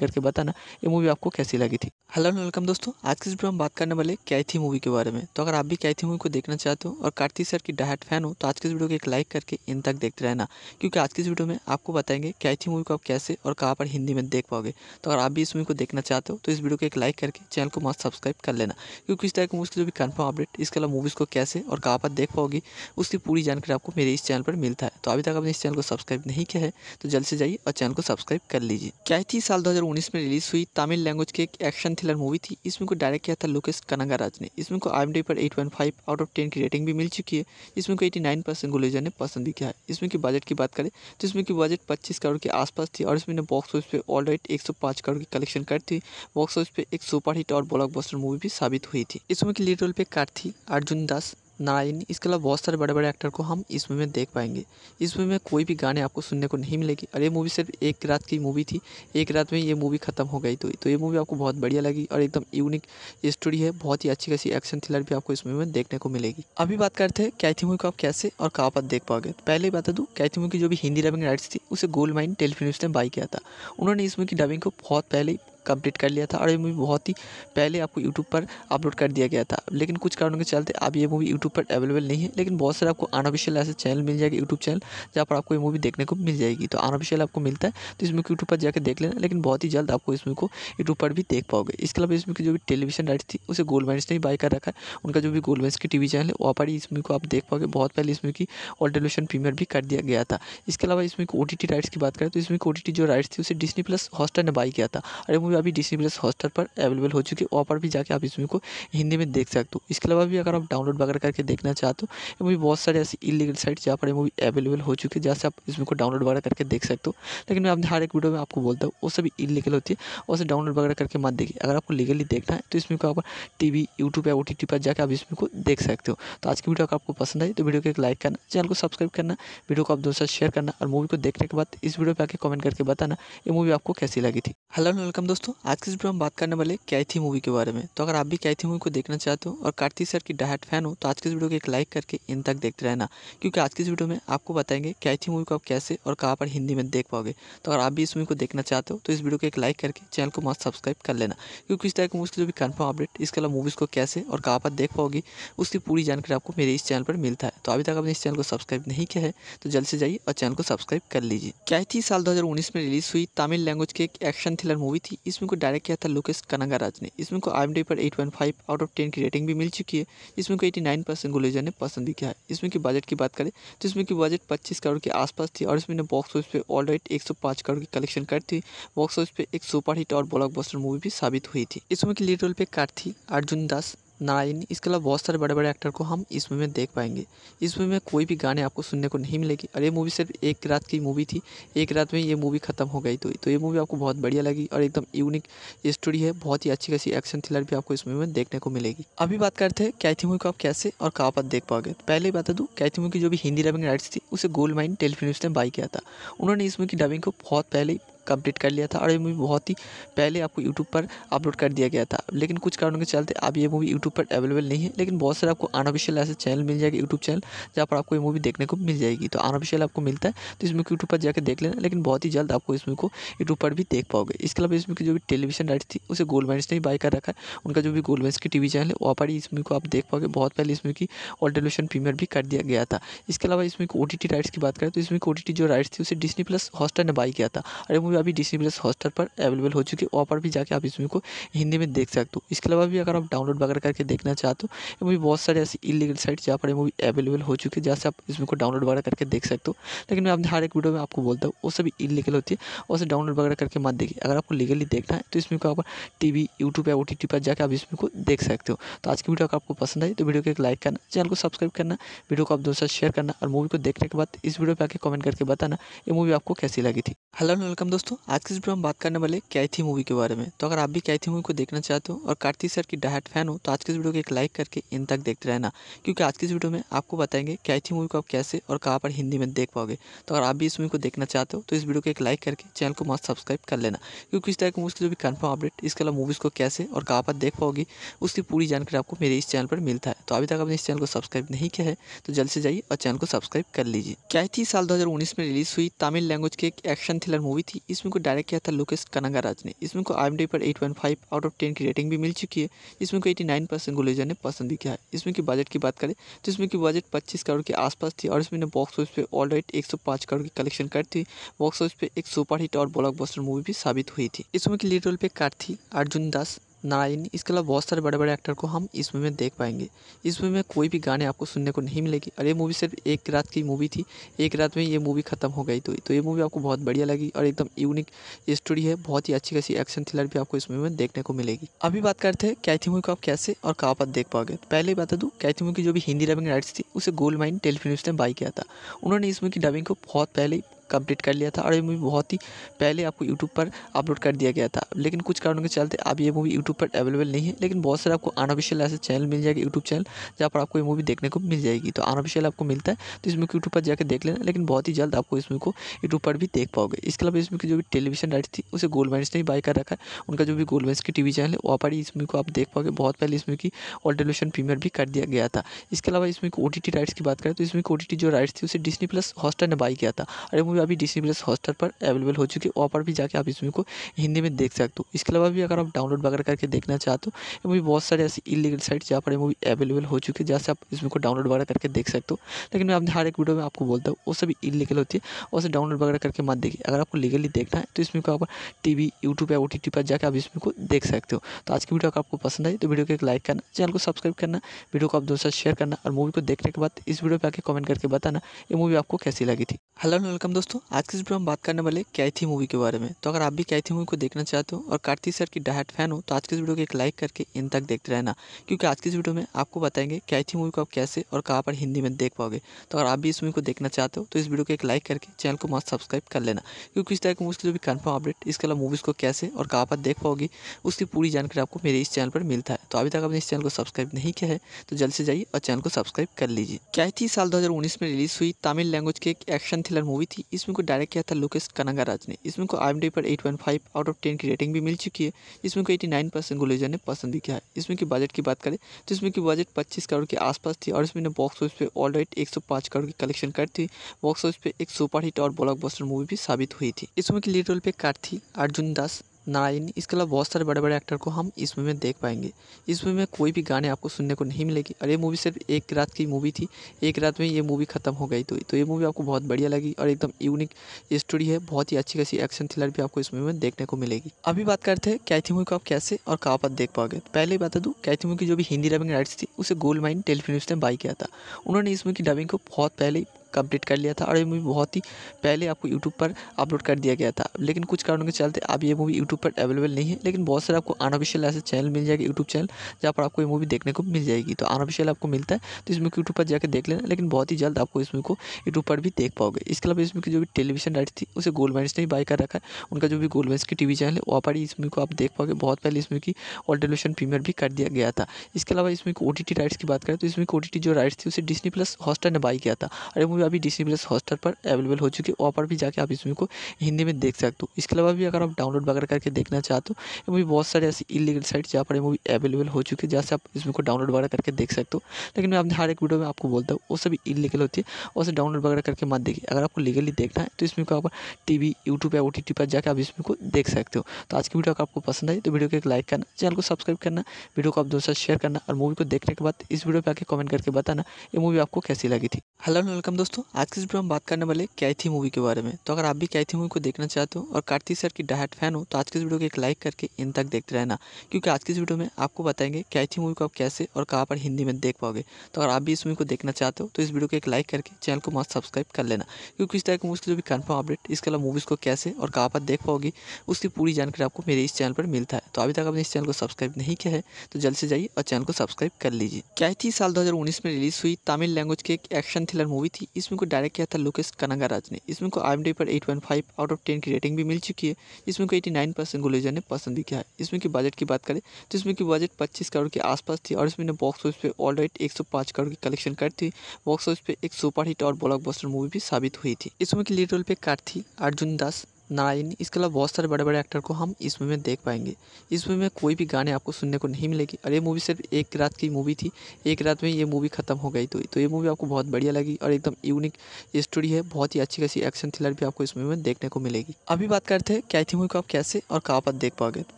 करके बताना ये मूवी आपको कैसी लगी थी हेलो वेलकम दोस्तों दोस्तों आज के वीडियो में बात करने वाले कैथी मूवी के बारे में तो अगर आप भी कैथी मूवी को देखना चाहते हो और कार्तिक सर की डाहट फैन हो तो आज के इस वीडियो को एक लाइक करके इन तक देखते रहना क्योंकि आज के इस वीडियो में आपको बताएंगे कैथी मूवी को आप कैसे और कहाँ पर हिंदी में देख पाओगे तो अगर आप भी इस मूवी को देखना चाहते हो तो इस वीडियो को एक लाइक करके चैनल को मस्त सब्सक्राइब कर लेना क्योंकि इस तरह की मूवी जो भी कन्फर्म अपडेट इसके अलावा मूवीज़ को कैसे और कहाँ पर देख पाओगी उसकी पूरी जानकारी आपको मेरे इस चैनल पर मिलता है तो अभी तक आपने इस चैनल को सब्सक्राइब नहीं किया है तो जल्द से जाइए और चैनल को सब्सक्राइब कर लीजिए कैथी साल दो में रिलीज़ हुई तमिल लैंग्वेज की एक एक्शन थ्रिलर मूवी थी इसमें को डायरेक्ट किया था लोकेश कनगाराज ने इसमें को आई पर eight five out of ten की रेटिंग भी मिल चुकी है इसमें को एटी नाइन परसेंट गुलेजर ने पसंद भी किया है इसमें की बजट की बात करें तो इसमें की बजट पच्चीस करोड़ के आसपास थी और इसमें बॉक्स ऑफिस पे ऑल राइट एक सौ करोड़ की कलेक्शन कर थी बॉक्स ऑफिस पे एक सुपर हिट और ब्लॉक मूवी भी साबित हुई थी इसमें की लीड रोल पे कार थी अर्जुन दास नारायण इसके अलावा बहुत सारे बड़े बड़े एक्टर को हम इस मूवी में देख पाएंगे इस मूवी में कोई भी गाने आपको सुनने को नहीं मिलेगी और ये मूवी सिर्फ एक रात की मूवी थी एक रात में ये मूवी ख़त्म हो गई तो, तो ये मूवी आपको बहुत बढ़िया लगी और एकदम यूनिक स्टोरी है बहुत ही अच्छी खासी एक्शन थ्रिलर भी आपको इस मूवी में देखने को मिलेगी अभी बात करते हैं कैथी मूवी को आप कैसे और कहाँ पर देख पाओगे तो पहले ही बता तो दूँ कैथी मूवी की जो भी हिंदी डबिंग राइट्स थी उसे गोल्ड माइन टेलीफिल्म ने बाई किया था उन्होंने इस मूवी की डबिंग को बहुत पहले कंप्लीट कर लिया था और ये मूवी बहुत ही पहले आपको यूट्यूब पर अपलोड कर दिया गया था लेकिन कुछ कारणों के चलते अब ये मूवी यूट्यूब पर अवेलेबल नहीं है लेकिन बहुत सारे आपको अनऑफिशियल ऐसे चैनल मिल जाएगा यूट्यूब चैनल जहाँ पर आपको ये मूवी देखने को मिल जाएगी तो अनऑफिशियल आपको मिलता है तो इसमें यूट्यूब पर जाकर देख लेना लेकिन बहुत ही जल्द आपको इस मूवी को यूट्यूब पर भी देख पाओगे इसके अलावा इसमें की जो भी टेलीविजन राइट थी उसे गोल्डमैंस ने बाई कर रखा है उनका जो भी गोल्डमैंस की टी चैनल है वहाँ पर इस मूवी को आप देख पाओगे बहुत पहले इसमें की ऑल टेलीविजन प्रीमियर भी कर दिया गया था इसके अलावा इसमें ओ टी राइट्स की बात करें तो इसमें ओ जो राइट्स थी उसे डिस्नी प्लस हॉस्टर ने बाई किया था और ये मूवी अभी डी प्लस हॉस्टर पर अवेलेबल हो चुकी है वहाँ पर भी जाके आप इसमें को हिंदी में देख सकते हो इसके अलावा भी अगर आप डाउनलोड वगैरह करके देखना चाहते हो ये मूवी बहुत सारे ऐसी इलीगल साइट जहाँ पर ये मूवी अवेलेबल हो चुकी है जहाँ से आप इस मूवी को डाउनलोड वगैरह करके देख सकते हो लेकिन मैं अपने हर एक वीडियो में आपको बोलता हूँ वो सभी इलीगल होती है और उसे डाउनलोड वगैरह करके मत देखिए अगर आपको लीगली देखना है तो इसमें को आप टी वी यूट्यूब या ओ टी पर जाकर आप इसमें को देख सकते हो तो आज की वीडियो अगर आपको पसंद आई तो वीडियो को एक लाइक करना चैनल को सब्सक्राइब करना वीडियो को आप दोस्तों शेयर करना और मूवी को देखने के बाद इस वीडियो पर आके कमेंट करके बताना ये मूवी आपको कैसी लगी थी हेलो वेलकम दोस्तों दोस्तों आज के इस वीडियो बात करने वाले कैथी मूवी के बारे में तो अगर आप भी कैथी मूवी को देखना चाहते हो और कार्तिक सर की डायट फैन हो तो आज के इस वीडियो को एक लाइक करके इन तक देखते रहना क्योंकि आज की इस वीडियो में आपको बताएंगे कैथी मूवी को आप कैसे और कहाँ पर हिंदी में देख पाओगे तो अगर आप भी इस मूवी को देखना चाहते हो तो इस वीडियो को एक लाइक करके चैनल को मस्त सब्सक्राइब कर लेना क्योंकि इस तरह की मूवीज़ की जो भी कन्फर्म अपडेट इसके अलावा मूवीज़ को कैसे और कहाँ पर देख पाओगी उसकी पूरी जानकारी आपको मेरे इस चैनल पर मिलता है तो अभी तक आपने इस चैनल को सब्सक्राइब नहीं किया है तो जल्द से जाइए और चैनल को सब्सक्राइब कर लीजिए कैथी साल दो में रिलीज़ हुई तमिल लैंग्वेज की एक एक्शन थ्रिलर मूवी थी इस इसमें को डायरेक्ट किया था लोकेश कनगाराज ने इसमें को आई पर 8.5 आउट ऑफ 10 की रेटिंग भी मिल चुकी है इसमें को 89 परसेंट गुलेजर ने पसंद भी किया है इसमें की बजट की बात करें तो इसमें की बजट 25 करोड़ के आसपास थी और इसमें बॉक्स ऑफिस पे ऑल राइट एक करोड़ की कलेक्शन कर थी बॉक्स ऑफिस पर एक सुपर हिट और ब्लॉक मूवी भी साबित हुई थी इसमें की लीड रोल पे कार अर्जुन दास नारायण इसके अलावा बहुत सारे बड़े बड़े एक्टर को हम इस मूवी में देख पाएंगे इस मूवी में कोई भी गाने आपको सुनने को नहीं मिलेगी और ये मूवी सिर्फ एक रात की मूवी थी एक रात में ये मूवी ख़त्म हो गई तो तो ये मूवी आपको बहुत बढ़िया लगी और एकदम यूनिक स्टोरी है बहुत ही अच्छी खासी एक्शन थ्रिलर भी आपको इस मूवी में देखने को मिलेगी अभी बात करते हैं कैथी मूवी को आप कैसे और कहाँ पर देख पाओगे तो पहले ही बता दूँ कैथी मूवी की जो भी हिंदी डबिंग राइट्स थी उसे गोल्ड माइन टेलीफिल्म ने बाई किया था उन्होंने इस मूवी की डबिंग को बहुत पहले कंप्लीट कर लिया था और ये मूवी बहुत ही पहले आपको यूट्यूब पर अपलोड कर दिया गया था लेकिन कुछ कारणों के चलते अब ये मूवी यूट्यूब पर अवेलेबल नहीं है लेकिन बहुत सारे आपको अनऑफिशियल ऐसे चैनल मिल जाएगा यूट्यूब चैनल जहाँ पर आपको ये मूवी देखने को मिल जाएगी तो अनऑफिशियल आपको मिलता है तो इसमें यूट्यूब पर जाकर देख लेना लेकिन बहुत ही जल्द आपको इस मूवी को यूट्यूब पर भी देख पाओगे इसके अलावा इसमें की जो भी टेलीविजन राइट थी उसे गोल्डमैंस ने भी बाई कर रखा है उनका जो भी गोल्डमैंस की टीवी चैनल है वहाँ पर ही मूवी को आप देख पाओगे बहुत पहले इसमें की ऑल टेलीविजन प्रीमियर भी कर दिया गया था इसके अलावा इसमें ओ टी राइट्स की बात करें तो इसमें ओ जो राइट्स थी उसे डिस्नी प्लस हॉस्टर ने बाई किया था और ये मूवी में अभी डी प्लस हॉस्टर पर अवेलेबल हो चुकी है वहाँ पर भी जाके आप इस मूवी को हिंदी में देख सकते हो इसके अलावा भी अगर आप डाउनलोड वगैरह करके देखना चाहते हो ये मूवी बहुत सारे ऐसी इलीगल साइट जहाँ पर मूवी अवेलेबल हो चुकी है जहाँ से आप इस मूवी को डाउनलोड वगैरह करके देख सकते हो लेकिन मैं हर एक वीडियो में आपको बोलता हूँ वो सभी इलीगल होती है और उसे डाउनलोड वगैरह करके मत देखिए अगर आपको लीगली देखना है तो इसमें को आप टी वी यूट्यूब या ओ पर जाकर आप इसमें को देख सकते हो तो आज की वीडियो अगर आपको पसंद आई तो वीडियो को एक लाइक करना चैनल को सब्सक्राइब करना वीडियो को आप दोस्तों शेयर करना और मूवी को देखने के बाद इस वीडियो पर आके कमेंट करके बताना ये मूवी आपको कैसी लगी थी हेलो वेलकम दोस्तों दोस्तों आज के वीडियो में बात करने वाले कैथी मूवी के बारे में तो अगर आप भी कैथी मूवी को देखना चाहते हो और कार्तिक सर की डायट फैन हो तो आज के इस वीडियो को एक लाइक करके इन तक देखते रहना क्योंकि आज की इस वीडियो में आपको बताएंगे कैथी मूवी को आप कैसे और कहाँ पर हिंदी में देख पाओगे तो अगर आप भी इस मूवी को देखना चाहते हो तो इस वीडियो को एक लाइक करके चैनल को मस्त सब्सक्राइब कर लेना क्योंकि इस तरह की मूवी जो भी कन्फर्म अपडेट इसके अलावा मूवीज़ को कैसे और कहाँ पर देख पाओगी उसकी पूरी जानकारी आपको मेरे इस चैनल पर मिलता है तो अभी तक आपने इस चैनल को सब्सक्राइब नहीं किया है तो जल्द से जाइए और चैनल को सब्सक्राइब कर लीजिए कैथी साल दो में रिलीज़ हुई तमिल लैंग्वेज की एक एक्शन थ्रिलर मूवी थी इस मूवी को डायरेक्ट किया था लोकेश कनगाराज ने इस मूवी को आई पर 8.5 आउट ऑफ 10 की रेटिंग भी मिल चुकी है इसमें मूवी को 89 परसेंट गुलेजर ने पसंद भी किया है इसमें की बजट की बात करें तो इसमें की बजट 25 करोड़ के आसपास थी और इसमें बॉक्स ऑफिस पे ऑल राइट एक करोड़ की कलेक्शन कर थी बॉक्स ऑफिस पे एक सुपर हिट और ब्लॉकबस्टर मूवी भी साबित हुई थी इस मूवी की लीड रोल पे कार थी अर्जुन दास नारायण इसके अलावा बहुत सारे बड़े बड़े एक्टर को हम इस मूवी में देख पाएंगे इस मूवी में कोई भी गाने आपको सुनने को नहीं मिलेगी और ये मूवी सिर्फ एक रात की मूवी थी एक रात में ये मूवी ख़त्म हो गई तो तो ये मूवी आपको बहुत बढ़िया लगी और एकदम यूनिक स्टोरी है बहुत ही अच्छी खासी एक्शन थ्रिलर भी आपको इस मूवी में देखने को मिलेगी अभी बात करते हैं कैथी मूवी को आप कैसे और कहाँ पर देख पाओगे पहले ही बता दूँ कैथी मूवी की जो भी हिंदी डबिंग राइट्स थी उसे गोल्ड माइन टेलीफिल्म ने बाई किया था उन्होंने इस मूवी की डबिंग को बहुत पहले कंप्लीट कर लिया था और ये मूवी बहुत ही पहले आपको यूट्यूब पर अपलोड कर दिया गया था लेकिन कुछ कारणों के चलते अब ये मूवी यूट्यूब पर अवेलेबल नहीं है लेकिन बहुत सारे आपको अनऑफिशियल ऐसे चैनल मिल जाएगा यूट्यूब चैनल जहाँ पर आपको ये मूवी देखने को मिल जाएगी तो अनऑफिशियल आपको मिलता है तो इस मूवी यूट्यूब पर जाकर देख लेना लेकिन बहुत ही जल्द आपको इस मूवी को यूट्यूब पर भी देख पाओगे इसके अलावा इस मूवी की जो भी टेलीविजन राइट थी उसे गोलमेंट्स ने बाई कर रखा है उनका जो भी गोल्डमैंस की टी वी चैनल है वहाँ पर इस मूवी को आप देख पाओगे बहुत पहले इस मूवी की ऑल प्रीमियर भी कर दिया गया था इसके अलावा इसमें ओ टी राइट्स की बात करें तो इसमें ओ टी जो राइट्स थी उसे डिस्नी प्लस हॉस्टर ने बाई किया था और ये मूवी में अभी डी प्लस हॉस्टर पर अवेलेबल हो चुकी है वहाँ पर भी जाके आप इस मूवी को हिंदी में देख सकते हो इसके अलावा भी अगर आप डाउनलोड वगैरह करके देखना चाहते हो ये मूवी बहुत सारे ऐसी इलीगल साइट जहाँ पर मूवी अवेलेबल हो चुकी है जहाँ से आप इस मूवी को डाउनलोड वगैरह करके देख सकते हो लेकिन मैं अपने हर एक वीडियो में आपको बोलता हूँ वो सभी इलीगल होती है और उसे डाउनलोड वगैरह करके मत देखिए अगर आपको लीगली देखना है तो इसमें को आप टी वी यूट्यूब या ओ टी टी पर जाकर आप इस मूवी को देख सकते हो तो आज की वीडियो अगर आपको पसंद आई तो वीडियो को एक लाइक करना चैनल को सब्सक्राइब करना वीडियो को आप दोस्तों शेयर करना और मूवी को देखने के बाद इस वीडियो पर आके कमेंट करके बताना ये मूवी आपको कैसी लगी थी हेलो वेलकम दोस्तों दोस्तों आज के वीडियो में बात करने वाले कैथी मूवी के बारे में तो अगर आप भी कैथी मूवी को देखना चाहते हो और कार्तिक सर की डायट फैन हो तो आज के इस वीडियो को एक लाइक करके इन तक देखते रहना क्योंकि आज के इस वीडियो में आपको बताएंगे कैथी मूवी को आप कैसे और कहाँ पर हिंदी में देख पाओगे तो अगर आप भी इस मूवी को देखना चाहते हो तो इस वीडियो को एक लाइक करके चैनल को मस्त सब्सक्राइब कर लेना क्योंकि इस तरह की मूवी जो भी कन्फर्म अपडेट इसके अलावा मूवीज़ को कैसे और कहाँ पर देख पाओगी उसकी पूरी जानकारी आपको मेरे इस चैनल पर मिलता है तो अभी तक आपने इस चैनल को सब्सक्राइब नहीं किया है तो जल्द से जाइए और चैनल को सब्सक्राइब कर लीजिए कैथी साल दो में रिलीज़ हुई तमिल लैंग्वेज की एक एक्शन थ्रिलर मूवी थी इसमें को डायरेक्ट किया था लोकेश कनगराज ने इसमें को आई पर फाइव आउट ऑफ टेन की रेटिंग भी मिल चुकी है इसमें को नाइन परसेंट गुलेजर ने पसंद भी किया है इसमें की बजट की बात करें तो इसमें की बजट पच्चीस करोड़ के आसपास थी और इसमें बॉक्स ऑफिस पर ऑल राइट एक करोड़ की कलेक्शन कर थी बॉक्स ऑफिस पे एक सुपरहिट और ब्लॉक मूवी भी साबित हुई थी इसमें की लीड रोल पे कार्थी अर्जुन दास नारायण इसके अलावा बहुत सारे बड़े बड़े एक्टर को हम इस मूवी में देख पाएंगे इस मूवी में कोई भी गाने आपको सुनने को नहीं मिलेगी और ये मूवी सिर्फ एक रात की मूवी थी एक रात में ये मूवी ख़त्म हो गई थी तो, तो ये मूवी आपको बहुत बढ़िया लगी और एकदम यूनिक स्टोरी है बहुत ही अच्छी खासी एक्शन थ्रिलर भी आपको इस मूवी में देखने को मिलेगी अभी बात करते हैं कैथी मूवी को आप कैसे और कहाँ पर देख पाओगे पहले ही बता दूँ कैथी मूवी की जो भी हिंदी डबिंग राइट्स थी उसे गोल्ड माइन टेलीफिल्म ने बाई किया था उन्होंने इस मूवी की डबिंग को बहुत पहले ही कंप्लीट कर लिया था और ये मूवी बहुत ही पहले आपको यूट्यूब पर अपलोड कर दिया गया था लेकिन कुछ कारणों के चलते अब ये मूवी यूट्यूब पर अवेलेबल नहीं है लेकिन बहुत सारे आपको अनऑफिशियल ऐसे चैनल मिल जाएगा यूट्यूब चैनल जहाँ पर आपको ये मूवी देखने को मिल जाएगी तो अनऑफिशियल आपको मिलता है तो इस मूवी यूट्यूब पर जाकर देख लेना लेकिन बहुत ही जल्द आपको इस मूवी को यूट्यूब पर भी देख पाओगे इसके अलावा इसमें की जो भी टेलीविजन राइट थी उसे गोल्डमैंस ने बाई कर रखा है उनका जो भी गोल्डमैंस की टीवी चैनल है वहाँ पर इस मूवी को आप देख पाओगे बहुत पहले इस मूवी की ऑल टेलीविजन प्रीमियर भी कर दिया गया था इसके अलावा इसमें ओ राइट्स की बात करें तो इसमें ओ जो राइट्स थी उसे डिस्नी प्लस हॉस्टर ने बाई किया था और मूवी अभी डी प्लस हॉस्टर पर अवेलेबल हो चुकी है वहाँ पर भी जाके आप इस मूवी को हिंदी में देख सकते हो इसके अलावा भी अगर आप डाउनलोड वगैरह करके देखना चाहते हो ये तो मूवी बहुत सारे ऐसी इलीगल साइट जहाँ पर ये मूवी अवेलेबल हो चुकी है जहाँ से आप इस मूवी को डाउनलोड वगैरह करके देख सकते हो लेकिन मैं अपने हर एक वीडियो में आपको बोलता हूँ वो सभी इलीगल होती है और उसे डाउनलोड वगैरह करके मत देखिए अगर आपको लीगली देखना है तो इस मूवी को आप टी वी यूट्यूब या ओ टी टी पर जाकर आप इस मूवी को देख सकते हो तो आज की वीडियो अगर आपको पसंद आई तो वीडियो को एक लाइक करना चैनल को सब्सक्राइब करना वीडियो को आप दोस्तों शेयर करना और मूवी को देखने के बाद इस वीडियो पर आके कमेंट करके बताना ये मूवी आपको कैसी लगी थी हेलो वेलकम दोस्तों दोस्तों आज के वीडियो हम बात करने वाले कैथी मूवी के बारे में तो अगर आप भी कैथी मूवी को देखना चाहते हो और कार्तिक सर की डायट फैन हो तो आज के इस वीडियो को एक लाइक करके इन तक देखते रहना क्योंकि आज की इस वीडियो में आपको बताएंगे कैथी मूवी को आप कैसे और कहाँ पर हिंदी में देख पाओगे तो अगर आप भी इस मूवी को देखना चाहते हो तो इस वीडियो को एक लाइक करके चैनल को मस्त सब्सक्राइब कर लेना क्योंकि इस तरह की मूवी की जो भी कन्फर्म अपडेट इसके अलावा मूवीज़ को कैसे और कहाँ पर देख पाओगी उसकी पूरी जानकारी आपको मेरे इस चैनल पर मिलता है तो अभी तक आपने इस चैनल को सब्सक्राइब नहीं किया है तो जल्द से जाइए और चैनल को सब्सक्राइब कर लीजिए कैथी साल दो में रिलीज़ हुई तमिल लैंग्वेज की एक एक्शन थ्रिलर मूवी थी इसमें को डायरेक्ट किया था लोकेश राज ने इसमें को आई पर 8.5 आउट ऑफ 10 की रेटिंग भी मिल चुकी है इसमें को 89 परसेंट गुलेजर ने पसंद भी किया है इसमें की बजट की बात करें तो इसमें की बजट 25 करोड़ के आसपास थी और इसमें बॉक्स ऑफिस पे ऑल राइट एक करोड़ की कलेक्शन कर थी बॉक्स ऑफिस पे एक सुपर हिट और ब्लॉक मूवी भी साबित हुई थी इसमें की लीड रोल पे कार थी अर्जुन दास नारायण इसके अलावा बहुत सारे बड़े बड़े एक्टर को हम इस मूवी में देख पाएंगे इस मूवी में कोई भी गाने आपको सुनने को नहीं मिलेगी और ये मूवी सिर्फ एक रात की मूवी थी एक रात में ये मूवी ख़त्म हो गई थी तो, तो ये मूवी आपको बहुत बढ़िया लगी और एकदम यूनिक स्टोरी है बहुत ही अच्छी खासी एक्शन थ्रिलर भी आपको इस मूवी में देखने को मिलेगी अभी बात करते हैं कैथी मूवी को आप कैसे और कहाँ पर देख पाओगे तो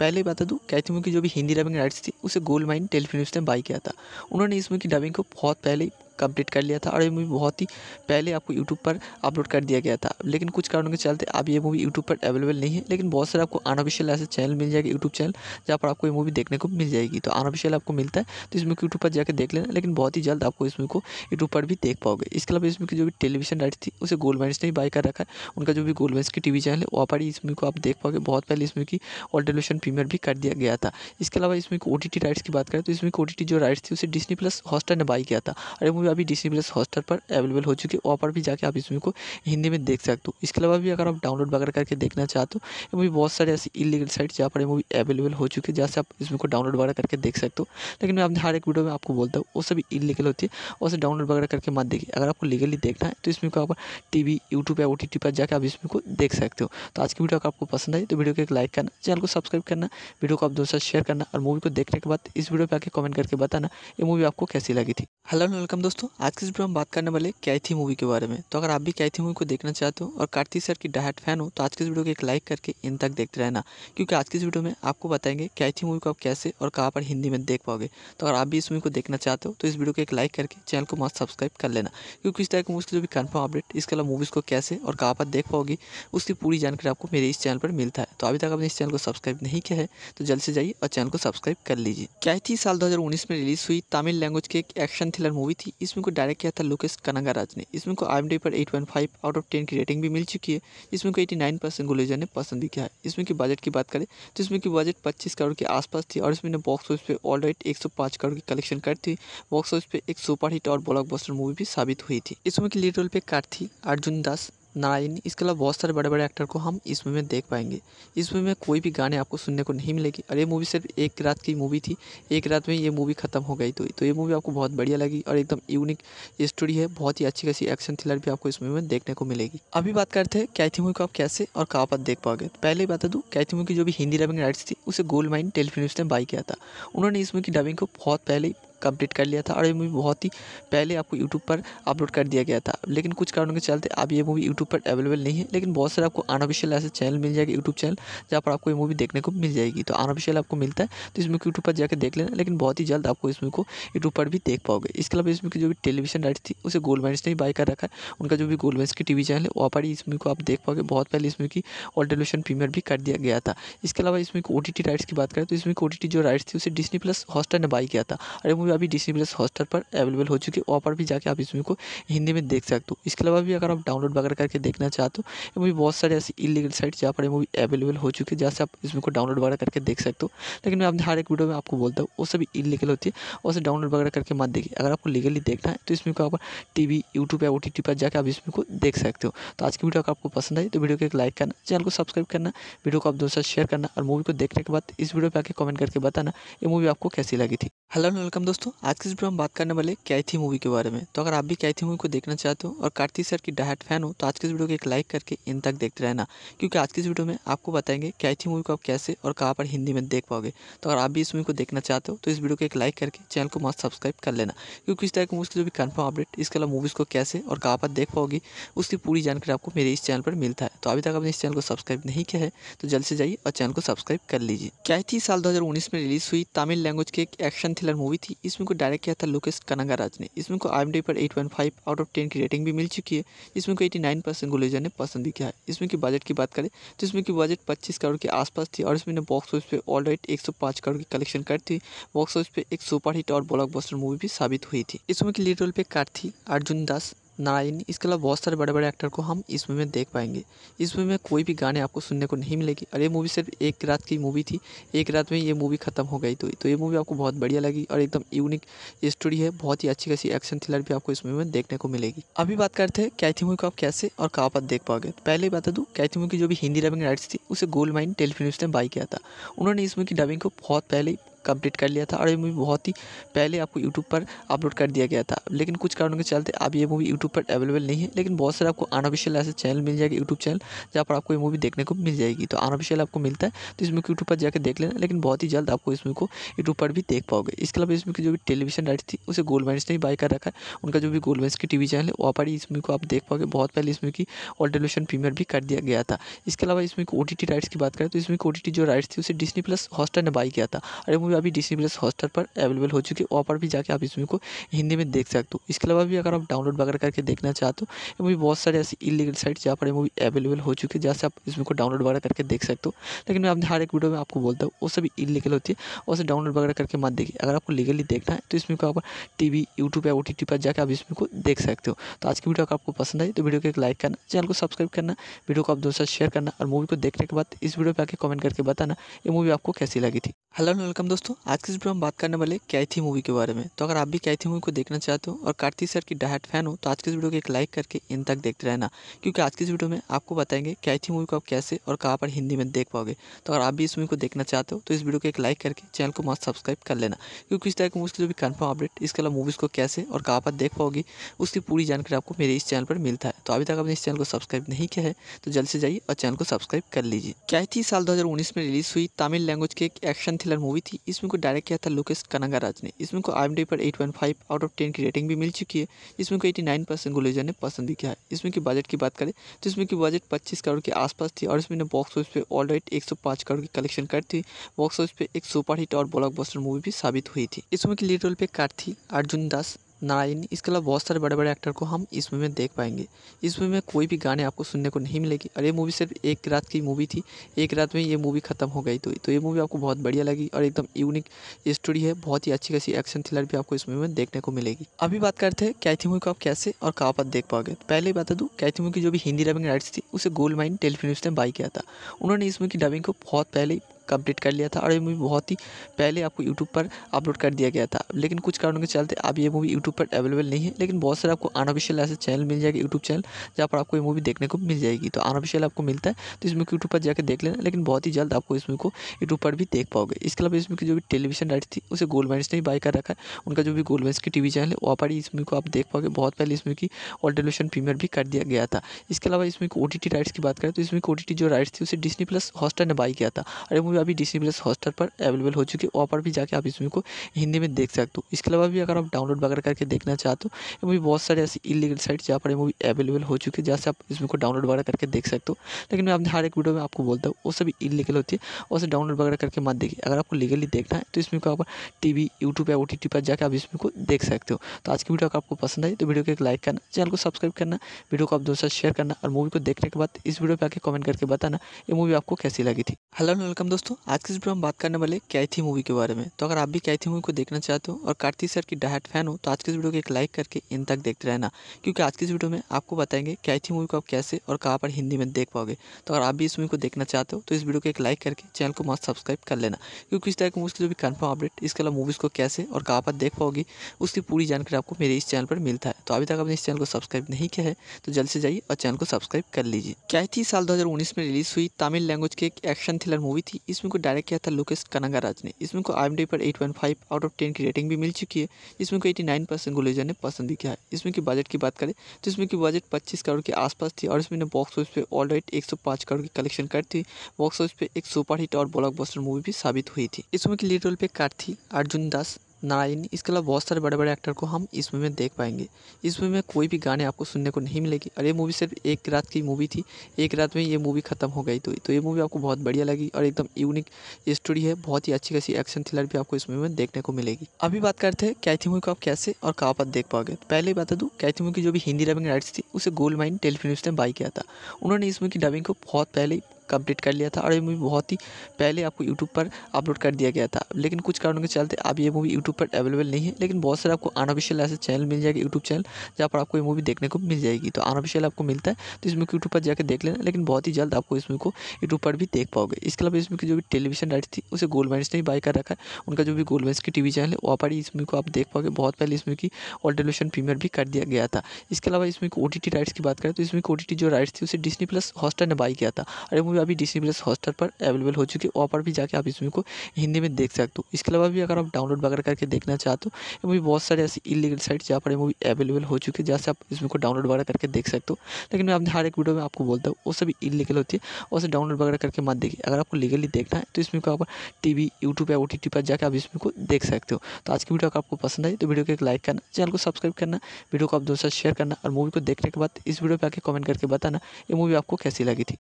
पहले ही बता दूँ कैथी मूवी की जो भी हिंदी डबिंग राइट्स थी उसे गोल्ड माइन टेलीफिल्म ने बाई किया था उन्होंने इस मूवी की डबिंग को बहुत पहले ही कंप्लीट कर लिया था और ये मूवी बहुत ही पहले आपको यूट्यूब पर अपलोड कर दिया गया था लेकिन कुछ कारणों के चलते अब ये मूवी यूट्यूब पर अवेलेबल नहीं है लेकिन बहुत सारे आपको अनऑफिशियल ऐसे चैनल मिल जाएगा यूट्यूब चैनल जहाँ पर आपको ये मूवी देखने को मिल जाएगी तो अनऑफिशियल आपको मिलता है तो इसमें यूट्यूब पर जाकर देख लेना लेकिन बहुत ही जल्द आपको इस मूवी को यूट्यूब पर भी देख पाओगे इसके अलावा इसमें जो भी टेलीविजन राइट थी उसे गोल्डमैंस ने भी बाई कर रखा है उनका जो भी गोल्डमैंस की टी चैनल है वहाँ पर ही इस मूवी को आप देख पाओगे बहुत पहले इसमें की ऑल टेलीविजन प्रीमियर भी कर दिया गया था इसके अलावा इसमें ओ राइट्स की बात करें तो इसमें ओ जो राइट्स थी उसे डिस्नी प्लस हॉस्टर ने बाई किया था और ये मूवी अभी डी प्लस हॉस्टर पर अवेलेबल हो चुकी है वहाँ पर भी जाके आप इसमें को हिंदी में देख सकते हो इसके अलावा भी अगर आप डाउनलोड वगैरह करके देखना चाहते हो ये मूवी बहुत सारे ऐसी इलीगल साइट जहाँ पर मूवी अवेलेबल हो चुकी है जहाँ से आप इस मूवी को डाउनलोड वगैरह करके देख सकते हो लेकिन मैं अपने हर एक वीडियो में आपको बोलता हूँ वो सभी इलीगल होती है उसे डाउनलोड वगैरह करके मत देखिए अगर आपको लीगली देखना है तो इसमें को आप टी वी यूट्यूब या ओ टी पर जाकर आप इसमें को देख सकते हो तो आज की वीडियो अगर आपको पसंद आई तो वीडियो को एक लाइक करना चैनल को सब्सक्राइब करना वीडियो को आप दोस्तों शेयर करना और मूवी को देखने के बाद इस वीडियो पर आके कमेंट करके बताना ये मूवी आपको कैसी लगी थी हेलो वेलकम दोस्तों दोस्तों आज के वीडियो में बात करने वाले कैथी मूवी के बारे में तो अगर आप भी कैथी मूवी को देखना चाहते हो और कार्तिक सर की डायट फैन हो तो आज के इस वीडियो को एक लाइक करके इन तक देखते रहना क्योंकि आज के इस वीडियो में आपको बताएंगे कैथी मूवी को आप कैसे और कहाँ पर हिंदी में देख पाओगे तो अगर आप भी इस मूवी को देखना चाहते हो तो इस वीडियो को एक लाइक करके चैनल को मस्त सब्सक्राइब कर लेना क्योंकि इस तरह की मूवी जो भी कन्फर्म अपडेट इसके अलावा मूवीज़ को कैसे और कहाँ पर देख पाओगी उसकी पूरी जानकारी आपको मेरे इस चैनल पर मिलता है तो अभी तक आपने इस चैनल को सब्सक्राइब नहीं किया है तो जल्द से जाइए और चैनल को सब्सक्राइब कर लीजिए कैथी साल दो में रिलीज़ हुई तमिल लैंग्वेज की एक एक्शन थ्रिलर मूवी थी इस इस मूवी को डायरेक्ट किया था लोकेश कनगाराज ने इस मूवी को आई पर फाइव आउट ऑफ टेन की रेटिंग भी मिल चुकी है इसमें मूवी को नाइन परसेंट गुलेजर ने पसंद भी किया है इसमें की बजट की बात करें तो इसमें की बजट पच्चीस करोड़ के आसपास थी और इसमें बॉक्स ऑफिस पर ऑल राइट एक करोड़ की कलेक्शन कर थी बॉक्स ऑफिस पर एक सुपर हिट और ब्लॉकबस्टर मूवी भी साबित हुई थी इस मूवी की लीड रोल पे कार थी अर्जुन दास नारायण इसके अलावा बहुत सारे बड़े बड़े एक्टर को हम इस मूवी में देख पाएंगे इस मूवी में कोई भी गाने आपको सुनने को नहीं मिलेगी और ये मूवी सिर्फ एक रात की मूवी थी एक रात में ये मूवी ख़त्म हो गई तो तो ये मूवी आपको बहुत बढ़िया लगी और एकदम यूनिक स्टोरी है बहुत ही अच्छी खासी एक्शन थ्रिलर भी आपको इस मूवी में देखने को मिलेगी अभी बात करते हैं कैथी मूवी को आप कैसे और कहाँ पर देख पाओगे पहले ही बता दूँ कैथी मूवी की जो भी हिंदी डबिंग राइट्स थी उसे गोल्ड माइन टेलीफिल्म ने बाई किया था उन्होंने इस मूवी की डबिंग को बहुत पहले कंप्लीट कर लिया था और ये मूवी बहुत ही पहले आपको यूट्यूब पर अपलोड कर दिया गया था लेकिन कुछ कारणों के चलते अब ये मूवी यूट्यूब पर अवेलेबल नहीं है लेकिन बहुत सारे आपको अनऑफिशियल ऐसे चैनल मिल जाएगा यूट्यूब चैनल जहाँ पर आपको ये मूवी देखने को मिल जाएगी तो अनऑफिशियल आपको मिलता है तो इस मूवी यूट्यूब पर जाकर देख लेना लेकिन बहुत ही जल्द आपको इस मूवी को यूट्यूब पर भी देख पाओगे इसके अलावा इस मूवी की जो भी टेलीविजन राइट थी उसे गोल्डमैंस ने ही बाई कर रखा है उनका जो भी गोल्डमैंस की टी वी चैनल है वहाँ पर ही इस मूवी को आप देख पाओगे बहुत पहले इस मूवी की ऑल टेलीविजन प्रीमियर भी कर दिया गया था इसके अलावा इसमें ओ टी राइट्स की बात करें तो इसमें ओ टी जो राइट्स थी उसे डिस्नी प्लस हॉस्टर ने बाई किया था और ये मूवी में अभी डिसी प्लस हॉस्टर पर अवेलेबल हो चुकी है वहाँ पर भी जाके आप इस मूवी को हिंदी में देख सकते हो इसके अलावा भी अगर आप डाउनलोड वगैरह करके देखना चाहते हो ये मूवी बहुत सारे ऐसी इलीगल साइट जहाँ पर मूवी अवेलेबल हो चुकी है जहाँ से आप इस मूवी को डाउनलोड वगैरह करके देख सकते हो लेकिन मैं अपने हर एक वीडियो में आपको बोलता हूँ वो सभी इलीगल होती है और उसे डाउनलोड वगैरह करके मत देखिए अगर आपको लीगली देखना है तो इसमें को आप टी वी यूट्यूब या ओ टी टी पर जाकर आप इस मूवी को देख सकते हो तो आज की वीडियो अगर आपको पसंद आई तो वीडियो को एक लाइक करना चैनल को सब्सक्राइब करना वीडियो को आप दोस्तों शेयर करना और मूवी को देखने के बाद इस वीडियो पर आके कमेंट करके बताना ये मूवी आपको कैसी लगी थी हेलो वेलकम दोस्तों दोस्तों आज के इस वीडियो में बात करने वाले कैथी मूवी के बारे में तो अगर आप भी कैथी मूवी को देखना चाहते हो और कार्तिक सर की डायट फैन हो तो आज के इस वीडियो को एक लाइक करके इन तक देखते रहना क्योंकि आज के इस वीडियो में आपको बताएंगे कैथी मूवी को आप कैसे और कहाँ पर हिंदी में देख पाओगे तो अगर आप भी इस मूवी को देखना चाहते हो तो इस वीडियो को एक लाइक करके चैनल को मस्त सब्सक्राइब कर लेना क्योंकि इस तरह की मूवी जो भी कन्फर्म अपडेट इसके अलावा मूवीज़ को कैसे और कहाँ पर देख पाओगी उसकी पूरी जानकारी आपको मेरे इस चैनल पर मिलता है तो अभी तक आपने इस चैनल को सब्सक्राइब नहीं किया है तो जल्द से जाइए और चैनल को सब्सक्राइब कर लीजिए कैथी साल दो में रिलीज़ हुई तमिल लैंग्वेज की एक एक्शन थ्रिलर मूवी थी इसमें को डायरेक्ट किया था लोकेश कनागाराज ने इसमें को आई पर एट आउट ऑफ टेन की रेटिंग भी मिल चुकी है इसमें को एटी नाइन परसेंट गुलेजर ने पसंद भी किया है इसमें की बजट की बात करें तो इसमें की बजट पच्चीस करोड़ के आसपास थी और इसमें बॉक्स ऑफिस पे ऑल राइट एक करोड़ की कलेक्शन कर थी बॉक्स ऑफिस पे एक सुपर हिट और ब्लॉकबस्टर मूवी भी साबित हुई थी इसमें की लीड रोल पे कार थी अर्जुन दास नारायणी इसके अलावा बहुत सारे बड़े बड़े एक्टर को हम इस मूवी में देख पाएंगे इस मूवी में कोई भी गाने आपको सुनने को नहीं मिलेगी और ये मूवी सिर्फ एक रात की मूवी थी एक रात में ये मूवी ख़त्म हो गई थी तो, तो ये मूवी आपको बहुत बढ़िया लगी और एकदम यूनिक स्टोरी है बहुत ही अच्छी खासी एक्शन थ्रिलर भी आपको इस मूवी में देखने को मिलेगी अभी बात करते हैं कैथी मूवी को आप कैसे और कहाँ पर देख पाओगे पहले ही बता दूँ कैथी मूवी की जो भी हिंदी डबिंग राइट्स थी उसे गोल्ड माइन टेलीफिल्म ने बाई किया था उन्होंने इस मूवी की डबिंग को बहुत पहले कंप्लीट कर लिया था और ये मूवी बहुत ही पहले आपको यूट्यूब पर अपलोड कर दिया गया था लेकिन कुछ कारणों के चलते अब ये मूवी यूट्यूब पर अवेलेबल नहीं है लेकिन बहुत सारे आपको अनऑफिशियल ऐसे चैनल मिल जाएगा यूट्यूब चैनल जहाँ पर आपको ये मूवी देखने को मिल जाएगी तो अनऑफिशियल आपको मिलता है तो इस मूवी यूट्यूब पर जाकर देख लेना लेकिन बहुत ही जल्द आपको इस मूवी को यूट्यूब पर भी देख पाओगे इसके अलावा इसमें की जो भी टेलीविजन राइट थी उसे गोल्डमैंस ने बाई कर रखा है उनका जो भी मैंस की वी चैनल है वहाँ पर इस मूवी को आप देख पाओगे बहुत पहले इस मूवी की ऑल्ड टेलीविजन प्रीमियर भी कर दिया गया था इसके अलावा इसमें ओ राइट्स की बात करें तो इसमें ओ जो राइट्स थी उसे डिस्नी प्लस हॉस्टर ने बाई किया था और मूवी मूवी अभी डिसी प्लस हॉस्टर पर अवेलेबल हो चुकी है वहाँ पर भी जाके आप इस मूवी को हिंदी में देख सकते हो इसके अलावा भी अगर आप डाउनलोड वगैरह करके देखना चाहते हो ये मूवी बहुत सारे ऐसी इलीगल साइट जहाँ पर ये मूवी अवेलेबल हो चुकी है जहाँ से आप इस मूवी को डाउनलोड वगैरह करके देख सकते हो लेकिन मैं अपने हर एक वीडियो में आपको बोलता हूँ वो सभी इलीगल होती है और उसे डाउनलोड वगैरह करके मत देखिए अगर आपको लीगली देखना है तो इसमें को आप टी वी यूट्यूब या ओ टी टी पर जाकर आप इसमें को देख सकते हो तो आज की वीडियो अगर आपको पसंद आई तो वीडियो को एक लाइक करना चैनल को सब्सक्राइब करना वीडियो को आप दोस्तों शेयर करना और मूवी को देखने के बाद इस वीडियो पर आके कमेंट करके बताना ये मूवी आपको कैसी लगी थी हेलो वेलकम दोस्तों दोस्तों आज के वीडियो हम बात करने वाले कैथी मूवी के बारे में तो अगर आप भी कैथी मूवी को देखना चाहते हो और कार्तिक सर की डायट फैन हो तो आज के इस वीडियो को एक लाइक करके इन तक देखते रहना क्योंकि आज की इस वीडियो में आपको बताएंगे कैथी मूवी को आप कैसे और कहाँ पर हिंदी में देख पाओगे तो अगर आप भी इस मूवी को देखना चाहते हो तो इस वीडियो को एक लाइक करके चैनल को मस्त सब्सक्राइब कर लेना क्योंकि इस तरह की मूवीज़ की जो भी कन्फर्म अपडेट इसके अलावा मूवीज़ को कैसे और कहाँ पर देख पाओगी उसकी पूरी जानकारी आपको मेरे इस चैनल पर मिलता है तो अभी तक आपने इस चैनल को सब्सक्राइब नहीं किया है तो जल्द से जाइए और चैनल को सब्सक्राइब कर लीजिए कैथी साल दो में रिलीज़ हुई तमिल लैंग्वेज की एक एक्शन थ्रिलर मूवी थी इसमें को डायरेक्ट किया था लोकेश राज ने इसमें को आई पर 8.5 आउट ऑफ 10 की रेटिंग भी मिल चुकी है इसमें को 89 परसेंट गुलेजर ने पसंद भी किया है इसमें की बजट की बात करें तो इसमें की बजट 25 करोड़ के आसपास थी और इसमें बॉक्स ऑफिस पे ऑल राइट एक करोड़ की कलेक्शन कर थी बॉक्स ऑफिस पे एक सुपर हिट और ब्लॉक मूवी भी साबित हुई थी इसमें की लीड रोल पे कार थी अर्जुन दास नारायणी इसके अलावा बहुत सारे बड़े बड़े एक्टर को हम इस मूवी में देख पाएंगे इस मूवी में कोई भी गाने आपको सुनने को नहीं मिलेगी और ये मूवी सिर्फ एक रात की मूवी थी एक रात में ये मूवी ख़त्म हो गई थी तो, तो ये मूवी आपको बहुत बढ़िया लगी और एकदम यूनिक स्टोरी है बहुत ही अच्छी खासी एक्शन थ्रिलर भी आपको इस मूवी में देखने को मिलेगी अभी बात करते हैं कैथी मूवी को आप कैसे और कहाँ पर देख पाओगे तो पहले ही बता दूँ कैथी मूवी की जो भी हिंदी डबिंग राइट्स थी उसे गोल्ड माइन टेलीफिल्म ने बाई किया था उन्होंने इस मूवी की डबिंग को बहुत पहले कंप्लीट कर लिया था और ये मूवी बहुत ही पहले आपको यूट्यूब पर अपलोड कर दिया गया था लेकिन कुछ कारणों के चलते अब ये मूवी यूट्यूब पर अवेलेबल नहीं है लेकिन बहुत सारे आपको अनऑफिशियल ऐसे चैनल मिल जाएगा यूट्यूब चैनल जहाँ पर आपको ये मूवी देखने को मिल जाएगी तो अनऑफिशियल आपको मिलता है तो इस मूवी यूट्यूब पर जाकर देख लेना लेकिन बहुत ही जल्द आपको इस मूवी को यूट्यूब पर भी देख पाओगे इसके अलावा इस मूवी की जो भी टेलीविजन राइट थी उसे गोल्डमैंस ने ही बाई कर रखा है उनका जो भी गोल्डमैंस की टी चैनल है वहाँ पर ही इस मूवी को आप देख पाओगे बहुत पहले इस मूवी की ऑल टेलीविजन प्रीमियर भी कर दिया गया था इसके अलावा इसमें ओ टी राइट्स की बात करें तो इसमें ओ जो राइट्स थी उसे डिस्नी प्लस हॉस्टर ने बाई किया था और ये मूवी अभी डी प्लस हॉस्टर पर अवेलेबल हो चुकी है वहाँ पर भी जाके आप इसमें को हिंदी में देख सकते हो इसके अलावा भी अगर आप डाउनलोड वगैरह करके देखना चाहते हो ये तो मूवी बहुत सारे ऐसी इलीगल साइट जहाँ पर ये मूवी अवेलेबल हो चुकी है जहाँ से आप मूवी को डाउनलोड वगैरह करके देख सकते हो लेकिन मैं अपने हर एक वीडियो में आपको बोलता हूँ वो सभी इलीगल होती है और उसे डाउनलोड वगैरह करके मत देखिए अगर आपको लीगली देखना है तो इसमें को आप टी वी यूट्यूब या ओ टी पर जाकर आप इसमें को देख सकते हो तो आज की वीडियो अगर आपको पसंद आई तो वीडियो को एक लाइक करना चैनल को सब्सक्राइब करना वीडियो को आप दोस्तों शेयर करना और मूवी को देखने के बाद इस वीडियो पर आके कमेंट करके बताना ये मूवी आपको कैसी लगी थी हेलो वेलकम दोस्तों दोस्तों आज के वीडियो बात करने वाले कैथी मूवी के बारे में तो अगर आप भी कैथी मूवी को देखना चाहते हो और कार्तिक सर की डायट फैन हो तो आज के इस वीडियो को एक लाइक करके इन तक देखते रहना क्योंकि आज की इस वीडियो में आपको बताएंगे कैथी मूवी को आप कैसे और कहाँ पर हिंदी में देख पाओगे तो अगर आप भी इस मूवी को देखना चाहते हो तो इस वीडियो को एक लाइक करके चैनल को मस्त सब्सक्राइब कर लेना क्योंकि इस तरह की मूवी की जो भी कन्फर्म अपडेट इसके अलावा मूवीज़ को कैसे और कहाँ पर देख पाओगी उसकी पूरी जानकारी आपको मेरे इस चैनल पर मिलता है तो अभी तक आपने इस चैनल को सब्सक्राइब नहीं किया है तो जल्द से जाइए और चैनल को सब्सक्राइब कर लीजिए कैथी साल दो में रिलीज़ हुई तमिल लैंग्वेज की एक एक्शन थ्रिलर मूवी थी इसमें को डायरेक्ट किया था लोकेश कनागाराज ने इसमें को आई पर 8.5 आउट ऑफ 10 की रेटिंग भी मिल चुकी है इसमें को 89 परसेंट गुलेजर ने पसंद भी किया है इसमें की बजट की बात करें तो इसमें की बजट 25 करोड़ के आसपास थी और इसमें बॉक्स ऑफिस पर ऑल राइट एक करोड़ की कलेक्शन कर थी बॉक्स ऑफिस पे एक सुपरहिट और ब्लॉक मूवी भी साबित हुई थी इसमें की लीड रोल पे कार थी अर्जुन दास नारायण इसके अलावा बहुत सारे बड़े बड़े एक्टर को हम इस मूवी में देख पाएंगे इस मूवी में कोई भी गाने आपको सुनने को नहीं मिलेगी और ये मूवी सिर्फ एक रात की मूवी थी एक रात में ये मूवी ख़त्म हो गई थी तो, तो ये मूवी आपको बहुत बढ़िया लगी और एकदम यूनिक स्टोरी है बहुत ही अच्छी खासी एक्शन थ्रिलर भी आपको इस मूवी में देखने को मिलेगी अभी बात करते हैं कैथी मूवी को आप कैसे और कहाँ पर देख पाओगे तो पहले ही बता दूँ कैथी मूवी की जो भी हिंदी डबिंग राइट्स थी उसे गोल्ड माइन टेलीफिल्म ने बाई किया था उन्होंने इस मूवी की डबिंग को बहुत पहले कंप्लीट कर लिया था और ये मूवी बहुत ही पहले आपको यूट्यूब पर अपलोड कर दिया गया था लेकिन कुछ कारणों के चलते अब ये मूवी यूट्यूब पर अवेलेबल नहीं है लेकिन बहुत सारे आपको अनऑफिशियल ऐसे चैनल मिल जाएगा यूट्यूब चैनल जहाँ पर आपको ये मूवी देखने को मिल जाएगी तो अनऑफिशियल आपको मिलता है तो इस मूवी यूट्यूब पर जाकर देख लेना लेकिन बहुत ही जल्द आपको इस मूवी को यूट्यूब पर भी देख पाओगे इसके अलावा इस मूवी की जो भी टेलीविजन राइट थी उसे गोल्ड गोल्डमैंस ने बाई कर रखा है उनका जो भी गोल्डमैंस की टीवी चैनल है वहाँ पर इस मूवी को आप देख पाओगे बहुत पहले इस मूवी की ऑल टेलीविजन प्रीमियर भी कर दिया गया था इसके अलावा इसमें ओ टी राइट्स की बात करें तो इसमें ओ टी जो राइट्स थी उसे डिस्नी प्लस हॉस्टर ने बाई किया था और ये मूवी में अभी डी प्लस हॉस्टर पर अवेलेबल हो चुकी है वहाँ पर भी जाके आप इस मूवी को हिंदी में देख सकते हो इसके अलावा भी अगर आप डाउनलोड वगैरह करके देखना चाहते हो ये मूवी बहुत सारे ऐसी इलीगल साइट जहाँ पर मूवी अवेलेबल हो चुकी है जहाँ से आप इस मूवी को डाउनलोड वगैरह करके देख सकते हो लेकिन मैं अपने हर एक वीडियो में आपको बोलता हूँ वो सभी इलीगल होती है और उसे डाउनलोड वगैरह करके मत देखिए अगर आपको लीगली देखना है तो इसमें को आप टी वी यूट्यूब या ओ टी पर जाकर आप इसमें को देख सकते हो तो आज की वीडियो अगर आपको पसंद आई तो वीडियो को एक लाइक करना चैनल को सब्सक्राइब करना वीडियो को आप दोस्तों शेयर करना और मूवी को देखने के बाद इस वीडियो पर आके कमेंट करके बताना ये मूवी आपको कैसी लगी थी